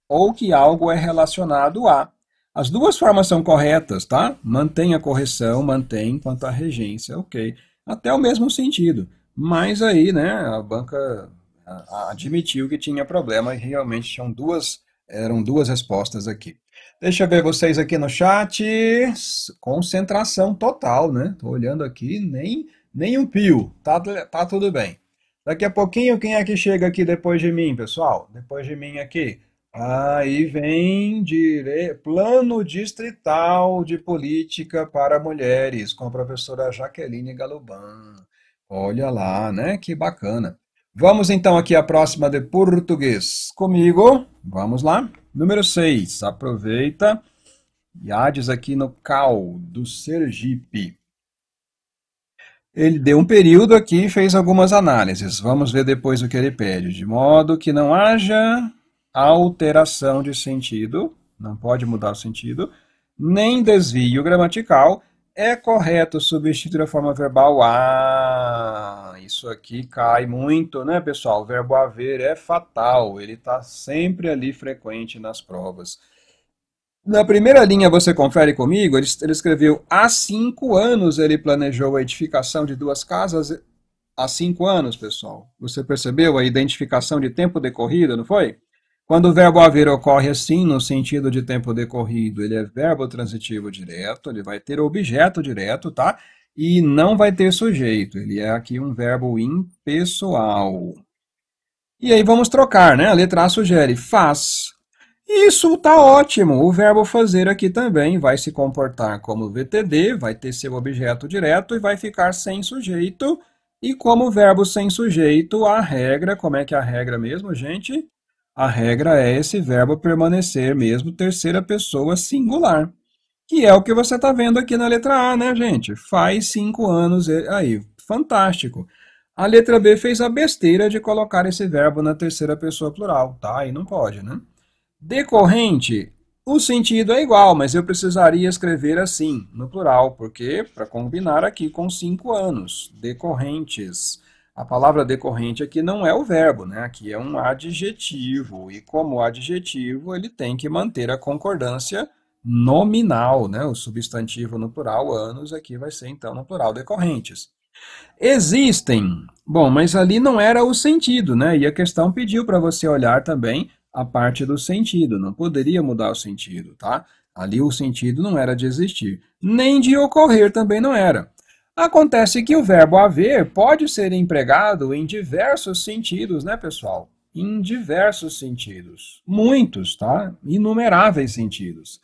ou que algo é relacionado a. As duas formas são corretas, tá? Mantém a correção, mantém quanto à regência, ok. Até o mesmo sentido. Mas aí, né, a banca admitiu que tinha problema e realmente tinham duas, eram duas respostas aqui. Deixa eu ver vocês aqui no chat. Concentração total, né? Tô olhando aqui, nem, nem um pio. Tá, tá tudo bem. Daqui a pouquinho, quem é que chega aqui depois de mim, pessoal? Depois de mim aqui. Aí vem dire... Plano Distrital de Política para Mulheres, com a professora Jaqueline Galuban. Olha lá, né? Que bacana. Vamos então aqui à próxima de português. Comigo, vamos lá. Número 6, aproveita. Yades aqui no Cal, do Sergipe. Ele deu um período aqui e fez algumas análises. Vamos ver depois o que ele pede. De modo que não haja alteração de sentido, não pode mudar o sentido, nem desvio gramatical, é correto substituir a forma verbal a. Ah, isso aqui cai muito, né, pessoal? O verbo haver é fatal, ele está sempre ali frequente nas provas. Na primeira linha, você confere comigo, ele, ele, escreveu: há cinco anos ele planejou a edificação de duas casas. Há cinco anos, pessoal. Você percebeu a identificação de tempo decorrido, não foi? Quando o verbo haver ocorre assim, no sentido de tempo decorrido, ele é verbo transitivo direto, ele vai ter objeto direto, tá? E não vai ter sujeito, ele é aqui um verbo impessoal. E aí vamos trocar, né? A letra A sugere faz. Isso tá ótimo. O verbo fazer aqui também vai se comportar como VTD, vai ter seu objeto direto e vai ficar sem sujeito. E como verbo sem sujeito, a regra, como é que é a regra mesmo, gente? A regra é esse verbo permanecer mesmo terceira pessoa singular. Que é o que você está vendo aqui na letra A, né, gente? Faz cinco anos aí. Fantástico. A letra B fez a besteira de colocar esse verbo na terceira pessoa plural, tá? Aí não pode, né? Decorrente, o sentido é igual, mas eu precisaria escrever assim, no plural, porque para combinar aqui com cinco anos, decorrentes. A palavra decorrente aqui não é o verbo, né? Aqui é um adjetivo. E como adjetivo, ele tem que manter a concordância nominal, né? O substantivo no plural, anos, aqui vai ser então no plural decorrentes. Existem. Bom, mas ali não era o sentido, né? E a questão pediu para você olhar também a parte do sentido. Não poderia mudar o sentido, tá? Ali o sentido não era de existir, nem de ocorrer também não era. Acontece que o verbo haver pode ser empregado em diversos sentidos, né, pessoal? Em diversos sentidos. Muitos, tá? Inumeráveis sentidos.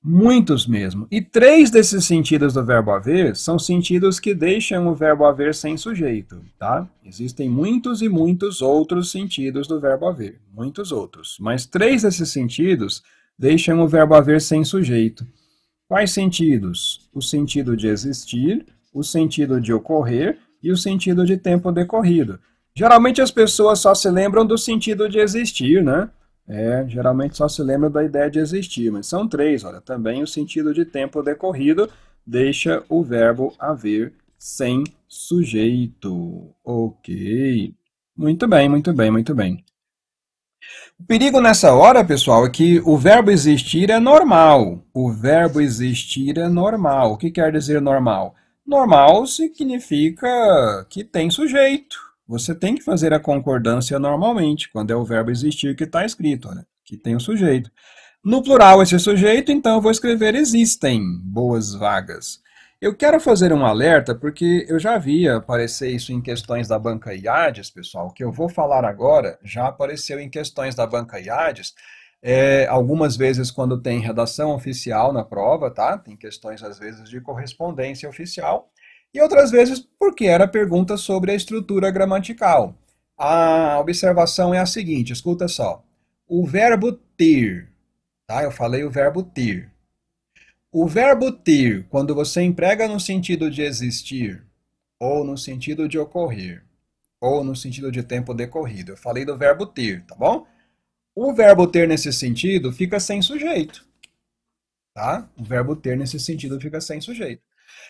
Muitos mesmo. E três desses sentidos do verbo haver são sentidos que deixam o verbo haver sem sujeito, tá? Existem muitos e muitos outros sentidos do verbo haver, muitos outros. Mas três desses sentidos deixam o verbo haver sem sujeito. Quais sentidos? O sentido de existir, o sentido de ocorrer e o sentido de tempo decorrido. Geralmente as pessoas só se lembram do sentido de existir, né? É, geralmente só se lembra da ideia de existir, mas são três, olha, também o sentido de tempo decorrido deixa o verbo haver sem sujeito. Ok. Muito bem, muito bem, muito bem. O perigo nessa hora, pessoal, é que o verbo existir é normal. O verbo existir é normal. O que quer dizer normal? Normal significa que tem sujeito. Você tem que fazer a concordância normalmente, quando é o verbo existir que está escrito, olha, que tem o sujeito. No plural, esse sujeito, então eu vou escrever existem boas vagas. Eu quero fazer um alerta, porque eu já vi aparecer isso em questões da banca IADES, pessoal, o que eu vou falar agora já apareceu em questões da banca IADES, é, algumas vezes, quando tem redação oficial na prova, tá? Tem questões, às vezes, de correspondência oficial. E outras vezes, porque era pergunta sobre a estrutura gramatical. A observação é a seguinte, escuta só. O verbo ter, tá? Eu falei o verbo ter. O verbo ter, quando você emprega no sentido de existir, ou no sentido de ocorrer, ou no sentido de tempo decorrido. Eu falei do verbo ter, tá bom? O verbo ter nesse sentido fica sem sujeito. Tá? O verbo ter nesse sentido fica sem sujeito.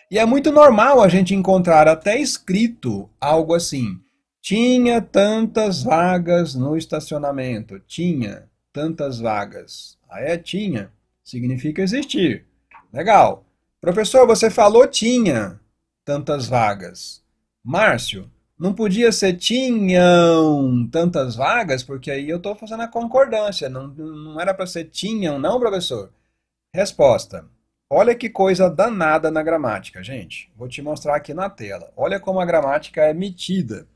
E é muito normal a gente encontrar até escrito algo assim. Tinha tantas vagas no estacionamento. Tinha tantas vagas. Aí é? Tinha. Significa existir. Legal. Professor, você falou tinha tantas vagas. Márcio, não podia ser tinham tantas vagas, porque aí eu estou fazendo a concordância. Não, não era para ser tinham, não, professor? Resposta. Olha que coisa danada na gramática, gente. Vou te mostrar aqui na tela. Olha como a gramática é metida.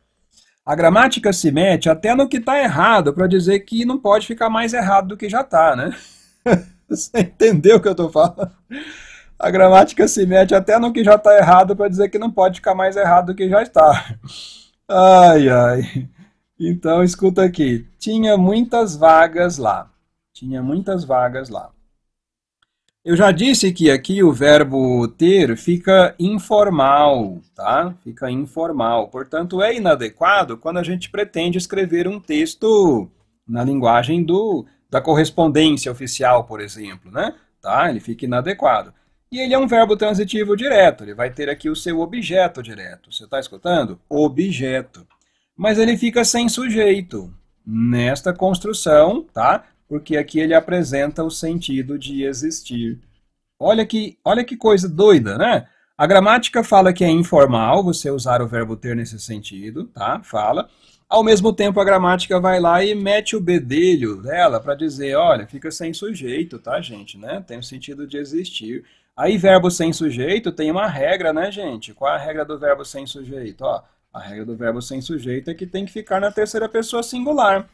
A gramática se mete até no que está errado, para dizer que não pode ficar mais errado do que já está, né? Você entendeu o que eu estou falando? a gramática se mete até no que já está errado para dizer que não pode ficar mais errado do que já está. Ai, ai. Então, escuta aqui. Tinha muitas vagas lá. Tinha muitas vagas lá. Eu já disse que aqui o verbo ter fica informal, tá? Fica informal. Portanto, é inadequado quando a gente pretende escrever um texto na linguagem do, da correspondência oficial, por exemplo, né? Tá? Ele fica inadequado. E ele é um verbo transitivo direto, ele vai ter aqui o seu objeto direto. Você está escutando? Objeto. Mas ele fica sem sujeito nesta construção, tá? Porque aqui ele apresenta o sentido de existir. Olha que, olha que coisa doida, né? A gramática fala que é informal você usar o verbo ter nesse sentido, tá? Fala. Ao mesmo tempo, a gramática vai lá e mete o bedelho dela para dizer, olha, fica sem sujeito, tá, gente? Né? Tem o sentido de existir. Aí, verbo sem sujeito tem uma regra, né, gente? Qual a regra do verbo sem sujeito? Ó, a regra do verbo sem sujeito é que tem que ficar na terceira pessoa singular.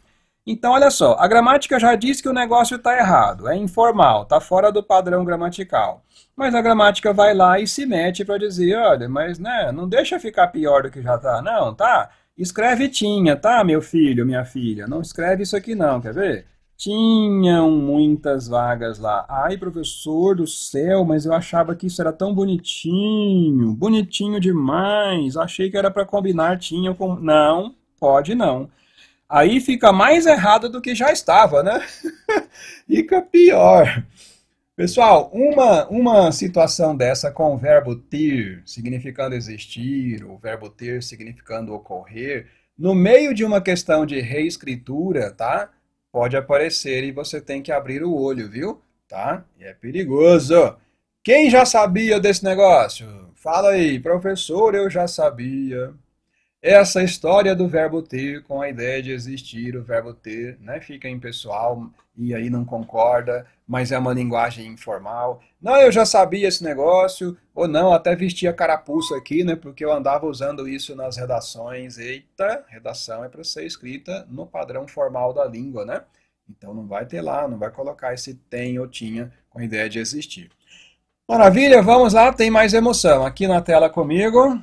Então, olha só, a gramática já diz que o negócio está errado, é informal, está fora do padrão gramatical. Mas a gramática vai lá e se mete para dizer, olha, mas né, não deixa ficar pior do que já está, não, tá? Escreve tinha, tá, meu filho, minha filha? Não escreve isso aqui não, quer ver? tinham muitas vagas lá. Ai, professor do céu, mas eu achava que isso era tão bonitinho, bonitinho demais. Achei que era para combinar, tinha com não, pode não. Aí fica mais errado do que já estava, né? fica pior. Pessoal, uma, uma situação dessa com o verbo ter significando existir, o verbo ter significando ocorrer, no meio de uma questão de reescritura, tá? pode aparecer e você tem que abrir o olho, viu? Tá? E é perigoso. Quem já sabia desse negócio? Fala aí, professor, eu já sabia essa história do verbo ter com a ideia de existir, o verbo ter né, fica impessoal e aí não concorda, mas é uma linguagem informal. Não, eu já sabia esse negócio, ou não, até vestia carapuça aqui, né, porque eu andava usando isso nas redações. Eita, redação é para ser escrita no padrão formal da língua, né? Então não vai ter lá, não vai colocar esse tem ou tinha com a ideia de existir. Maravilha, vamos lá, tem mais emoção. Aqui na tela comigo.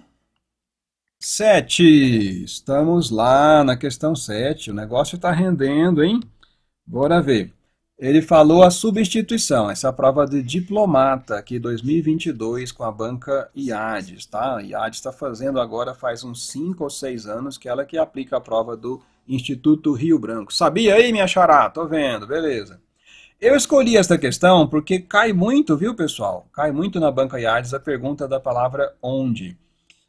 7. Estamos lá na questão 7. O negócio está rendendo, hein? Bora ver. Ele falou a substituição, essa prova de diplomata aqui 2022 com a banca IADES, tá? A IADES está fazendo agora faz uns 5 ou 6 anos que ela que aplica a prova do Instituto Rio Branco. Sabia aí, minha xará? Tô vendo, beleza. Eu escolhi esta questão porque cai muito, viu, pessoal? Cai muito na banca IADES a pergunta da palavra onde.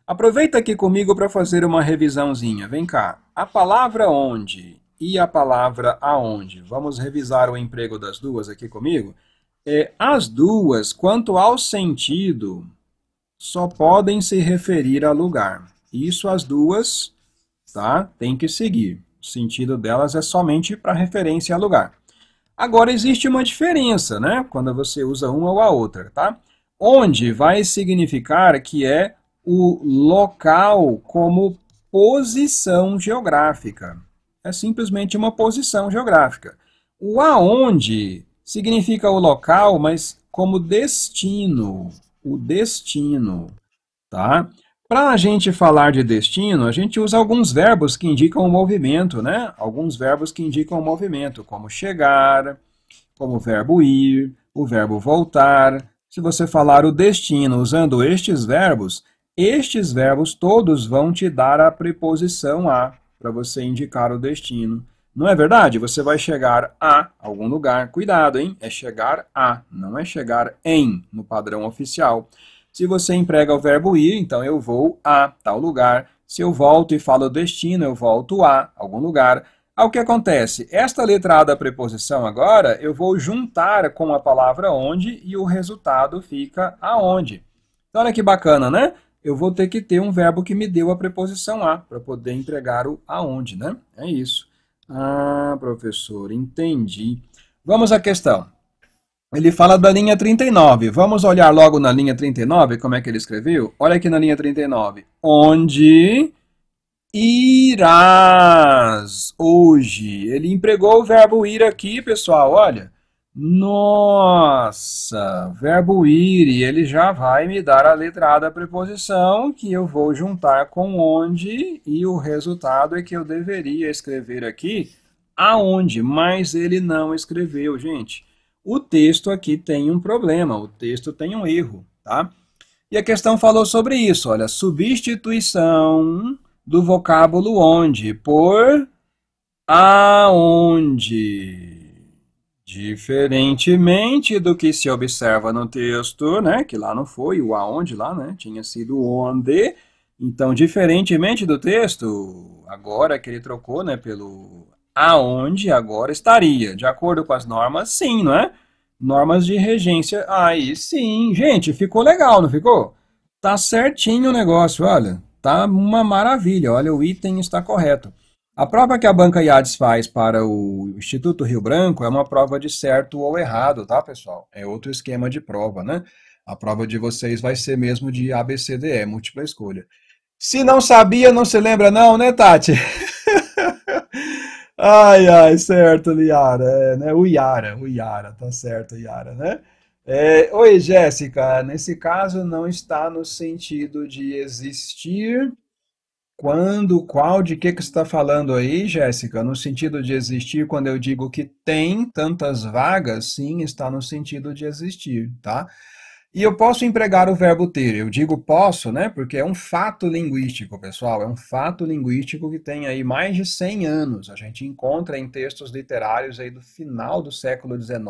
Aproveita aqui comigo para fazer uma revisãozinha. Vem cá. A palavra onde e a palavra aonde. Vamos revisar o emprego das duas aqui comigo? É, as duas, quanto ao sentido, só podem se referir a lugar. Isso as duas, tá? Tem que seguir. O sentido delas é somente para referência a lugar. Agora existe uma diferença, né? Quando você usa uma ou a outra, tá? Onde vai significar que é o local como posição geográfica. É simplesmente uma posição geográfica. O aonde significa o local, mas como destino. O destino, tá? Para a gente falar de destino, a gente usa alguns verbos que indicam o movimento, né? Alguns verbos que indicam o movimento, como chegar, como o verbo ir, o verbo voltar. Se você falar o destino usando estes verbos, estes verbos todos vão te dar a preposição a, para você indicar o destino. Não é verdade? Você vai chegar a algum lugar. Cuidado, hein? É chegar a, não é chegar em, no padrão oficial. Se você emprega o verbo ir, então eu vou a tal lugar. Se eu volto e falo destino, eu volto a algum lugar. o que acontece? Esta letra A da preposição agora, eu vou juntar com a palavra onde e o resultado fica aonde. Então, olha que bacana, né? eu vou ter que ter um verbo que me deu a preposição a, para poder empregar o aonde, né? É isso. Ah, professor, entendi. Vamos à questão. Ele fala da linha 39. Vamos olhar logo na linha 39, como é que ele escreveu? Olha aqui na linha 39. Onde irás hoje? Ele empregou o verbo ir aqui, pessoal, olha. Nossa, verbo ir, e ele já vai me dar a letrada preposição que eu vou juntar com onde, e o resultado é que eu deveria escrever aqui aonde, mas ele não escreveu, gente. O texto aqui tem um problema, o texto tem um erro, tá? E a questão falou sobre isso, olha, substituição do vocábulo onde por aonde. Diferentemente do que se observa no texto, né, que lá não foi o aonde lá, né, tinha sido onde. Então, diferentemente do texto, agora que ele trocou, né, pelo aonde agora estaria, de acordo com as normas, sim, não é? Normas de regência, aí sim, gente, ficou legal, não ficou? Tá certinho o negócio, olha, tá uma maravilha, olha, o item está correto. A prova que a banca IADES faz para o Instituto Rio Branco é uma prova de certo ou errado, tá, pessoal? É outro esquema de prova, né? A prova de vocês vai ser mesmo de ABCDE, múltipla escolha. Se não sabia, não se lembra não, né, Tati? ai, ai, certo, Liara, é, né? O Iara, o Iara, tá certo, Iara, né? É, Oi, Jéssica, nesse caso não está no sentido de existir quando, qual, de que, que está falando aí, Jéssica? No sentido de existir, quando eu digo que tem tantas vagas, sim, está no sentido de existir, tá? E eu posso empregar o verbo ter. Eu digo posso, né? Porque é um fato linguístico, pessoal. É um fato linguístico que tem aí mais de 100 anos. A gente encontra em textos literários aí do final do século XIX,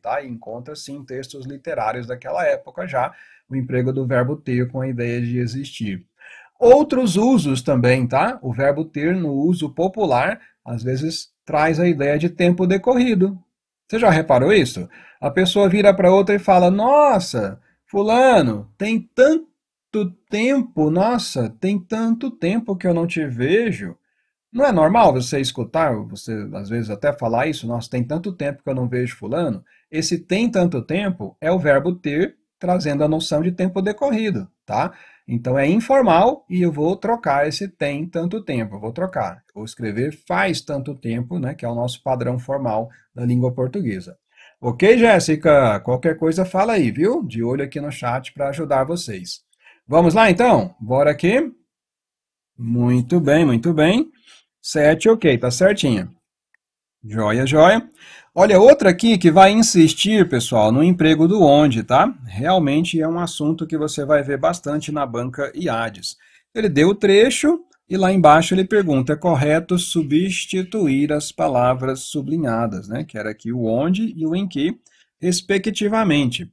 tá? E encontra, sim, textos literários daquela época já, o emprego do verbo ter com a ideia de existir. Outros usos também, tá? O verbo ter no uso popular às vezes traz a ideia de tempo decorrido. Você já reparou isso? A pessoa vira para outra e fala: Nossa, Fulano, tem tanto tempo, nossa, tem tanto tempo que eu não te vejo. Não é normal você escutar, você às vezes até falar isso, nossa, tem tanto tempo que eu não vejo fulano. Esse tem tanto tempo é o verbo ter trazendo a noção de tempo decorrido, tá? Então é informal e eu vou trocar esse tem tanto tempo, eu vou trocar. Vou escrever faz tanto tempo, né, que é o nosso padrão formal da língua portuguesa. Ok, Jéssica? Qualquer coisa fala aí, viu? De olho aqui no chat para ajudar vocês. Vamos lá então? Bora aqui? Muito bem, muito bem. Sete, ok, tá certinho. Joia, joia. Olha, outra aqui que vai insistir, pessoal, no emprego do onde, tá? Realmente é um assunto que você vai ver bastante na banca IADES. Ele deu o trecho e lá embaixo ele pergunta, é correto substituir as palavras sublinhadas, né? Que era aqui o onde e o em que, respectivamente.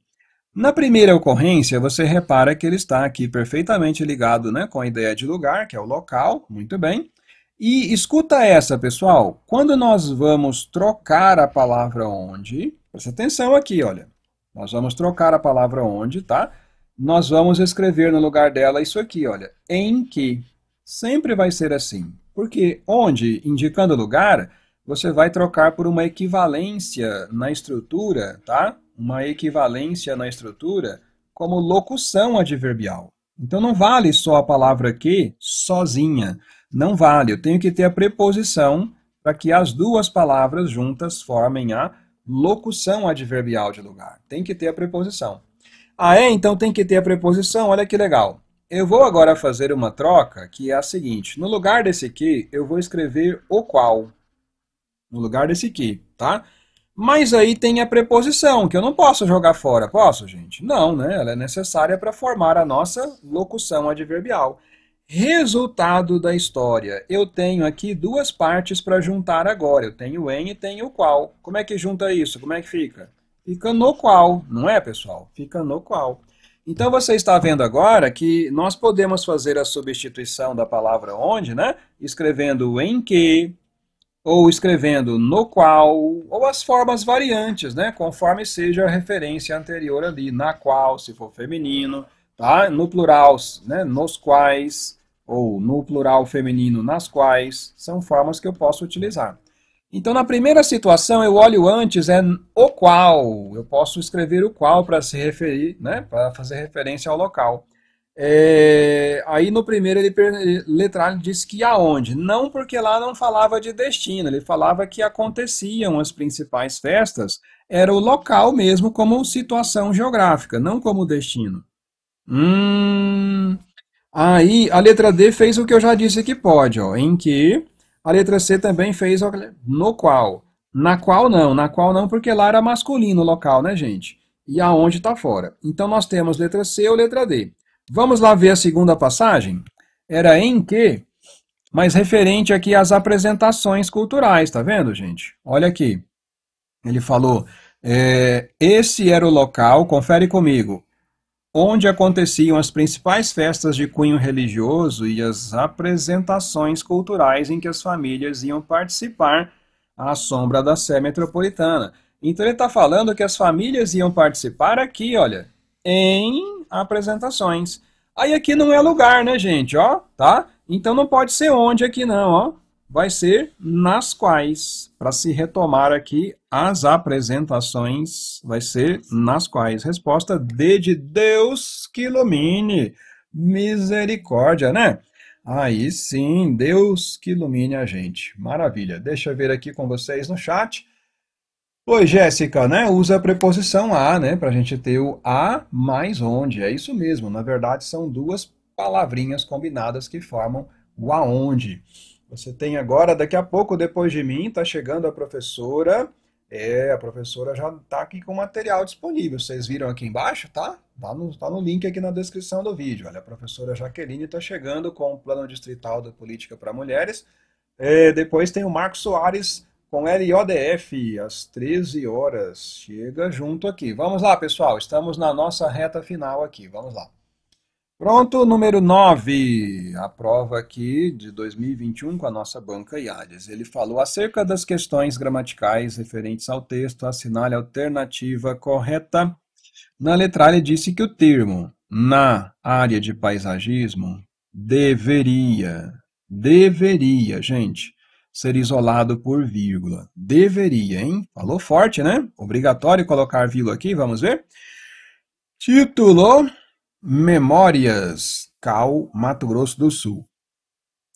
Na primeira ocorrência, você repara que ele está aqui perfeitamente ligado né, com a ideia de lugar, que é o local, muito bem. E escuta essa, pessoal. Quando nós vamos trocar a palavra onde, presta atenção aqui, olha. Nós vamos trocar a palavra onde, tá? Nós vamos escrever no lugar dela isso aqui, olha. Em que. Sempre vai ser assim. Porque onde, indicando lugar, você vai trocar por uma equivalência na estrutura, tá? Uma equivalência na estrutura como locução adverbial. Então não vale só a palavra que sozinha não vale. Eu tenho que ter a preposição para que as duas palavras juntas formem a locução adverbial de lugar. Tem que ter a preposição. Ah, é? Então tem que ter a preposição. Olha que legal. Eu vou agora fazer uma troca que é a seguinte. No lugar desse que, eu vou escrever o qual. No lugar desse que, tá? Mas aí tem a preposição, que eu não posso jogar fora. Posso, gente? Não, né? Ela é necessária para formar a nossa locução adverbial. Resultado da história. Eu tenho aqui duas partes para juntar agora. Eu tenho o e tenho o qual. Como é que junta isso? Como é que fica? Fica no qual, não é, pessoal? Fica no qual. Então você está vendo agora que nós podemos fazer a substituição da palavra onde, né? Escrevendo em que, ou escrevendo no qual, ou as formas variantes, né? Conforme seja a referência anterior ali, na qual, se for feminino, tá? no plural, né? nos quais, ou no plural feminino, nas quais, são formas que eu posso utilizar. Então, na primeira situação, eu olho antes, é o qual. Eu posso escrever o qual para se referir, né? para fazer referência ao local. É... aí no primeiro ele letralho diz que aonde. Não porque lá não falava de destino, ele falava que aconteciam as principais festas, era o local mesmo como situação geográfica, não como destino. Hum. Aí a letra D fez o que eu já disse que pode, ó, em que a letra C também fez no qual. Na qual não, na qual não, porque lá era masculino o local, né, gente? E aonde está fora. Então nós temos letra C ou letra D. Vamos lá ver a segunda passagem? Era em que, mas referente aqui às apresentações culturais, tá vendo, gente? Olha aqui. Ele falou, é, esse era o local, confere comigo onde aconteciam as principais festas de cunho religioso e as apresentações culturais em que as famílias iam participar à sombra da Sé Metropolitana. Então ele está falando que as famílias iam participar aqui, olha, em apresentações. Aí aqui não é lugar, né, gente? Ó, tá? Então não pode ser onde aqui não, ó vai ser nas quais, para se retomar aqui, as apresentações vai ser nas quais. Resposta D de Deus que ilumine. Misericórdia, né? Aí sim, Deus que ilumine a gente. Maravilha. Deixa eu ver aqui com vocês no chat. Oi, Jéssica, né? Usa a preposição a, né? Para a gente ter o a mais onde. É isso mesmo. Na verdade, são duas palavrinhas combinadas que formam o aonde. Você tem agora, daqui a pouco, depois de mim, está chegando a professora. É, a professora já está aqui com material disponível. Vocês viram aqui embaixo, tá? Está no, tá no link aqui na descrição do vídeo. Olha, a professora Jaqueline está chegando com o Plano Distrital da Política para Mulheres. É, depois tem o Marcos Soares com LODF, às 13 horas. Chega junto aqui. Vamos lá, pessoal. Estamos na nossa reta final aqui. Vamos lá. Pronto, número 9, a prova aqui de 2021 com a nossa banca Iades. Ele falou acerca das questões gramaticais referentes ao texto, assinale a alternativa correta. Na letra A, ele disse que o termo na área de paisagismo deveria, deveria, gente, ser isolado por vírgula. Deveria, hein? Falou forte, né? Obrigatório colocar vírgula aqui, vamos ver. Título Memórias, Cal, Mato Grosso do Sul.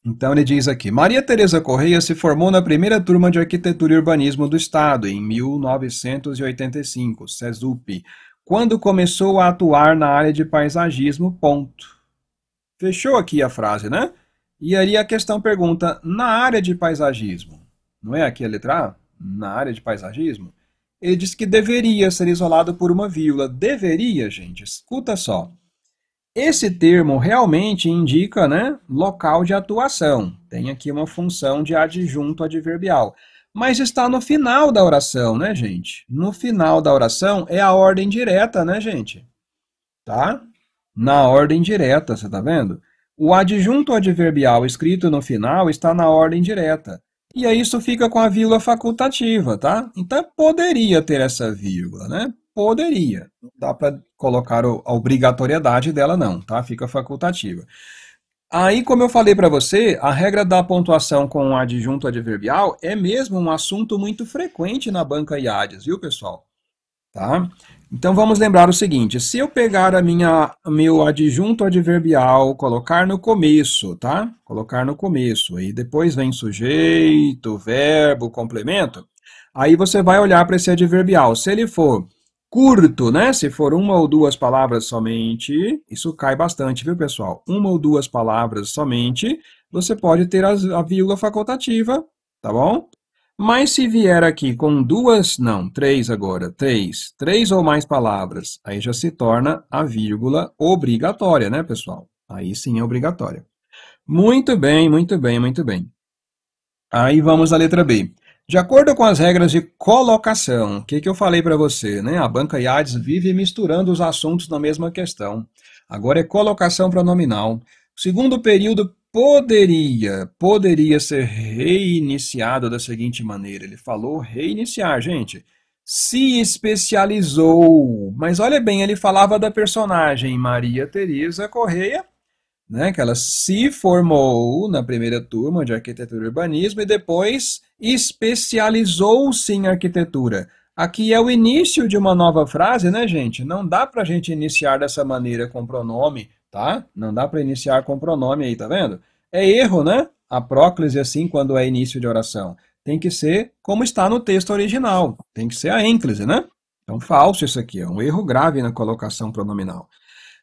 Então ele diz aqui: Maria Teresa Correia se formou na primeira turma de Arquitetura e Urbanismo do Estado em 1985, SESUP, quando começou a atuar na área de paisagismo. Ponto. Fechou aqui a frase, né? E aí a questão pergunta: na área de paisagismo, não é aqui a letra A? Na área de paisagismo? Ele diz que deveria ser isolado por uma vírgula. Deveria, gente, escuta só. Esse termo realmente indica né, local de atuação. Tem aqui uma função de adjunto adverbial. Mas está no final da oração, né, gente? No final da oração é a ordem direta, né, gente? Tá? Na ordem direta, você tá vendo? O adjunto adverbial escrito no final está na ordem direta. E aí isso fica com a vírgula facultativa, tá? Então poderia ter essa vírgula, né? Poderia. Não dá para colocar a obrigatoriedade dela, não, tá? Fica facultativa. Aí, como eu falei para você, a regra da pontuação com o adjunto adverbial é mesmo um assunto muito frequente na banca IADES, viu, pessoal? Tá? Então vamos lembrar o seguinte: se eu pegar a minha meu adjunto adverbial, colocar no começo, tá? Colocar no começo Aí depois vem sujeito, verbo, complemento. Aí você vai olhar para esse adverbial. Se ele for curto, né? Se for uma ou duas palavras somente, isso cai bastante, viu, pessoal? Uma ou duas palavras somente, você pode ter a, a vírgula facultativa, tá bom? Mas se vier aqui com duas, não, três agora, três, três ou mais palavras, aí já se torna a vírgula obrigatória, né, pessoal? Aí sim é obrigatória. Muito bem, muito bem, muito bem. Aí vamos à letra B. De acordo com as regras de colocação, o que, que eu falei para você, né? A banca Iades vive misturando os assuntos na mesma questão. Agora é colocação pronominal. O segundo período poderia, poderia ser reiniciado da seguinte maneira. Ele falou reiniciar, gente. Se especializou. Mas olha bem, ele falava da personagem Maria Teresa Correia né, que ela se formou na primeira turma de arquitetura e urbanismo e depois especializou-se em arquitetura. Aqui é o início de uma nova frase, né, gente? Não dá para a gente iniciar dessa maneira com pronome, tá? Não dá para iniciar com pronome aí, tá vendo? É erro, né? A próclise assim quando é início de oração. Tem que ser como está no texto original. Tem que ser a ênclise, né? Então, falso isso aqui. É um erro grave na colocação pronominal.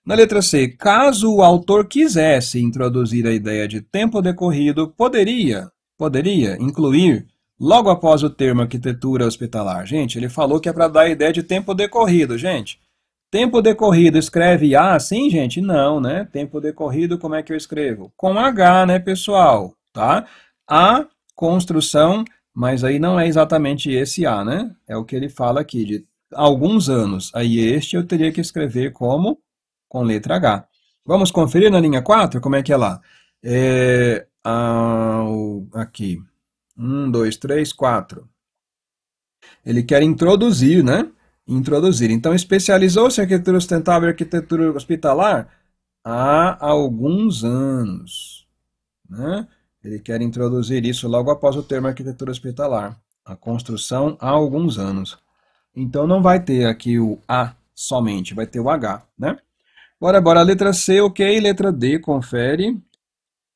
Na letra C, caso o autor quisesse introduzir a ideia de tempo decorrido, poderia, poderia incluir logo após o termo arquitetura hospitalar. Gente, ele falou que é para dar a ideia de tempo decorrido, gente. Tempo decorrido escreve A assim, gente? Não, né? Tempo decorrido, como é que eu escrevo? Com H, né, pessoal? Tá? A, construção, mas aí não é exatamente esse A, né? É o que ele fala aqui, de alguns anos. Aí este eu teria que escrever como com letra H. Vamos conferir na linha 4 como é que é lá. É, ao, aqui. 1, 2, 3, 4. Ele quer introduzir, né? Introduzir. Então, especializou-se em arquitetura sustentável e arquitetura hospitalar há alguns anos. Né? Ele quer introduzir isso logo após o termo arquitetura hospitalar. A construção há alguns anos. Então, não vai ter aqui o A somente, vai ter o H, né? Bora, bora. Letra C, ok. Letra D, confere.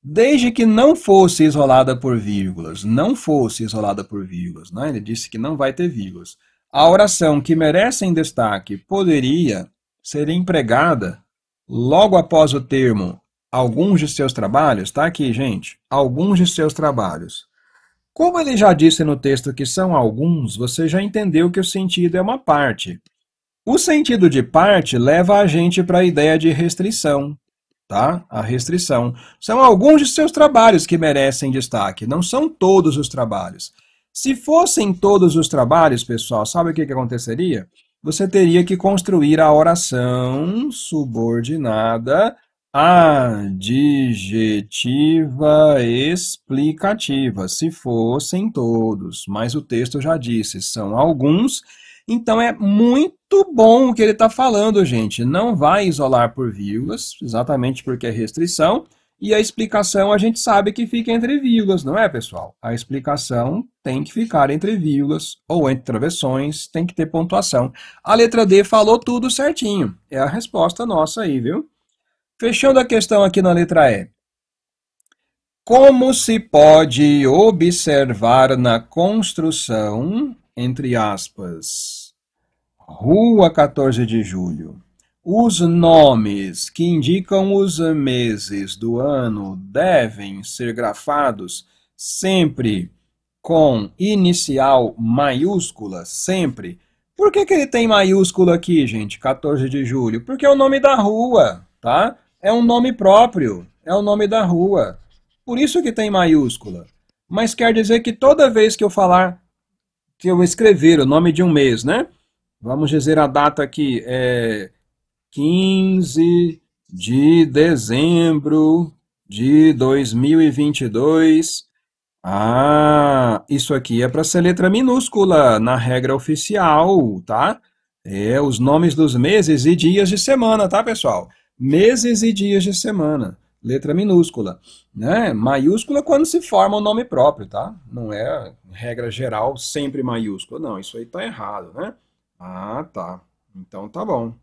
Desde que não fosse isolada por vírgulas. Não fosse isolada por vírgulas. Né? Ele disse que não vai ter vírgulas. A oração que merece em destaque poderia ser empregada logo após o termo alguns de seus trabalhos. Está aqui, gente. Alguns de seus trabalhos. Como ele já disse no texto que são alguns, você já entendeu que o sentido é uma parte. O sentido de parte leva a gente para a ideia de restrição, tá? A restrição. São alguns de seus trabalhos que merecem destaque, não são todos os trabalhos. Se fossem todos os trabalhos, pessoal, sabe o que, que aconteceria? Você teria que construir a oração subordinada adjetiva explicativa, se fossem todos. Mas o texto já disse, são alguns, então é muito bom o que ele está falando, gente. Não vai isolar por vírgulas, exatamente porque é restrição. E a explicação a gente sabe que fica entre vírgulas, não é, pessoal? A explicação tem que ficar entre vírgulas ou entre travessões, tem que ter pontuação. A letra D falou tudo certinho. É a resposta nossa aí, viu? Fechando a questão aqui na letra E. Como se pode observar na construção, entre aspas, Rua 14 de Julho. Os nomes que indicam os meses do ano devem ser grafados sempre com inicial maiúscula, sempre. Por que, que ele tem maiúscula aqui, gente, 14 de julho? Porque é o nome da rua, tá? É um nome próprio, é o nome da rua. Por isso que tem maiúscula. Mas quer dizer que toda vez que eu falar, que eu escrever o nome de um mês, né? Vamos dizer a data aqui, é 15 de dezembro de 2022. Ah, isso aqui é para ser letra minúscula na regra oficial, tá? É os nomes dos meses e dias de semana, tá, pessoal? Meses e dias de semana, letra minúscula, né? Maiúscula quando se forma o nome próprio, tá? Não é regra geral sempre maiúscula, não. Isso aí tá errado, né? Ah, tá. Então tá bom.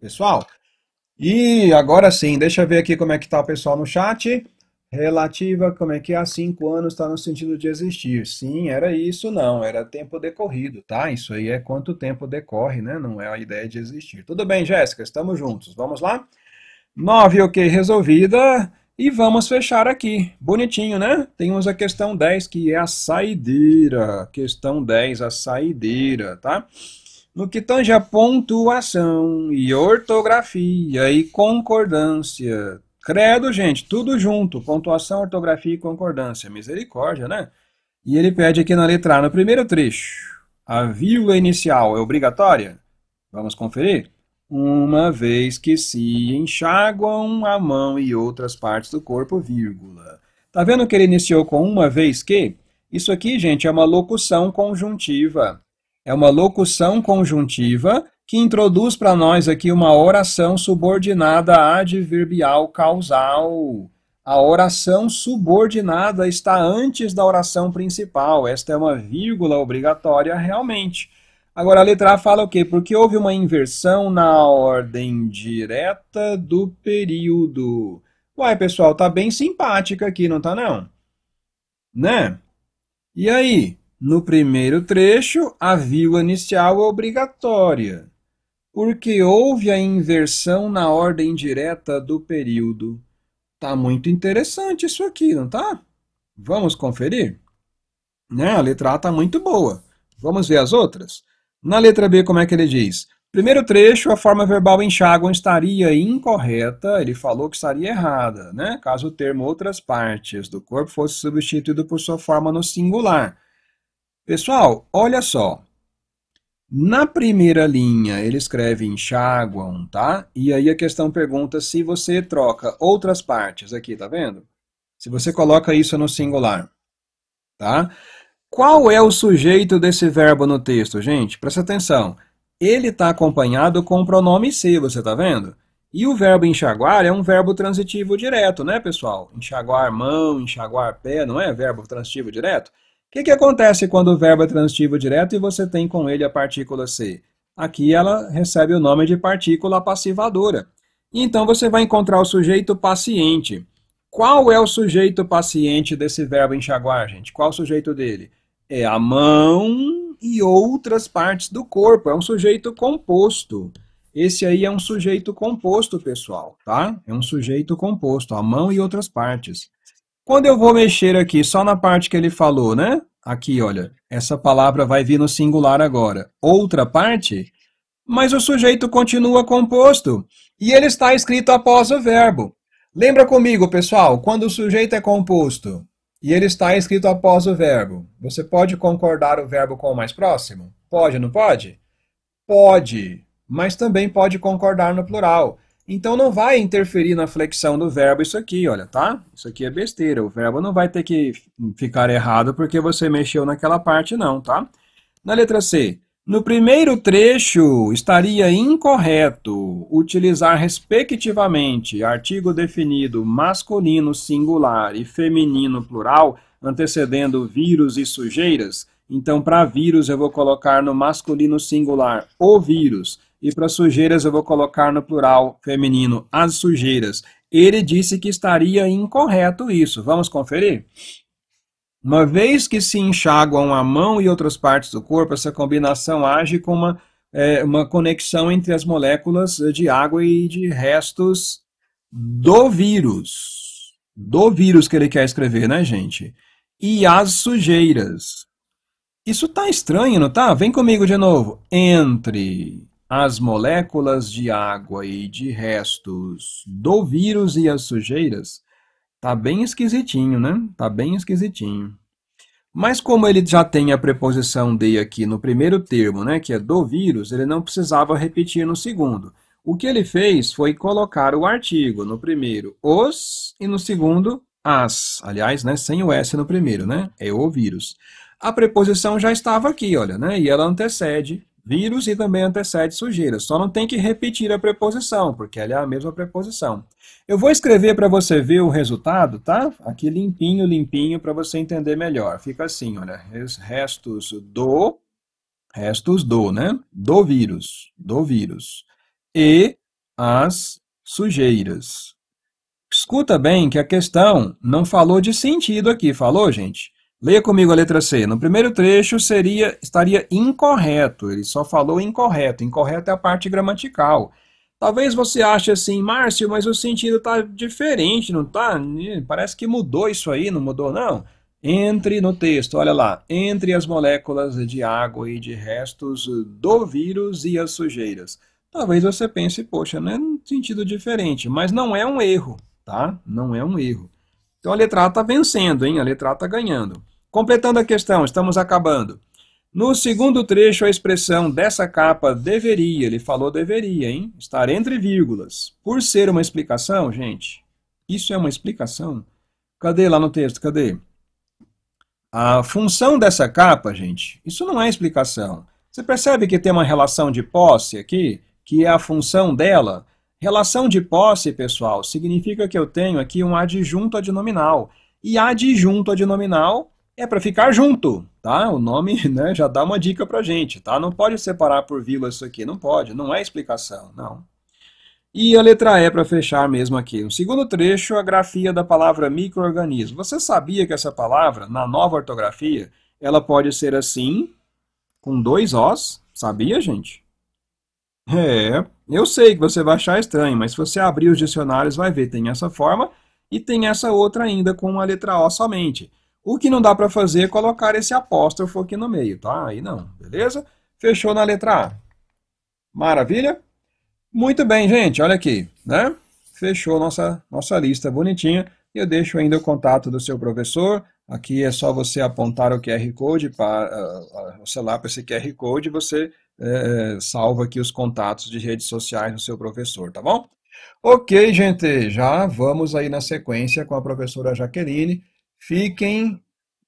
Pessoal, e agora sim, deixa eu ver aqui como é que tá o pessoal no chat. Relativa, como é que é? Há cinco anos está no sentido de existir. Sim, era isso, não. Era tempo decorrido, tá? Isso aí é quanto tempo decorre, né? Não é a ideia de existir. Tudo bem, Jéssica, estamos juntos. Vamos lá? Nove, ok, resolvida. E vamos fechar aqui. Bonitinho, né? Temos a questão 10, que é a saideira. Questão 10, a saideira, tá? No que tange a pontuação e ortografia e concordância. Credo, gente, tudo junto. Pontuação, ortografia e concordância. Misericórdia, né? E ele pede aqui na letra A, no primeiro trecho. A vírgula inicial é obrigatória? Vamos conferir? uma vez que se enxaguam a mão e outras partes do corpo, vírgula. Tá vendo que ele iniciou com uma vez que? Isso aqui, gente, é uma locução conjuntiva. É uma locução conjuntiva que introduz para nós aqui uma oração subordinada adverbial causal. A oração subordinada está antes da oração principal. Esta é uma vírgula obrigatória realmente. Agora, a letra A fala o quê? Porque houve uma inversão na ordem direta do período. Uai, pessoal, tá bem simpática aqui, não tá não? Né? E aí, no primeiro trecho, a vírgula inicial é obrigatória, porque houve a inversão na ordem direta do período. Tá muito interessante isso aqui, não tá? Vamos conferir? Né? A letra A tá muito boa. Vamos ver as outras? Na letra B, como é que ele diz? Primeiro trecho, a forma verbal enxágua estaria incorreta, ele falou que estaria errada, né? Caso o termo outras partes do corpo fosse substituído por sua forma no singular. Pessoal, olha só. Na primeira linha, ele escreve enxaguam, tá? E aí a questão pergunta se você troca outras partes aqui, tá vendo? Se você coloca isso no singular, tá? Qual é o sujeito desse verbo no texto, gente? Presta atenção. Ele está acompanhado com o pronome se, você está vendo? E o verbo enxaguar é um verbo transitivo direto, né, pessoal? Enxaguar mão, enxaguar pé, não é verbo transitivo direto? O que, que acontece quando o verbo é transitivo direto e você tem com ele a partícula se? Aqui ela recebe o nome de partícula passivadora. Então você vai encontrar o sujeito paciente. Qual é o sujeito paciente desse verbo enxaguar, gente? Qual o sujeito dele? É a mão e outras partes do corpo. É um sujeito composto. Esse aí é um sujeito composto, pessoal, tá? É um sujeito composto, a mão e outras partes. Quando eu vou mexer aqui, só na parte que ele falou, né? Aqui, olha, essa palavra vai vir no singular agora. Outra parte, mas o sujeito continua composto. E ele está escrito após o verbo. Lembra comigo, pessoal, quando o sujeito é composto e ele está escrito após o verbo, você pode concordar o verbo com o mais próximo? Pode, não pode? Pode, mas também pode concordar no plural. Então não vai interferir na flexão do verbo isso aqui, olha, tá? Isso aqui é besteira, o verbo não vai ter que ficar errado porque você mexeu naquela parte não, tá? Na letra C, no primeiro trecho, estaria incorreto utilizar, respectivamente, artigo definido masculino singular e feminino plural, antecedendo vírus e sujeiras. Então, para vírus, eu vou colocar no masculino singular o vírus. E para sujeiras, eu vou colocar no plural feminino as sujeiras. Ele disse que estaria incorreto isso. Vamos conferir? Uma vez que se enxaguam a mão e outras partes do corpo, essa combinação age como uma, é, uma conexão entre as moléculas de água e de restos do vírus. Do vírus que ele quer escrever, né, gente? E as sujeiras. Isso tá estranho, não tá? Vem comigo de novo. Entre as moléculas de água e de restos do vírus e as sujeiras, Tá bem esquisitinho, né? Tá bem esquisitinho. Mas como ele já tem a preposição de aqui no primeiro termo, né, que é do vírus, ele não precisava repetir no segundo. O que ele fez foi colocar o artigo no primeiro os e no segundo as. Aliás, né, sem o s no primeiro, né? É o vírus. A preposição já estava aqui, olha, né? E ela antecede vírus e também antecede sujeira. Só não tem que repetir a preposição, porque ela é a mesma preposição. Eu vou escrever para você ver o resultado, tá? Aqui limpinho, limpinho, para você entender melhor. Fica assim, olha, restos do, restos do, né? Do vírus, do vírus. E as sujeiras. Escuta bem que a questão não falou de sentido aqui, falou, gente? Leia comigo a letra C. No primeiro trecho seria estaria incorreto. Ele só falou incorreto. Incorreto é a parte gramatical. Talvez você ache assim, Márcio, mas o sentido está diferente, não está? Parece que mudou isso aí, não mudou não? Entre no texto, olha lá, entre as moléculas de água e de restos do vírus e as sujeiras. Talvez você pense, poxa, não é um sentido diferente, mas não é um erro, tá? Não é um erro. Então a letra A está vencendo, hein? A letra A está ganhando. Completando a questão, estamos acabando. No segundo trecho, a expressão dessa capa deveria, ele falou deveria, hein? Estar entre vírgulas. Por ser uma explicação, gente, isso é uma explicação? Cadê lá no texto? Cadê? A função dessa capa, gente, isso não é explicação. Você percebe que tem uma relação de posse aqui, que é a função dela? Relação de posse, pessoal, significa que eu tenho aqui um adjunto adnominal. E adjunto adnominal é para ficar junto, tá? O nome né, já dá uma dica para gente, tá? Não pode separar por vírgula isso aqui, não pode, não é explicação, não. E a letra E para fechar mesmo aqui. O segundo trecho, a grafia da palavra microorganismo. Você sabia que essa palavra, na nova ortografia, ela pode ser assim, com dois Os? Sabia, gente? É, eu sei que você vai achar estranho, mas se você abrir os dicionários vai ver, tem essa forma e tem essa outra ainda com a letra O somente. O que não dá para fazer é colocar esse apóstrofo aqui no meio, tá? Aí não, beleza? Fechou na letra A. Maravilha? Muito bem, gente, olha aqui, né? Fechou nossa, nossa lista bonitinha. eu deixo ainda o contato do seu professor. Aqui é só você apontar o QR Code, para, uh, o celular para esse QR Code e você é, é salva aqui os contatos de redes sociais do seu professor, tá bom? Ok, gente, já vamos aí na sequência com a professora Jaqueline. Fiquem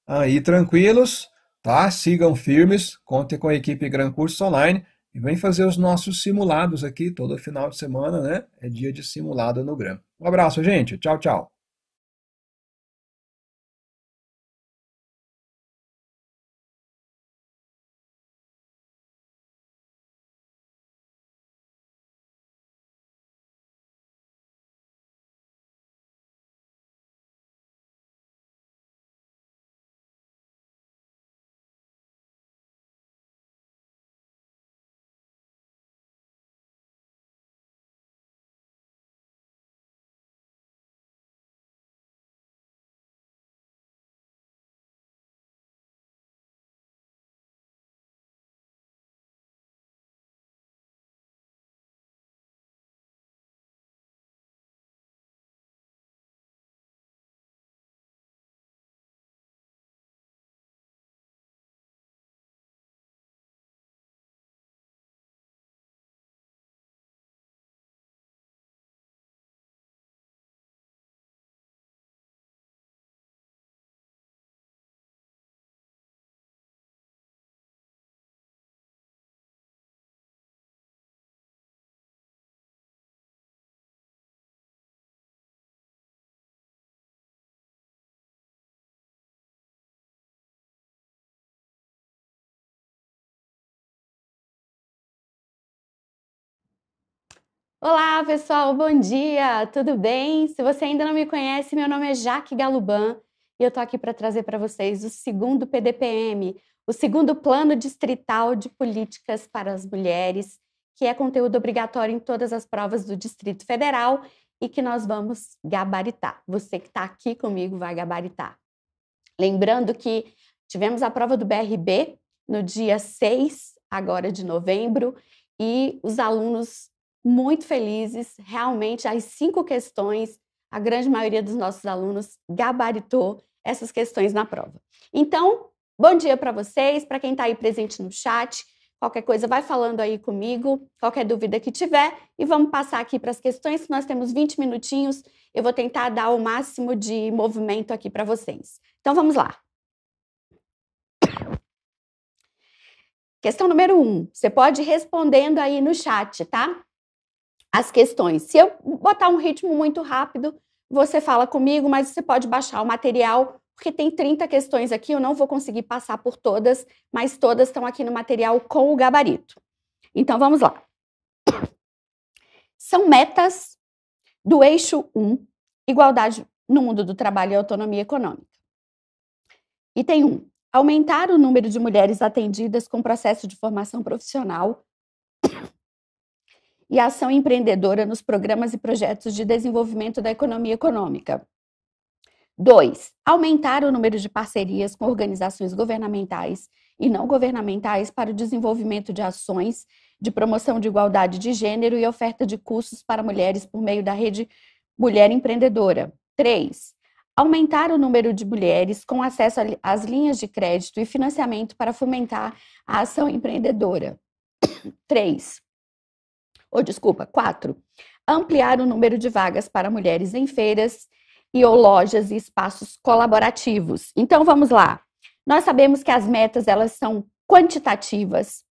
aí tranquilos, tá? Sigam firmes, contem com a equipe Gran Curso Online e vem fazer os nossos simulados aqui todo final de semana, né? É dia de simulado no Gran. Um abraço,
gente. Tchau, tchau.
Olá, pessoal, bom dia, tudo bem? Se você ainda não me conhece, meu nome é Jaque Galuban e eu estou aqui para trazer para vocês o segundo PDPM, o segundo Plano Distrital de Políticas para as Mulheres, que é conteúdo obrigatório em todas as provas do Distrito Federal e que nós vamos gabaritar. Você que está aqui comigo vai gabaritar. Lembrando que tivemos a prova do BRB no dia 6, agora de novembro, e os alunos muito felizes. Realmente, as cinco questões, a grande maioria dos nossos alunos gabaritou essas questões na prova. Então, bom dia para vocês, para quem está aí presente no chat. Qualquer coisa, vai falando aí comigo, qualquer dúvida que tiver. E vamos passar aqui para as questões, que nós temos 20 minutinhos. Eu vou tentar dar o máximo de movimento aqui para vocês. Então, vamos lá. Questão número um, você pode ir respondendo aí no chat, tá? as questões. Se eu botar um ritmo muito rápido, você fala comigo, mas você pode baixar o material, porque tem 30 questões aqui, eu não vou conseguir passar por todas, mas todas estão aqui no material com o gabarito. Então vamos lá. São metas do eixo 1, igualdade no mundo do trabalho e autonomia econômica. Item 1. Aumentar o número de mulheres atendidas com processo de formação profissional e a ação empreendedora nos programas e projetos de desenvolvimento da economia econômica. 2. Aumentar o número de parcerias com organizações governamentais e não governamentais para o desenvolvimento de ações de promoção de igualdade de gênero e oferta de cursos para mulheres por meio da rede Mulher Empreendedora. 3. Aumentar o número de mulheres com acesso às linhas de crédito e financiamento para fomentar a ação empreendedora. 3 ou desculpa, quatro, ampliar o número de vagas para mulheres em feiras e ou lojas e espaços colaborativos. Então vamos lá. Nós sabemos que as metas elas são quantitativas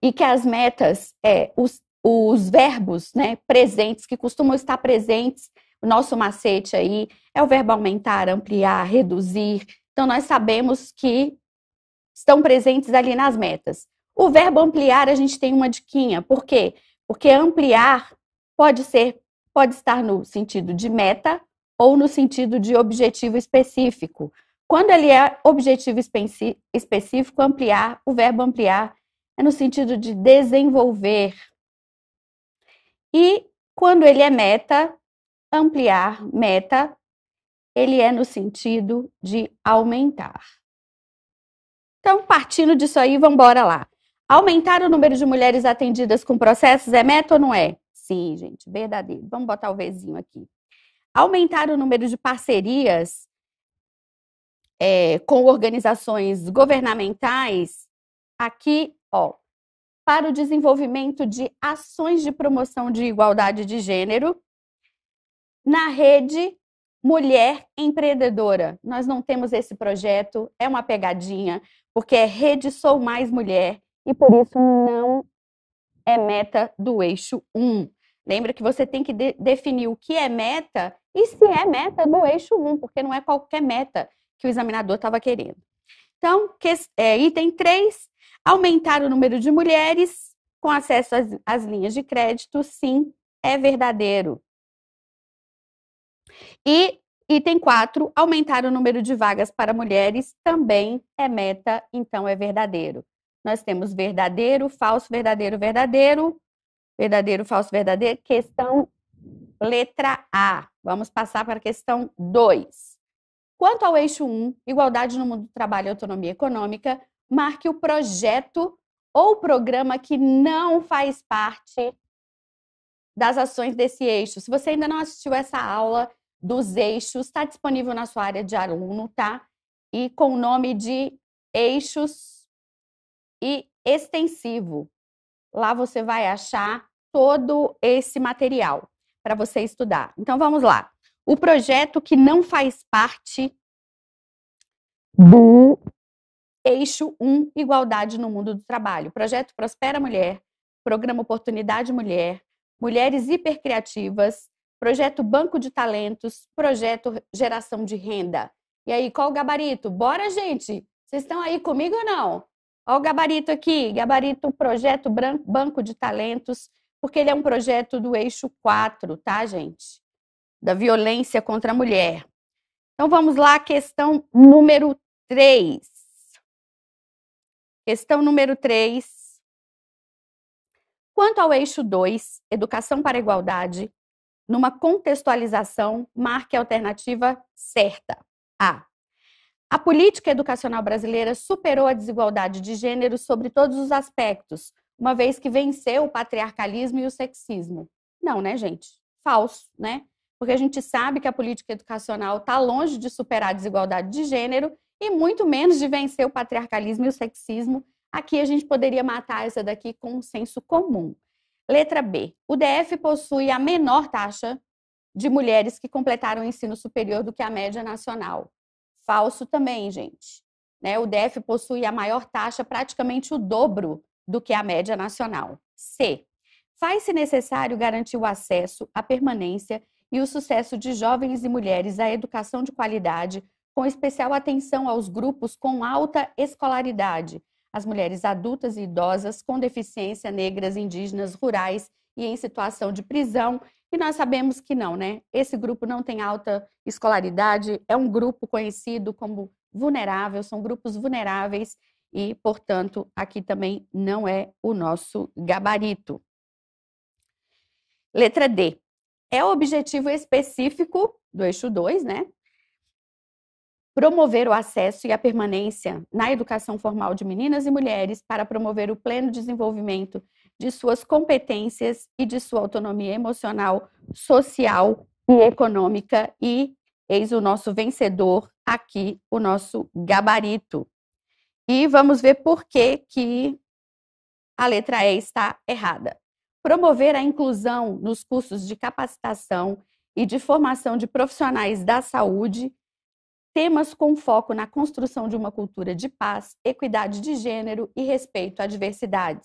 e que as metas é os, os verbos, né, presentes que costumam estar presentes. O nosso macete aí é o verbo aumentar, ampliar, reduzir. Então nós sabemos que estão presentes ali nas metas. O verbo ampliar, a gente tem uma diquinha. Por quê? Porque ampliar pode ser, pode estar no sentido de meta ou no sentido de objetivo específico. Quando ele é objetivo específico, ampliar, o verbo ampliar é no sentido de desenvolver. E quando ele é meta, ampliar, meta, ele é no sentido de aumentar. Então, partindo disso aí, vamos embora lá. Aumentar o número de mulheres atendidas com processos é meta ou não é? Sim, gente, verdadeiro. Vamos botar o Vzinho aqui. Aumentar o número de parcerias é, com organizações governamentais, aqui, ó, para o desenvolvimento de ações de promoção de igualdade de gênero na rede Mulher Empreendedora. Nós não temos esse projeto, é uma pegadinha, porque é Rede Sou Mais Mulher e por isso não é meta do eixo 1. Lembra que você tem que de definir o que é meta e se é meta do eixo 1, porque não é qualquer meta que o examinador estava querendo. Então, que, é, item 3, aumentar o número de mulheres com acesso às, às linhas de crédito, sim, é verdadeiro. E item 4, aumentar o número de vagas para mulheres também é meta, então é verdadeiro. Nós temos verdadeiro, falso, verdadeiro, verdadeiro, verdadeiro, falso, verdadeiro. Questão letra A. Vamos passar para a questão 2. Quanto ao eixo 1, um, igualdade no mundo do trabalho e autonomia econômica, marque o projeto ou programa que não faz parte das ações desse eixo. Se você ainda não assistiu essa aula dos eixos, está disponível na sua área de aluno, tá? E com o nome de Eixos e extensivo. Lá você vai achar uhum. todo esse material para você estudar. Então vamos lá. O projeto que não faz parte
do
eixo 1, igualdade no mundo do trabalho. Projeto Prospera Mulher, Programa Oportunidade Mulher, Mulheres Hipercriativas, Projeto Banco de Talentos, Projeto Geração de Renda. E aí, qual o gabarito? Bora, gente! Vocês estão aí comigo ou não? Olha o gabarito aqui, gabarito Projeto Banco de Talentos, porque ele é um projeto do eixo 4, tá, gente? Da violência contra a mulher. Então vamos lá, questão número 3. Questão número 3. Quanto ao eixo 2, Educação para a Igualdade, numa contextualização, marque a alternativa certa. A. A política educacional brasileira superou a desigualdade de gênero sobre todos os aspectos, uma vez que venceu o patriarcalismo e o sexismo. Não, né, gente? Falso, né? Porque a gente sabe que a política educacional está longe de superar a desigualdade de gênero e muito menos de vencer o patriarcalismo e o sexismo. Aqui a gente poderia matar essa daqui com um senso comum. Letra B. O DF possui a menor taxa de mulheres que completaram o ensino superior do que a média nacional. Falso também, gente. Né? O DF possui a maior taxa, praticamente o dobro do que a média nacional. C. Faz-se necessário garantir o acesso, a permanência e o sucesso de jovens e mulheres à educação de qualidade, com especial atenção aos grupos com alta escolaridade, as mulheres adultas e idosas com deficiência, negras, indígenas, rurais e em situação de prisão e nós sabemos que não, né? Esse grupo não tem alta escolaridade, é um grupo conhecido como vulnerável, são grupos vulneráveis e, portanto, aqui também não é o nosso gabarito. Letra D. É o objetivo específico do eixo 2, né? Promover o acesso e a permanência na educação formal de meninas e mulheres para promover o pleno desenvolvimento de suas competências e de sua autonomia emocional, social e econômica. E eis o nosso vencedor aqui, o nosso gabarito. E vamos ver por que, que a letra E está errada. Promover a inclusão nos cursos de capacitação e de formação de profissionais da saúde, temas com foco na construção de uma cultura de paz, equidade de gênero e respeito à diversidade,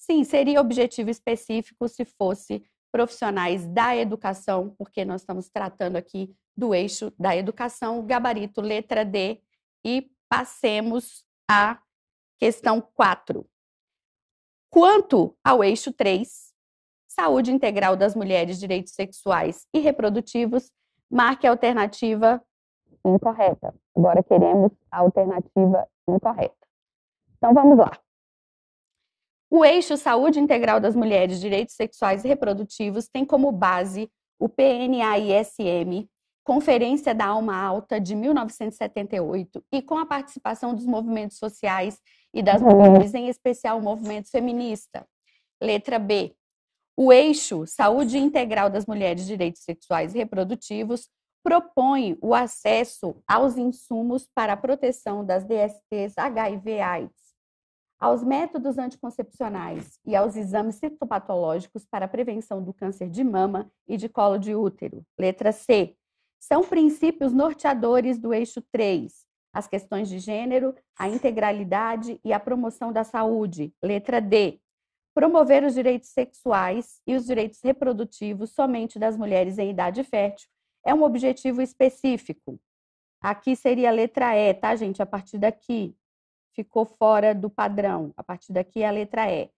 Sim, seria objetivo específico se fosse profissionais da educação, porque nós estamos tratando aqui do eixo da educação, gabarito letra D, e passemos à questão 4. Quanto ao eixo 3, saúde integral das mulheres, direitos sexuais e reprodutivos, marque a alternativa incorreta. Agora queremos a alternativa incorreta. Então vamos lá. O eixo Saúde Integral das Mulheres, Direitos Sexuais e Reprodutivos tem como base o PNAISM, Conferência da Alma Alta de 1978, e com a participação dos movimentos sociais e das mulheres, em especial o movimento feminista. Letra B. O eixo Saúde Integral das Mulheres, Direitos Sexuais e Reprodutivos propõe o acesso aos insumos para a proteção das DSTs HIV-AIDS aos métodos anticoncepcionais e aos exames citopatológicos para a prevenção do câncer de mama e de colo de útero. Letra C. São princípios norteadores do eixo 3, as questões de gênero, a integralidade e a promoção da saúde. Letra D. Promover os direitos sexuais e os direitos reprodutivos somente das mulheres em idade fértil é um objetivo específico. Aqui seria a letra E, tá, gente? A partir daqui, ficou fora do padrão. A partir daqui é a letra E.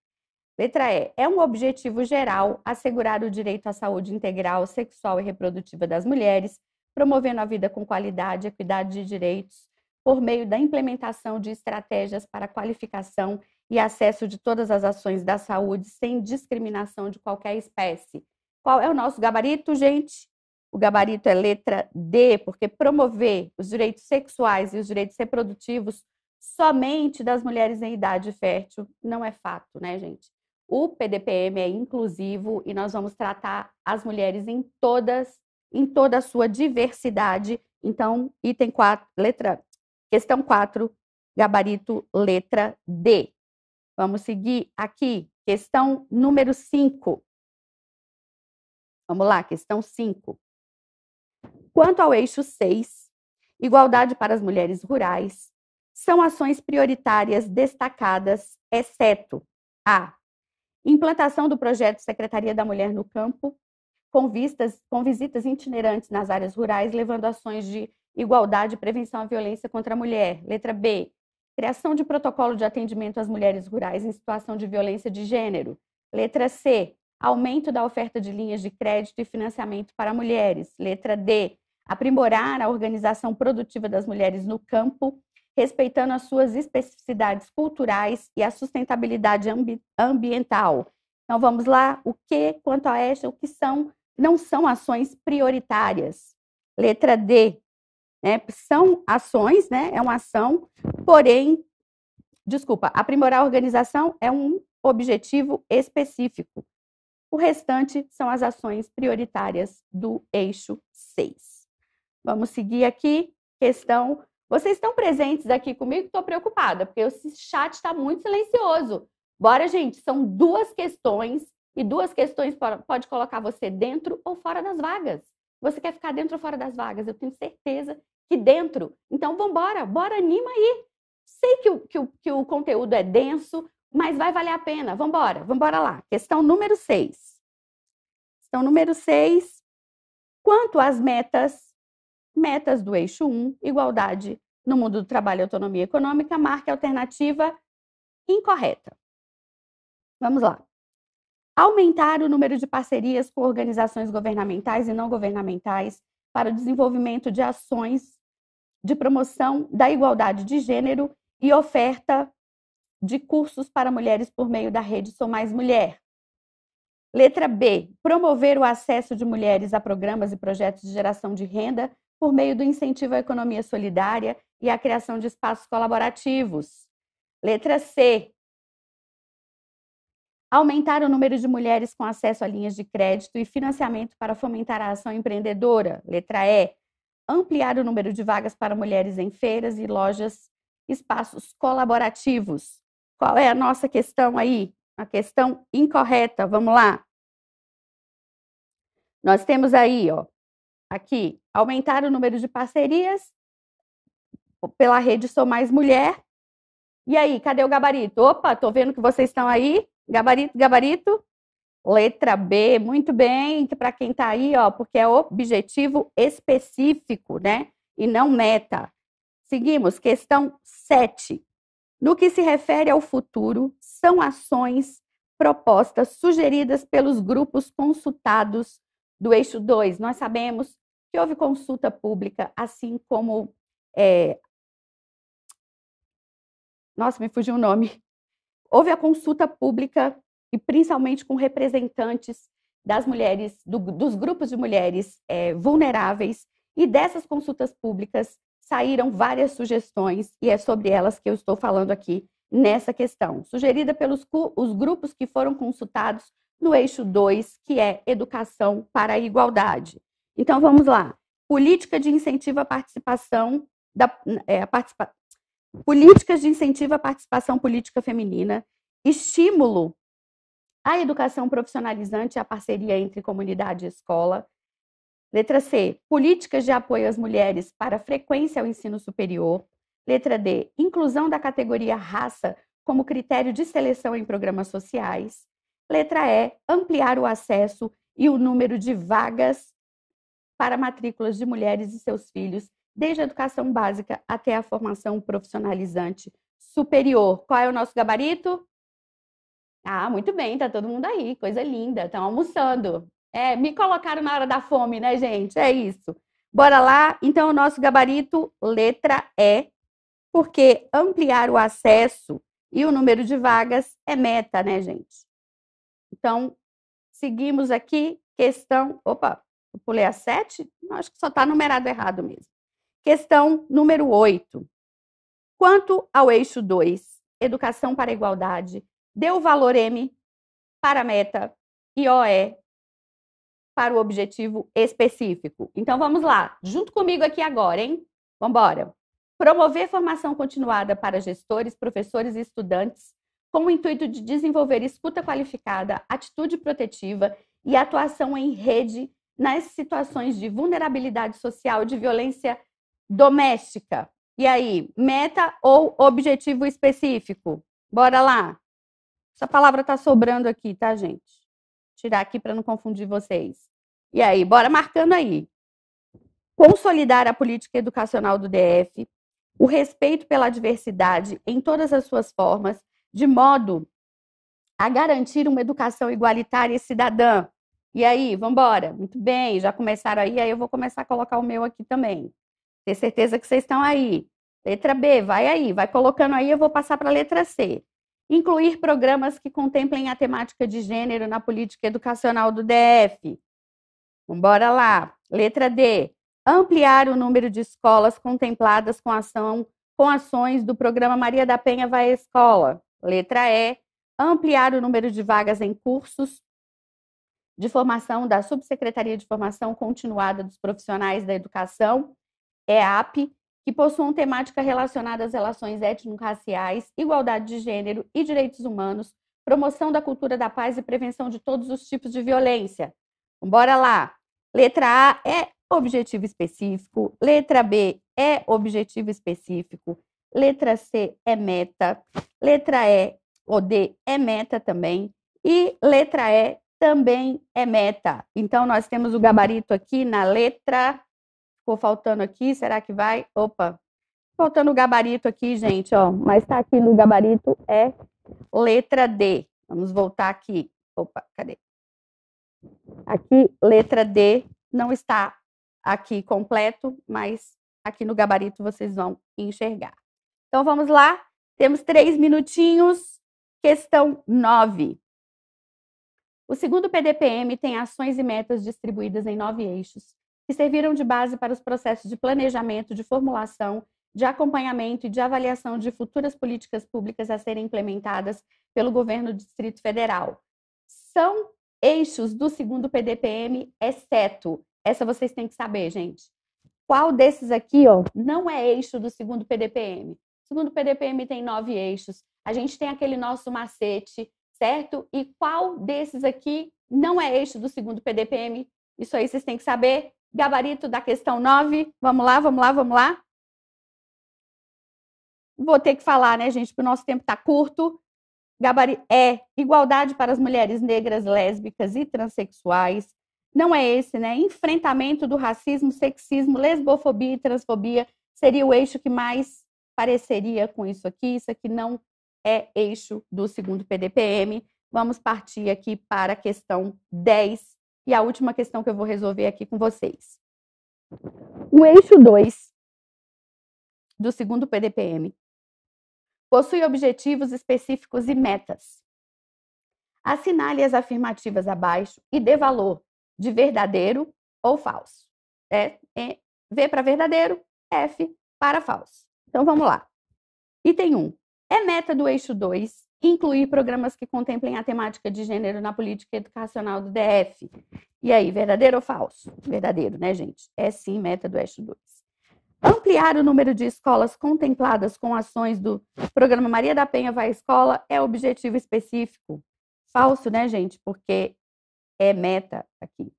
Letra E. É um objetivo geral assegurar o direito à saúde integral, sexual e reprodutiva das mulheres, promovendo a vida com qualidade, equidade de direitos, por meio da implementação de estratégias para qualificação e acesso de todas as ações da saúde sem discriminação de qualquer espécie. Qual é o nosso gabarito, gente? O gabarito é letra D, porque promover os direitos sexuais e os direitos reprodutivos somente das mulheres em idade fértil. Não é fato, né, gente? O PDPM é inclusivo e nós vamos tratar as mulheres em todas, em toda a sua diversidade. Então, item 4, letra, questão 4, gabarito letra D. Vamos seguir aqui, questão número 5. Vamos lá, questão 5. Quanto ao eixo 6, igualdade para as mulheres rurais, são ações prioritárias destacadas, exceto a implantação do projeto Secretaria da Mulher no Campo, com, vistas, com visitas itinerantes nas áreas rurais, levando ações de igualdade e prevenção à violência contra a mulher. Letra B, criação de protocolo de atendimento às mulheres rurais em situação de violência de gênero. Letra C, aumento da oferta de linhas de crédito e financiamento para mulheres. Letra D, aprimorar a organização produtiva das mulheres no campo respeitando as suas especificidades culturais e a sustentabilidade ambi ambiental. Então vamos lá, o que quanto a esta, o que são não são ações prioritárias. Letra D, né? São ações, né? É uma ação, porém, desculpa, aprimorar a organização é um objetivo específico. O restante são as ações prioritárias do eixo 6. Vamos seguir aqui, questão vocês estão presentes aqui comigo? Estou preocupada, porque esse chat está muito silencioso. Bora, gente, são duas questões, e duas questões pode colocar você dentro ou fora das vagas. Você quer ficar dentro ou fora das vagas? Eu tenho certeza que dentro. Então, vambora, bora, anima aí. Sei que o, que o, que o conteúdo é denso, mas vai valer a pena. Vambora, vambora lá. Questão número 6. Questão número 6. Quanto às metas metas do eixo 1, igualdade no mundo do trabalho e autonomia econômica, marque a alternativa incorreta. Vamos lá. Aumentar o número de parcerias com organizações governamentais e não governamentais para o desenvolvimento de ações de promoção da igualdade de gênero e oferta de cursos para mulheres por meio da rede Sou Mais Mulher. Letra B. Promover o acesso de mulheres a programas e projetos de geração de renda por meio do incentivo à economia solidária e à criação de espaços colaborativos. Letra C. Aumentar o número de mulheres com acesso a linhas de crédito e financiamento para fomentar a ação empreendedora. Letra E. Ampliar o número de vagas para mulheres em feiras e lojas, espaços colaborativos. Qual é a nossa questão aí? A questão incorreta. Vamos lá. Nós temos aí, ó, Aqui, aumentar o número de parcerias pela rede Sou Mais Mulher. E aí, cadê o gabarito? Opa, tô vendo que vocês estão aí. Gabarito, gabarito. Letra B, muito bem, para quem está aí, ó, porque é objetivo específico, né? E não meta. Seguimos, questão 7. No que se refere ao futuro, são ações propostas sugeridas pelos grupos consultados do eixo 2. Nós sabemos que houve consulta pública, assim como. É... Nossa, me fugiu o nome. Houve a consulta pública, e principalmente com representantes das mulheres, do, dos grupos de mulheres é, vulneráveis, e dessas consultas públicas saíram várias sugestões, e é sobre elas que eu estou falando aqui nessa questão, sugerida pelos os grupos que foram consultados no eixo 2, que é Educação para a Igualdade. Então vamos lá. Política de incentivo à participação da é, participa... políticas de incentivo à participação política feminina, estímulo à educação profissionalizante e à parceria entre comunidade e escola. Letra C, políticas de apoio às mulheres para frequência ao ensino superior. Letra D, inclusão da categoria raça como critério de seleção em programas sociais. Letra E, ampliar o acesso e o número de vagas para matrículas de mulheres e seus filhos, desde a educação básica até a formação profissionalizante superior. Qual é o nosso gabarito? Ah, muito bem, tá todo mundo aí, coisa linda, estão almoçando. É, me colocaram na hora da fome, né, gente? É isso. Bora lá? Então, o nosso gabarito, letra E, porque ampliar o acesso e o número de vagas é meta, né, gente? Então, seguimos aqui, questão. Opa, eu pulei a 7? acho que só está numerado errado mesmo. Questão número 8. Quanto ao eixo 2, educação para igualdade, deu valor M para a meta e OE para o objetivo específico. Então vamos lá, junto comigo aqui agora, hein? Vamos embora. Promover formação continuada para gestores, professores e estudantes com o intuito de desenvolver escuta qualificada, atitude protetiva e atuação em rede nas situações de vulnerabilidade social, de violência doméstica. E aí, meta ou objetivo específico? Bora lá. Essa palavra tá sobrando aqui, tá, gente? tirar aqui para não confundir vocês. E aí, bora marcando aí. Consolidar a política educacional do DF, o respeito pela diversidade em todas as suas formas, de modo a garantir uma educação igualitária e cidadã, e aí, vambora. Muito bem, já começaram aí, aí eu vou começar a colocar o meu aqui também. Ter certeza que vocês estão aí. Letra B, vai aí, vai colocando aí, eu vou passar para a letra C. Incluir programas que contemplem a temática de gênero na política educacional do DF. Vambora lá. Letra D. Ampliar o número de escolas contempladas com ação com ações do programa Maria da Penha vai à escola. Letra E. Ampliar o número de vagas em cursos de Formação da Subsecretaria de Formação Continuada dos Profissionais da Educação, EAP, é que possuam temática relacionada às relações étnico-raciais, igualdade de gênero e direitos humanos, promoção da cultura da paz e prevenção de todos os tipos de violência. Bora lá! Letra A é objetivo específico, letra B é objetivo específico, letra C é meta, letra E ou D é meta também, e letra E também é meta. Então, nós temos o gabarito aqui na letra. Ficou faltando aqui, será que vai? Opa, faltando o gabarito aqui, gente, ó. Mas tá aqui no gabarito, é letra D. Vamos voltar aqui. Opa, cadê? Aqui, letra D não está aqui completo, mas aqui no gabarito vocês vão enxergar. Então, vamos lá. Temos três minutinhos. Questão 9. O segundo PDPM tem ações e metas distribuídas em nove eixos, que serviram de base para os processos de planejamento, de formulação, de acompanhamento e de avaliação de futuras políticas públicas a serem implementadas pelo governo do Distrito Federal. São eixos do segundo PDPM, exceto, essa vocês têm que saber, gente. Qual desses aqui, ó, não é eixo do segundo PDPM? O segundo PDPM tem nove eixos. A gente tem aquele nosso macete certo? E qual desses aqui não é eixo do segundo PDPM? Isso aí vocês têm que saber. Gabarito da questão 9. Vamos lá, vamos lá, vamos lá. Vou ter que falar, né, gente, porque o nosso tempo está curto. Gabarito é igualdade para as mulheres negras, lésbicas e transexuais. Não é esse, né? Enfrentamento do racismo, sexismo, lesbofobia e transfobia seria o eixo que mais pareceria com isso aqui. Isso aqui não é eixo do segundo PDPM. Vamos partir aqui para a questão 10 e a última questão que eu vou resolver aqui com vocês. O eixo 2 do segundo PDPM possui objetivos específicos e metas. Assinale as afirmativas abaixo e dê valor de verdadeiro ou falso. É, é V para verdadeiro, F para falso. Então vamos lá. Item 1. É meta do eixo 2 incluir programas que contemplem a temática de gênero na política educacional do DF. E aí, verdadeiro ou falso? Verdadeiro, né, gente? É sim meta do eixo 2. Ampliar o número de escolas contempladas com ações do programa Maria da Penha vai à escola é objetivo específico. Falso, né, gente? Porque é meta aqui.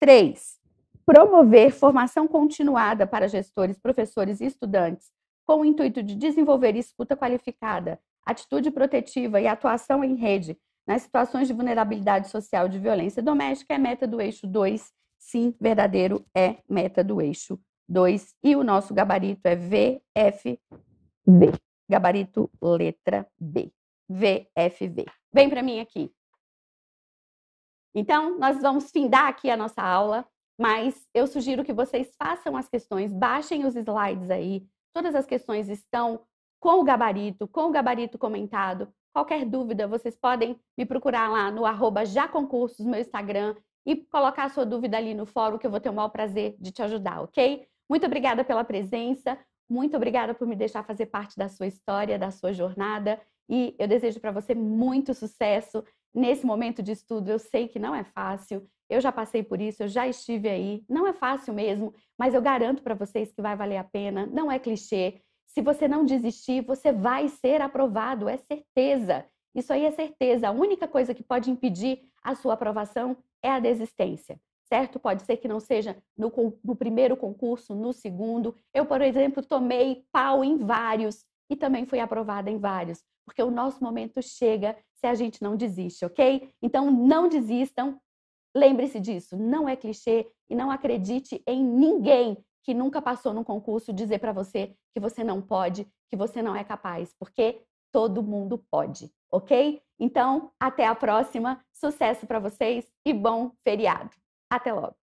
3. Promover formação continuada para gestores, professores e estudantes com o intuito de desenvolver escuta qualificada, atitude protetiva e atuação em rede nas situações de vulnerabilidade social de violência doméstica é meta do eixo 2. Sim, verdadeiro é meta do eixo 2. E o nosso gabarito é VFV. Gabarito letra B. VFV. Vem para mim aqui. Então, nós vamos findar aqui a nossa aula, mas eu sugiro que vocês façam as questões, baixem os slides aí, Todas as questões estão com o gabarito, com o gabarito comentado. Qualquer dúvida, vocês podem me procurar lá no arroba jaconcursos, meu Instagram, e colocar a sua dúvida ali no fórum, que eu vou ter o maior prazer de te ajudar, ok? Muito obrigada pela presença, muito obrigada por me deixar fazer parte da sua história, da sua jornada. E eu desejo para você muito sucesso nesse momento de estudo. Eu sei que não é fácil, eu já passei por isso, eu já estive aí. Não é fácil mesmo, mas eu garanto para vocês que vai valer a pena, não é clichê. Se você não desistir, você vai ser aprovado, é certeza. Isso aí é certeza. A única coisa que pode impedir a sua aprovação é a desistência, certo? Pode ser que não seja no, no primeiro concurso, no segundo. Eu, por exemplo, tomei pau em vários e também foi aprovada em vários, porque o nosso momento chega se a gente não desiste, ok? Então não desistam, lembre-se disso, não é clichê e não acredite em ninguém que nunca passou num concurso dizer para você que você não pode, que você não é capaz, porque todo mundo pode, ok? Então, até a próxima, sucesso para vocês e bom feriado. Até logo.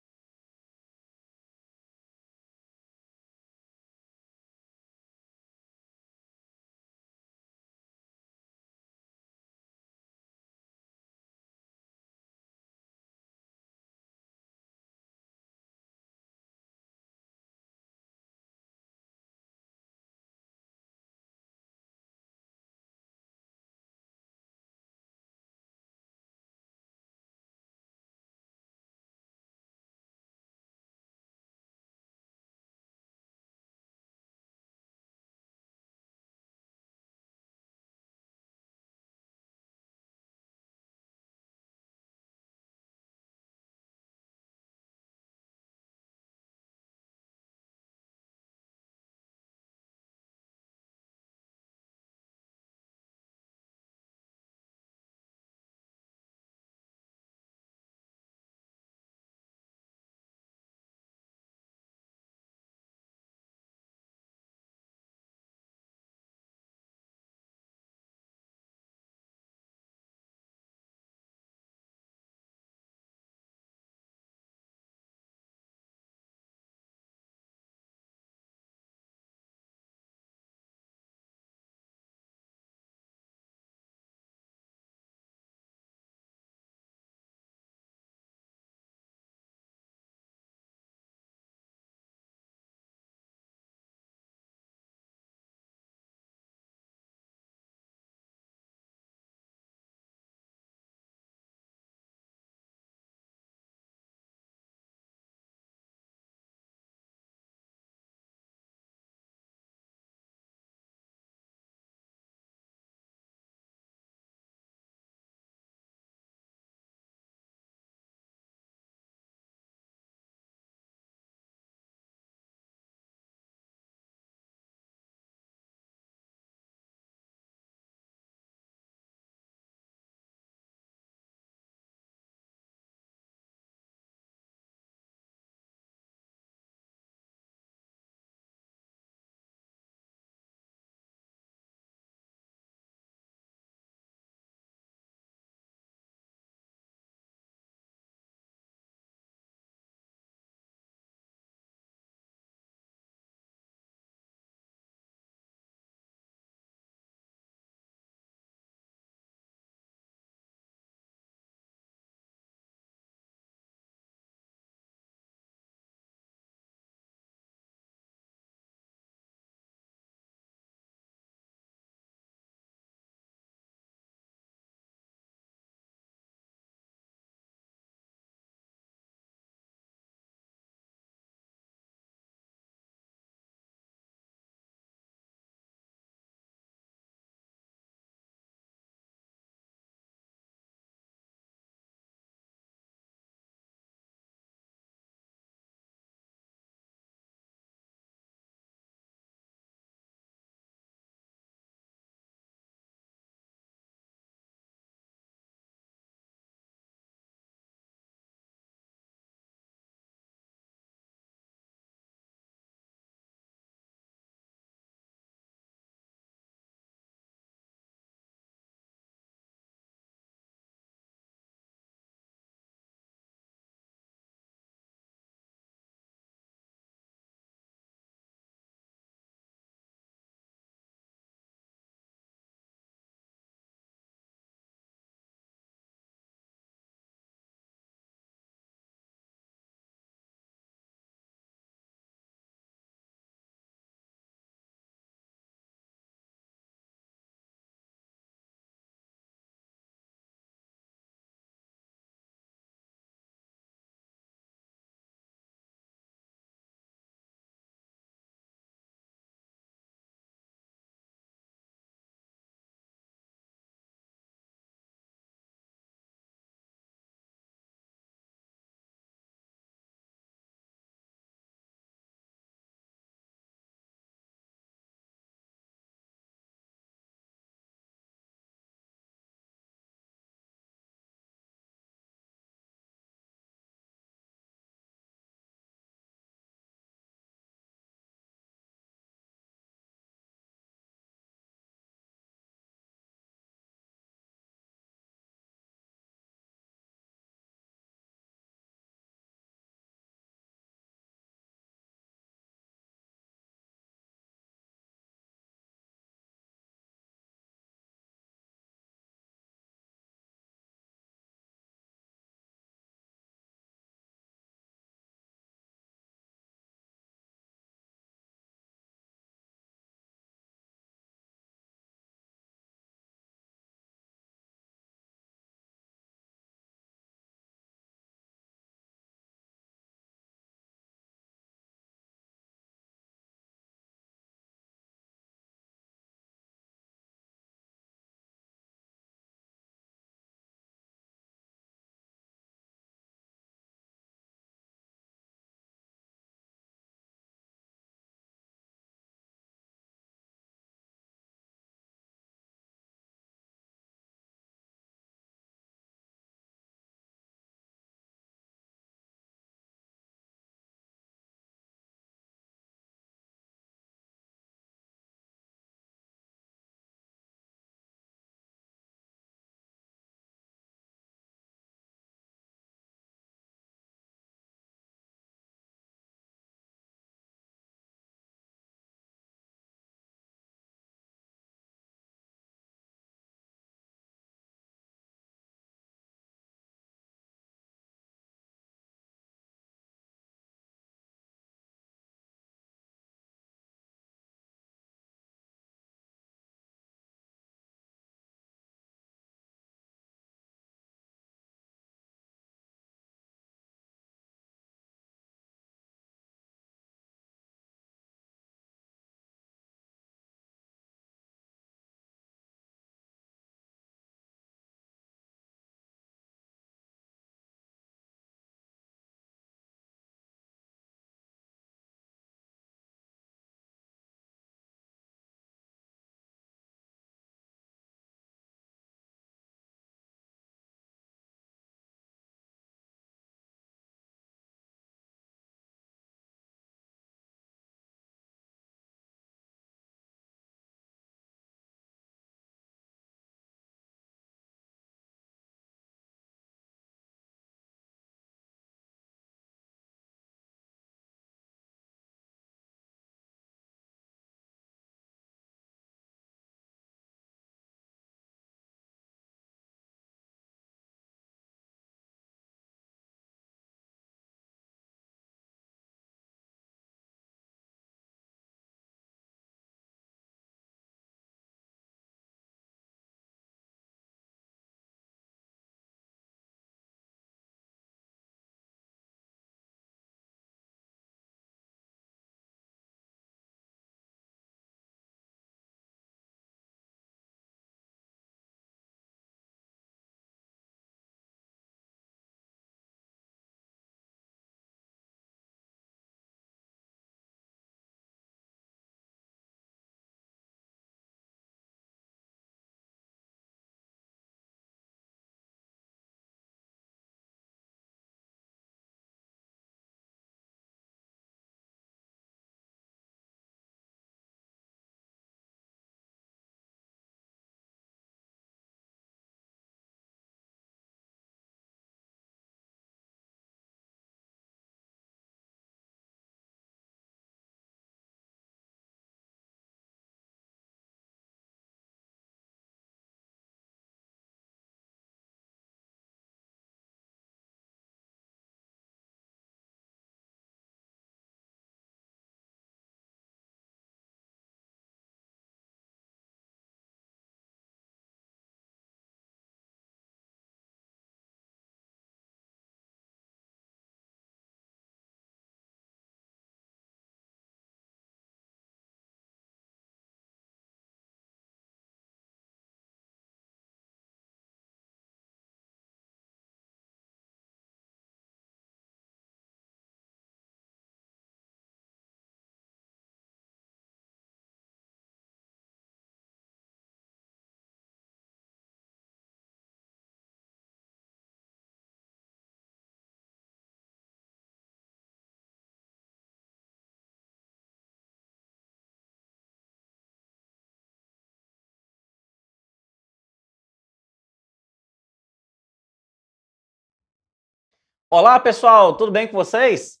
Olá, pessoal, tudo bem com vocês?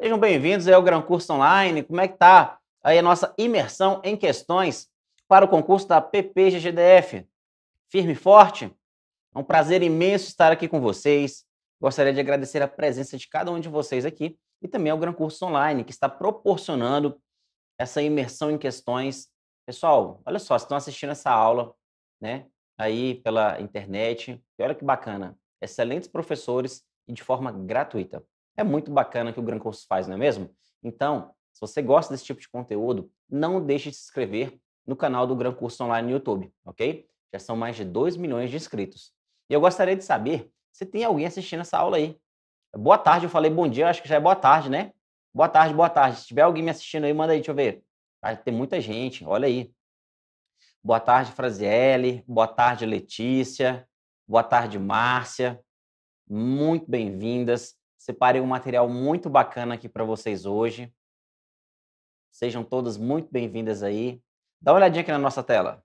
Sejam bem-vindos ao Gran Curso Online. Como é que tá aí a nossa imersão em questões para o concurso da PPGGDF? Firme e forte? É um prazer imenso estar aqui com vocês. Gostaria de agradecer a presença de cada um de vocês aqui e também ao Gran Curso Online, que está proporcionando essa imersão em questões. Pessoal, olha só, vocês estão assistindo essa aula, né? Aí pela internet. E olha que bacana. Excelentes professores e de forma gratuita. É muito bacana que o Gran Curso faz, não é mesmo? Então, se você gosta desse tipo de conteúdo, não deixe de se inscrever no canal do Gran Curso Online no YouTube, ok? Já são mais de 2 milhões de inscritos. E eu gostaria de saber se tem alguém assistindo essa aula aí. Boa tarde, eu falei bom dia, acho que já é boa tarde, né? Boa tarde, boa tarde. Se tiver alguém me assistindo aí, manda aí, deixa eu ver. Ah, tem muita gente, olha aí. Boa tarde, Fraziele. Boa tarde, Letícia. Boa tarde, Márcia muito bem-vindas. Separei um material muito bacana aqui para vocês hoje. Sejam todas muito bem-vindas aí. Dá uma olhadinha aqui na nossa tela.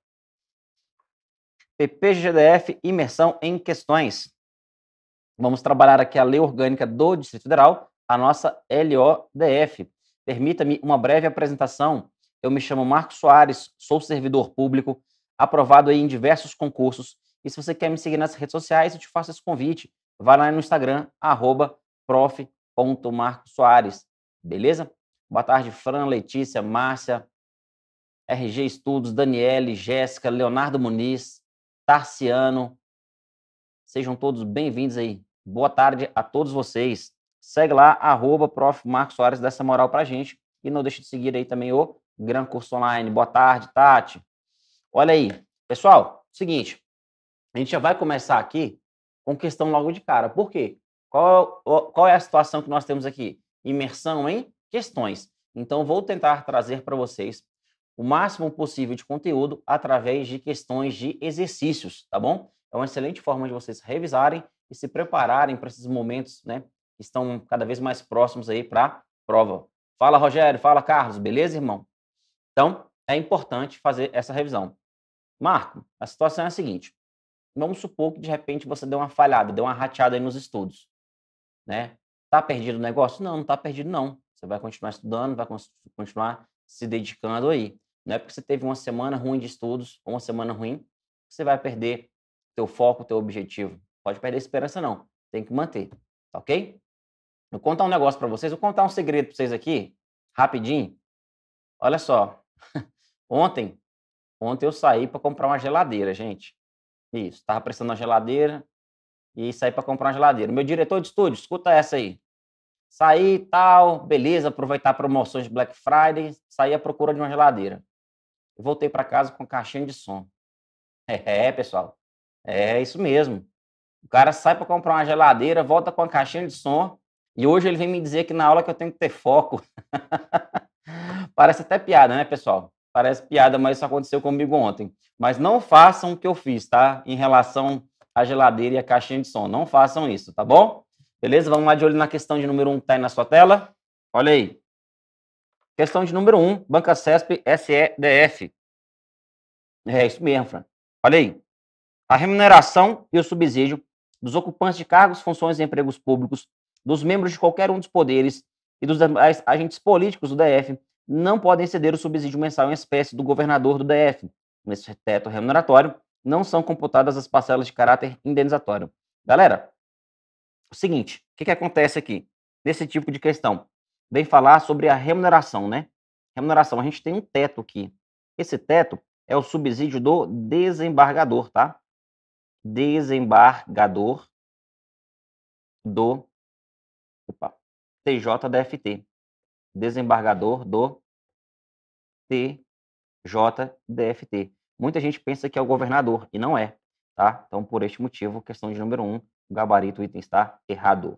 PPGDF Imersão em Questões. Vamos trabalhar aqui a Lei Orgânica do Distrito Federal, a nossa LODF. Permita-me uma breve apresentação. Eu me chamo Marcos Soares, sou servidor público, aprovado em diversos concursos. E se você quer me seguir nas redes sociais, eu te faço esse convite vai lá no Instagram, arroba prof.marcosoares. Beleza? Boa tarde, Fran, Letícia, Márcia, RG Estudos, Daniele, Jéssica, Leonardo Muniz, Tarciano. Sejam todos bem-vindos aí. Boa tarde a todos vocês. Segue lá, arroba prof. Marcos Soares, dessa moral pra gente. E não deixe de seguir aí também o Gran Curso Online. Boa tarde, Tati. Olha aí. Pessoal, seguinte, a gente já vai começar aqui com questão logo de cara. Por quê? Qual, qual é a situação que nós temos aqui? Imersão em questões. Então, vou tentar trazer para vocês o máximo possível de conteúdo através de questões de exercícios, tá bom? É uma excelente forma de vocês revisarem e se prepararem para esses momentos, né? Que estão cada vez mais próximos aí para prova. Fala, Rogério. Fala, Carlos. Beleza, irmão? Então, é importante fazer essa revisão. Marco, a situação é a seguinte: vamos supor que de repente você deu uma falhada, deu uma rateada aí nos estudos, né? Tá perdido o negócio? Não, não tá perdido não. Você vai continuar estudando, vai continuar se dedicando aí. Não é porque você teve uma semana ruim de estudos ou uma semana ruim que você vai perder teu foco, teu objetivo. Pode perder a esperança não. Tem que manter, tá ok? Vou contar um negócio para vocês, vou contar um segredo para vocês aqui, rapidinho. Olha só. Ontem, ontem eu saí para comprar uma geladeira, gente. Isso, estava prestando uma geladeira e saí para comprar uma geladeira. Meu diretor de estúdio, escuta essa aí. Saí tal, beleza, aproveitar promoções de Black Friday, saí à procura de uma geladeira. Voltei para casa com caixinha de som. É, é, pessoal, é, é isso mesmo. O cara sai para comprar uma geladeira, volta com a caixinha de som e hoje ele vem me dizer que na aula que eu tenho que ter foco. Parece até piada, né, pessoal? Parece piada, mas isso aconteceu comigo ontem. Mas não façam o que eu fiz, tá? Em relação à geladeira e à caixinha de som. Não façam isso, tá bom? Beleza? Vamos lá de olho na questão de número 1 um que tá aí na sua tela. Olha aí. Questão de número 1, um, Banca CESP SEDF. É isso mesmo, Fran. Olha aí. A remuneração e o subsídio dos ocupantes de cargos, funções e empregos públicos, dos membros de qualquer um dos poderes e dos agentes políticos do DF não podem exceder o subsídio mensal em espécie do governador do DF. Nesse teto remuneratório, não são computadas as parcelas de caráter indenizatório. Galera, o seguinte, o que, que acontece aqui? Nesse tipo de questão, vem falar sobre a remuneração, né? Remuneração, a gente tem um teto aqui. Esse teto é o subsídio do desembargador, tá? Desembargador do opa, TJDFT desembargador do TJDFT. Muita gente pensa que é o governador, e não é, tá? Então, por este motivo, questão de número 1, um, o gabarito, o item está errado.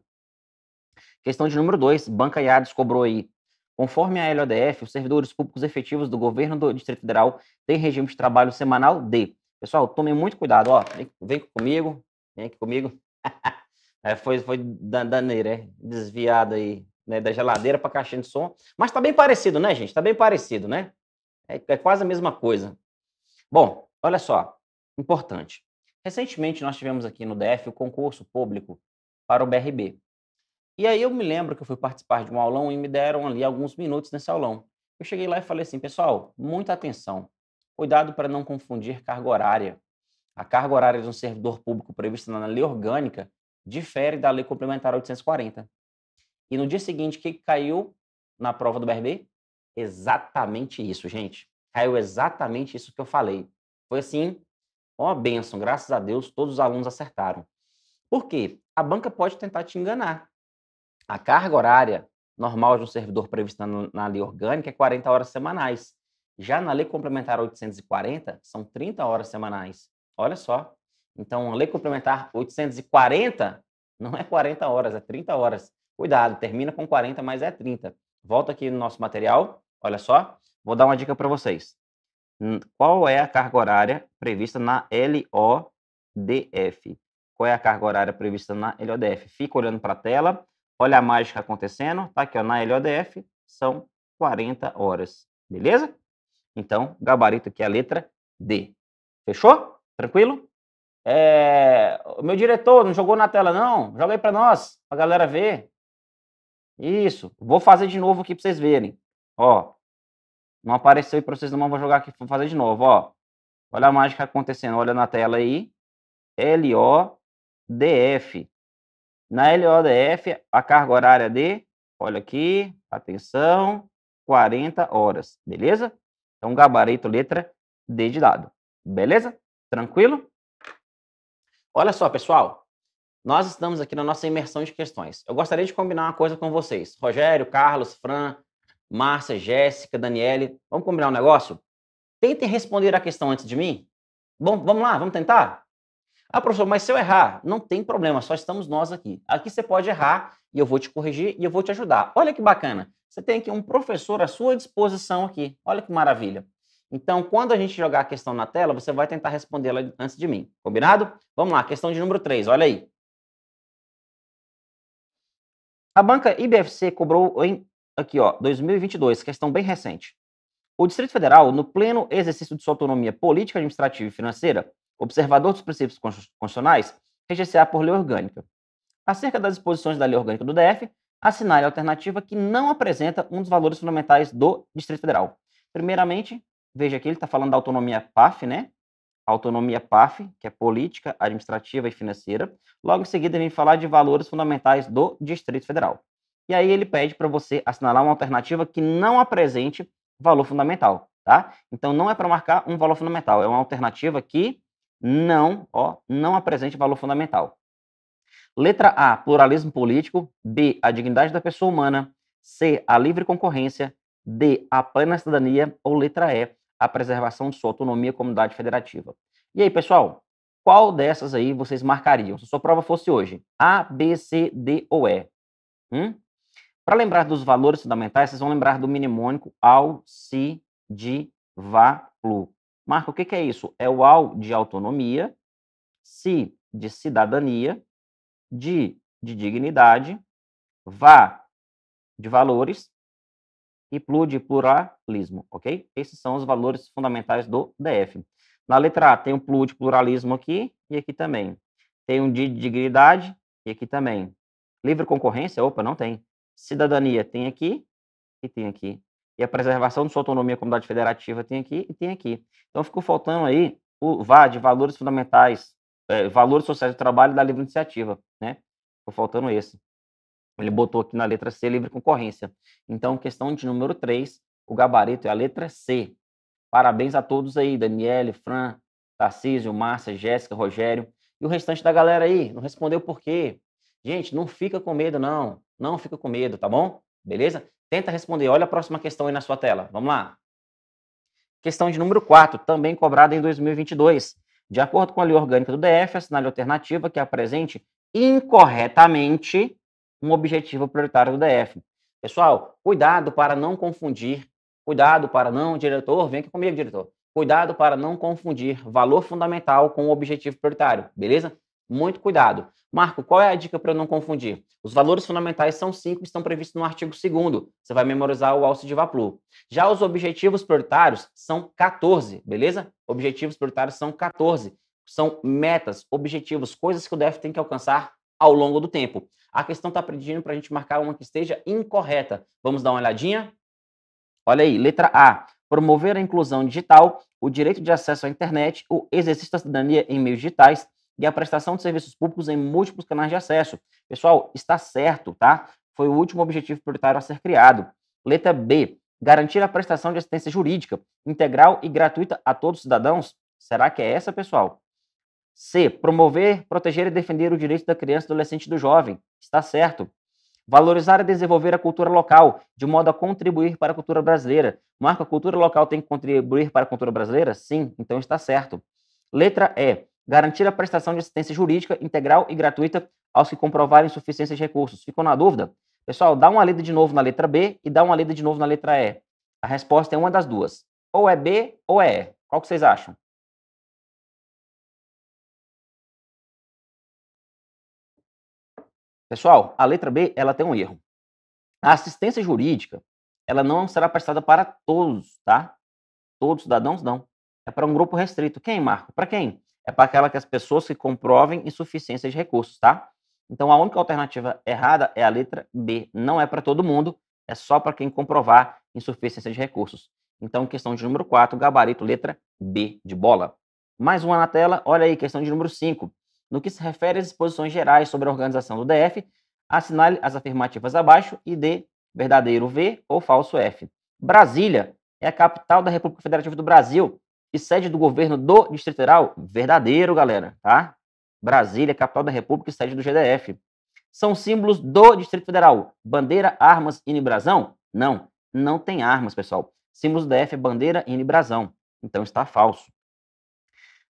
Questão de número 2, Banca Iades cobrou aí. Conforme a LODF, os servidores públicos efetivos do governo do Distrito Federal têm regime de trabalho semanal de. Pessoal, tomem muito cuidado, ó. Vem, vem comigo, vem aqui comigo. é, foi, foi daneira, é? desviado aí né, da geladeira para caixinha de som. Mas tá bem parecido, né, gente? Tá bem parecido, né? É, é quase a mesma coisa. Bom, olha só, importante. Recentemente nós tivemos aqui no DF o concurso público para o BRB. E aí eu me lembro que eu fui participar de um aulão e me deram ali alguns minutos nesse aulão. Eu cheguei lá e falei assim, pessoal, muita atenção. Cuidado para não confundir carga horária. A carga horária de um servidor público prevista na lei orgânica difere da lei complementar 840. E no dia seguinte, o que caiu na prova do BRB? Exatamente isso, gente. Caiu exatamente isso que eu falei. Foi assim, uma benção, graças a Deus, todos os alunos acertaram. Por quê? A banca pode tentar te enganar. A carga horária normal de um servidor prevista na, lei orgânica é 40 horas semanais. Já na lei complementar 840, são 30 horas semanais. Olha só. Então, a lei complementar 840 não é 40 horas, é 30 horas. Cuidado, termina com 40, mais é 30. Volta aqui no nosso material, olha só, vou dar uma dica para vocês. Qual é a carga horária prevista na LODF? Qual é a carga horária prevista na LODF? Fica olhando para a tela, olha a mágica acontecendo, tá aqui ó, na LODF são 40 horas, beleza? Então, gabarito aqui é a letra D. Fechou? Tranquilo? É... O meu diretor não jogou na tela, não? Joga aí para nós, para a galera ver. Isso. Vou fazer de novo aqui para vocês verem. Ó. Não apareceu e para vocês não vão jogar aqui. Vou fazer de novo, ó. Olha a mágica acontecendo. Olha na tela aí. LODF. Na LODF, a carga horária de, olha aqui, atenção, 40 horas, beleza? Então, gabarito, letra D de dado, beleza? Tranquilo? Olha só, pessoal, nós estamos aqui na nossa imersão de questões. Eu gostaria de combinar uma coisa com vocês. Rogério, Carlos, Fran, Márcia, Jéssica, Daniele. Vamos combinar um negócio? Tentem responder a questão antes de mim. Bom, vamos lá, vamos tentar? Ah, professor, mas se eu errar, não tem problema, só estamos nós aqui. Aqui você pode errar e eu vou te corrigir e eu vou te ajudar. Olha que bacana. Você tem aqui um professor à sua disposição aqui. Olha que maravilha. Então, quando a gente jogar a questão na tela, você vai tentar respondê-la antes de mim. Combinado? Vamos lá, questão de número 3, olha aí. A banca IBFC cobrou em aqui, ó, 2022, questão bem recente. O Distrito Federal, no pleno exercício de sua autonomia política, administrativa e financeira, observador dos princípios constitucionais, rejecerá por lei orgânica. Acerca das disposições da lei orgânica do DF, assinale a alternativa que não apresenta um dos valores fundamentais do Distrito Federal. Primeiramente, veja aqui, ele está falando da autonomia PAF, né? autonomia PAF, que é política, administrativa e financeira. Logo em seguida, vem falar de valores fundamentais do Distrito Federal. E aí ele pede para você assinalar uma alternativa que não apresente valor fundamental, tá? Então não é para marcar um valor fundamental, é uma alternativa que não, ó, não apresente valor fundamental. Letra A, pluralismo político, B, a dignidade da pessoa humana, C, a livre concorrência, D, a plena cidadania ou letra E, a preservação de sua autonomia como unidade federativa. E aí, pessoal, qual dessas aí vocês marcariam? Se a sua prova fosse hoje, A, B, C, D ou E? Hum? Para lembrar dos valores fundamentais, vocês vão lembrar do mnemônico AU, SI, DI, VA, PLU. Marco, o que, que é isso? É o AU de autonomia, SI de cidadania, DI de dignidade, VA de valores e pluripluralismo, ok? Esses são os valores fundamentais do DF. Na letra A tem um pluripluralismo aqui e aqui também. Tem um de dignidade e aqui também. Livre concorrência, opa, não tem. Cidadania tem aqui e tem aqui. E a preservação de sua autonomia como comunidade federativa tem aqui e tem aqui. Então ficou faltando aí o VAD, de valores fundamentais, é, valores sociais do trabalho e da livre iniciativa, né? Ficou faltando esse. Ele botou aqui na letra C livre concorrência. Então, questão de número 3, o gabarito é a letra C. Parabéns a todos aí, Daniele, Fran, Tarcísio, Márcia, Jéssica, Rogério e o restante da galera aí. Não respondeu por quê? Gente, não fica com medo, não. Não fica com medo, tá bom? Beleza? Tenta responder. Olha a próxima questão aí na sua tela. Vamos lá. Questão de número 4, também cobrada em 2022. De acordo com a lei orgânica do DF, assinale a alternativa que é apresente incorretamente um objetivo prioritário do DF. Pessoal, cuidado para não confundir, cuidado para não, diretor, vem aqui comigo, diretor. Cuidado para não confundir valor fundamental com o objetivo prioritário, beleza? Muito cuidado. Marco, qual é a dica para não confundir? Os valores fundamentais são cinco estão previstos no artigo 2 Você vai memorizar o alce de Vaplu. Já os objetivos prioritários são 14, beleza? Objetivos prioritários são 14. São metas, objetivos, coisas que o DF tem que alcançar ao longo do tempo. A questão está pedindo para a gente marcar uma que esteja incorreta. Vamos dar uma olhadinha? Olha aí, letra A. Promover a inclusão digital, o direito de acesso à internet, o exercício da cidadania em meios digitais e a prestação de serviços públicos em múltiplos canais de acesso. Pessoal, está certo, tá? Foi o último objetivo prioritário a ser criado. Letra B. Garantir a prestação de assistência jurídica integral e gratuita a todos os cidadãos. Será que é essa, pessoal? C. Promover, proteger e defender o direito da criança, adolescente e do jovem. Está certo. Valorizar e desenvolver a cultura local, de modo a contribuir para a cultura brasileira. Marco, a cultura local tem que contribuir para a cultura brasileira? Sim, então está certo. Letra E. Garantir a prestação de assistência jurídica integral e gratuita aos que comprovarem insuficiência de recursos. Ficou na dúvida? Pessoal, dá uma lida de novo na letra B e dá uma lida de novo na letra E. A resposta é uma das duas. Ou é B ou é E. Qual que vocês acham? Pessoal, a letra B ela tem um erro. A assistência jurídica ela não será prestada para todos, tá? Todos os cidadãos não. É para um grupo restrito. Quem, Marco? Para quem? É para aquela que as pessoas que comprovem insuficiência de recursos, tá? Então a única alternativa errada é a letra B. Não é para todo mundo, é só para quem comprovar insuficiência de recursos. Então, questão de número 4, gabarito, letra B de bola. Mais uma na tela, olha aí, questão de número 5. No que se refere às exposições gerais sobre a organização do DF, assinale as afirmativas abaixo e dê verdadeiro V ou falso F. Brasília é a capital da República Federativa do Brasil e sede do governo do Distrito Federal. Verdadeiro, galera, tá? Brasília, é capital da República e sede do GDF. São símbolos do Distrito Federal. Bandeira, armas, e brasão? Não, não tem armas, pessoal. Símbolos do DF é bandeira, hino e brasão. Então está falso.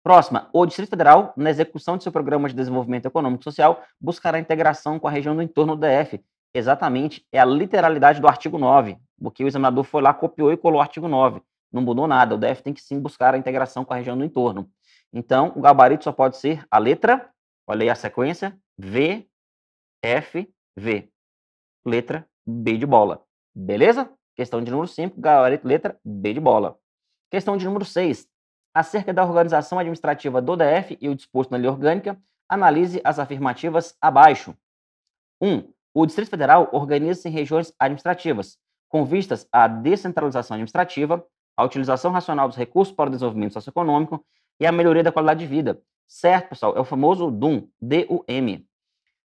Próxima, o Distrito Federal, na execução de seu programa de desenvolvimento econômico e social, buscará integração com a região do entorno do DF. Exatamente, é a literalidade do artigo 9, porque o examinador foi lá, copiou e colou o artigo 9. Não mudou nada, o DF tem que sim buscar a integração com a região do entorno. Então, o gabarito só pode ser a letra, olha aí a sequência, V, F, V. Letra B de bola. Beleza? Questão de número 5, gabarito letra B de bola. Questão de número 6, acerca da organização administrativa do DF e o disposto na lei orgânica, analise as afirmativas abaixo. 1. Um, o Distrito Federal organiza-se em regiões administrativas, com vistas à descentralização administrativa, à utilização racional dos recursos para o desenvolvimento socioeconômico e à melhoria da qualidade de vida. Certo, pessoal? É o famoso DUM, D-U-M.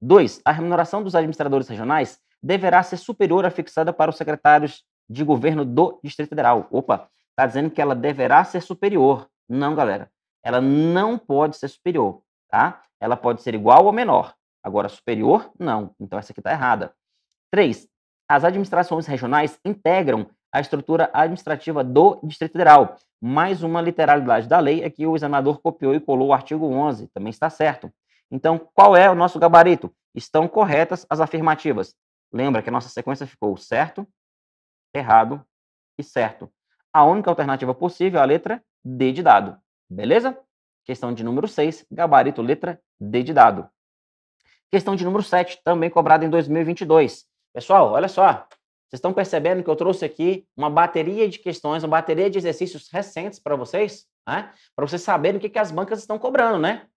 2. A remuneração dos administradores regionais deverá ser superior à fixada para os secretários de governo do Distrito Federal. Opa! Está dizendo que ela deverá ser superior. Não, galera. Ela não pode ser superior, tá? Ela pode ser igual ou menor. Agora, superior, não. Então, essa aqui está errada. 3. As administrações regionais integram a estrutura administrativa do Distrito Federal. Mais uma literalidade da lei é que o examinador copiou e colou o artigo 11. Também está certo. Então, qual é o nosso gabarito? Estão corretas as afirmativas. Lembra que a nossa sequência ficou certo, errado e certo. A única alternativa possível é a letra D de dado. Beleza? Questão de número 6, gabarito letra D de dado. Questão de número 7, também cobrada em 2022. Pessoal, olha só. Vocês estão percebendo que eu trouxe aqui uma bateria de questões, uma bateria de exercícios recentes para vocês, né? Para vocês saberem o que, que as bancas estão cobrando, né?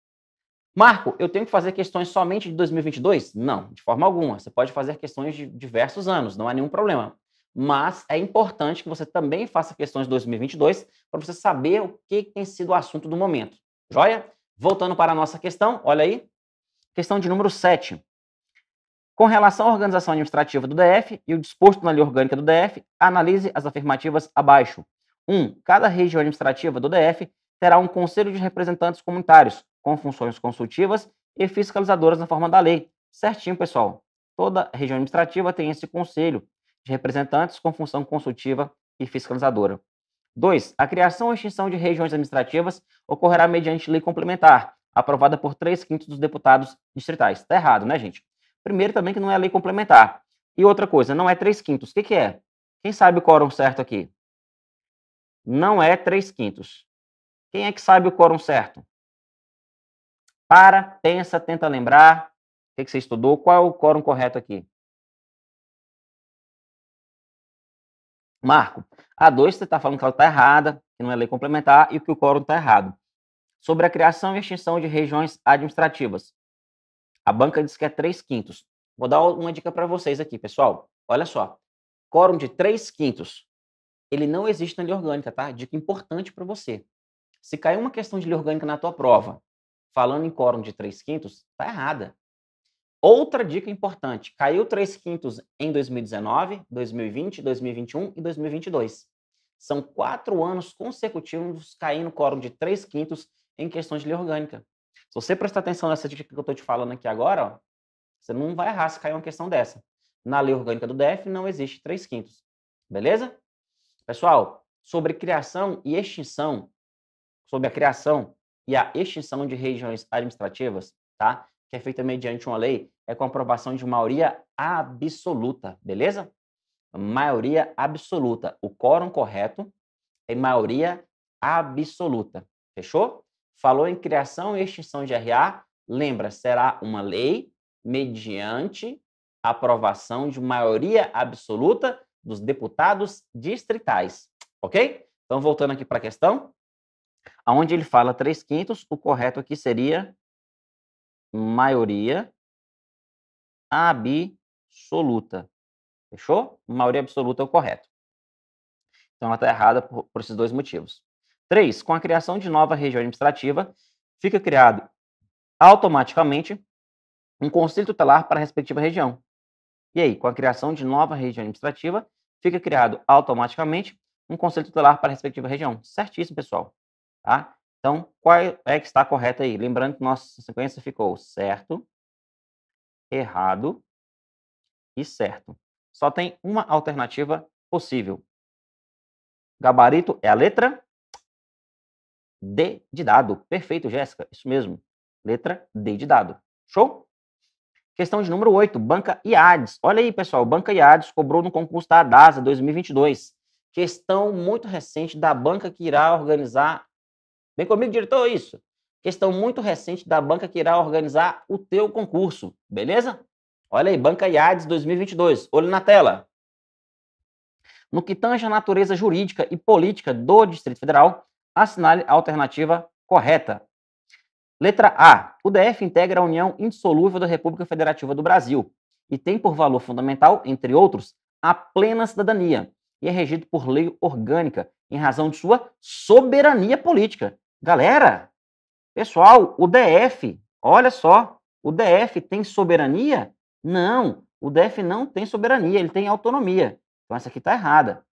Marco, eu tenho que fazer questões somente de 2022? Não, de forma alguma. Você pode fazer questões de diversos anos, não há nenhum problema mas é importante que você também faça questões de 2022 para você saber o que tem sido o assunto do momento. Joia? Voltando para a nossa questão, olha aí. Questão de número 7. Com relação à organização administrativa do DF e o disposto na lei orgânica do DF, analise as afirmativas abaixo. 1. Um, cada região administrativa do DF terá um conselho de representantes comunitários, com funções consultivas e fiscalizadoras na forma da lei. Certinho, pessoal. Toda região administrativa tem esse conselho, de representantes com função consultiva e fiscalizadora. 2. A criação ou extinção de regiões administrativas ocorrerá mediante lei complementar, aprovada por 3 quintos dos deputados distritais. Está errado, né, gente? Primeiro também que não é lei complementar. E outra coisa, não é 3 quintos. O que, que é? Quem sabe o quórum certo aqui? Não é 3 quintos. Quem é que sabe o quórum certo? Para, pensa, tenta lembrar o que, que você estudou, qual é o quórum correto aqui? Marco, a 2 você está falando que ela está errada, que não é lei complementar e que o quórum está errado. Sobre a criação e extinção de regiões administrativas. A banca diz que é 3 quintos. Vou dar uma dica para vocês aqui, pessoal. Olha só. Quórum de 3 quintos. Ele não existe na lei orgânica, tá? Dica importante para você. Se cair uma questão de lei orgânica na tua prova, falando em quórum de 3 quintos, tá errada. Outra dica importante: caiu 3 quintos em 2019, 2020, 2021 e 2022. São quatro anos consecutivos caindo quórum de 3 quintos em questões de lei orgânica. Se você prestar atenção nessa dica que eu estou te falando aqui agora, ó, você não vai errar se cair uma questão dessa. Na lei orgânica do DF não existe 3 quintos. Beleza? Pessoal, sobre criação e extinção, sobre a criação e a extinção de regiões administrativas, tá? que é feita mediante uma lei, é com aprovação de maioria absoluta, beleza? Maioria absoluta. O quórum correto é maioria absoluta. Fechou? Falou em criação e extinção de RA, lembra, será uma lei mediante aprovação de maioria absoluta dos deputados distritais, ok? Então, voltando aqui para a questão, aonde ele fala três quintos, o correto aqui seria maioria absoluta. Fechou? Maioria absoluta é o correto. Então ela está errada por, por esses dois motivos. Três, com a criação de nova região administrativa, fica criado automaticamente um conselho tutelar para a respectiva região. E aí, com a criação de nova região administrativa, fica criado automaticamente um conselho tutelar para a respectiva região. Certíssimo, pessoal. Tá? Então, qual é que está correto aí? Lembrando que nossa sequência ficou certo, errado e certo. Só tem uma alternativa possível. Gabarito é a letra D de dado. Perfeito, Jéssica. Isso mesmo. Letra D de dado. Show? Questão de número 8, Banca IADES. Olha aí, pessoal, Banca IADES cobrou no concurso da ADASA 2022. Questão muito recente da banca que irá organizar Vem comigo, diretor, isso. Questão muito recente da banca que irá organizar o teu concurso, beleza? Olha aí, Banca IADES 2022. Olho na tela. No que tange a natureza jurídica e política do Distrito Federal, assinale a alternativa correta. Letra A. O DF integra a União insolúvel da República Federativa do Brasil e tem por valor fundamental, entre outros, a plena cidadania e é regido por lei orgânica em razão de sua soberania política. Galera, pessoal, o DF, olha só, o DF tem soberania? Não, o DF não tem soberania, ele tem autonomia. Então essa aqui está errada.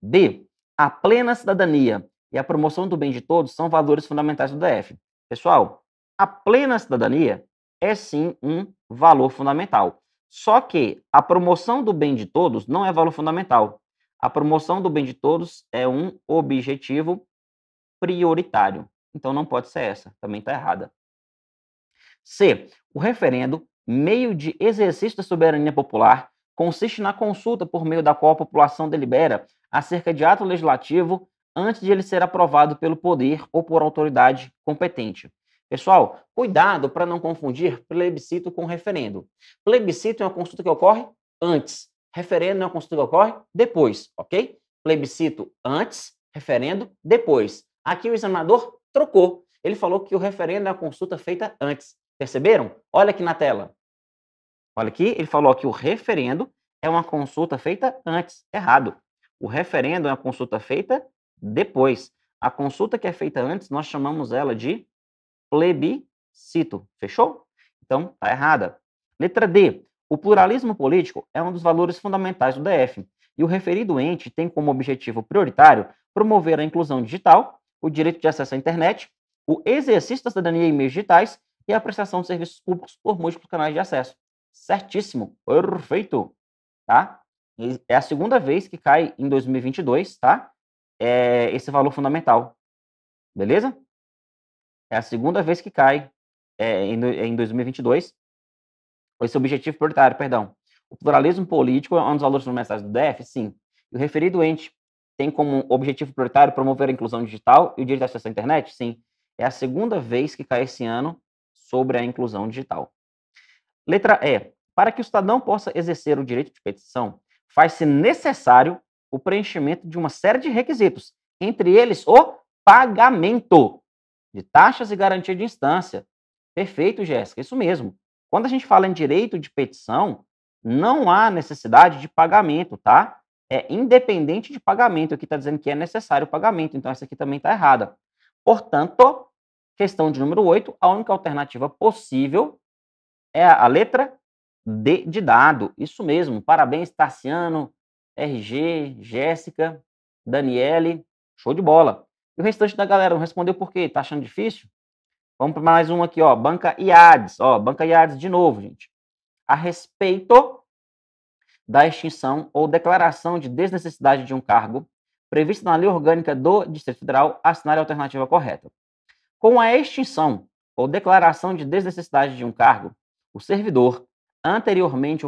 B. A plena cidadania e a promoção do bem de todos são valores fundamentais do DF. Pessoal, a plena cidadania é sim um valor fundamental. Só que a promoção do bem de todos não é valor fundamental. A promoção do bem de todos é um objetivo prioritário. Então não pode ser essa, também está errada. C. O referendo, meio de exercício da soberania popular, consiste na consulta por meio da qual a população delibera acerca de ato legislativo antes de ele ser aprovado pelo poder ou por autoridade competente. Pessoal, cuidado para não confundir plebiscito com referendo. Plebiscito é uma consulta que ocorre antes, referendo é uma consulta que ocorre depois, ok? Plebiscito antes, referendo depois. Aqui o examinador trocou. Ele falou que o referendo é a consulta feita antes. Perceberam? Olha aqui na tela. Olha aqui, ele falou que o referendo é uma consulta feita antes. Errado. O referendo é uma consulta feita depois. A consulta que é feita antes, nós chamamos ela de plebiscito. Fechou? Então, tá errada. Letra D. O pluralismo político é um dos valores fundamentais do DF, e o referido ente tem como objetivo prioritário promover a inclusão digital o direito de acesso à internet, o exercício da cidadania em meios digitais e a prestação de serviços públicos por múltiplos canais de acesso. Certíssimo, perfeito, tá? É a segunda vez que cai em 2022, tá? É esse valor fundamental, beleza? É a segunda vez que cai é, em, em 2022 esse objetivo prioritário, perdão. O pluralismo político é um dos valores fundamentais do DF, sim. E o referido ente tem como objetivo prioritário promover a inclusão digital e o direito de acesso à internet? Sim. É a segunda vez que cai esse ano sobre a inclusão digital. Letra E. Para que o cidadão possa exercer o direito de petição, faz-se necessário o preenchimento de uma série de requisitos, entre eles o pagamento de taxas e garantia de instância. Perfeito, Jéssica, isso mesmo. Quando a gente fala em direito de petição, não há necessidade de pagamento, tá? é independente de pagamento, aqui está dizendo que é necessário o pagamento, então essa aqui também está errada. Portanto, questão de número 8, a única alternativa possível é a letra D de dado. Isso mesmo, parabéns Tarciano, RG, Jéssica, Daniele, show de bola. E o restante da galera não respondeu por quê? Está achando difícil? Vamos para mais um aqui, ó, Banca IADES, ó, Banca IADES de novo, gente. A respeito da extinção ou declaração de desnecessidade de um cargo, prevista na Lei Orgânica do Distrito Federal, assinar a alternativa correta. Com a extinção ou declaração de desnecessidade de um cargo, o servidor anteriormente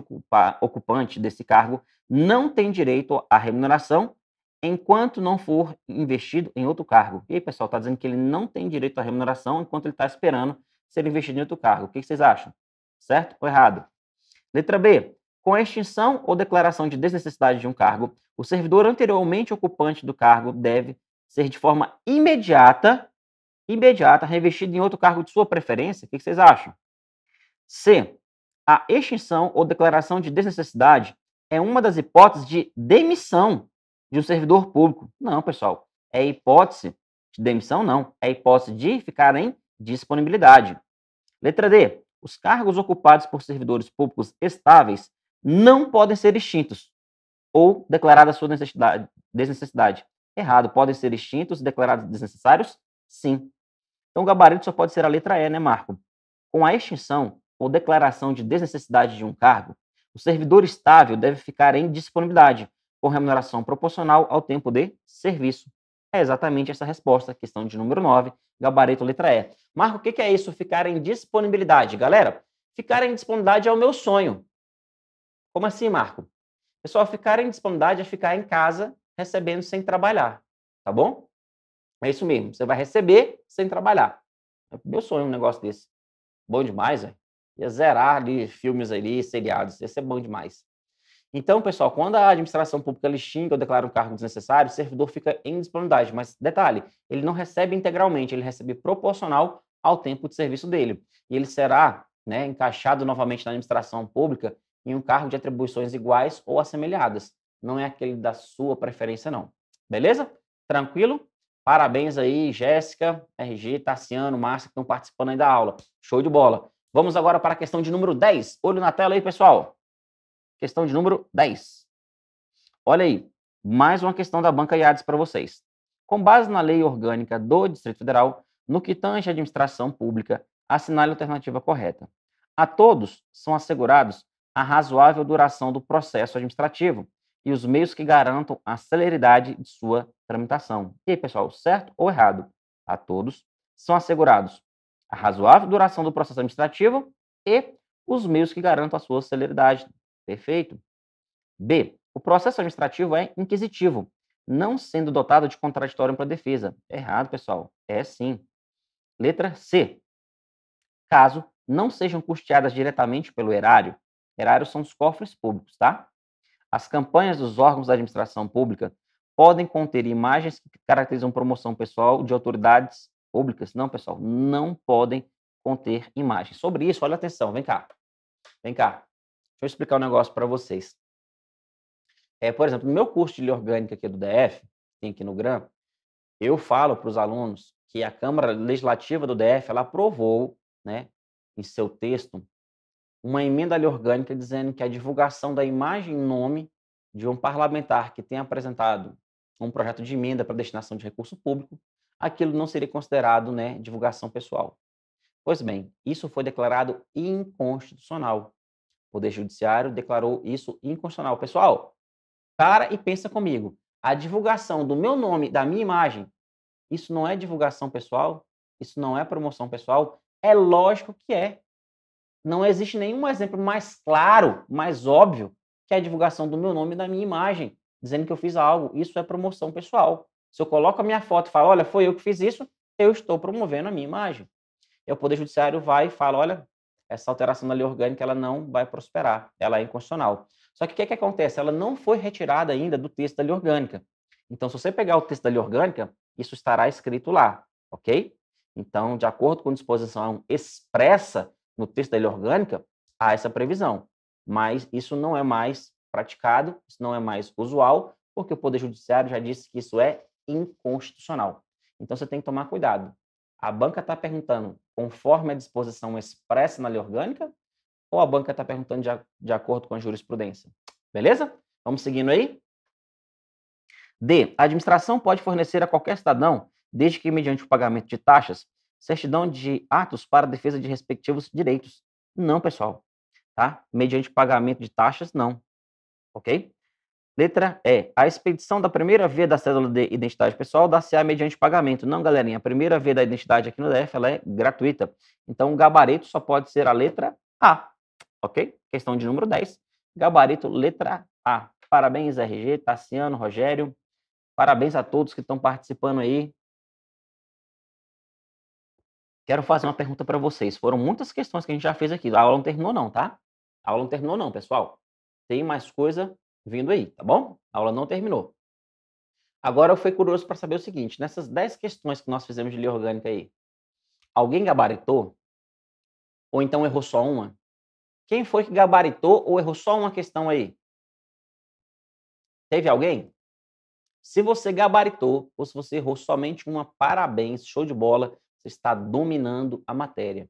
ocupante desse cargo não tem direito à remuneração enquanto não for investido em outro cargo. E aí, pessoal, está dizendo que ele não tem direito à remuneração enquanto ele está esperando ser investido em outro cargo. O que vocês acham? Certo ou errado? Letra B. Com a extinção ou declaração de desnecessidade de um cargo, o servidor anteriormente ocupante do cargo deve ser de forma imediata, imediata, revestido em outro cargo de sua preferência. O que vocês acham? C. A extinção ou declaração de desnecessidade é uma das hipóteses de demissão de um servidor público. Não, pessoal. É hipótese de demissão, não. É hipótese de ficar em disponibilidade. Letra D. Os cargos ocupados por servidores públicos estáveis não podem ser extintos ou declarada sua necessidade, desnecessidade. Errado, podem ser extintos e declarados desnecessários? Sim. Então o gabarito só pode ser a letra E, né, Marco? Com a extinção ou declaração de desnecessidade de um cargo, o servidor estável deve ficar em disponibilidade, com remuneração proporcional ao tempo de serviço. É exatamente essa resposta, questão de número 9, gabarito letra E. Marco, o que é isso, ficar em disponibilidade? Galera, ficar em disponibilidade é o meu sonho. Como assim, Marco? Pessoal, é ficar em disponibilidade é ficar em casa recebendo sem trabalhar, tá bom? É isso mesmo, você vai receber sem trabalhar. É meu sonho um negócio desse. Bom demais, velho. Ia zerar ali filmes ali, seriados, ia ser bom demais. Então, pessoal, quando a administração pública lhe xinga ou declara um cargo desnecessário, o servidor fica em disponibilidade. Mas, detalhe, ele não recebe integralmente, ele recebe proporcional ao tempo de serviço dele. E ele será né, encaixado novamente na administração pública em um cargo de atribuições iguais ou assemelhadas. Não é aquele da sua preferência, não. Beleza? Tranquilo? Parabéns aí, Jéssica, RG, Tassiano, Márcia, que estão participando aí da aula. Show de bola. Vamos agora para a questão de número 10. Olho na tela aí, pessoal. Questão de número 10. Olha aí, mais uma questão da banca IADES para vocês. Com base na lei orgânica do Distrito Federal, no que tange à administração pública, assinale a alternativa correta. A todos são assegurados a razoável duração do processo administrativo e os meios que garantam a celeridade de sua tramitação. E aí, pessoal, certo ou errado? A todos são assegurados a razoável duração do processo administrativo e os meios que garantam a sua celeridade. Perfeito? B. O processo administrativo é inquisitivo, não sendo dotado de contraditório para defesa. Errado, pessoal. É sim. Letra C. Caso não sejam custeadas diretamente pelo erário, Erário são os cofres públicos, tá? As campanhas dos órgãos da administração pública podem conter imagens que caracterizam promoção pessoal de autoridades públicas. Não, pessoal, não podem conter imagens. Sobre isso, olha atenção, vem cá. Vem cá. Deixa eu explicar um negócio para vocês. É, por exemplo, no meu curso de lei orgânica aqui do DF, tem aqui no GRAM, eu falo para os alunos que a Câmara Legislativa do DF ela aprovou, né, em seu texto, uma emenda orgânica dizendo que a divulgação da imagem e nome de um parlamentar que tenha apresentado um projeto de emenda para destinação de recurso público, aquilo não seria considerado né, divulgação pessoal. Pois bem, isso foi declarado inconstitucional. O Poder Judiciário declarou isso inconstitucional. Pessoal, para e pensa comigo. A divulgação do meu nome, da minha imagem, isso não é divulgação pessoal? Isso não é promoção pessoal? É lógico que é. Não existe nenhum exemplo mais claro, mais óbvio, que a divulgação do meu nome e da minha imagem, dizendo que eu fiz algo. Isso é promoção pessoal. Se eu coloco a minha foto e falo, olha, foi eu que fiz isso, eu estou promovendo a minha imagem. E o Poder Judiciário vai e fala, olha, essa alteração da lei orgânica ela não vai prosperar, ela é inconstitucional. Só que o que, é que acontece? Ela não foi retirada ainda do texto da lei orgânica. Então, se você pegar o texto da lei orgânica, isso estará escrito lá, ok? Então, de acordo com disposição expressa, no texto da lei orgânica, há essa previsão. Mas isso não é mais praticado, isso não é mais usual, porque o Poder Judiciário já disse que isso é inconstitucional. Então você tem que tomar cuidado. A banca está perguntando conforme a disposição expressa na lei orgânica ou a banca está perguntando de, de acordo com a jurisprudência? Beleza? Vamos seguindo aí? D. A administração pode fornecer a qualquer cidadão, desde que mediante o pagamento de taxas, certidão de atos para defesa de respectivos direitos. Não, pessoal. Tá? Mediante pagamento de taxas, não. Ok? Letra E. A expedição da primeira via da cédula de identidade pessoal dá se a mediante pagamento. Não, galerinha. A primeira via da identidade aqui no DF ela é gratuita. Então, o gabarito só pode ser a letra A. Ok? Questão de número 10. Gabarito, letra A. Parabéns, RG, Tassiano, Rogério. Parabéns a todos que estão participando aí Quero fazer uma pergunta para vocês. Foram muitas questões que a gente já fez aqui. A aula não terminou não, tá? A aula não terminou não, pessoal. Tem mais coisa vindo aí, tá bom? A aula não terminou. Agora eu fui curioso para saber o seguinte, nessas 10 questões que nós fizemos de lei orgânica aí, alguém gabaritou? Ou então errou só uma? Quem foi que gabaritou ou errou só uma questão aí? Teve alguém? Se você gabaritou ou se você errou somente uma, parabéns, show de bola. Você está dominando a matéria.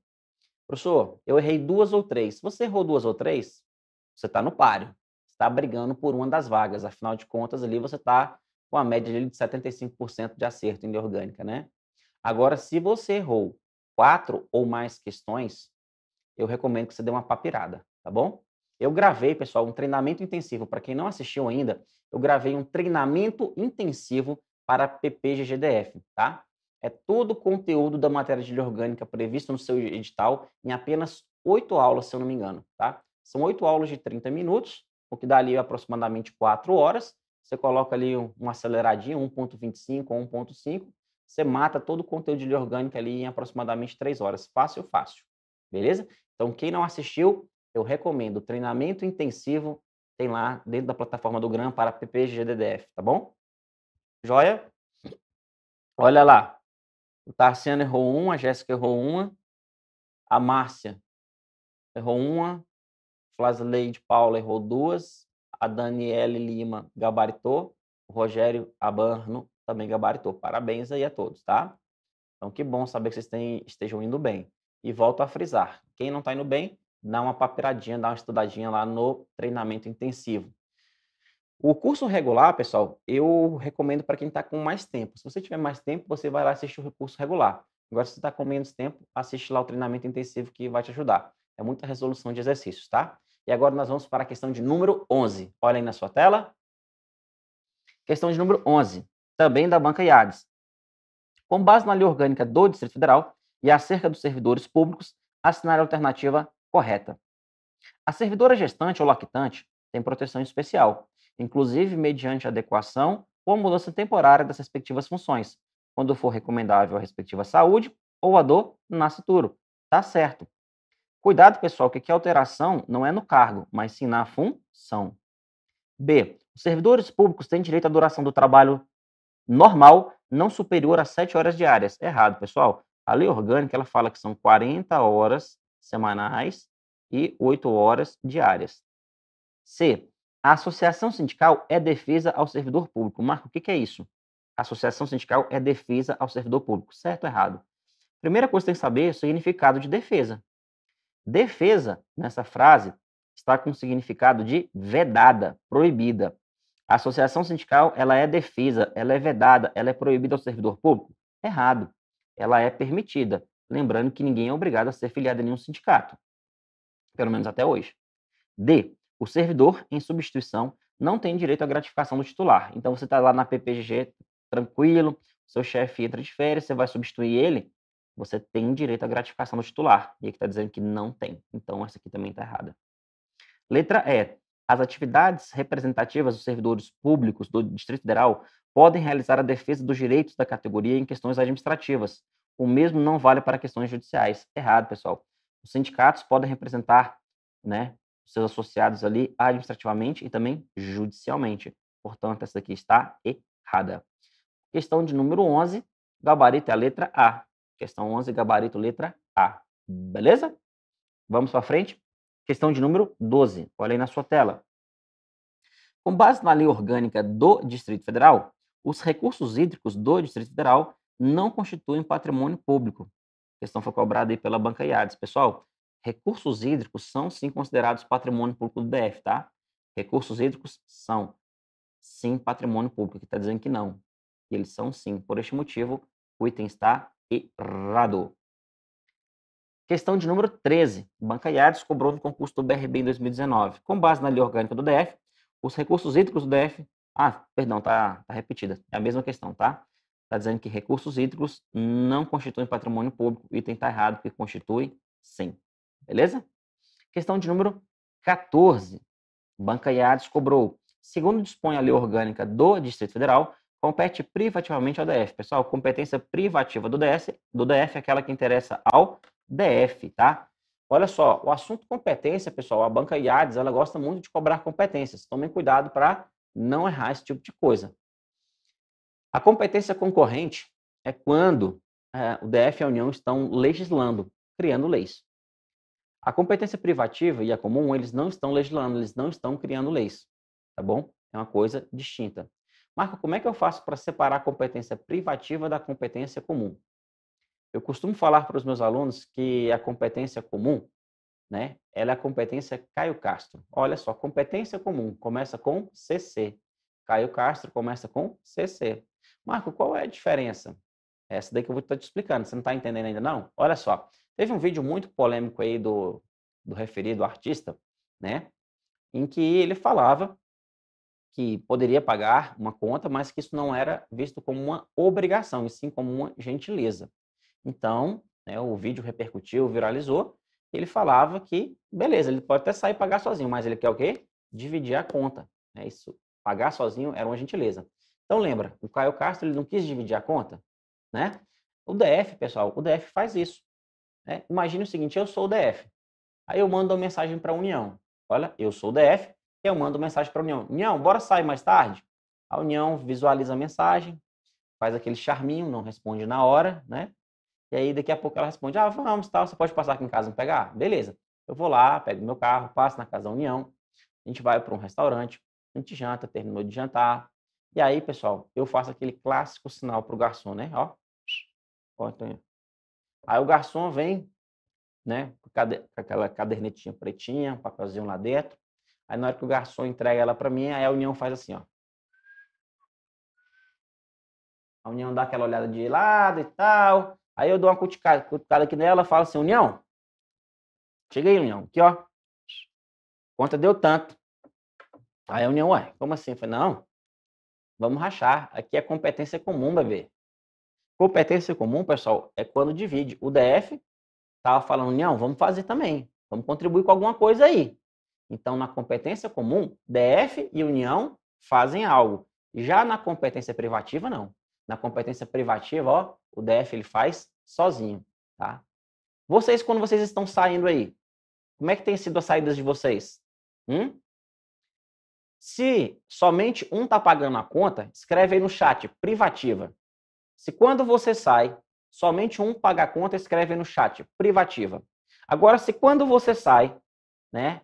Professor, eu errei duas ou três. Você errou duas ou três? Você está no páreo. Está brigando por uma das vagas. Afinal de contas, ali você está com a média de 75% de acerto em orgânica, né? Agora, se você errou quatro ou mais questões, eu recomendo que você dê uma papirada, tá bom? Eu gravei, pessoal, um treinamento intensivo. Para quem não assistiu ainda, eu gravei um treinamento intensivo para PPGGDF, tá? é todo o conteúdo da matéria de orgânica previsto no seu edital em apenas oito aulas, se eu não me engano, tá? São oito aulas de 30 minutos, o que dá ali aproximadamente quatro horas. Você coloca ali um, um aceleradinho, 1.25 ou 1.5, você mata todo o conteúdo de orgânica ali em aproximadamente três horas. Fácil, fácil. Beleza? Então, quem não assistiu, eu recomendo. Treinamento intensivo tem lá dentro da plataforma do GRAM para GDDF, tá bom? Joia? Olha lá, o Tarciano errou uma, a Jéssica errou uma, a Márcia errou uma, Flasley de Paula errou duas, a Daniele Lima gabaritou, o Rogério Abarno também gabaritou. Parabéns aí a todos, tá? Então, que bom saber que vocês têm, estejam indo bem. E volto a frisar, quem não está indo bem, dá uma papiradinha, dá uma estudadinha lá no treinamento intensivo. O curso regular, pessoal, eu recomendo para quem está com mais tempo. Se você tiver mais tempo, você vai lá assistir o curso regular. Agora, se você está com menos tempo, assiste lá o treinamento intensivo que vai te ajudar. É muita resolução de exercícios, tá? E agora nós vamos para a questão de número 11. Olha aí na sua tela. Questão de número 11, também da banca Iades, Com base na lei orgânica do Distrito Federal e acerca dos servidores públicos, assinar a alternativa correta. A servidora gestante ou lactante tem proteção especial, inclusive mediante adequação ou mudança temporária das respectivas funções, quando for recomendável a respectiva saúde ou a dor na futuro. Tá certo. Cuidado, pessoal, que aqui a alteração não é no cargo, mas sim na função. B. Os servidores públicos têm direito à duração do trabalho normal não superior a 7 horas diárias. Errado, pessoal. A lei orgânica ela fala que são 40 horas semanais e 8 horas diárias. C. A associação sindical é defesa ao servidor público. Marco, o que, que é isso? A associação sindical é defesa ao servidor público. Certo ou errado? Primeira coisa que tem que saber é o significado de defesa. Defesa, nessa frase, está com o significado de vedada, proibida. A associação sindical, ela é defesa, ela é vedada, ela é proibida ao servidor público? Errado. Ela é permitida. Lembrando que ninguém é obrigado a ser filiado a nenhum sindicato. Pelo menos até hoje. D. O servidor, em substituição, não tem direito à gratificação do titular. Então você está lá na PPGG, tranquilo, seu chefe entra de férias, você vai substituir ele, você tem direito à gratificação do titular. E aqui está dizendo que não tem. Então essa aqui também está errada. Letra E. As atividades representativas dos servidores públicos do Distrito Federal podem realizar a defesa dos direitos da categoria em questões administrativas. O mesmo não vale para questões judiciais. Errado, pessoal. Os sindicatos podem representar né, seus associados ali administrativamente e também judicialmente. Portanto, essa daqui está errada. Questão de número 11, gabarito é a letra A. Questão 11, gabarito, letra A. Beleza? Vamos para frente. Questão de número 12. Olha aí na sua tela. Com base na lei orgânica do Distrito Federal, os recursos hídricos do Distrito Federal não constituem patrimônio público. A questão foi cobrada aí pela banca IADES. Pessoal, recursos hídricos são sim considerados patrimônio público do DF, tá? Recursos hídricos são sim patrimônio público, que está dizendo que não. eles são sim. Por este motivo, o item está errado. Questão de número 13. Bancaiares cobrou no concurso do BRB em 2019. Com base na lei orgânica do DF, os recursos hídricos do DF. Ah, perdão, tá, tá repetida. É a mesma questão, tá? Está dizendo que recursos hídricos não constituem patrimônio público. Item está errado, porque constitui sim. Beleza? Questão de número 14. Banca Iades cobrou. Segundo dispõe a lei orgânica do Distrito Federal, compete privativamente ao DF. Pessoal, competência privativa do, DS, do DF é aquela que interessa ao DF, tá? Olha só, o assunto competência, pessoal, a banca IADES, ela gosta muito de cobrar competências. Tomem cuidado para não errar esse tipo de coisa. A competência concorrente é quando é, o DF e a União estão legislando, criando leis. A competência privativa e a comum, eles não estão legislando, eles não estão criando leis, tá bom? É uma coisa distinta. Marco, como é que eu faço para separar a competência privativa da competência comum? Eu costumo falar para os meus alunos que a competência comum, né, ela é a competência Caio Castro. Olha só, competência comum começa com CC. Caio Castro começa com CC. Marco, qual é a diferença? É essa daí que eu vou estar te explicando. Você não está entendendo ainda, não? Olha só. Teve um vídeo muito polêmico aí do, do referido artista, né? Em que ele falava que poderia pagar uma conta, mas que isso não era visto como uma obrigação, e sim como uma gentileza. Então, né, o vídeo repercutiu, viralizou, e ele falava que, beleza, ele pode até sair pagar sozinho, mas ele quer o quê? Dividir a conta. é Isso, pagar sozinho era uma gentileza. Então, lembra, o Caio Castro ele não quis dividir a conta, né? O DF, pessoal, o DF faz isso. Né? Imagine o seguinte, eu sou o DF. Aí eu mando uma mensagem para a União. Olha, eu sou o DF, eu mando uma mensagem para a União. União, bora sair mais tarde? A União visualiza a mensagem, faz aquele charminho, não responde na hora, né? E aí daqui a pouco ela responde, ah, vamos, tal, você pode passar aqui em casa e pegar? Beleza. Eu vou lá, pego meu carro, passo na casa da União, a gente vai para um restaurante, a gente janta, terminou de jantar. E aí, pessoal, eu faço aquele clássico sinal para o garçom, né? Ó, ó então, Aí o garçom vem, né, com aquela cadernetinha pretinha, um papelzinho lá dentro. Aí na hora que o garçom entrega ela para mim, aí a União faz assim, ó. A União dá aquela olhada de lado e tal. Aí eu dou uma cutucada, cutucada aqui nela, falo assim, União, chega aí, União, aqui, ó. Conta deu tanto. Aí a União, ué, como assim? Eu falei, não, vamos rachar. Aqui é competência comum, bebê. Competência comum, pessoal, é quando divide. O DF estava falando, união, vamos fazer também. Vamos contribuir com alguma coisa aí. Então, na competência comum, DF e União fazem algo. Já na competência privativa, não. Na competência privativa, ó, o DF ele faz sozinho, tá? Vocês, quando vocês estão saindo aí, como é que tem sido as saídas de vocês? Hum? Se somente um tá pagando a conta, escreve aí no chat, privativa. Se quando você sai, somente um paga a conta, escreve no chat, privativa. Agora, se quando você sai, né,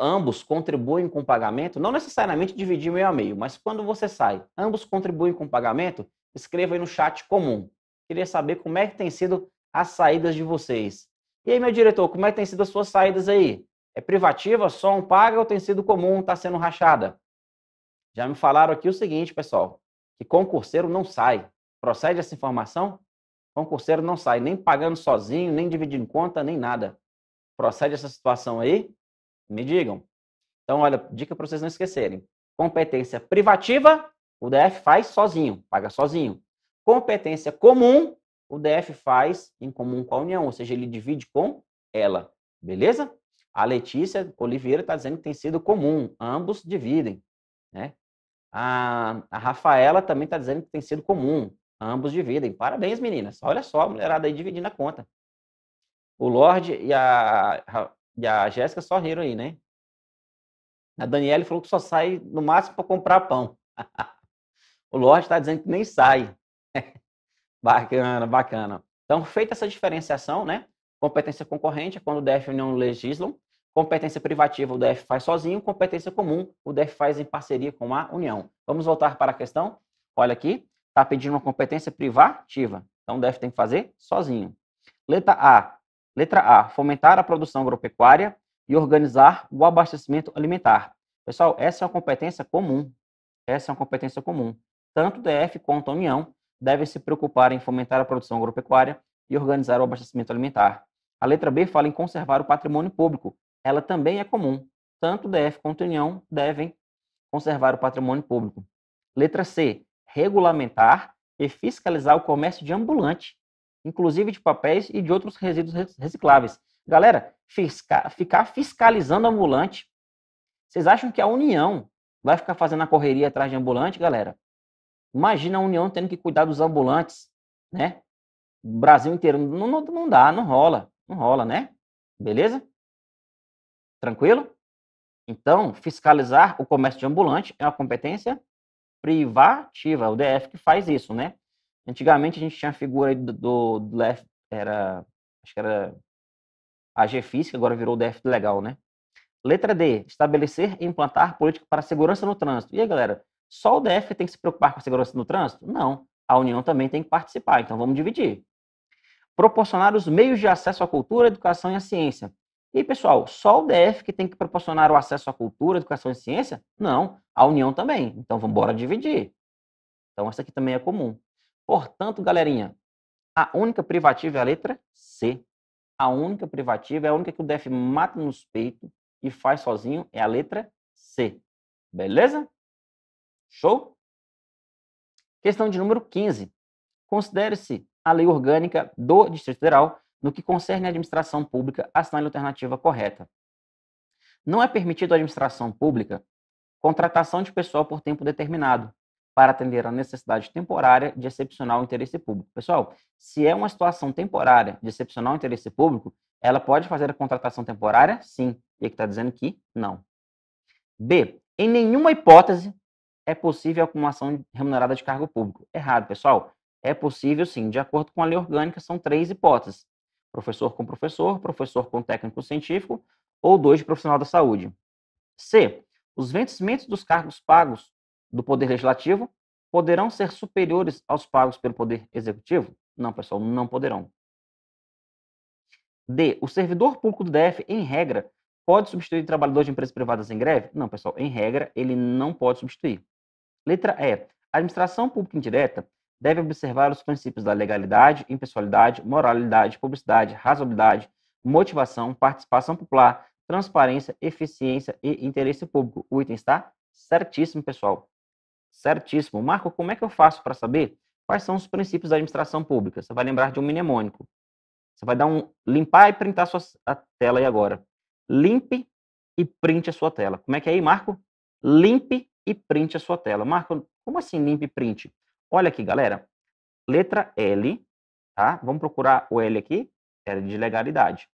ambos contribuem com o pagamento, não necessariamente dividir meio a meio, mas quando você sai, ambos contribuem com o pagamento, escreva aí no chat comum. Queria saber como é que tem sido as saídas de vocês. E aí, meu diretor, como é que tem sido as suas saídas aí? É privativa, só um paga ou tem sido comum, está sendo rachada? Já me falaram aqui o seguinte, pessoal, que concurseiro não sai. Procede essa informação? O concurseiro não sai nem pagando sozinho, nem dividindo conta, nem nada. Procede essa situação aí? Me digam. Então, olha, dica para vocês não esquecerem. Competência privativa, o DF faz sozinho, paga sozinho. Competência comum, o DF faz em comum com a União, ou seja, ele divide com ela. Beleza? A Letícia Oliveira está dizendo que tem sido comum, ambos dividem. Né? A, a Rafaela também está dizendo que tem sido comum. Ambos dividem. Parabéns, meninas. Olha só, a mulherada aí dividindo a conta. O Lorde e a, e a Jéssica só riram aí, né? A Daniela falou que só sai no máximo para comprar pão. o Lorde está dizendo que nem sai. bacana, bacana. Então, feita essa diferenciação, né? Competência concorrente é quando o DF e a União legislam. Competência privativa o DF faz sozinho. Competência comum o DF faz em parceria com a União. Vamos voltar para a questão. Olha aqui está pedindo uma competência privativa. Então, o DF tem que fazer sozinho. Letra A. Letra A. Fomentar a produção agropecuária e organizar o abastecimento alimentar. Pessoal, essa é uma competência comum. Essa é uma competência comum. Tanto o DF quanto a União devem se preocupar em fomentar a produção agropecuária e organizar o abastecimento alimentar. A letra B fala em conservar o patrimônio público. Ela também é comum. Tanto o DF quanto a União devem conservar o patrimônio público. Letra C regulamentar e fiscalizar o comércio de ambulante, inclusive de papéis e de outros resíduos recicláveis. Galera, fisca ficar fiscalizando ambulante. Vocês acham que a União vai ficar fazendo a correria atrás de ambulante, galera? Imagina a União tendo que cuidar dos ambulantes, né? O Brasil inteiro. Não, não, não dá, não rola. Não rola, né? Beleza? Tranquilo? Então, fiscalizar o comércio de ambulante é uma competência privativa, é o DF que faz isso, né? Antigamente a gente tinha a figura do, do, do DF, era, acho que era a GFIS, que agora virou o DF legal, né? Letra D, estabelecer e implantar política para segurança no trânsito. E aí, galera, só o DF tem que se preocupar com a segurança no trânsito? Não. A União também tem que participar, então vamos dividir. Proporcionar os meios de acesso à cultura, educação e à ciência. E pessoal, só o DF que tem que proporcionar o acesso à cultura, educação e ciência? Não, a União também. Então, vamos embora dividir. Então, essa aqui também é comum. Portanto, galerinha, a única privativa é a letra C. A única privativa é a única que o DF mata nos peitos e faz sozinho é a letra C. Beleza? Show? Questão de número 15. Considere-se a lei orgânica do Distrito Federal no que concerne à administração pública, assinale a alternativa correta. Não é permitido à administração pública contratação de pessoal por tempo determinado, para atender a necessidade temporária de excepcional interesse público. Pessoal, se é uma situação temporária de excepcional interesse público, ela pode fazer a contratação temporária? Sim. E aqui é está dizendo que não. B. Em nenhuma hipótese é possível a acumulação remunerada de cargo público. Errado, pessoal. É possível sim. De acordo com a lei orgânica, são três hipóteses professor com professor, professor com técnico científico ou dois de profissional da saúde. C. Os vencimentos dos cargos pagos do Poder Legislativo poderão ser superiores aos pagos pelo Poder Executivo? Não, pessoal, não poderão. D. O servidor público do DF, em regra, pode substituir trabalhadores de empresas privadas em greve? Não, pessoal, em regra, ele não pode substituir. Letra E. A administração pública indireta deve observar os princípios da legalidade, impessoalidade, moralidade, publicidade, razoabilidade, motivação, participação popular, transparência, eficiência e interesse público. O item está certíssimo, pessoal. Certíssimo. Marco, como é que eu faço para saber quais são os princípios da administração pública? Você vai lembrar de um mnemônico. Você vai dar um limpar e printar a sua a tela aí agora. Limpe e print a sua tela. Como é que é aí, Marco? Limpe e print a sua tela. Marco, como assim limpe e print? Olha aqui, galera. Letra L, tá? Vamos procurar o L aqui, L de legalidade.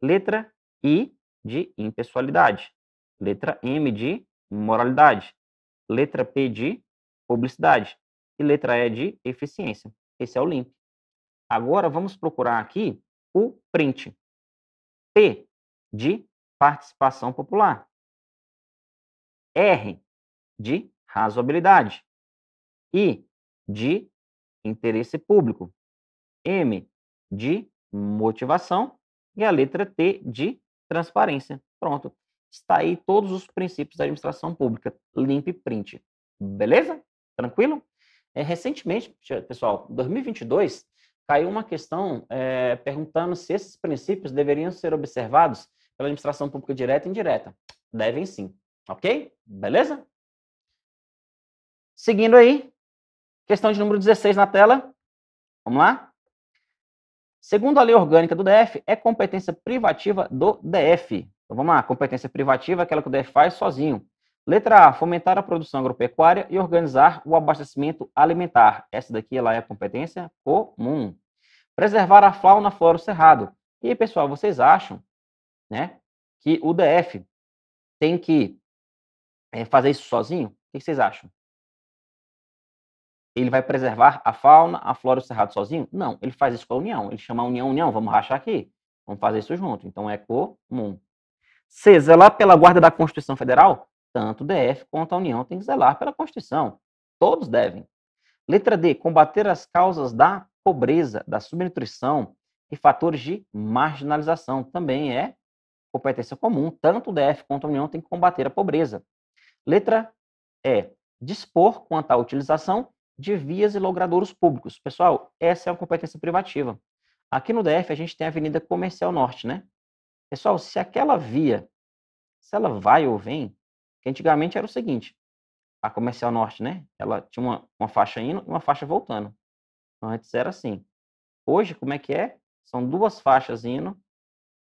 Letra I de impessoalidade. Letra M de moralidade. Letra P de publicidade. E letra E de eficiência. Esse é o limp. Agora vamos procurar aqui o print. P de
participação popular. R de
razoabilidade. I de interesse público, M de motivação e a letra T de transparência. Pronto. Está aí todos os princípios da administração pública, limp print. Beleza? Tranquilo? É, recentemente, pessoal, 2022, caiu uma questão é, perguntando se esses princípios deveriam ser observados pela administração pública direta e indireta. Devem sim. Ok? Beleza? Seguindo aí, Questão de número 16 na tela. Vamos lá? Segundo a lei orgânica do DF, é competência privativa do DF. Então vamos lá, competência privativa é aquela que o DF faz sozinho. Letra A, fomentar a produção agropecuária e organizar o abastecimento alimentar. Essa daqui ela é a competência
comum.
Preservar a fauna, flora e cerrado. E aí, pessoal, vocês acham né, que o DF tem que é, fazer isso sozinho? O que vocês acham? ele vai preservar a fauna, a flora e o cerrado sozinho? Não, ele faz isso com a união. Ele chama a união, união, vamos rachar aqui. Vamos fazer isso junto. Então é comum. C, zelar pela guarda da Constituição Federal? Tanto o DF quanto a União tem que zelar pela Constituição. Todos devem. Letra D, combater as causas da pobreza, da subnutrição e fatores de marginalização. Também é competência comum. Tanto o DF quanto a União tem que combater a pobreza. Letra E, dispor quanto à utilização de vias e logradouros públicos. Pessoal, essa é uma competência privativa. Aqui no DF a gente tem a Avenida Comercial Norte, né? Pessoal, se aquela via, se ela vai ou vem, que antigamente era o seguinte, a Comercial Norte, né? Ela tinha uma, uma faixa indo e uma faixa voltando. Antes era assim. Hoje, como é que é? São duas faixas indo,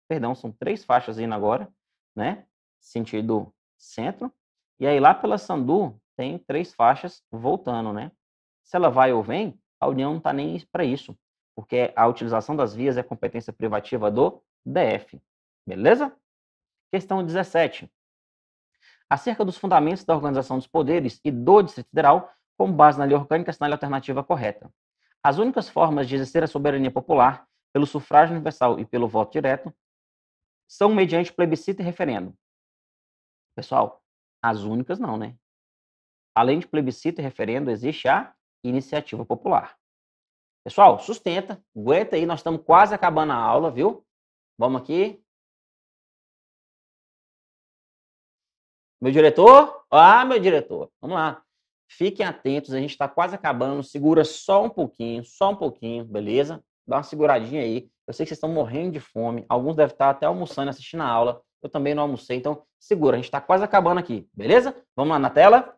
perdão, são três faixas indo agora, né? Sentido centro. E aí lá pela Sandu tem três faixas voltando, né? se ela vai ou vem, a União não está nem para isso, porque a utilização das vias é competência privativa do DF. Beleza? Questão 17. Acerca dos fundamentos da organização dos poderes e do Distrito Federal, com base na lei orgânica, assinale a alternativa correta. As únicas formas de exercer a soberania popular, pelo sufrágio universal e pelo voto direto, são mediante plebiscito e referendo. Pessoal, as únicas não, né? Além de plebiscito e referendo, existe a iniciativa popular. Pessoal, sustenta, aguenta aí, nós estamos quase acabando a aula, viu? Vamos aqui. Meu diretor? Ah, meu diretor, vamos lá. Fiquem atentos, a gente está quase acabando. Segura só um pouquinho, só um pouquinho, beleza? Dá uma seguradinha aí. Eu sei que vocês estão morrendo de fome. Alguns devem estar até almoçando, assistindo a aula. Eu também não almocei, então segura, a gente está quase acabando aqui, beleza? Vamos lá na tela?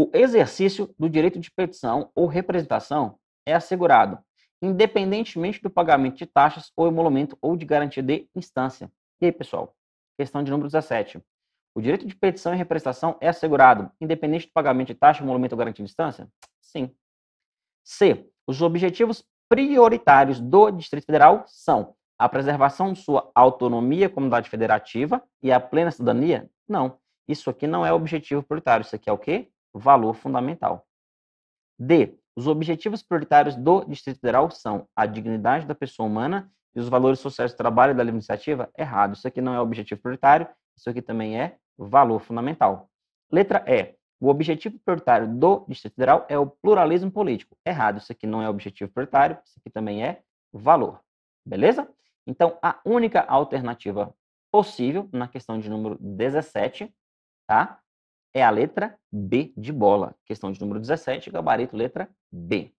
O exercício do direito de petição ou representação é assegurado, independentemente do pagamento de taxas ou emolumento ou de garantia de instância. E aí, pessoal? Questão de número 17. O direito de petição e representação é assegurado, independente do pagamento de taxa, emolumento ou garantia de instância? Sim. C. Os objetivos prioritários do Distrito Federal são a preservação de sua autonomia, comunidade federativa e a plena cidadania? Não. Isso aqui não é objetivo prioritário. Isso aqui é o quê? valor fundamental. D. Os objetivos prioritários do Distrito Federal são a dignidade da pessoa humana e os valores sociais do trabalho e da livre iniciativa? Errado. Isso aqui não é objetivo prioritário, isso aqui também é valor fundamental. Letra E. O objetivo prioritário do Distrito Federal é o pluralismo político. Errado. Isso aqui não é objetivo prioritário, isso aqui também é valor. Beleza? Então, a única alternativa possível na questão de número 17, tá? é a letra B de bola. Questão de número 17, gabarito letra B.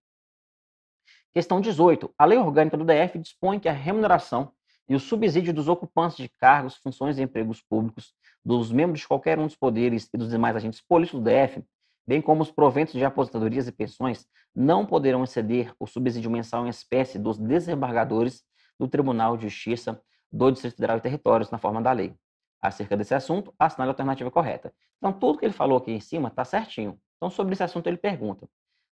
Questão 18. A Lei Orgânica do DF dispõe que a remuneração e o subsídio dos ocupantes de cargos, funções e empregos públicos, dos membros de qualquer um dos poderes e dos demais agentes políticos do DF, bem como os proventos de aposentadorias e pensões, não poderão exceder o subsídio mensal em espécie dos desembargadores do Tribunal de Justiça do Distrito Federal e Territórios, na forma da lei acerca desse assunto, assinale a alternativa correta. Então, tudo que ele falou aqui em cima está certinho. Então, sobre esse assunto, ele pergunta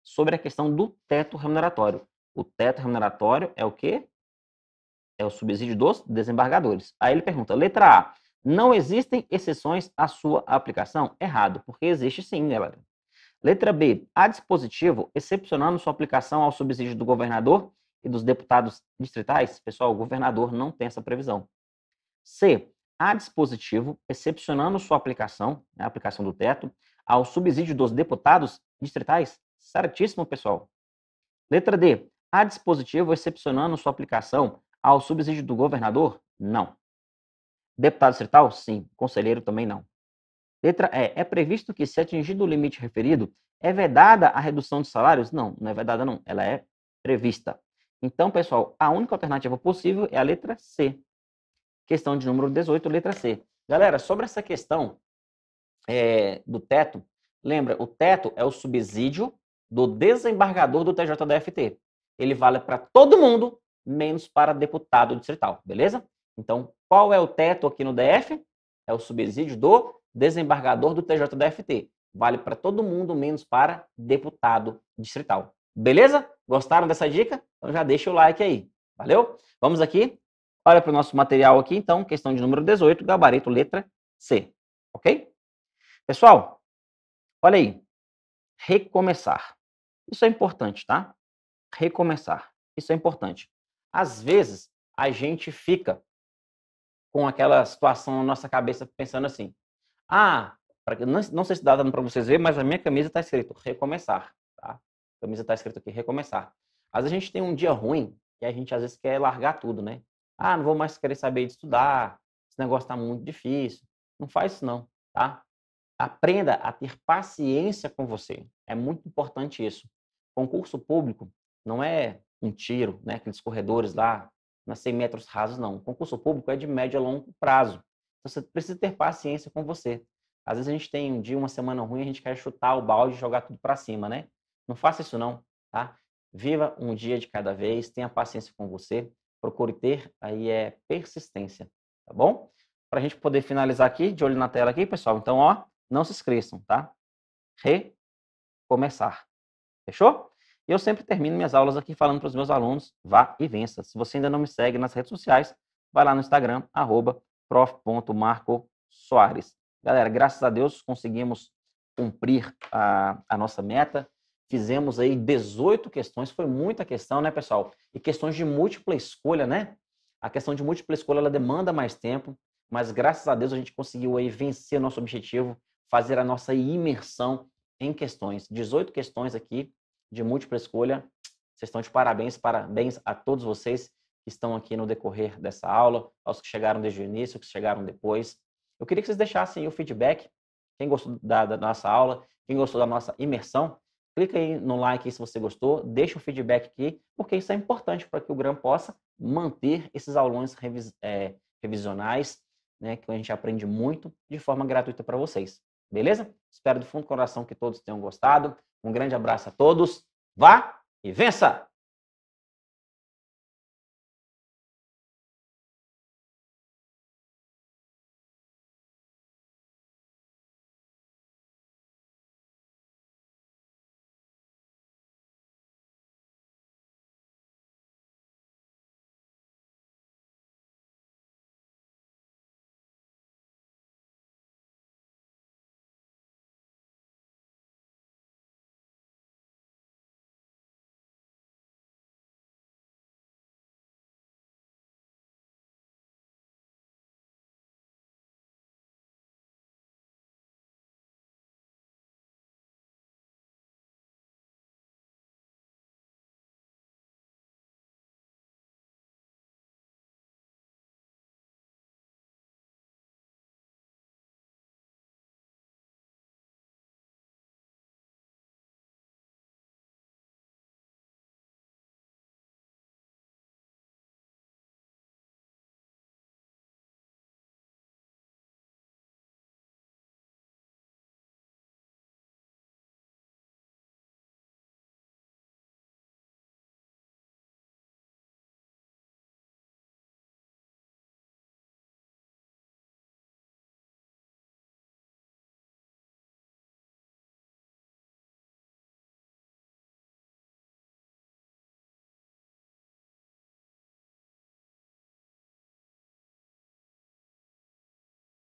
sobre a questão do teto remuneratório. O teto remuneratório é o quê? É o subsídio dos desembargadores. Aí ele pergunta, letra A, não existem exceções à sua aplicação? Errado, porque existe sim, galera. Né, letra B, há dispositivo excepcionando sua aplicação ao subsídio do governador e dos deputados distritais? Pessoal, o governador não tem essa previsão. C, a dispositivo, excepcionando sua aplicação, né, a aplicação do teto, ao subsídio dos deputados distritais. Certíssimo, pessoal. Letra D. a dispositivo excepcionando sua aplicação ao subsídio do governador? Não. Deputado distrital? Sim. Conselheiro também não. Letra E. É previsto que, se atingido o limite referido, é vedada a redução de salários? Não, não é vedada, não. Ela é prevista. Então, pessoal, a única alternativa possível é a letra C. Questão de número 18, letra C. Galera, sobre essa questão é, do teto, lembra, o teto é o subsídio do desembargador do TJDFT. Ele vale para todo mundo, menos para deputado distrital, beleza? Então, qual é o teto aqui no DF? É o subsídio do desembargador do TJDFT. Vale para todo mundo, menos para deputado distrital. Beleza? Gostaram dessa dica? Então já deixa o like aí. Valeu? Vamos aqui Olha para o nosso material aqui, então, questão de número 18, gabarito letra C. Ok? Pessoal, olha aí. Recomeçar. Isso é importante, tá? Recomeçar. Isso é importante. Às vezes, a gente fica com aquela situação na nossa cabeça pensando assim: ah, pra, não, não sei se dá para vocês verem, mas a minha camisa está escrito recomeçar. Tá? A camisa está escrito aqui recomeçar. Às vezes a gente tem um dia ruim e a gente às vezes quer largar tudo, né? Ah, não vou mais querer saber de estudar, esse negócio está muito difícil. Não faz isso não, tá? Aprenda a ter paciência com você. É muito importante isso. Concurso público não é um tiro, né? Aqueles corredores lá, nas 100 é metros rasos, não. concurso público é de médio a longo prazo. Então, você precisa ter paciência com você. Às vezes a gente tem um dia, uma semana ruim, a gente quer chutar o balde e jogar tudo para cima, né? Não faça isso não, tá? Viva um dia de cada vez, tenha paciência com você procure ter, aí é persistência, tá bom? Para a gente poder finalizar aqui, de olho na tela aqui, pessoal, então, ó, não se esqueçam, tá? Recomeçar, fechou? E eu sempre termino minhas aulas aqui falando para os meus alunos, vá e vença. Se você ainda não me segue nas redes sociais, vai lá no Instagram, arroba prof.marcosoares. Galera, graças a Deus conseguimos cumprir a, a nossa meta Fizemos aí 18 questões, foi muita questão, né, pessoal? E questões de múltipla escolha, né? A questão de múltipla escolha ela demanda mais tempo, mas graças a Deus a gente conseguiu aí vencer nosso objetivo, fazer a nossa imersão em questões. 18 questões aqui de múltipla escolha. Vocês estão de parabéns, parabéns a todos vocês que estão aqui no decorrer dessa aula, aos que chegaram desde o início, que chegaram depois. Eu queria que vocês deixassem o feedback, quem gostou da, da nossa aula, quem gostou da nossa imersão, clica aí no like se você gostou, deixa o feedback aqui, porque isso é importante para que o GRAM possa manter esses aulões revis, é, revisionais, né, que a gente aprende muito, de forma gratuita para vocês. Beleza? Espero do fundo do coração que todos tenham gostado. Um grande abraço a todos. Vá e vença!